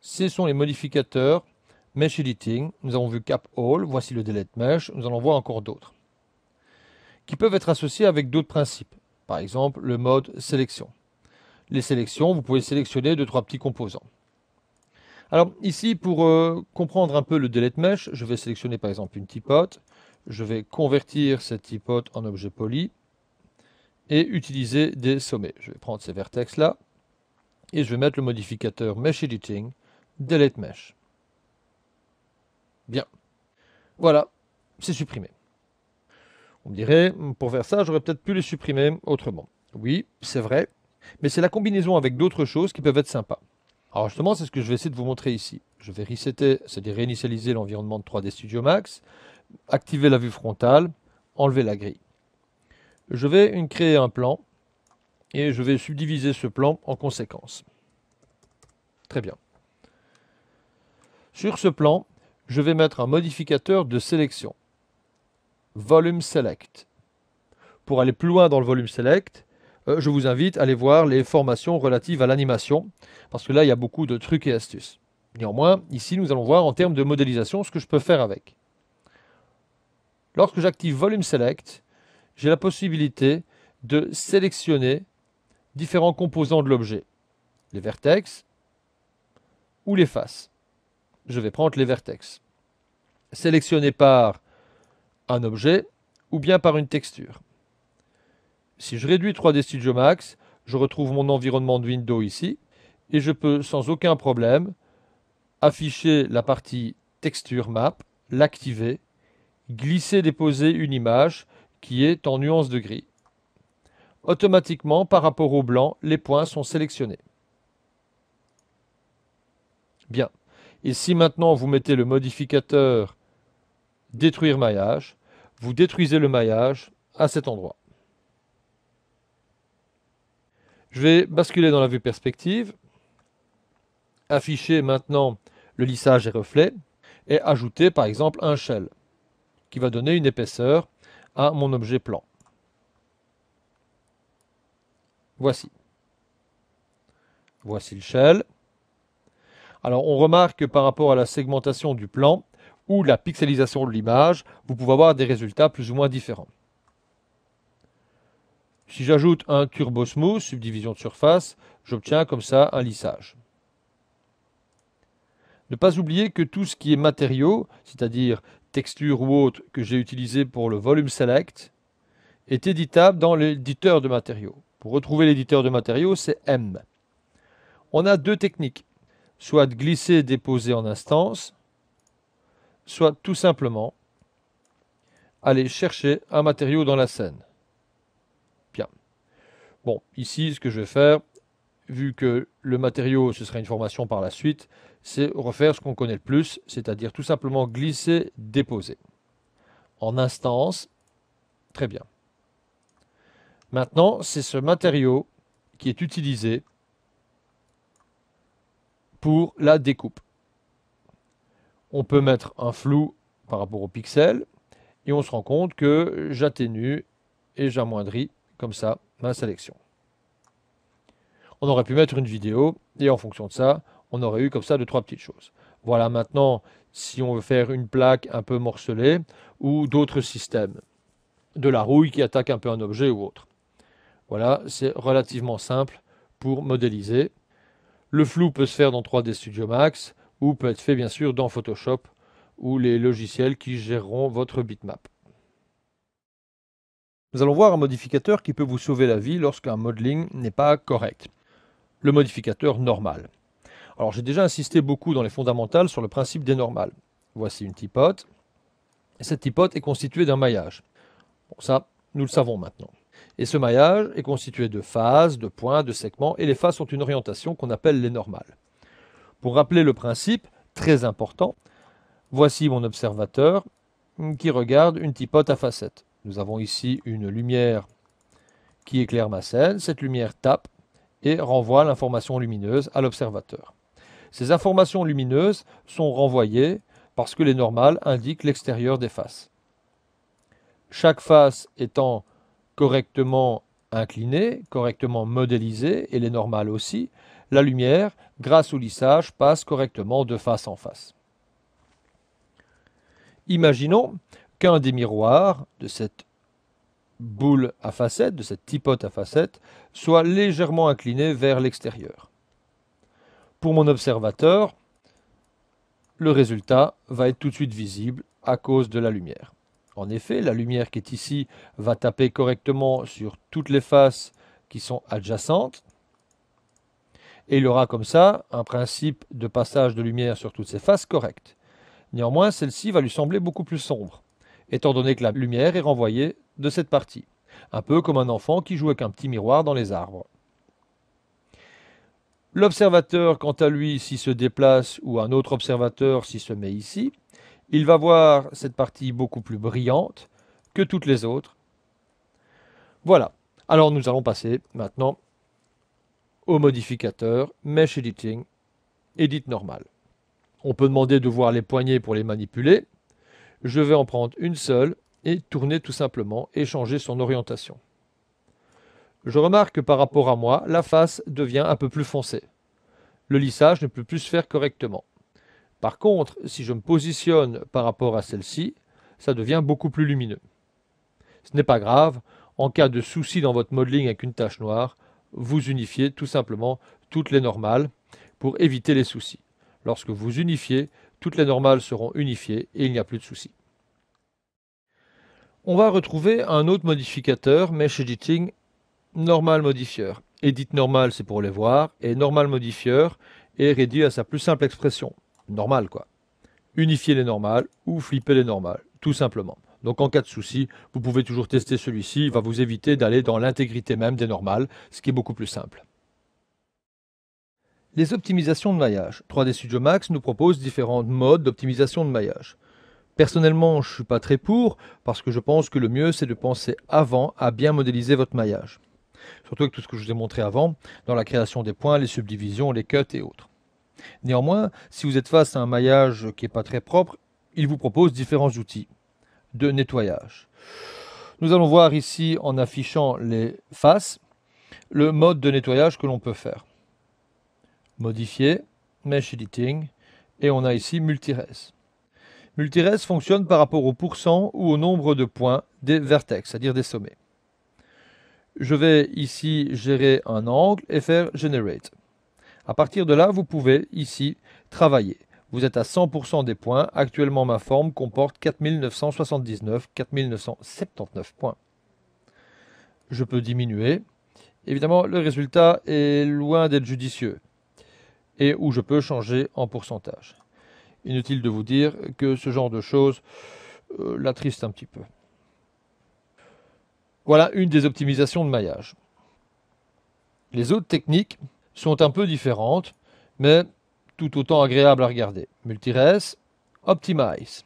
ce sont les modificateurs Mesh Editing, nous avons vu Cap All, voici le Delete Mesh, nous allons voir encore d'autres, qui peuvent être associés avec d'autres principes, par exemple le mode Sélection. Les sélections, vous pouvez sélectionner deux trois petits composants. Alors ici, pour euh, comprendre un peu le Delete Mesh, je vais sélectionner par exemple une tipote. je vais convertir cette tipote en objet poli, et utiliser des sommets. Je vais prendre ces vertex là, et je vais mettre le modificateur Mesh Editing, Delete Mesh. Bien. Voilà, c'est supprimé. On me dirait, pour faire ça, j'aurais peut-être pu les supprimer autrement. Oui, c'est vrai, mais c'est la combinaison avec d'autres choses qui peuvent être sympas. Alors justement, c'est ce que je vais essayer de vous montrer ici. Je vais resetter, c'est-à-dire réinitialiser l'environnement de 3D Studio Max, activer la vue frontale, enlever la grille. Je vais créer un plan et je vais subdiviser ce plan en conséquence. Très bien. Sur ce plan, je vais mettre un modificateur de sélection, volume select. Pour aller plus loin dans le volume select, euh, je vous invite à aller voir les formations relatives à l'animation, parce que là, il y a beaucoup de trucs et astuces. Néanmoins, ici, nous allons voir en termes de modélisation ce que je peux faire avec. Lorsque j'active Volume Select, j'ai la possibilité de sélectionner différents composants de l'objet, les vertex ou les faces je vais prendre les vertex, sélectionnés par un objet ou bien par une texture. Si je réduis 3D Studio Max, je retrouve mon environnement de Windows ici, et je peux sans aucun problème afficher la partie texture map, l'activer, glisser déposer une image qui est en nuance de gris. Automatiquement, par rapport au blanc, les points sont sélectionnés. Bien. Et si maintenant vous mettez le modificateur détruire maillage, vous détruisez le maillage à cet endroit. Je vais basculer dans la vue perspective, afficher maintenant le lissage et reflet, et ajouter par exemple un shell qui va donner une épaisseur à mon objet plan. Voici. Voici le shell. Alors on remarque que par rapport à la segmentation du plan ou la pixelisation de l'image, vous pouvez avoir des résultats plus ou moins différents. Si j'ajoute un turbo subdivision de surface, j'obtiens comme ça un lissage. Ne pas oublier que tout ce qui est matériaux, c'est-à-dire texture ou autre que j'ai utilisé pour le volume select, est éditable dans l'éditeur de matériaux. Pour retrouver l'éditeur de matériaux, c'est M. On a deux techniques soit glisser déposer en instance, soit tout simplement aller chercher un matériau dans la scène. Bien. Bon, ici, ce que je vais faire, vu que le matériau, ce sera une formation par la suite, c'est refaire ce qu'on connaît le plus, c'est-à-dire tout simplement glisser, déposer. En instance, très bien. Maintenant, c'est ce matériau qui est utilisé pour la découpe. On peut mettre un flou par rapport au pixel et on se rend compte que j'atténue et j'amoindris comme ça ma sélection. On aurait pu mettre une vidéo et en fonction de ça, on aurait eu comme ça deux trois petites choses. Voilà maintenant si on veut faire une plaque un peu morcelée ou d'autres systèmes. De la rouille qui attaque un peu un objet ou autre. Voilà, c'est relativement simple pour modéliser le flou peut se faire dans 3D Studio Max ou peut être fait bien sûr dans Photoshop ou les logiciels qui géreront votre bitmap. Nous allons voir un modificateur qui peut vous sauver la vie lorsqu'un modeling n'est pas correct. Le modificateur normal. Alors j'ai déjà insisté beaucoup dans les fondamentales sur le principe des normales. Voici une tipote. cette tipote est constituée d'un maillage. Bon ça, nous le savons maintenant. Et ce maillage est constitué de phases, de points, de segments, et les phases ont une orientation qu'on appelle les normales. Pour rappeler le principe, très important, voici mon observateur qui regarde une tipote à facettes. Nous avons ici une lumière qui éclaire ma scène, cette lumière tape et renvoie l'information lumineuse à l'observateur. Ces informations lumineuses sont renvoyées parce que les normales indiquent l'extérieur des faces. Chaque face étant correctement inclinée, correctement modélisée, et les normales aussi, la lumière, grâce au lissage, passe correctement de face en face. Imaginons qu'un des miroirs de cette boule à facettes, de cette tipote à facettes, soit légèrement incliné vers l'extérieur. Pour mon observateur, le résultat va être tout de suite visible à cause de la lumière. En effet, la lumière qui est ici va taper correctement sur toutes les faces qui sont adjacentes. Et il aura comme ça un principe de passage de lumière sur toutes ces faces correctes. Néanmoins, celle-ci va lui sembler beaucoup plus sombre, étant donné que la lumière est renvoyée de cette partie. Un peu comme un enfant qui joue avec un petit miroir dans les arbres. L'observateur, quant à lui, s'il se déplace, ou un autre observateur s'il se met ici, il va voir cette partie beaucoup plus brillante que toutes les autres. Voilà. Alors nous allons passer maintenant au modificateur Mesh Editing, Edit normal. On peut demander de voir les poignées pour les manipuler. Je vais en prendre une seule et tourner tout simplement et changer son orientation. Je remarque que par rapport à moi, la face devient un peu plus foncée. Le lissage ne peut plus se faire correctement. Par contre, si je me positionne par rapport à celle-ci, ça devient beaucoup plus lumineux. Ce n'est pas grave, en cas de souci dans votre modeling avec une tache noire, vous unifiez tout simplement toutes les normales pour éviter les soucis. Lorsque vous unifiez, toutes les normales seront unifiées et il n'y a plus de soucis. On va retrouver un autre modificateur, Mesh Editing, Normal Modifier. Edit Normal, c'est pour les voir, et Normal Modifier est réduit à sa plus simple expression. Normal, quoi. Unifier les normales ou flipper les normales, tout simplement. Donc en cas de souci, vous pouvez toujours tester celui-ci, il va vous éviter d'aller dans l'intégrité même des normales, ce qui est beaucoup plus simple. Les optimisations de maillage. 3D Studio Max nous propose différents modes d'optimisation de maillage. Personnellement, je ne suis pas très pour, parce que je pense que le mieux, c'est de penser avant à bien modéliser votre maillage. Surtout avec tout ce que je vous ai montré avant, dans la création des points, les subdivisions, les cuts et autres. Néanmoins, si vous êtes face à un maillage qui n'est pas très propre, il vous propose différents outils de nettoyage. Nous allons voir ici, en affichant les faces, le mode de nettoyage que l'on peut faire. Modifier, Mesh Editing, et on a ici Multires. Multires fonctionne par rapport au pourcent ou au nombre de points des vertex, c'est-à-dire des sommets. Je vais ici gérer un angle et faire Generate. A partir de là, vous pouvez ici travailler. Vous êtes à 100% des points. Actuellement, ma forme comporte 4979, 4979 points. Je peux diminuer. Évidemment, le résultat est loin d'être judicieux et où je peux changer en pourcentage. Inutile de vous dire que ce genre de choses euh, l'attriste un petit peu. Voilà une des optimisations de maillage. Les autres techniques sont un peu différentes, mais tout autant agréables à regarder. Multires, Optimize.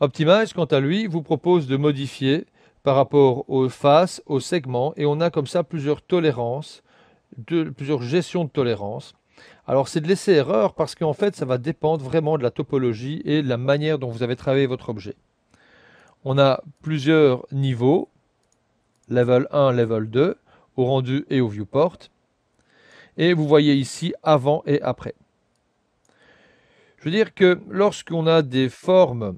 Optimize, quant à lui, vous propose de modifier par rapport aux faces, aux segments, et on a comme ça plusieurs tolérances, plusieurs gestions de tolérances. Alors c'est de laisser erreur parce qu'en fait ça va dépendre vraiment de la topologie et de la manière dont vous avez travaillé votre objet. On a plusieurs niveaux, level 1, level 2, au rendu et au viewport. Et vous voyez ici avant et après. Je veux dire que lorsqu'on a des formes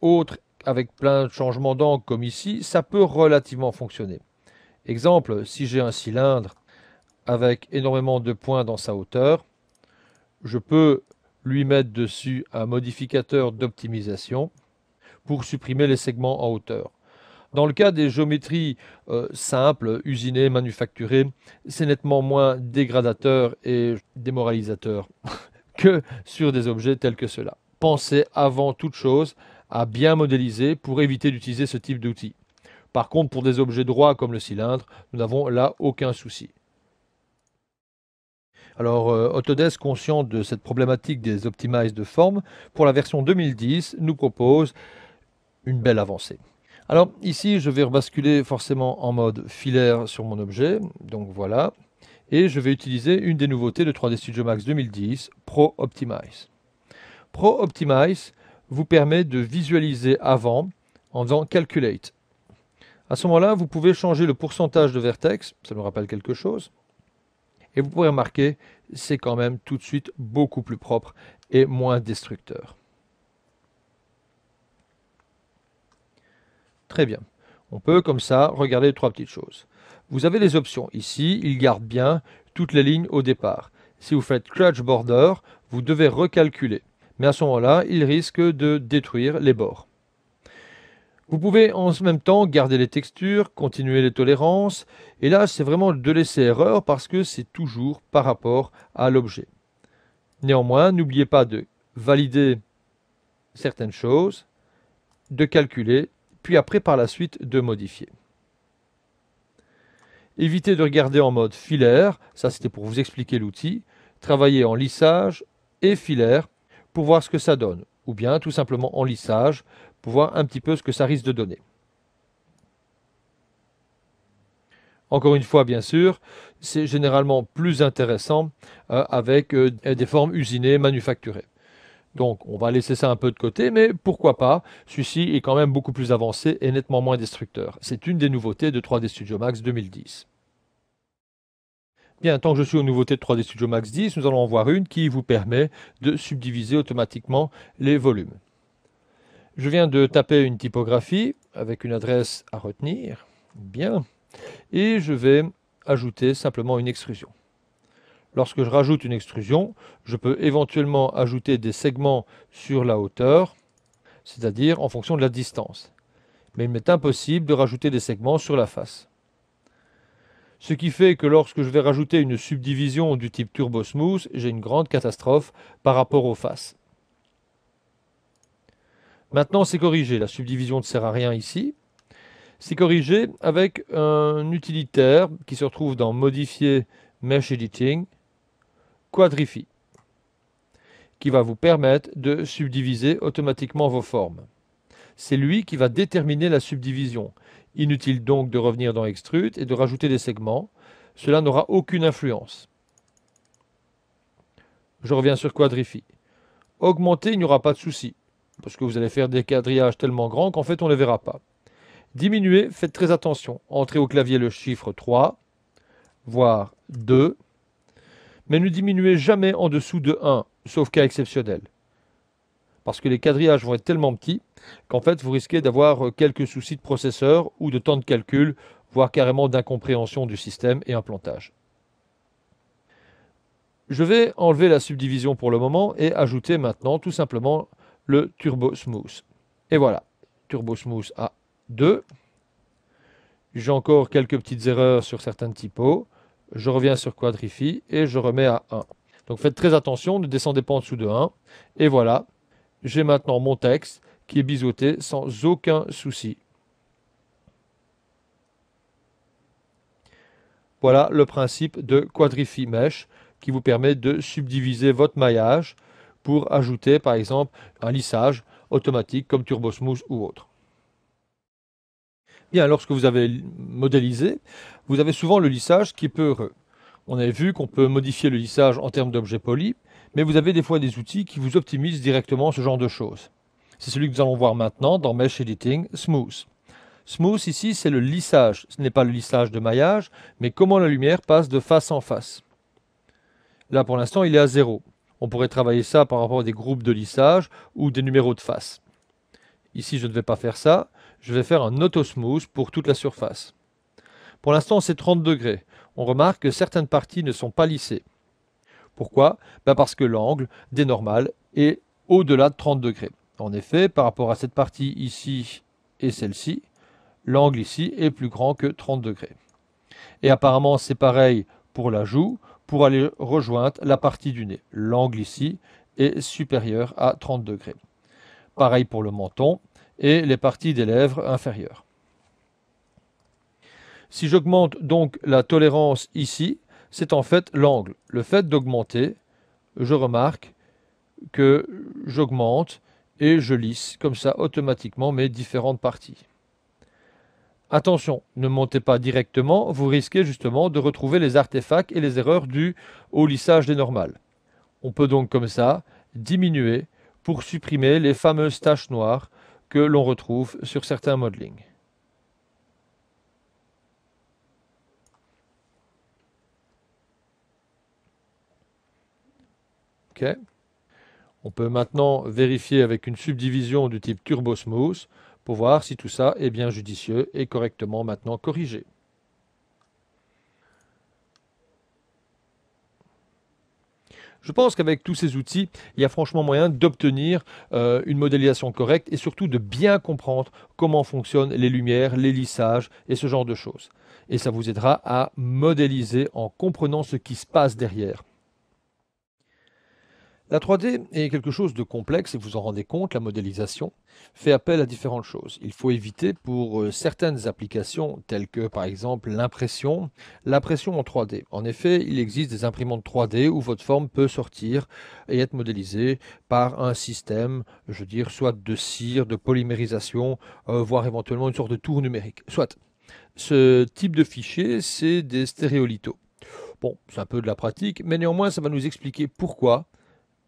autres avec plein de changements d'angle comme ici, ça peut relativement fonctionner. Exemple, si j'ai un cylindre avec énormément de points dans sa hauteur, je peux lui mettre dessus un modificateur d'optimisation pour supprimer les segments en hauteur. Dans le cas des géométries euh, simples, usinées, manufacturées, c'est nettement moins dégradateur et démoralisateur que sur des objets tels que cela. Pensez avant toute chose à bien modéliser pour éviter d'utiliser ce type d'outil. Par contre, pour des objets droits comme le cylindre, nous n'avons là aucun souci. Alors, euh, Autodesk, conscient de cette problématique des optimizes de forme, pour la version 2010, nous propose une belle avancée. Alors ici, je vais rebasculer forcément en mode filaire sur mon objet. Donc voilà. Et je vais utiliser une des nouveautés de 3D Studio Max 2010, Pro Optimize. Pro Optimize vous permet de visualiser avant en faisant Calculate. À ce moment-là, vous pouvez changer le pourcentage de vertex, ça me rappelle quelque chose. Et vous pourrez remarquer, c'est quand même tout de suite beaucoup plus propre et moins destructeur. Très bien. On peut comme ça regarder trois petites choses. Vous avez les options. Ici, il garde bien toutes les lignes au départ. Si vous faites Clutch Border, vous devez recalculer. Mais à ce moment-là, il risque de détruire les bords. Vous pouvez en même temps garder les textures, continuer les tolérances, et là c'est vraiment de laisser erreur parce que c'est toujours par rapport à l'objet. Néanmoins, n'oubliez pas de valider certaines choses, de calculer puis après par la suite de modifier. Évitez de regarder en mode filaire, ça c'était pour vous expliquer l'outil. Travaillez en lissage et filaire pour voir ce que ça donne, ou bien tout simplement en lissage pour voir un petit peu ce que ça risque de donner. Encore une fois, bien sûr, c'est généralement plus intéressant euh, avec euh, des formes usinées, manufacturées. Donc on va laisser ça un peu de côté, mais pourquoi pas Celui-ci est quand même beaucoup plus avancé et nettement moins destructeur. C'est une des nouveautés de 3D Studio Max 2010. Bien, tant que je suis aux nouveautés de 3D Studio Max 10, nous allons en voir une qui vous permet de subdiviser automatiquement les volumes. Je viens de taper une typographie avec une adresse à retenir. Bien. Et je vais ajouter simplement une extrusion. Lorsque je rajoute une extrusion, je peux éventuellement ajouter des segments sur la hauteur, c'est-à-dire en fonction de la distance. Mais il m'est impossible de rajouter des segments sur la face. Ce qui fait que lorsque je vais rajouter une subdivision du type Turbo Smooth, j'ai une grande catastrophe par rapport aux faces. Maintenant, c'est corrigé. La subdivision ne sert à rien ici. C'est corrigé avec un utilitaire qui se retrouve dans Modifier Mesh Editing Quadrify, qui va vous permettre de subdiviser automatiquement vos formes. C'est lui qui va déterminer la subdivision. Inutile donc de revenir dans Extrude et de rajouter des segments. Cela n'aura aucune influence. Je reviens sur Quadrify. Augmenter, il n'y aura pas de souci, parce que vous allez faire des quadrillages tellement grands qu'en fait on ne les verra pas. Diminuer, faites très attention. Entrez au clavier le chiffre 3, voire 2, mais ne diminuez jamais en dessous de 1, sauf cas exceptionnel. Parce que les quadrillages vont être tellement petits qu'en fait vous risquez d'avoir euh, quelques soucis de processeur ou de temps de calcul, voire carrément d'incompréhension du système et un plantage. Je vais enlever la subdivision pour le moment et ajouter maintenant tout simplement le Turbo Smooth. Et voilà, Turbo Smooth à 2. J'ai encore quelques petites erreurs sur certains typos je reviens sur Quadrify et je remets à 1. Donc faites très attention, ne descendez pas en dessous de 1. Et voilà, j'ai maintenant mon texte qui est biseauté sans aucun souci. Voilà le principe de Quadrify mesh qui vous permet de subdiviser votre maillage pour ajouter par exemple un lissage automatique comme Smooth ou autre lorsque vous avez modélisé, vous avez souvent le lissage qui est peu heureux. On avait vu qu'on peut modifier le lissage en termes d'objets polis, mais vous avez des fois des outils qui vous optimisent directement ce genre de choses. C'est celui que nous allons voir maintenant dans Mesh Editing Smooth. Smooth ici, c'est le lissage. Ce n'est pas le lissage de maillage, mais comment la lumière passe de face en face. Là, pour l'instant, il est à zéro. On pourrait travailler ça par rapport à des groupes de lissage ou des numéros de face. Ici, je ne vais pas faire ça je vais faire un auto-smooth pour toute la surface. Pour l'instant, c'est 30 degrés. On remarque que certaines parties ne sont pas lissées. Pourquoi ben Parce que l'angle des normales est au-delà de 30 degrés. En effet, par rapport à cette partie ici et celle-ci, l'angle ici est plus grand que 30 degrés. Et apparemment, c'est pareil pour la joue, pour aller rejoindre la partie du nez. L'angle ici est supérieur à 30 degrés. Pareil pour le menton, et les parties des lèvres inférieures. Si j'augmente donc la tolérance ici, c'est en fait l'angle. Le fait d'augmenter, je remarque que j'augmente et je lisse comme ça automatiquement mes différentes parties. Attention, ne montez pas directement, vous risquez justement de retrouver les artefacts et les erreurs dues au lissage des normales. On peut donc comme ça diminuer pour supprimer les fameuses taches noires que l'on retrouve sur certains modelings. OK. On peut maintenant vérifier avec une subdivision du type Turbo Smooth pour voir si tout ça est bien judicieux et correctement maintenant corrigé. Je pense qu'avec tous ces outils, il y a franchement moyen d'obtenir euh, une modélisation correcte et surtout de bien comprendre comment fonctionnent les lumières, les lissages et ce genre de choses. Et ça vous aidera à modéliser en comprenant ce qui se passe derrière. La 3D est quelque chose de complexe et vous en rendez compte, la modélisation fait appel à différentes choses. Il faut éviter pour euh, certaines applications telles que par exemple l'impression, la pression en 3D. En effet, il existe des imprimantes 3D où votre forme peut sortir et être modélisée par un système, je veux dire, soit de cire, de polymérisation, euh, voire éventuellement une sorte de tour numérique. Soit. Ce type de fichier, c'est des stéréolithos. Bon, c'est un peu de la pratique, mais néanmoins, ça va nous expliquer pourquoi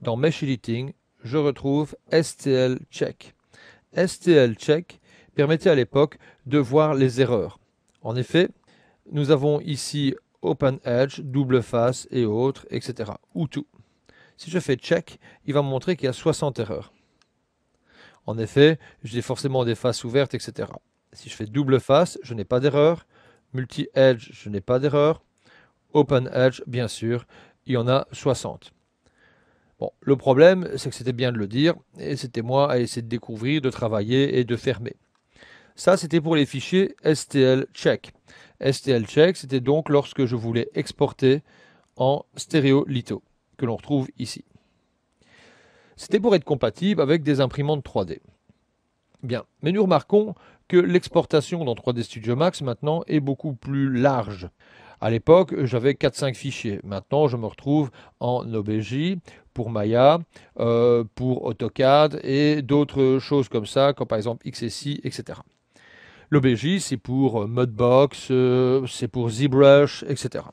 dans Mesh Editing, je retrouve STL Check. STL Check permettait à l'époque de voir les erreurs. En effet, nous avons ici Open Edge, Double Face et autres, etc. Ou tout. Si je fais Check, il va me montrer qu'il y a 60 erreurs. En effet, j'ai forcément des faces ouvertes, etc. Si je fais Double Face, je n'ai pas d'erreur. Multi Edge, je n'ai pas d'erreur. Open Edge, bien sûr, il y en a 60 le problème, c'est que c'était bien de le dire, et c'était moi à essayer de découvrir, de travailler et de fermer. Ça, c'était pour les fichiers STL check. STL check, c'était donc lorsque je voulais exporter en stéréo que l'on retrouve ici. C'était pour être compatible avec des imprimantes 3D. Bien, mais nous remarquons que l'exportation dans 3D Studio Max maintenant est beaucoup plus large. À l'époque, j'avais 4-5 fichiers. Maintenant, je me retrouve en OBJ pour Maya, euh, pour AutoCAD et d'autres choses comme ça, comme par exemple XSI, etc. L'OBJ, c'est pour euh, Mudbox, euh, c'est pour ZBrush, etc.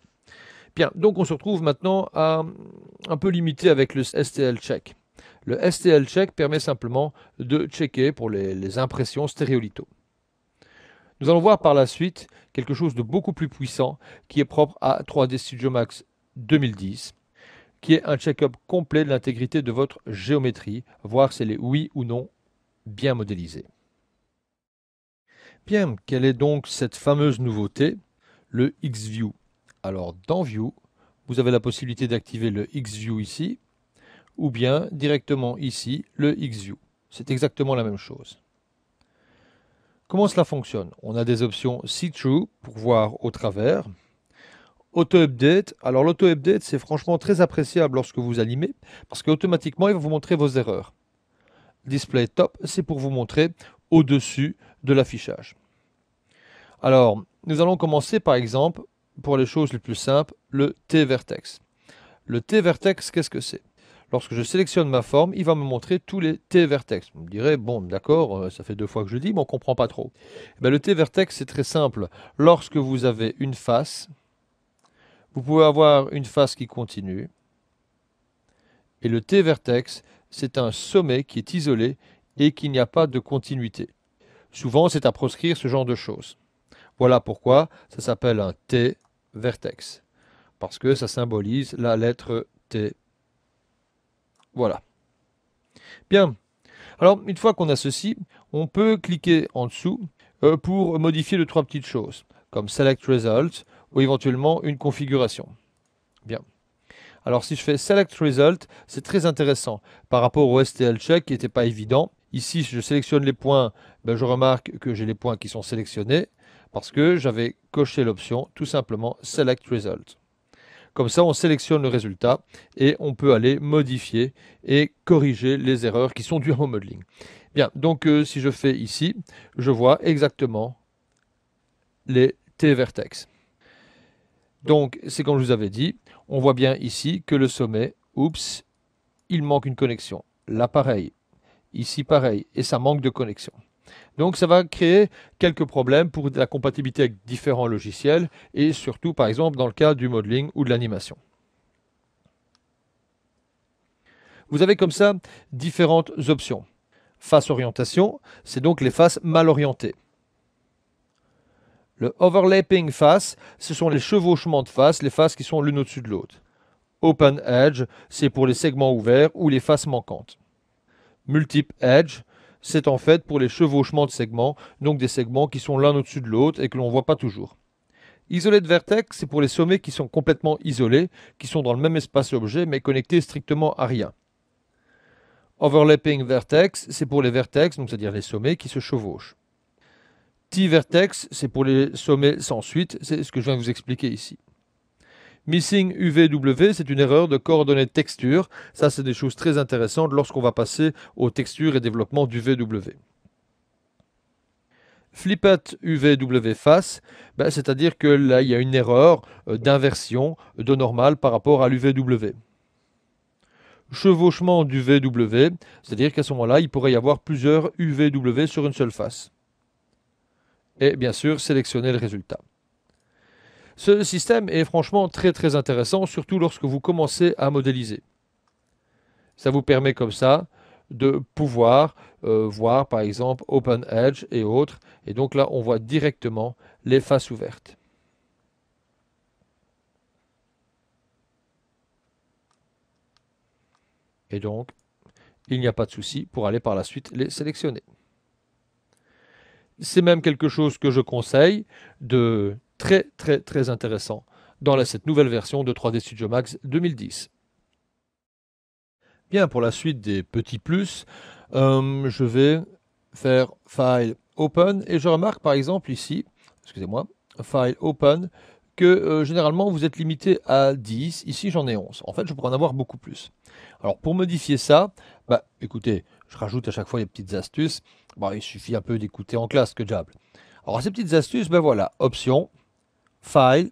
Bien, donc on se retrouve maintenant à, un peu limité avec le STL check. Le STL check permet simplement de checker pour les, impressions stéréolitho. Nous allons voir par la suite quelque chose de beaucoup plus puissant qui est propre à 3D Studio Max 2010, qui est un check-up complet de l'intégrité de votre géométrie, voir si elle est oui ou non bien modélisée. Bien, quelle est donc cette fameuse nouveauté, le X-View Alors dans View, vous avez la possibilité d'activer le X-View ici, ou bien directement ici, le X-View. C'est exactement la même chose. Comment cela fonctionne On a des options see-through pour voir au travers. Auto-update. Alors l'auto-update, c'est franchement très appréciable lorsque vous animez parce qu'automatiquement, il va vous montrer vos erreurs. Display top, c'est pour vous montrer au-dessus de l'affichage. Alors, nous allons commencer par exemple, pour les choses les plus simples, le T-vertex. Le T-vertex, qu'est-ce que c'est Lorsque je sélectionne ma forme, il va me montrer tous les T-vertex. Vous me direz, bon, d'accord, euh, ça fait deux fois que je le dis, mais on ne comprend pas trop. Eh ben, le T-vertex, c'est très simple. Lorsque vous avez une face, vous pouvez avoir une face qui continue. Et le T-vertex, c'est un sommet qui est isolé et qu'il n'y a pas de continuité. Souvent, c'est à proscrire ce genre de choses. Voilà pourquoi ça s'appelle un T-vertex, parce que ça symbolise la lettre T voilà. Bien. Alors, une fois qu'on a ceci, on peut cliquer en dessous euh, pour modifier deux, trois petites choses, comme Select Result ou éventuellement une configuration. Bien. Alors, si je fais Select Result, c'est très intéressant par rapport au STL Check qui n'était pas évident. Ici, si je sélectionne les points, ben, je remarque que j'ai les points qui sont sélectionnés parce que j'avais coché l'option tout simplement Select Result. Comme ça, on sélectionne le résultat et on peut aller modifier et corriger les erreurs qui sont dues au modeling. Bien, donc euh, si je fais ici, je vois exactement les T-vertex. Donc, c'est comme je vous avais dit, on voit bien ici que le sommet, oups, il manque une connexion. Là, pareil. Ici, pareil. Et ça manque de connexion. Donc ça va créer quelques problèmes pour la compatibilité avec différents logiciels et surtout par exemple dans le cas du modeling ou de l'animation. Vous avez comme ça différentes options. Face orientation, c'est donc les faces mal orientées. Le overlapping face, ce sont les chevauchements de faces, les faces qui sont l'une au-dessus de l'autre. Open edge, c'est pour les segments ouverts ou les faces manquantes. Multiple edge, c'est en fait pour les chevauchements de segments, donc des segments qui sont l'un au-dessus de l'autre et que l'on ne voit pas toujours. Isolé de vertex, c'est pour les sommets qui sont complètement isolés, qui sont dans le même espace objet mais connectés strictement à rien. Overlapping vertex, c'est pour les vertex, donc c'est-à-dire les sommets qui se chevauchent. T-vertex, c'est pour les sommets sans suite, c'est ce que je viens de vous expliquer ici. Missing UVW, c'est une erreur de coordonnées de texture. Ça, c'est des choses très intéressantes lorsqu'on va passer aux textures et développement d'UVW. Flippet UVW face, ben, c'est-à-dire que là, il y a une erreur euh, d'inversion de normal par rapport à l'UVW chevauchement du VW, c'est-à-dire qu'à ce moment-là, il pourrait y avoir plusieurs UVW sur une seule face. Et bien sûr, sélectionner le résultat. Ce système est franchement très très intéressant, surtout lorsque vous commencez à modéliser. Ça vous permet comme ça de pouvoir euh, voir par exemple Open Edge et autres. Et donc là, on voit directement les faces ouvertes. Et donc, il n'y a pas de souci pour aller par la suite les sélectionner. C'est même quelque chose que je conseille de très très très intéressant dans cette nouvelle version de 3D Studio Max 2010. Bien, pour la suite des petits plus, euh, je vais faire File Open et je remarque par exemple ici, excusez-moi, File Open, que euh, généralement vous êtes limité à 10, ici j'en ai 11. En fait, je pourrais en avoir beaucoup plus. Alors pour modifier ça, bah écoutez, je rajoute à chaque fois les petites astuces. Bah, il suffit un peu d'écouter en classe que diable. Alors ces petites astuces, ben voilà, options, File,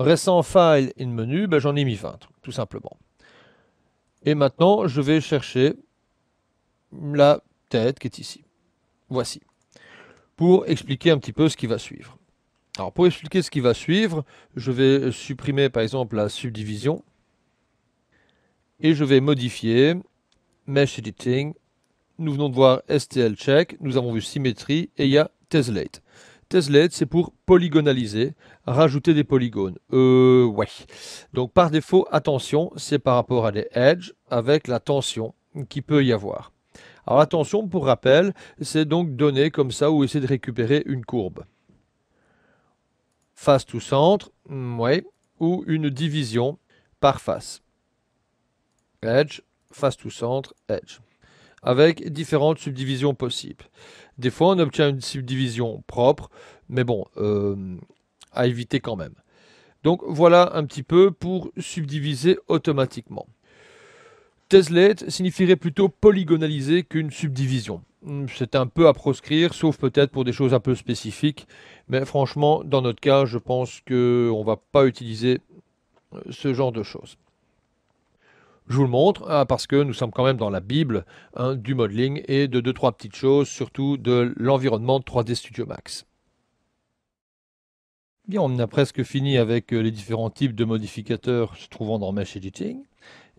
récent File in Menu, ben, j'en ai mis 20, tout simplement. Et maintenant, je vais chercher la tête qui est ici. Voici. Pour expliquer un petit peu ce qui va suivre. Alors pour expliquer ce qui va suivre, je vais supprimer par exemple la subdivision et je vais modifier Mesh Editing. Nous venons de voir STL Check, nous avons vu Symétrie et il y a Teslate. Tesled, c'est pour polygonaliser, rajouter des polygones. Euh, ouais. Donc par défaut, attention, c'est par rapport à des edges avec la tension qui peut y avoir. Alors attention, pour rappel, c'est donc donner comme ça ou essayer de récupérer une courbe. Face tout centre, mm, ouais, ou une division par face. Edge, face tout centre, edge. Avec différentes subdivisions possibles. Des fois, on obtient une subdivision propre, mais bon, euh, à éviter quand même. Donc voilà un petit peu pour subdiviser automatiquement. Teslet signifierait plutôt polygonaliser qu'une subdivision. Hmm, c'est un peu à proscrire, sauf peut-être pour des choses un peu spécifiques. Mais franchement, dans notre cas, je pense qu'on ne va pas utiliser euh, ce genre de choses. Je vous le montre euh, parce que nous sommes quand même dans la Bible hein, du modeling et de deux, trois petites choses, surtout de l'environnement 3D Studio Max. Bien, on a presque fini avec euh, les différents types de modificateurs se trouvant dans Mesh Editing.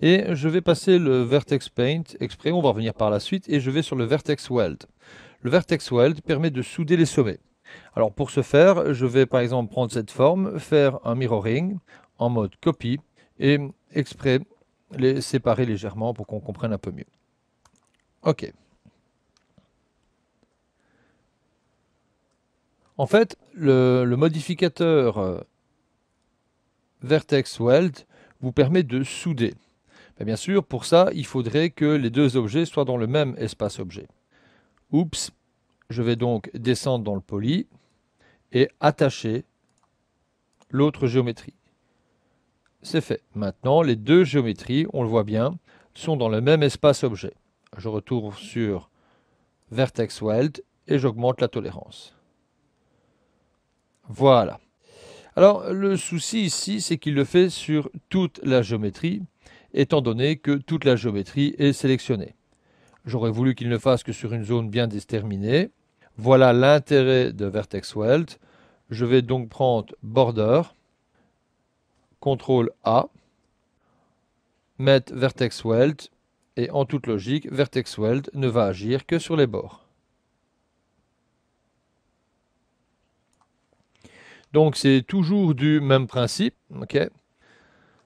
Et je vais passer le Vertex Paint exprès, on va revenir par la suite, et je vais sur le Vertex Weld. Le Vertex Weld permet de souder les sommets. Alors pour ce faire, je vais par exemple prendre cette forme, faire un mirroring en mode copy, et exprès les séparer légèrement pour qu'on comprenne un peu mieux. Ok. En fait, le, modificateur euh, vertex weld vous permet de souder. bien sûr, pour ça, il faudrait que les deux objets soient dans le même espace objet. Oups, je vais donc descendre dans le poly et attacher l'autre géométrie. C'est fait. Maintenant, les deux géométries, on le voit bien, sont dans le même espace objet. Je retourne sur Vertex Weld et j'augmente la tolérance. Voilà. Alors, le souci ici, c'est qu'il le fait sur toute la géométrie, étant donné que toute la géométrie est sélectionnée. J'aurais voulu qu'il ne fasse que sur une zone bien déterminée. Voilà l'intérêt de Vertex Weld. Je vais donc prendre Border CTRL A, mettre vertex weld, et en toute logique, vertex weld ne va agir que sur les bords. Donc c'est toujours du même principe, ok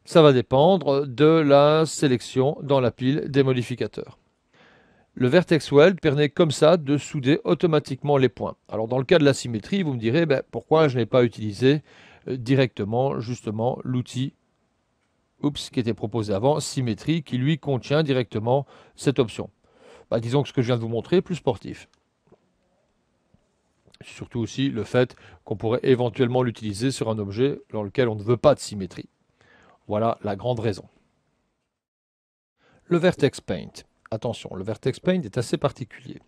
ça va dépendre de la sélection dans la pile des modificateurs. Le vertex weld permet comme ça de souder automatiquement les points. Alors dans le cas de la symétrie, vous me direz ben, pourquoi je n'ai pas utilisé euh, directement justement l'outil qui était proposé avant, symétrie, qui lui contient directement cette option. Bah, disons que ce que je viens de vous montrer est plus sportif. Surtout aussi le fait qu'on pourrait éventuellement l'utiliser sur un objet dans lequel on ne veut pas de symétrie. Voilà la grande raison. Le vertex paint. Attention, le vertex paint est assez particulier.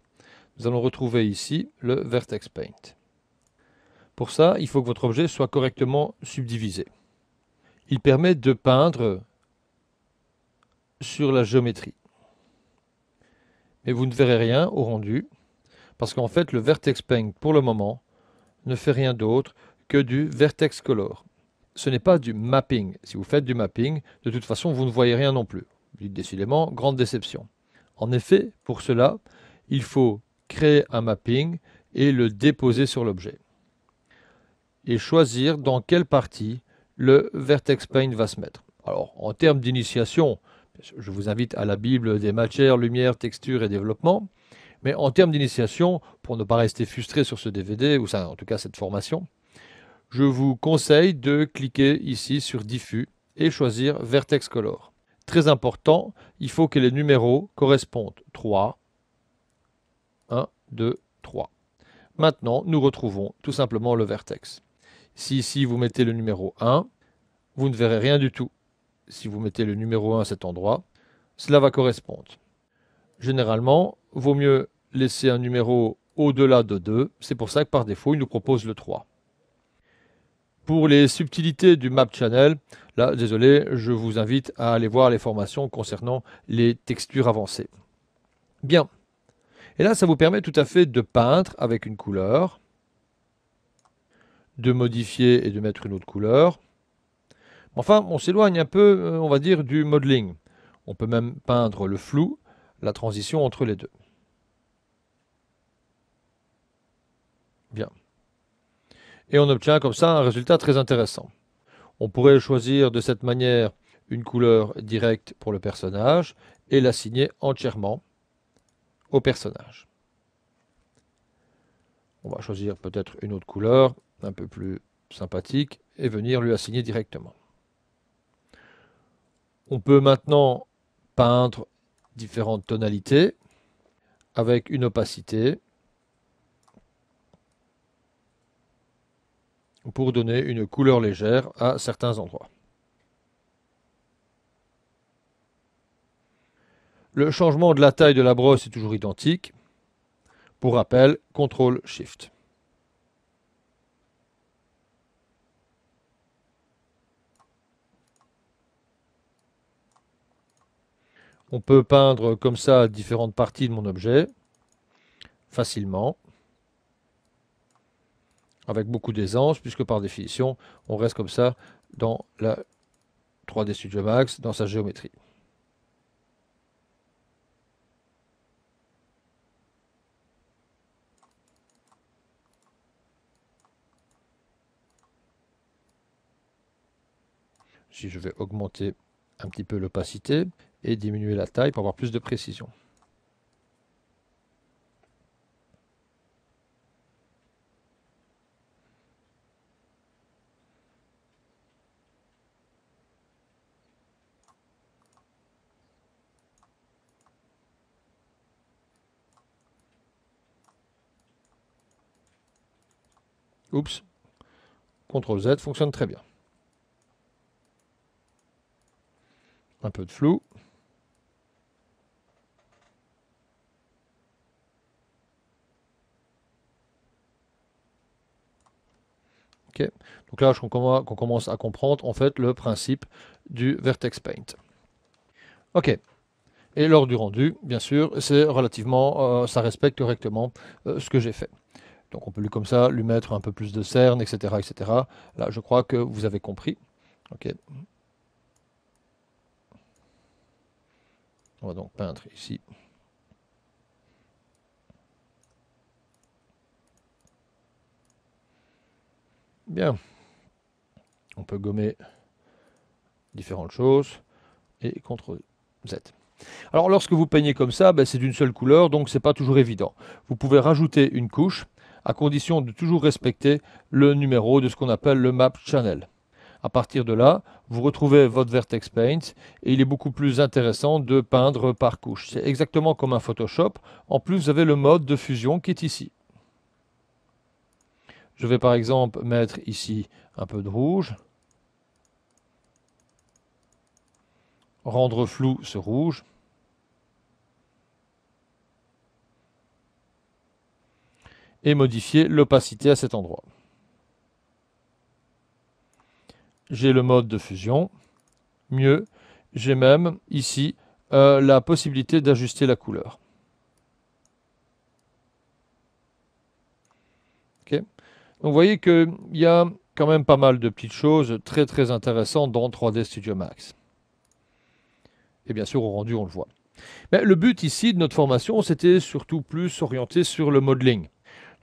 Nous allons retrouver ici le vertex paint. Pour ça, il faut que votre objet soit correctement subdivisé. Il permet de peindre sur la géométrie. Mais vous ne verrez rien au rendu, parce qu'en fait le vertex paint pour le moment ne fait rien d'autre que du vertex color. Ce n'est pas du mapping. Si vous faites du mapping, de toute façon vous ne voyez rien non plus. décidément, grande déception. En effet, pour cela, il faut créer un mapping et le déposer sur l'objet et choisir dans quelle partie le vertex paint va se mettre. Alors, en termes d'initiation, je vous invite à la Bible des matières, lumière, texture et développement. Mais en termes d'initiation, pour ne pas rester frustré sur ce DVD, ou en tout cas cette formation, je vous conseille de cliquer ici sur Diffus et choisir Vertex Color. Très important, il faut que les numéros correspondent 3, 1, 2, 3. Maintenant, nous retrouvons tout simplement le vertex. Si ici vous mettez le numéro 1, vous ne verrez rien du tout. Si vous mettez le numéro 1 à cet endroit, cela va correspondre. Généralement, vaut mieux laisser un numéro au-delà de 2, c'est pour ça que par défaut, il nous propose le 3. Pour les subtilités du Map Channel, là, désolé, je vous invite à aller voir les formations concernant les textures avancées. Bien. Et là, ça vous permet tout à fait de peindre avec une couleur, de modifier et de mettre une autre couleur. Enfin, on s'éloigne un peu, euh, on va dire, du modeling. On peut même peindre le flou, la transition entre les deux. Bien. Et on obtient comme ça un résultat très intéressant. On pourrait choisir de cette manière une couleur directe pour le personnage et l'assigner entièrement au personnage. On va choisir peut-être une autre couleur un peu plus sympathique et venir lui assigner directement. On peut maintenant peindre différentes tonalités avec une opacité pour donner une couleur légère à certains endroits. Le changement de la taille de la brosse est toujours identique. Pour rappel, CTRL-SHIFT. On peut peindre comme ça différentes parties de mon objet, facilement, avec beaucoup d'aisance, puisque par définition, on reste comme ça dans la 3D Studio Max, dans sa géométrie. si je vais augmenter un petit peu l'opacité et diminuer la taille pour avoir plus de précision. Oups. CTRL Z fonctionne très bien. Un peu de flou. Donc là, qu'on commence à comprendre en fait le principe du Vertex Paint. Ok. Et lors du rendu, bien sûr, c'est relativement, euh, ça respecte correctement euh, ce que j'ai fait. Donc on peut lui comme ça lui mettre un peu plus de cernes, etc., etc. Là, je crois que vous avez compris. Ok. On va donc peindre ici. Bien. On peut gommer différentes choses. Et CTRL Z. Alors lorsque vous peignez comme ça, ben, c'est d'une seule couleur, donc c'est pas toujours évident. Vous pouvez rajouter une couche, à condition de toujours respecter le numéro de ce qu'on appelle le map channel. À partir de là, vous retrouvez votre Vertex Paint et il est beaucoup plus intéressant de peindre par couche. C'est exactement comme un Photoshop. En plus, vous avez le mode de fusion qui est ici. Je vais par exemple mettre ici un peu de rouge. Rendre flou ce rouge. Et modifier l'opacité à cet endroit. J'ai le mode de fusion. Mieux, j'ai même ici euh, la possibilité d'ajuster la couleur. Donc vous voyez qu'il y a quand même pas mal de petites choses très très intéressantes dans 3D Studio Max. Et bien sûr, au rendu, on le voit. Mais le but ici de notre formation, c'était surtout plus orienté sur le modeling.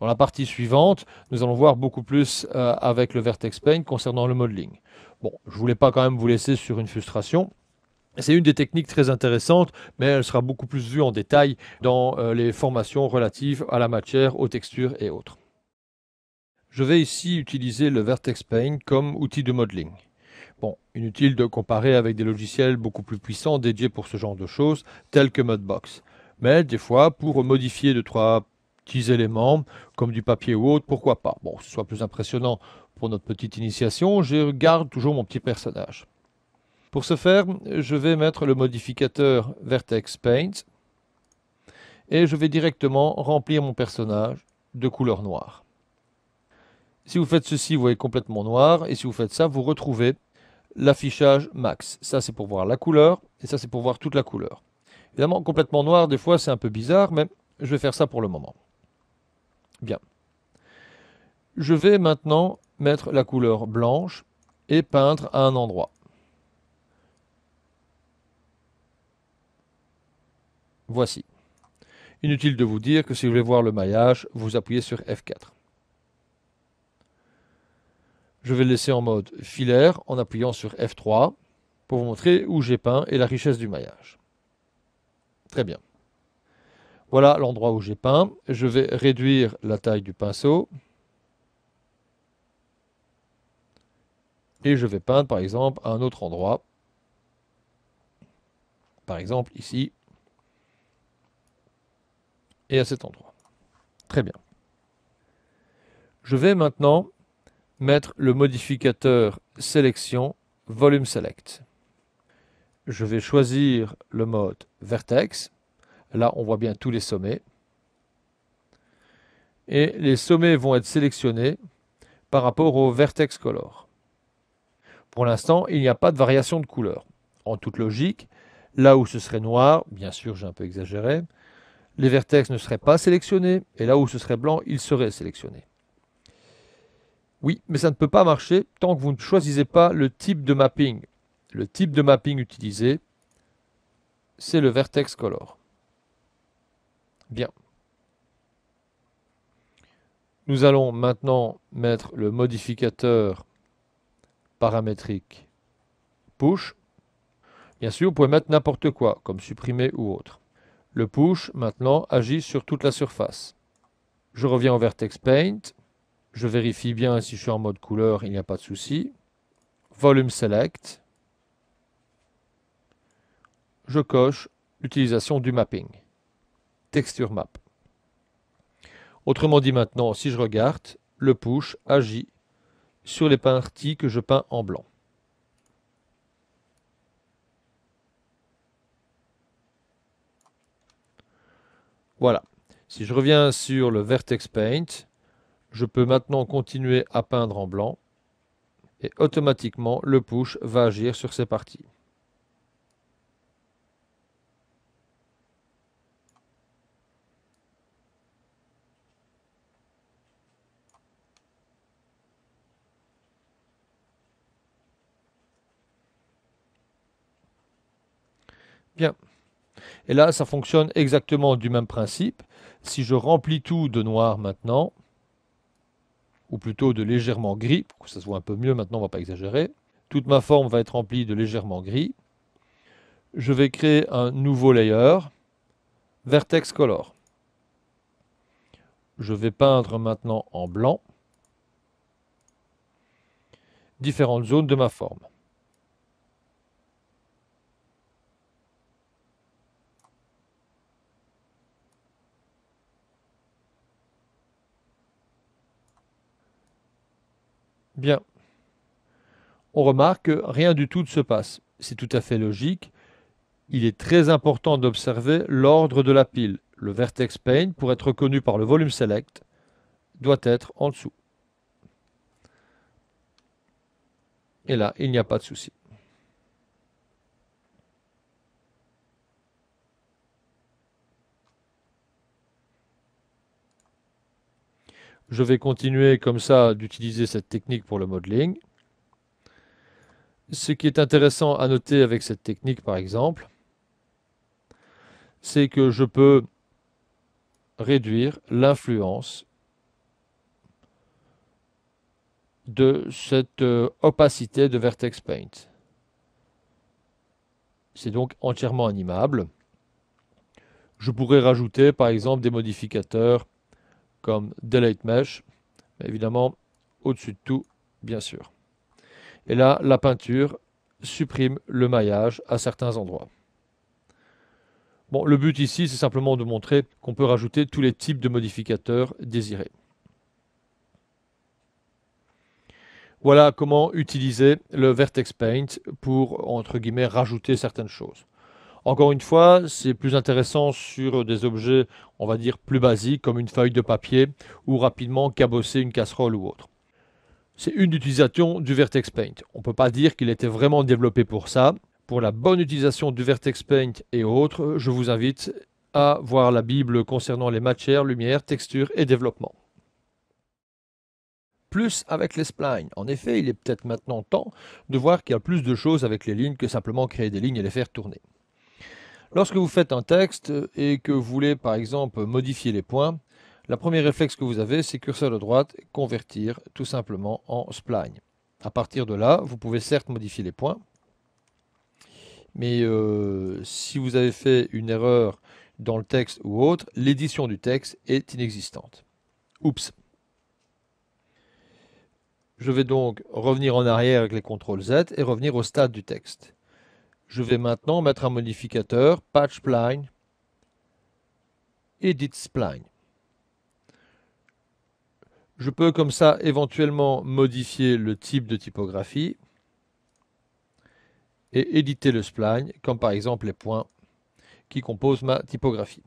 Dans la partie suivante, nous allons voir beaucoup plus euh, avec le Vertex Paint concernant le modeling. Bon, je voulais pas quand même vous laisser sur une frustration. C'est une des techniques très intéressantes, mais elle sera beaucoup plus vue en détail dans euh, les formations relatives à la matière, aux textures et autres. Je vais ici utiliser le Vertex Paint comme outil de modeling. Bon, inutile de comparer avec des logiciels beaucoup plus puissants dédiés pour ce genre de choses, tels que Mudbox. Mais des fois, pour modifier de trois petits éléments, comme du papier ou autre, pourquoi pas. Bon, ce soit plus impressionnant pour notre petite initiation, je garde toujours mon petit personnage. Pour ce faire, je vais mettre le modificateur Vertex Paint et je vais directement remplir mon personnage de couleur noire. Si vous faites ceci, vous voyez complètement noir. Et si vous faites ça, vous retrouvez l'affichage max. Ça, c'est pour voir la couleur. Et ça, c'est pour voir toute la couleur. Évidemment, complètement noir, des fois, c'est un peu bizarre, mais je vais faire ça pour le moment. Bien. Je vais maintenant mettre la couleur blanche et peindre à un endroit. Voici. Inutile de vous dire que si vous voulez voir le maillage, vous appuyez sur F4. Je vais le laisser en mode filaire en appuyant sur F3 pour vous montrer où j'ai peint et la richesse du maillage. Très bien. Voilà l'endroit où j'ai peint. Je vais réduire la taille du pinceau. Et je vais peindre par exemple à un autre endroit. Par exemple ici. Et à cet endroit. Très bien. Je vais maintenant mettre le modificateur sélection volume select. Je vais choisir le mode vertex. Là, on voit bien tous les sommets. Et les sommets vont être sélectionnés par rapport au vertex color. Pour l'instant, il n'y a pas de variation de couleur. En toute logique, là où ce serait noir, bien sûr j'ai un peu exagéré, les vertex ne seraient pas sélectionnés, et là où ce serait blanc, ils seraient sélectionnés. Oui, mais ça ne peut pas marcher tant que vous ne choisissez pas le type de mapping. Le type de mapping utilisé, c'est le vertex color. Bien. Nous allons maintenant mettre le modificateur paramétrique push. Bien sûr, vous pouvez mettre n'importe quoi, comme supprimer ou autre. Le push, maintenant, agit sur toute la surface. Je reviens au vertex paint. Je vérifie bien si je suis en mode couleur, il n'y a pas de souci. Volume Select. Je coche l'utilisation du mapping. Texture Map. Autrement dit maintenant, si je regarde, le push agit sur les parties que je peins en blanc. Voilà. Si je reviens sur le Vertex Paint, je peux maintenant continuer à peindre en blanc et automatiquement le push va agir sur ces parties. Bien. Et là, ça fonctionne exactement du même principe. Si je remplis tout de noir maintenant, ou plutôt de légèrement gris, pour que ça se voit un peu mieux maintenant, on ne va pas exagérer. Toute ma forme va être remplie de légèrement gris. Je vais créer un nouveau layer, vertex color. Je vais peindre maintenant en blanc différentes zones de ma forme. Bien. On remarque que rien du tout ne se passe. C'est tout à fait logique. Il est très important d'observer l'ordre de la pile. Le vertex pane, pour être reconnu par le volume select, doit être en dessous. Et là, il n'y a pas de souci. je vais continuer comme ça d'utiliser cette technique pour le modeling. Ce qui est intéressant à noter avec cette technique, par exemple, c'est que je peux réduire l'influence de cette euh, opacité de Vertex Paint. C'est donc entièrement animable. Je pourrais rajouter par exemple des modificateurs comme Delete Mesh, mais évidemment au-dessus de tout, bien sûr. Et là, la peinture supprime le maillage à certains endroits. Bon, le but ici, c'est simplement de montrer qu'on peut rajouter tous les types de modificateurs désirés. Voilà comment utiliser le Vertex Paint pour, entre guillemets, rajouter certaines choses. Encore une fois, c'est plus intéressant sur des objets, on va dire, plus basiques, comme une feuille de papier, ou rapidement cabosser une casserole ou autre. C'est une utilisation du Vertex Paint. On ne peut pas dire qu'il était vraiment développé pour ça. Pour la bonne utilisation du Vertex Paint et autres, je vous invite à voir la Bible concernant les matières, lumière, texture et développement plus avec les splines. En effet, il est peut-être maintenant temps de voir qu'il y a plus de choses avec les lignes que simplement créer des lignes et les faire tourner. Lorsque vous faites un texte et que vous voulez par exemple modifier les points, la première réflexe que vous avez, c'est curseur de droite, convertir tout simplement en spline. À partir de là, vous pouvez certes modifier les points, mais euh, si vous avez fait une erreur dans le texte ou autre, l'édition du texte est inexistante. Oups. Je vais donc revenir en arrière avec les CTRL Z et revenir au stade du texte. Je vais maintenant mettre un modificateur patch spline, edit spline. Je peux comme ça éventuellement modifier le type de typographie et éditer le spline, comme par exemple les points qui composent ma typographie,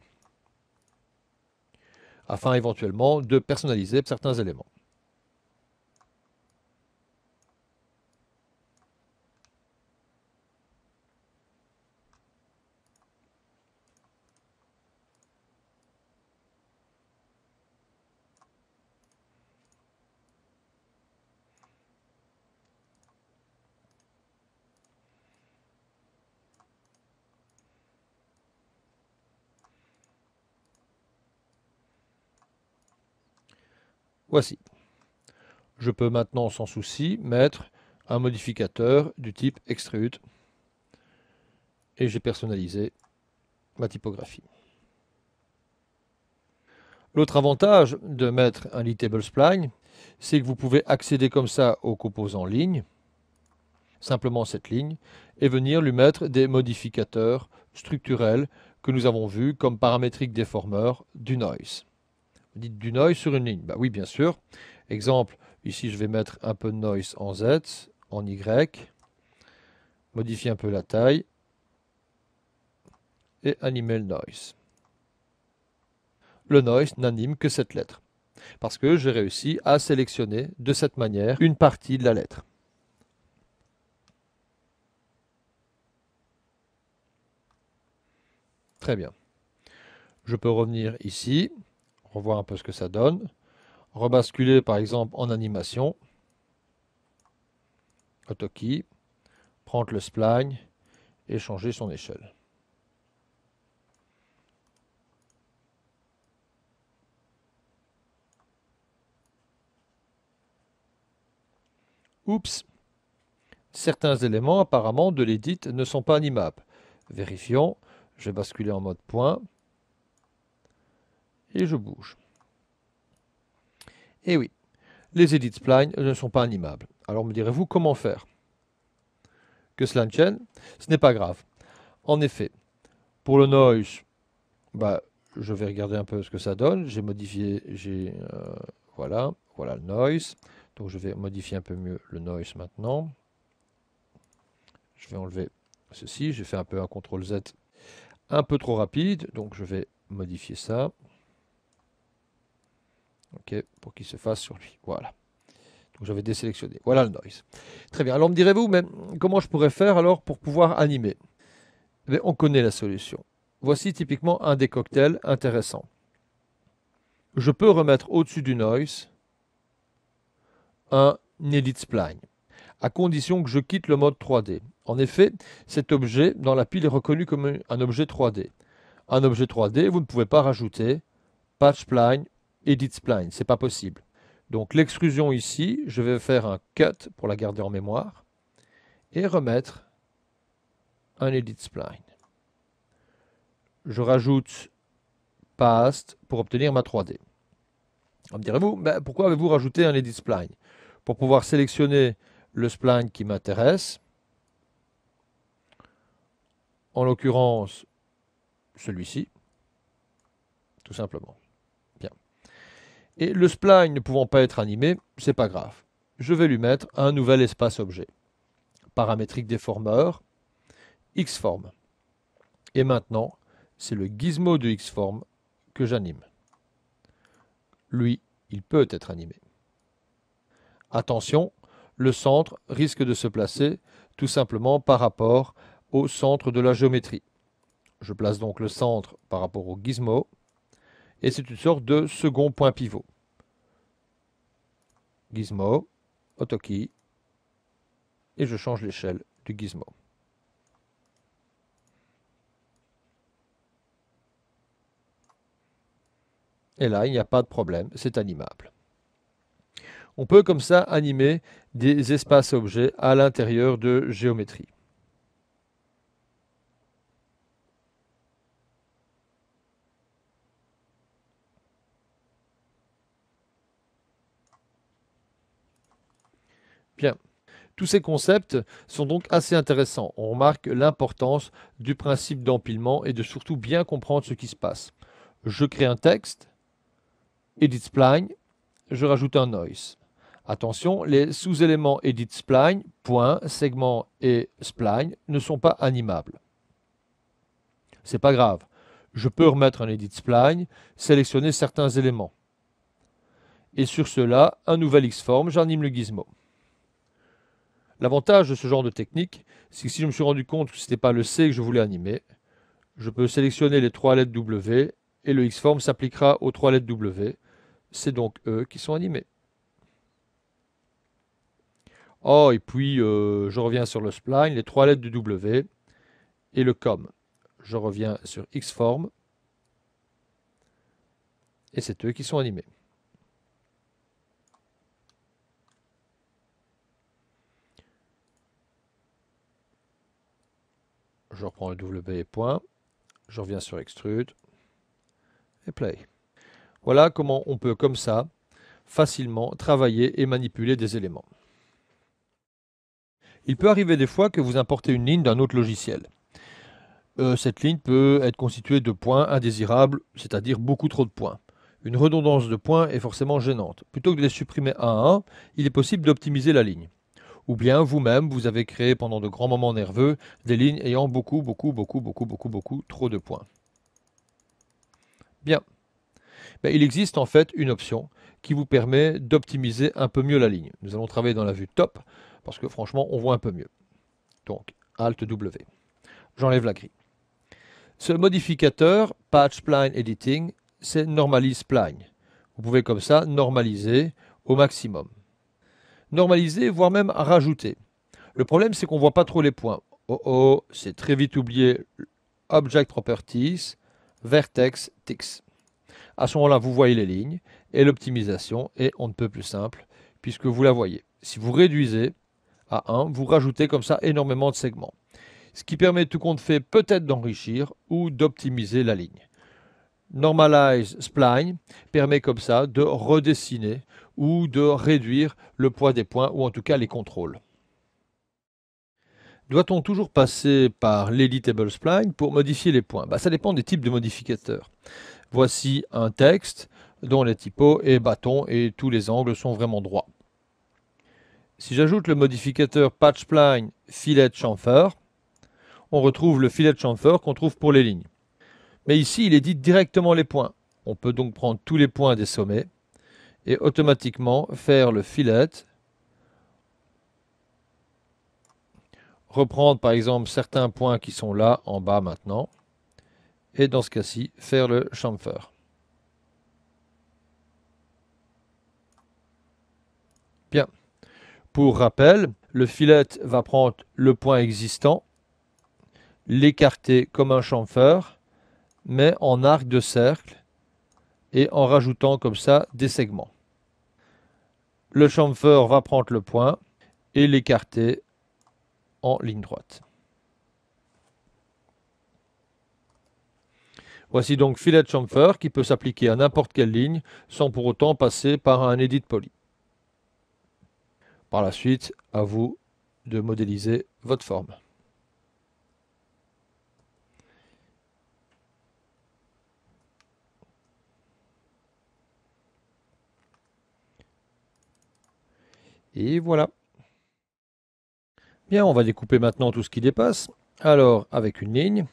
afin éventuellement de personnaliser certains éléments. Voici. Je peux maintenant sans souci mettre un modificateur du type extrude et j'ai personnalisé ma typographie. L'autre avantage de mettre un Littable spline, c'est que vous pouvez accéder comme ça aux composants ligne, simplement cette ligne, et venir lui mettre des modificateurs structurels que nous avons vus comme paramétriques déformeurs du noise dites du noise sur une ligne. Bah oui, bien sûr. Exemple, ici je vais mettre un peu de noise en Z, en Y, modifier un peu la taille et animer le noise. Le noise n'anime que cette lettre parce que j'ai réussi à sélectionner de cette manière une partie de la lettre. Très bien. Je peux revenir ici voir un peu ce que ça donne. Rebasculer par exemple en animation. Autokey. Prendre le spline et changer son échelle. Oups Certains éléments apparemment de l'édit ne sont pas animables. Vérifions. Je vais basculer en mode point et je bouge. Et eh oui, les edit Spline ne sont pas animables. Alors me direz-vous comment faire Que cela ne tienne, ce n'est pas grave. En effet, pour le noise, bah, je vais regarder un peu ce que ça donne. J'ai modifié, j'ai euh, voilà, voilà le noise. Donc je vais modifier un peu mieux le noise maintenant. Je vais enlever ceci. J'ai fait un peu un CTRL Z un peu trop rapide. Donc je vais modifier ça pour qu'il se fasse sur lui. Voilà. Donc j'avais désélectionné. Voilà le noise. Très bien. Alors me direz-vous, mais comment je pourrais faire alors pour pouvoir animer Mais On connaît la solution. Voici typiquement un des cocktails intéressants. Je peux remettre au-dessus du noise un edit spline, à condition que je quitte le mode 3D. En effet, cet objet dans la pile est reconnu comme un objet 3D. Un objet 3D, vous ne pouvez pas rajouter patch spline edit spline, c'est pas possible. Donc l'exclusion ici, je vais faire un cut pour la garder en mémoire et remettre un edit spline. Je rajoute past pour obtenir ma 3D. On me direz-vous, bah, pourquoi avez-vous rajouté un edit spline Pour pouvoir sélectionner le spline qui m'intéresse, en l'occurrence celui-ci, tout simplement. Et le spline ne pouvant pas être animé, c'est pas grave. Je vais lui mettre un nouvel espace objet. Paramétrique déformeur, xform. Et maintenant, c'est le gizmo de xform que j'anime. Lui, il peut être animé. Attention, le centre risque de se placer tout simplement par rapport au centre de la géométrie. Je place donc le centre par rapport au gizmo et c'est une sorte de second point pivot. Gizmo, Autokey, et je change l'échelle du gizmo. Et là, il n'y a pas de problème, c'est animable. On peut comme ça animer des espaces objets à l'intérieur de géométrie. Bien. Tous ces concepts sont donc assez intéressants. On remarque l'importance du principe d'empilement et de surtout bien comprendre ce qui se passe. Je crée un texte, edit spline, je rajoute un noise. Attention, les sous-éléments edit spline, point, segment et spline ne sont pas animables. C'est pas grave. Je peux remettre un edit spline, sélectionner certains éléments. Et sur cela, un nouvel x Xform, j'anime le gizmo. L'avantage de ce genre de technique, c'est que si je me suis rendu compte que ce n'était pas le C que je voulais animer, je peux sélectionner les trois lettres W et le X-Form s'appliquera aux trois lettres W. C'est donc eux qui sont animés. Oh, et puis euh, je reviens sur le spline, les trois lettres du W et le COM. Je reviens sur X-Form et c'est eux qui sont animés. je reprends le W point, je reviens sur Extrude et Play. Voilà comment on peut comme ça facilement travailler et manipuler des éléments. Il peut arriver des fois que vous importez une ligne d'un autre logiciel. Euh, cette ligne peut être constituée de points indésirables, c'est-à-dire beaucoup trop de points. Une redondance de points est forcément gênante. Plutôt que de les supprimer un à un, il est possible d'optimiser la ligne ou bien vous-même, vous avez créé pendant de grands moments nerveux des lignes ayant beaucoup, beaucoup, beaucoup, beaucoup, beaucoup, beaucoup trop de points. Bien. Ben, il existe en fait une option qui vous permet d'optimiser un peu mieux la ligne. Nous allons travailler dans la vue top, parce que franchement, on voit un peu mieux. Donc, Alt-W. J'enlève la grille. Ce modificateur, Patch Spline Editing, c'est Normalize Spline. Vous pouvez comme ça normaliser au maximum normaliser, voire même rajouter. Le problème, c'est qu'on ne voit pas trop les points. Oh oh, c'est très vite oublié. Object Properties, Vertex, Tix. À ce moment-là, vous voyez les lignes et l'optimisation est on ne peut plus simple puisque vous la voyez. Si vous réduisez à 1, vous rajoutez comme ça énormément de segments. Ce qui permet tout compte fait peut-être d'enrichir ou d'optimiser la ligne. Normalize Spline permet comme ça de redessiner ou de réduire le poids des points ou en tout cas les contrôles. Doit-on toujours passer par l'editable spline pour modifier les points bah, Ça dépend des types de modificateurs. Voici un texte dont les typos et bâtons et tous les angles sont vraiment droits. Si j'ajoute le modificateur patch spline filet chamfer, on retrouve le filet chamfer qu'on trouve pour les lignes. Mais ici, il édite directement les points. On peut donc prendre tous les points des sommets et automatiquement faire le filet. Reprendre par exemple certains points qui sont là en bas maintenant. Et dans ce cas-ci, faire le chamfer. Bien. Pour rappel, le filet va prendre le point existant, l'écarter comme un chamfer, mais en arc de cercle et en rajoutant comme ça des segments le chamfer va prendre le point et l'écarter en ligne droite. Voici donc filet de chamfer qui peut s'appliquer à n'importe quelle ligne sans pour autant passer par un edit poly. Par la suite, à vous de modéliser votre forme. Et voilà. Bien, on va découper maintenant tout ce qui dépasse. Alors, avec une ligne,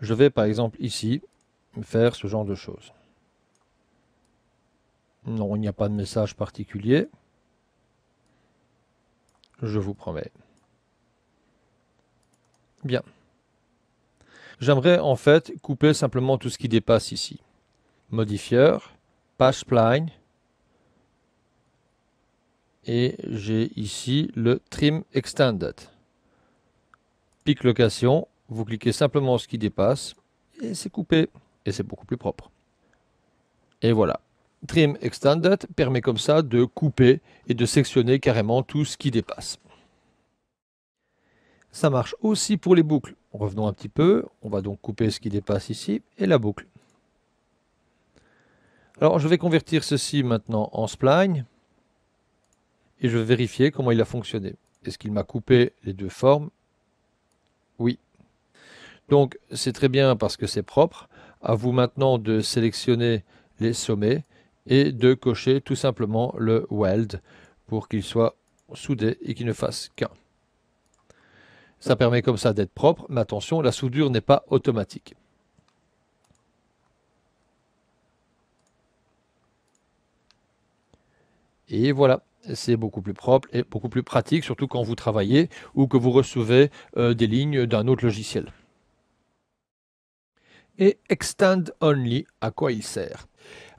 je vais par exemple ici faire ce genre de choses. Non, il n'y a pas de message particulier. Je vous promets. Bien. J'aimerais en fait couper simplement tout ce qui dépasse ici. Modifier, page et j'ai ici le Trim Extended. Pic location, vous cliquez simplement ce qui dépasse et c'est coupé et c'est beaucoup plus propre. Et voilà. Trim Extended permet comme ça de couper et de sectionner carrément tout ce qui dépasse. Ça marche aussi pour les boucles. Revenons un petit peu, on va donc couper ce qui dépasse ici et la boucle. Alors je vais convertir ceci maintenant en spline et je vais vérifier comment il a fonctionné. Est-ce qu'il m'a coupé les deux formes Oui. Donc c'est très bien parce que c'est propre. À vous maintenant de sélectionner les sommets et de cocher tout simplement le weld pour qu'il soit soudé et qu'il ne fasse qu'un. Ça permet comme ça d'être propre, mais attention, la soudure n'est pas automatique. Et voilà c'est beaucoup plus propre et beaucoup plus pratique, surtout quand vous travaillez ou que vous recevez euh, des lignes d'un autre logiciel. Et Extend Only, à quoi il sert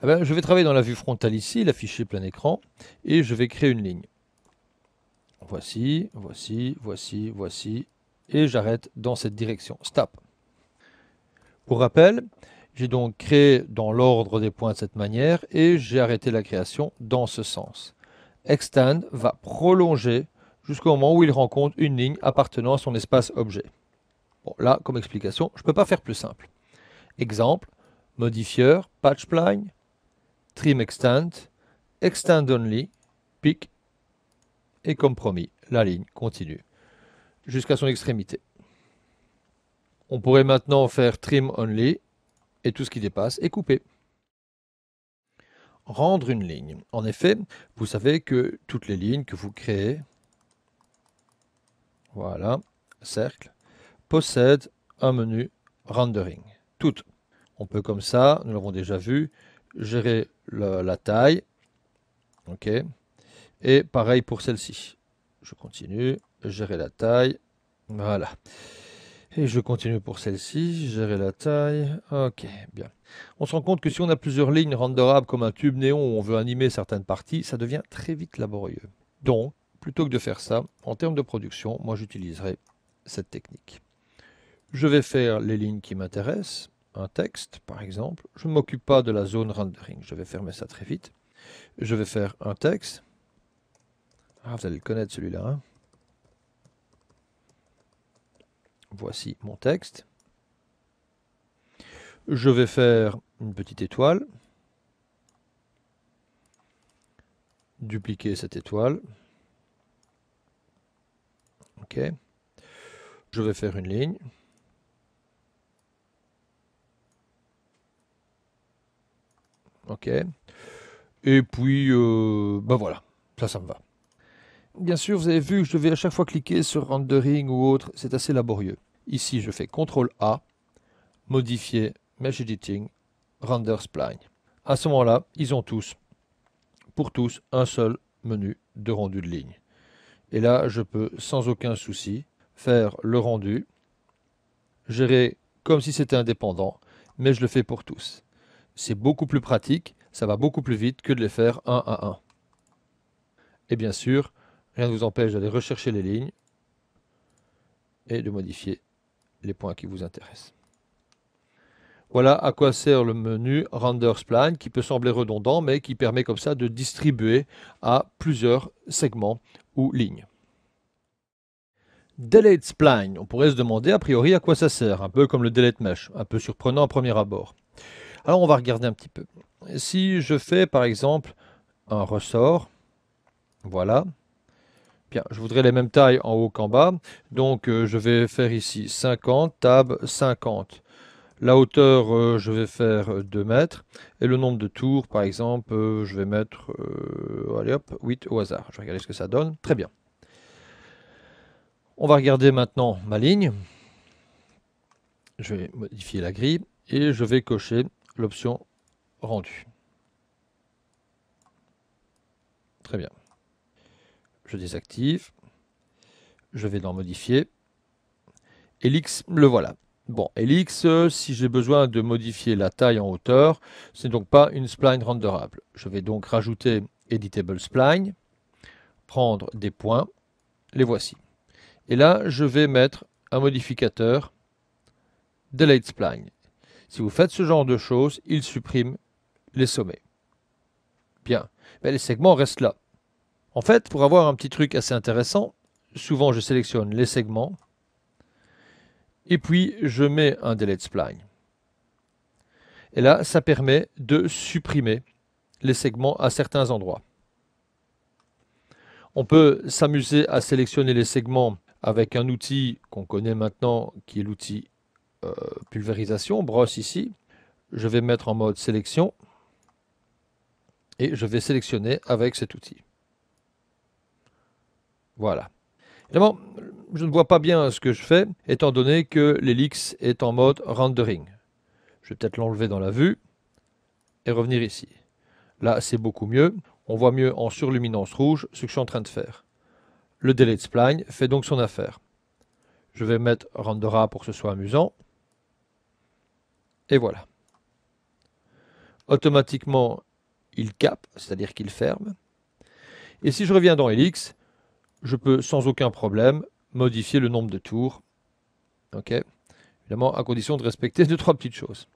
eh ben, Je vais travailler dans la vue frontale ici, l'afficher plein écran, et je vais créer une ligne. Voici, voici, voici, voici, et j'arrête dans cette direction. Stop. Pour rappel, j'ai donc créé dans l'ordre des points de cette manière et j'ai arrêté la création dans ce sens. Extend va prolonger jusqu'au moment où il rencontre une ligne appartenant à son espace objet. Bon, là, comme explication, je ne peux pas faire plus simple. Exemple, modifier, patchPline, trim extend, extend only, pick, et comme promis, la ligne continue jusqu'à son extrémité. On pourrait maintenant faire trim only, et tout ce qui dépasse est coupé rendre une ligne. En effet, vous savez que toutes les lignes que vous créez, voilà, cercle, possèdent un menu rendering. Toutes. On peut comme ça, nous l'avons déjà vu, gérer la taille. OK. Et pareil pour celle-ci. Je continue, gérer la taille. Voilà. Et je continue pour celle-ci, gérer la taille. Ok, bien. On se rend compte que si on a plusieurs lignes renderables comme un tube néon où on veut animer certaines parties, ça devient très vite laborieux. Donc, plutôt que de faire ça, en termes de production, moi j'utiliserai cette technique. Je vais faire les lignes qui m'intéressent, un texte par exemple. Je ne m'occupe pas de la zone rendering, je vais fermer ça très vite. Je vais faire un texte. Ah, vous allez le connaître celui-là. Hein. Voici mon texte. Je vais faire une petite étoile. Dupliquer cette étoile. OK. Je vais faire une ligne. OK. Et puis, euh, ben voilà, ça, ça me va. Bien sûr, vous avez vu que je devais à chaque fois cliquer sur rendering ou autre, c'est assez laborieux. Ici, je fais CTRL A, modifier, mesh editing, render spline. À ce moment-là, ils ont tous, pour tous, un seul menu de rendu de ligne. Et là, je peux sans aucun souci faire le rendu, gérer comme si c'était indépendant, mais je le fais pour tous. C'est beaucoup plus pratique, ça va beaucoup plus vite que de les faire un à un. Et bien sûr, Rien ne vous empêche d'aller rechercher les lignes et de modifier les points qui vous intéressent. Voilà à quoi sert le menu Render Spline qui peut sembler redondant mais qui permet comme ça de distribuer à plusieurs segments ou lignes. Delete Spline, on pourrait se demander a priori à quoi ça sert, un peu comme le Delete Mesh, un peu surprenant à premier abord. Alors on va regarder un petit peu. Si je fais par exemple un ressort, voilà, je voudrais les mêmes tailles en haut qu'en bas. Donc euh, je vais faire ici 50, tab 50. La hauteur, euh, je vais faire 2 mètres. Et le nombre de tours, par exemple, euh, je vais mettre 8 au hasard. Je vais regarder ce que ça donne. Très bien. On va regarder maintenant ma ligne. Je vais modifier la grille et je vais cocher l'option rendu. Très bien je désactive, je vais dans modifier, Elix, le voilà. Bon, Elix, euh, si j'ai besoin de modifier la taille en hauteur, ce n'est donc pas une spline renderable. Je vais donc rajouter editable spline, prendre des points, les voici. Et là, je vais mettre un modificateur Delayed spline. Si vous faites ce genre de choses, il supprime les sommets. Bien, Mais les segments restent là. En fait, pour avoir un petit truc assez intéressant, souvent je sélectionne les segments et puis je mets un delete spline. Et là, ça permet de supprimer les segments à certains endroits. On peut s'amuser à sélectionner les segments avec un outil qu'on connaît maintenant qui est l'outil euh, pulvérisation, brosse ici. Je vais mettre en mode sélection et je vais sélectionner avec cet outil. Voilà. Évidemment, je ne vois pas bien ce que je fais, étant donné que l'élix est en mode rendering. Je vais peut-être l'enlever dans la vue et revenir ici. Là, c'est beaucoup mieux. On voit mieux en surluminance rouge ce que je suis en train de faire. Le délai de spline fait donc son affaire. Je vais mettre Rendera pour que ce soit amusant. Et voilà. Automatiquement, il cap, c'est-à-dire qu'il ferme. Et si je reviens dans Elix, je peux sans aucun problème modifier le nombre de tours. Ok Évidemment, à condition de respecter deux, trois petites choses.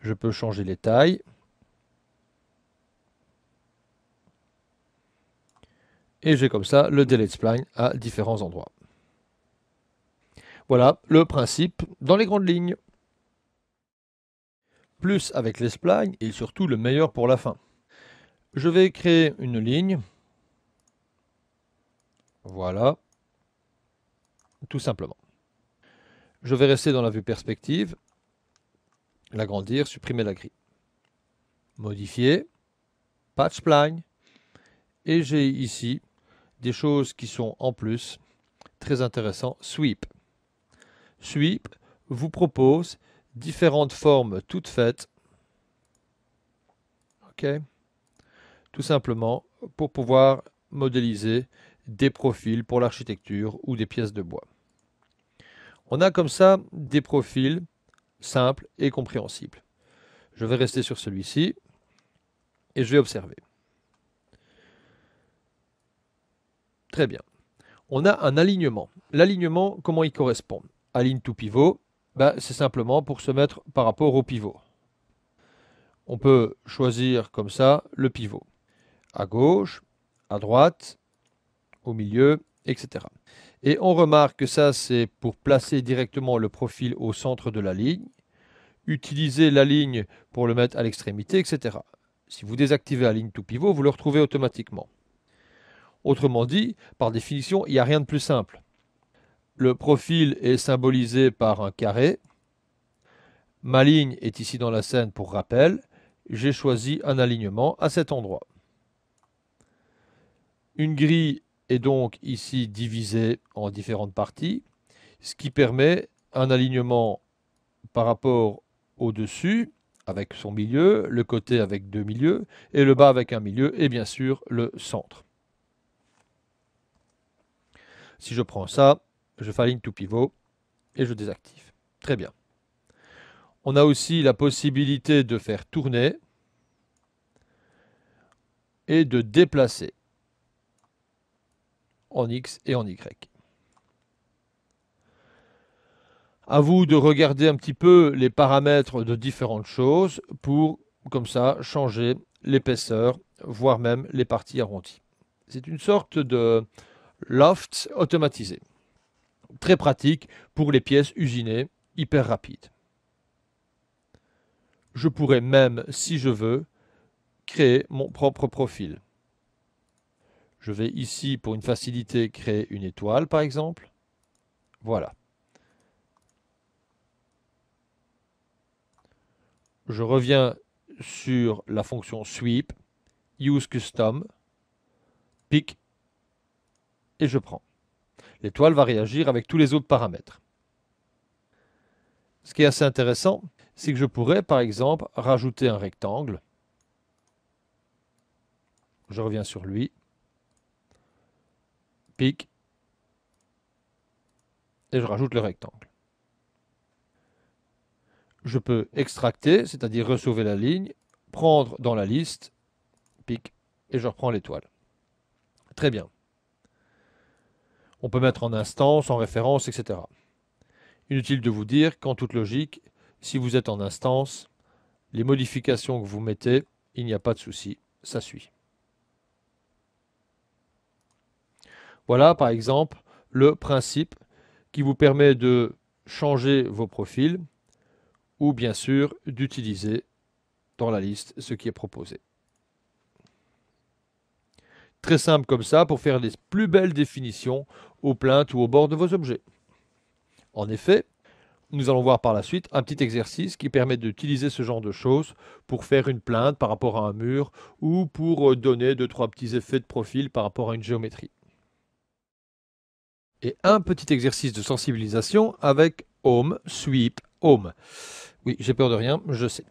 Je peux changer les tailles. Et j'ai comme ça le délai spline à différents endroits. Voilà le principe dans les grandes lignes. Plus avec les splines et surtout le meilleur pour la fin. Je vais créer une ligne voilà. Tout simplement. Je vais rester dans la vue perspective, l'agrandir, supprimer la grille. Modifier, patch spline. Et j'ai ici des choses qui sont en plus très intéressantes. Sweep. Sweep vous propose différentes formes toutes faites. OK Tout simplement pour pouvoir modéliser des profils pour l'architecture ou des pièces de bois. On a comme ça des profils simples et compréhensibles. Je vais rester sur celui-ci et je vais observer. Très bien. On a un alignement. L'alignement, comment il correspond Aligne tout pivot, bah, c'est simplement pour se mettre par rapport au pivot. On peut choisir comme ça le pivot. À gauche, à droite, au milieu, etc. Et on remarque que ça, c'est pour placer directement le profil au centre de la ligne, utiliser la ligne pour le mettre à l'extrémité, etc. Si vous désactivez la ligne tout pivot, vous le retrouvez automatiquement. Autrement dit, par définition, il n'y a rien de plus simple. Le profil est symbolisé par un carré. Ma ligne est ici dans la scène pour rappel. J'ai choisi un alignement à cet endroit. Une grille est donc ici divisé en différentes parties, ce qui permet un alignement par rapport au-dessus avec son milieu, le côté avec deux milieux, et le bas avec un milieu, et bien sûr le centre. Si je prends ça, je fais aligne tout pivot et je désactive. Très bien. On a aussi la possibilité de faire tourner et de déplacer en X et en Y. À vous de regarder un petit peu les paramètres de différentes choses pour, comme ça, changer l'épaisseur, voire même les parties arrondies. C'est une sorte de loft automatisé. Très pratique pour les pièces usinées, hyper rapide. Je pourrais même, si je veux, créer mon propre profil. Je vais ici, pour une facilité, créer une étoile, par exemple. Voilà. Je reviens sur la fonction sweep, use custom, pick, et je prends. L'étoile va réagir avec tous les autres paramètres. Ce qui est assez intéressant, c'est que je pourrais, par exemple, rajouter un rectangle. Je reviens sur lui pique, et je rajoute le rectangle. Je peux extracter, c'est-à-dire ressauver la ligne, prendre dans la liste, pic et je reprends l'étoile. Très bien. On peut mettre en instance, en référence, etc. Inutile de vous dire qu'en toute logique, si vous êtes en instance, les modifications que vous mettez, il n'y a pas de souci, ça suit. Voilà par exemple le principe qui vous permet de changer vos profils ou bien sûr d'utiliser dans la liste ce qui est proposé. Très simple comme ça pour faire les plus belles définitions aux plaintes ou aux bords de vos objets. En effet, nous allons voir par la suite un petit exercice qui permet d'utiliser ce genre de choses pour faire une plainte par rapport à un mur ou pour euh, donner deux trois petits effets de profil par rapport à une géométrie et un petit exercice de sensibilisation avec Home Sweep Home. Oui, j'ai peur de rien, je sais.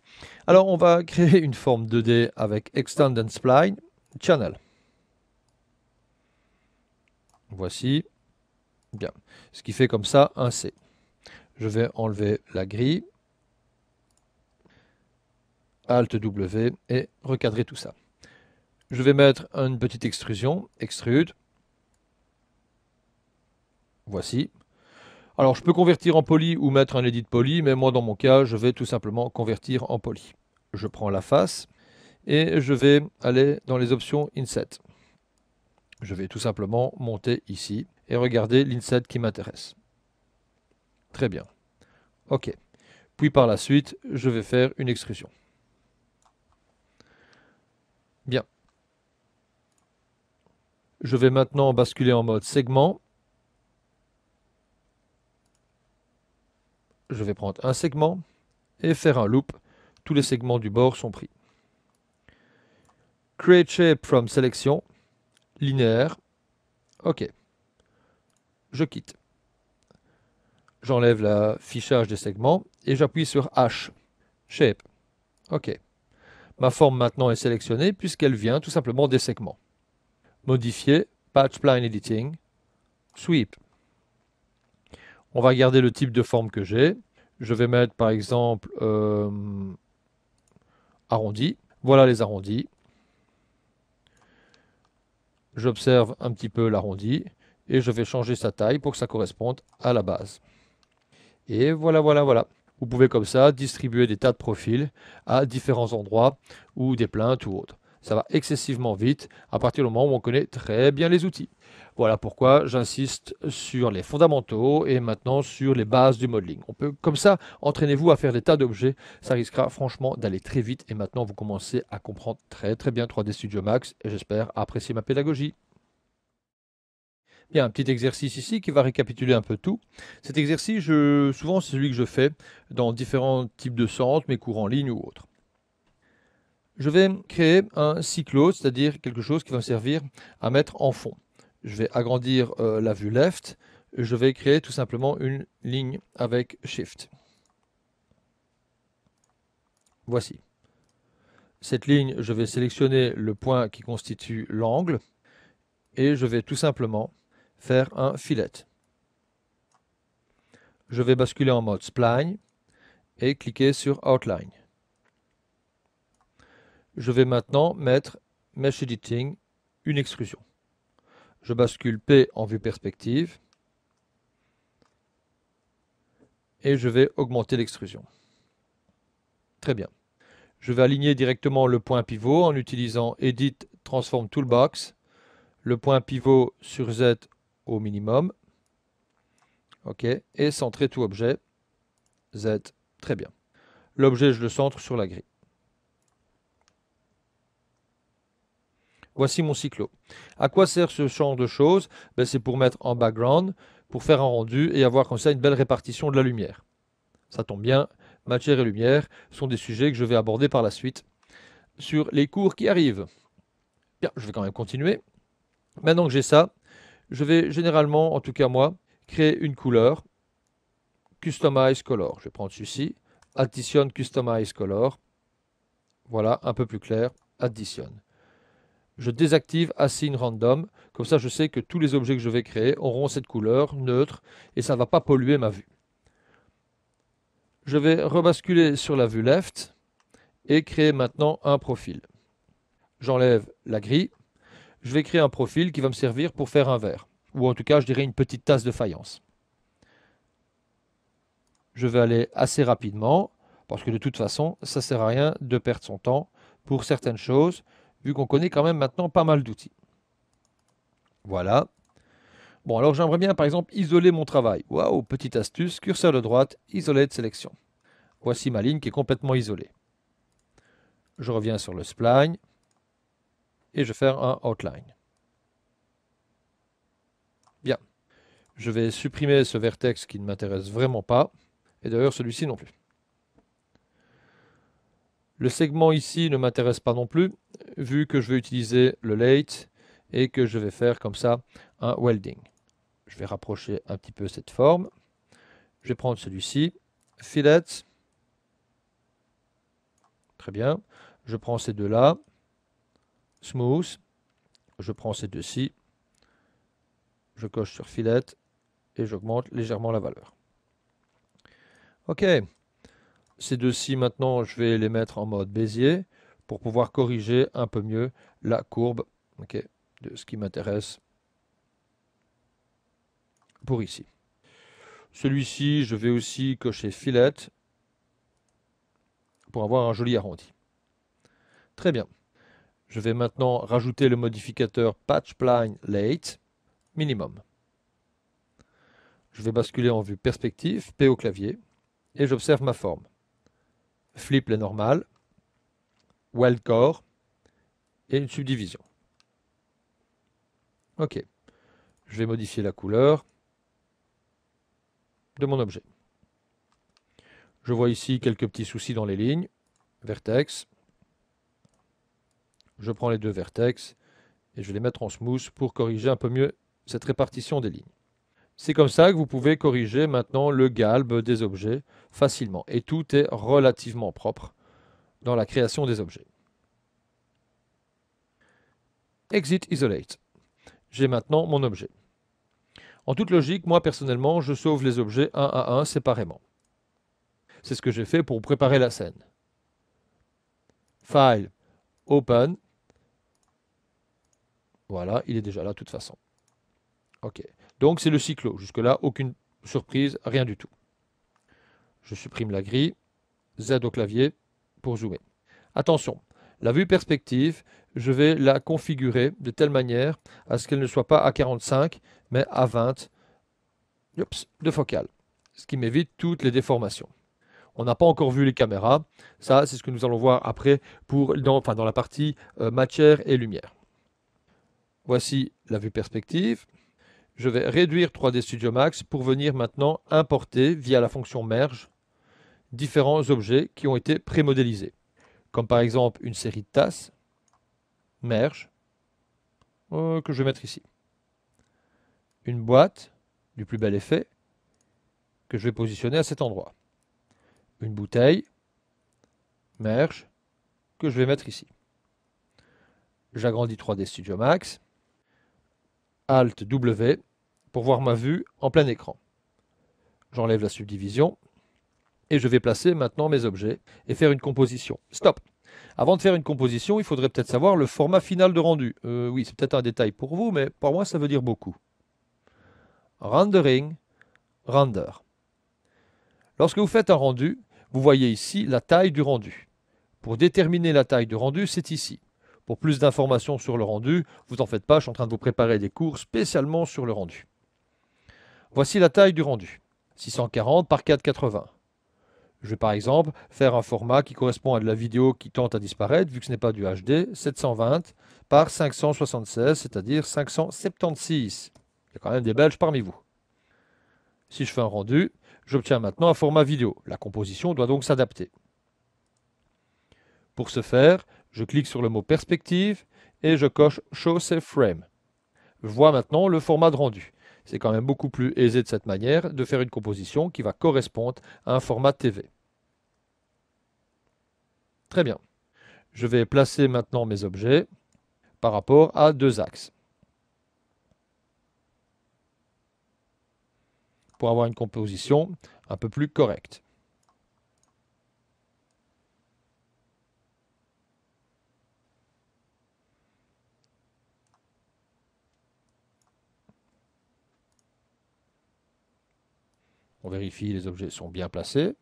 Alors, on va créer une forme 2D avec Extend and Spline Channel. Voici. Bien. Ce qui fait comme ça un C. Je vais enlever la grille. Alt W et recadrer tout ça. Je vais mettre une petite extrusion, extrude, Voici. Alors, je peux convertir en poly ou mettre un edit poly, mais moi, dans mon cas, je vais tout simplement convertir en poly. Je prends la face et je vais aller dans les options Inset. Je vais tout simplement monter ici et regarder l'inset qui m'intéresse. Très bien. OK. Puis par la suite, je vais faire une extrusion. Bien. Je vais maintenant basculer en mode segment je vais prendre un segment et faire un loop. Tous les segments du bord sont pris. Create shape from selection, linéaire. OK. Je quitte. J'enlève l'affichage des segments et j'appuie sur H. Shape. OK. Ma forme maintenant est sélectionnée puisqu'elle vient tout simplement des segments. Modifier, Patch Plane Editing, Sweep. On va garder le type de forme que j'ai. Je vais mettre par exemple euh, arrondi. Voilà les arrondis. J'observe un petit peu l'arrondi et je vais changer sa taille pour que ça corresponde à la base. Et voilà, voilà, voilà. Vous pouvez comme ça distribuer des tas de profils à différents endroits ou des plaintes ou autres. Ça va excessivement vite à partir du moment où on connaît très bien les outils. Voilà pourquoi j'insiste sur les fondamentaux et maintenant sur les bases du modeling. On peut comme ça, entraînez-vous à faire des tas d'objets, ça risquera franchement d'aller très vite et maintenant vous commencez à comprendre très très bien 3D Studio Max et j'espère apprécier ma pédagogie. Bien, un petit exercice ici qui va récapituler un peu tout. Cet exercice, je, souvent, c'est celui que je fais dans différents types de centres, mes cours en ligne ou autres. Je vais créer un cyclo, c'est-à-dire quelque chose qui va me servir à mettre en fond je vais agrandir euh, la vue left, je vais créer tout simplement une ligne avec shift. Voici. Cette ligne, je vais sélectionner le point qui constitue l'angle et je vais tout simplement faire un filet. Je vais basculer en mode spline et cliquer sur outline. Je vais maintenant mettre mesh editing une extrusion. Je bascule P en vue perspective. Et je vais augmenter l'extrusion. Très bien. Je vais aligner directement le point pivot en utilisant Edit Transform Toolbox. Le point pivot sur Z au minimum. OK. Et centrer tout objet. Z. Très bien. L'objet, je le centre sur la grille. Voici mon cyclo. À quoi sert ce genre de choses ben, C'est pour mettre en background, pour faire un rendu et avoir comme ça une belle répartition de la lumière. Ça tombe bien, matière et lumière sont des sujets que je vais aborder par la suite sur les cours qui arrivent. Bien, je vais quand même continuer. Maintenant que j'ai ça, je vais généralement, en tout cas moi, créer une couleur, Customize Color. Je vais prendre celui-ci, Addition Customize Color. Voilà, un peu plus clair, Addition je désactive Assign Random. Comme ça, je sais que tous les objets que je vais créer auront cette couleur neutre et ça ne va pas polluer ma vue. Je vais rebasculer sur la vue Left et créer maintenant un profil. J'enlève la grille. Je vais créer un profil qui va me servir pour faire un verre. Ou en tout cas, je dirais une petite tasse de faïence. Je vais aller assez rapidement parce que de toute façon, ça ne sert à rien de perdre son temps pour certaines choses vu qu'on connaît quand même maintenant pas mal d'outils. Voilà. Bon, alors j'aimerais bien, par exemple, isoler mon travail. Waouh, petite astuce, curseur de droite, isolé de sélection. Voici ma ligne qui est complètement isolée. Je reviens sur le spline et je vais faire un outline. Bien. Je vais supprimer ce vertex qui ne m'intéresse vraiment pas. Et d'ailleurs, celui-ci non plus. Le segment ici ne m'intéresse pas non plus, vu que je vais utiliser le late et que je vais faire comme ça un welding. Je vais rapprocher un petit peu cette forme. Je vais prendre celui-ci, fillet. Très bien. Je prends ces deux-là, smooth. Je prends ces deux-ci. Je coche sur fillet et j'augmente légèrement la valeur. Ok, ces deux-ci, maintenant, je vais les mettre en mode Bézier pour pouvoir corriger un peu mieux la courbe de ce qui m'intéresse pour ici. Celui-ci, je vais aussi cocher filet pour avoir un joli arrondi. Très bien. Je vais maintenant rajouter le modificateur Patch Plane late minimum. Je vais basculer en vue perspective, P au clavier, et j'observe ma forme flip la normale, Core et une subdivision. Ok. Je vais modifier la couleur de mon objet. Je vois ici quelques petits soucis dans les lignes. Vertex. Je prends les deux vertex et je vais les mettre en smooth pour corriger un peu mieux cette répartition des lignes. C'est comme ça que vous pouvez corriger maintenant le galbe des objets facilement. Et tout est relativement propre dans la création des objets. Exit Isolate. J'ai maintenant mon objet. En toute logique, moi personnellement, je sauve les objets un à un séparément. C'est ce que j'ai fait pour préparer la scène. File, Open. Voilà, il est déjà là de toute façon. OK. Donc c'est le cyclo. Jusque-là, aucune surprise, rien du tout. Je supprime la grille, Z au clavier pour zoomer. Attention, la vue perspective, je vais la configurer de telle manière à ce qu'elle ne soit pas à 45, mais à 20 de focale, ce qui m'évite toutes les déformations. On n'a pas encore vu les caméras, ça c'est ce que nous allons voir après pour, dans, enfin, dans la partie euh, matière et lumière. Voici la vue perspective je vais réduire 3D Studio Max pour venir maintenant importer via la fonction merge différents objets qui ont été pré-modélisés. Comme par exemple une série de tasses, merge, euh, que je vais mettre ici. Une boîte, du plus bel effet, que je vais positionner à cet endroit. Une bouteille, merge, que je vais mettre ici. J'agrandis 3D Studio Max. Alt W pour voir ma vue en plein écran. J'enlève la subdivision et je vais placer maintenant mes objets et faire une composition. Stop Avant de faire une composition, il faudrait peut-être savoir le format final de rendu. Euh, oui, c'est peut-être un détail pour vous, mais pour moi, ça veut dire beaucoup. Rendering, render. Lorsque vous faites un rendu, vous voyez ici la taille du rendu. Pour déterminer la taille du rendu, c'est ici. Pour plus d'informations sur le rendu, vous en faites pas, je suis en train de vous préparer des cours spécialement sur le rendu. Voici la taille du rendu, 640 par 480. Je vais par exemple faire un format qui correspond à de la vidéo qui tente à disparaître, vu que ce n'est pas du HD, 720 par 576, c'est-à-dire 576. Il y a quand même des Belges parmi vous. Si je fais un rendu, j'obtiens maintenant un format vidéo. La composition doit donc s'adapter. Pour ce faire, je clique sur le mot perspective et je coche Show Safe Frame. Je vois maintenant le format de rendu. C'est quand même beaucoup plus aisé de cette manière de faire une composition qui va correspondre à un format TV. Très bien. Je vais placer maintenant mes objets par rapport à deux axes. Pour avoir une composition un peu plus correcte. On vérifie les objets sont bien placés.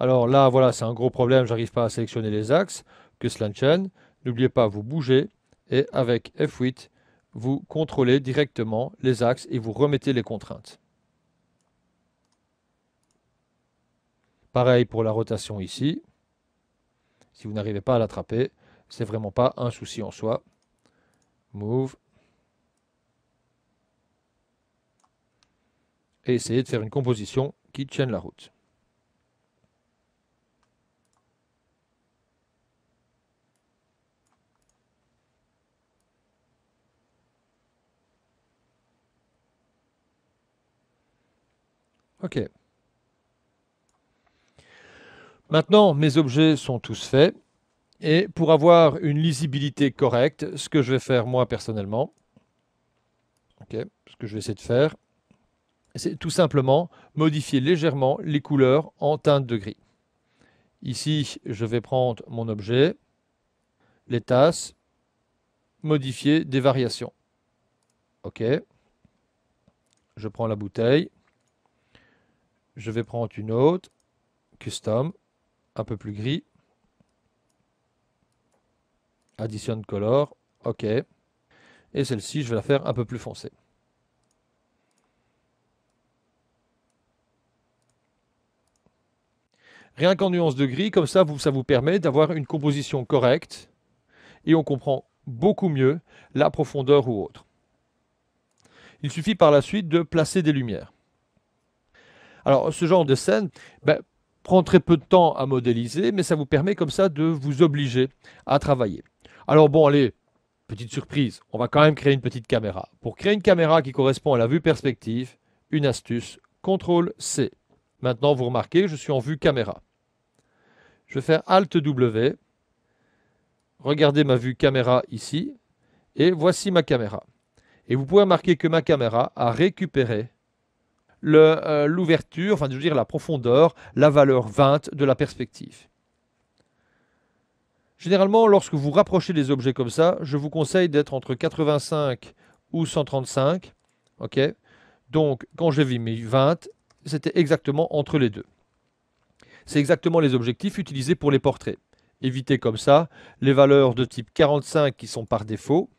Alors là, voilà, c'est un gros problème, j'arrive pas à sélectionner les axes, que cela ne N'oubliez pas, vous bougez, et avec F8, vous contrôlez directement les axes et vous remettez les contraintes. Pareil pour la rotation ici. Si vous n'arrivez pas à l'attraper, c'est vraiment pas un souci en soi. Move. Et essayez de faire une composition qui tienne la route. Ok. Maintenant, mes objets sont tous faits. Et pour avoir une lisibilité correcte, ce que je vais faire moi personnellement, ce que je vais essayer de faire, c'est tout simplement modifier légèrement les couleurs en teinte de gris. Ici, je vais prendre mon objet, les tasses, modifier des variations. OK. Je prends la bouteille. Je vais prendre une autre, custom un peu plus gris. Addition color, ok. Et celle-ci, je vais la faire un peu plus foncée. Rien qu'en nuance de gris, comme ça, vous, ça vous permet d'avoir une composition correcte et on comprend beaucoup mieux la profondeur ou autre. Il suffit par la suite de placer des lumières. Alors, ce genre de scène, ben, prend très peu de temps à modéliser, mais ça vous permet comme ça de vous obliger à travailler. Alors bon, allez, petite surprise, on va quand même créer une petite caméra. Pour créer une caméra qui correspond à la vue perspective, une astuce, CTRL C. Maintenant, vous remarquez, je suis en vue caméra. Je vais faire Alt W. Regardez ma vue caméra ici. Et voici ma caméra. Et vous pouvez remarquer que ma caméra a récupéré euh, l'ouverture, enfin je veux dire la profondeur, la valeur 20 de la perspective. Généralement, lorsque vous rapprochez des objets comme ça, je vous conseille d'être entre 85 ou 135. Ok Donc, quand j'ai vu mes 20, c'était exactement entre les deux. C'est exactement les objectifs utilisés pour les portraits. Évitez comme ça les valeurs de type 45 qui sont par défaut,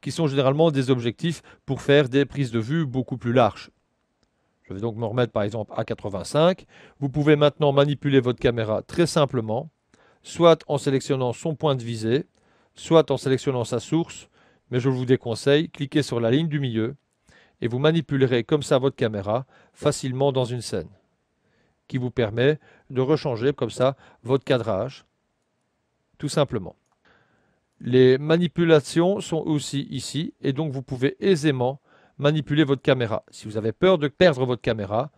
qui sont généralement des objectifs pour faire des prises de vue beaucoup plus larges. Je vais donc me remettre par exemple à 85. Vous pouvez maintenant manipuler votre caméra très simplement, soit en sélectionnant son point de visée, soit en sélectionnant sa source, mais je vous déconseille, cliquez sur la ligne du milieu et vous manipulerez comme ça votre caméra facilement dans une scène qui vous permet de rechanger comme ça votre cadrage, tout simplement. Les manipulations sont aussi ici et donc vous pouvez aisément manipuler votre caméra. Si vous avez peur de perdre votre caméra,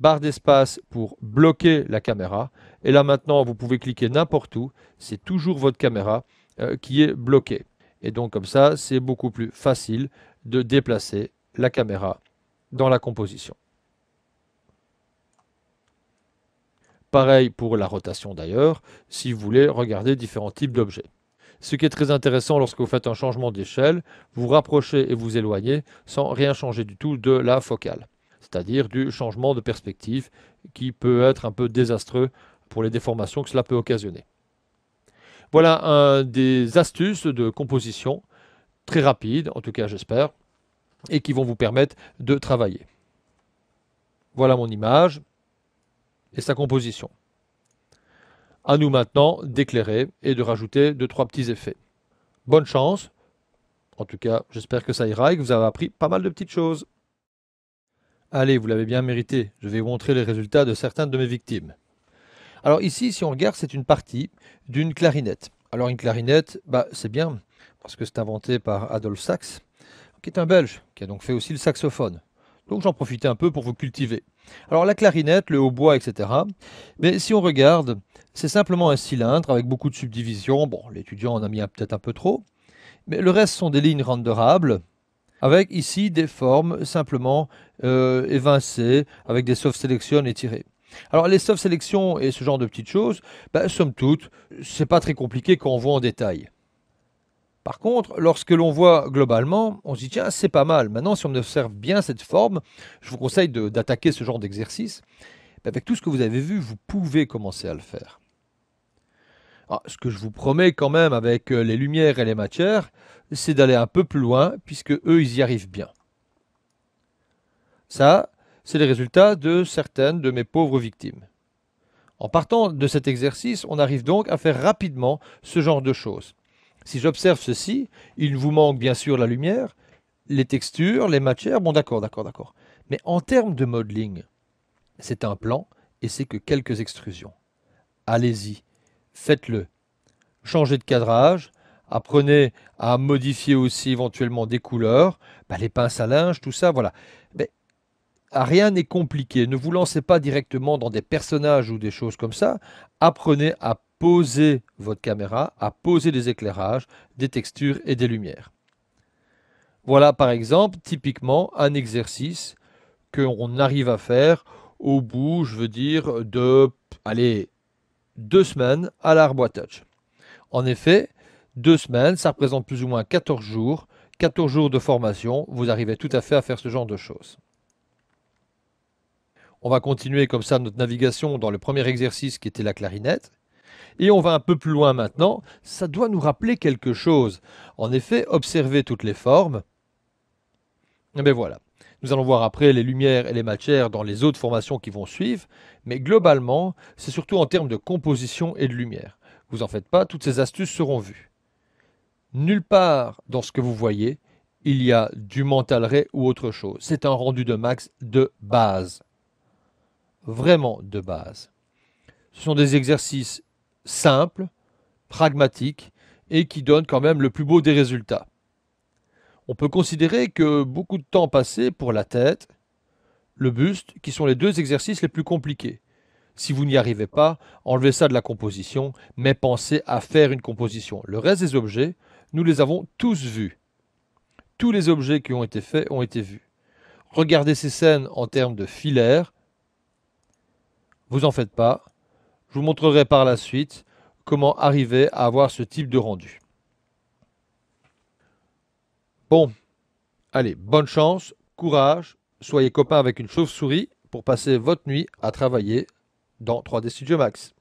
barre d'espace pour bloquer la caméra. Et là maintenant, vous pouvez cliquer n'importe où. C'est toujours votre caméra euh, qui est bloquée. Et donc comme ça, c'est beaucoup plus facile de déplacer la caméra dans la composition. Pareil pour la rotation d'ailleurs, si vous voulez regarder différents types d'objets. Ce qui est très intéressant lorsque vous faites un changement d'échelle, vous rapprochez et vous éloignez sans rien changer du tout de la focale, c'est-à-dire du changement de perspective qui peut être un peu désastreux pour les déformations que cela peut occasionner. Voilà un des astuces de composition très rapides, en tout cas j'espère, et qui vont vous permettre de travailler. Voilà mon image et sa composition. À nous maintenant d'éclairer et de rajouter deux, trois petits effets. Bonne chance. En tout cas, j'espère que ça ira et que vous avez appris pas mal de petites choses. Allez, vous l'avez bien mérité. Je vais vous montrer les résultats de certaines de mes victimes. Alors ici, si on regarde, c'est une partie d'une clarinette. Alors une clarinette, bah, c'est bien, parce que c'est inventé par Adolphe Sachs, qui est un Belge, qui a donc fait aussi le saxophone. Donc j'en profite un peu pour vous cultiver. Alors la clarinette, le hautbois, etc. Mais si on regarde, c'est simplement un cylindre avec beaucoup de subdivisions. Bon, l'étudiant en a mis peut-être un peu trop. Mais le reste sont des lignes renderables, avec ici des formes simplement euh, évincées, avec des soft selections étirées. Alors les soft selections et ce genre de petites choses, bah, somme toute, c'est pas très compliqué quand on voit en détail. Par contre, lorsque l'on voit globalement, on se dit tiens, c'est pas mal. Maintenant, si on observe bien cette forme, je vous conseille d'attaquer ce genre d'exercice. avec tout ce que vous avez vu, vous pouvez commencer à le faire. Ah, ce que je vous promets quand même avec euh, les lumières et les matières, c'est d'aller un peu plus loin, puisque eux, ils y arrivent bien. Ça, c'est les résultats de certaines de mes pauvres victimes. En partant de cet exercice, on arrive donc à faire rapidement ce genre de choses. Si j'observe ceci, il vous manque bien sûr la lumière, les textures, les matières, bon d'accord, d'accord, d'accord. Mais en termes de modeling, c'est un plan et c'est que quelques extrusions. Allez-y, faites-le. Changez de cadrage, apprenez à modifier aussi éventuellement des couleurs, bah, les pinces à linge, tout ça, voilà. Mais rien n'est compliqué. Ne vous lancez pas directement dans des personnages ou des choses comme ça. Apprenez à poser votre caméra, à poser des éclairages, des textures et des lumières. Voilà par exemple typiquement un exercice qu'on arrive à faire au bout, je veux dire, de, allez, deux semaines à l'arbre touch. En effet, deux semaines, ça représente plus ou moins 14 jours. 14 jours de formation, vous arrivez tout à fait à faire ce genre de choses. On va continuer comme ça notre navigation dans le premier exercice qui était la clarinette. Et on va un peu plus loin maintenant. Ça doit nous rappeler quelque chose. En effet, observez toutes les formes. Et eh bien voilà. Nous allons voir après les lumières et les matières dans les autres formations qui vont suivre, mais globalement, c'est surtout en termes de composition et de lumière. Vous en faites pas, toutes ces astuces seront vues. Nulle part dans ce que vous voyez, il y a du mental ray ou autre chose. C'est un rendu de max de base. Vraiment de base. Ce sont des exercices simples, pragmatiques et qui donnent quand même le plus beau des résultats on peut considérer que beaucoup de temps passé pour la tête, le buste, qui sont les deux exercices les plus compliqués. Si vous n'y arrivez pas, enlevez ça de la composition, mais pensez à faire une composition. Le reste des objets, nous les avons tous vus. Tous les objets qui ont été faits ont été vus. Regardez ces scènes en termes de filaire. Vous en faites pas. Je vous montrerai par la suite comment arriver à avoir ce type de rendu. Bon, allez, bonne chance, courage, soyez copains avec une chauve-souris pour passer votre nuit à travailler dans 3D Studio Max.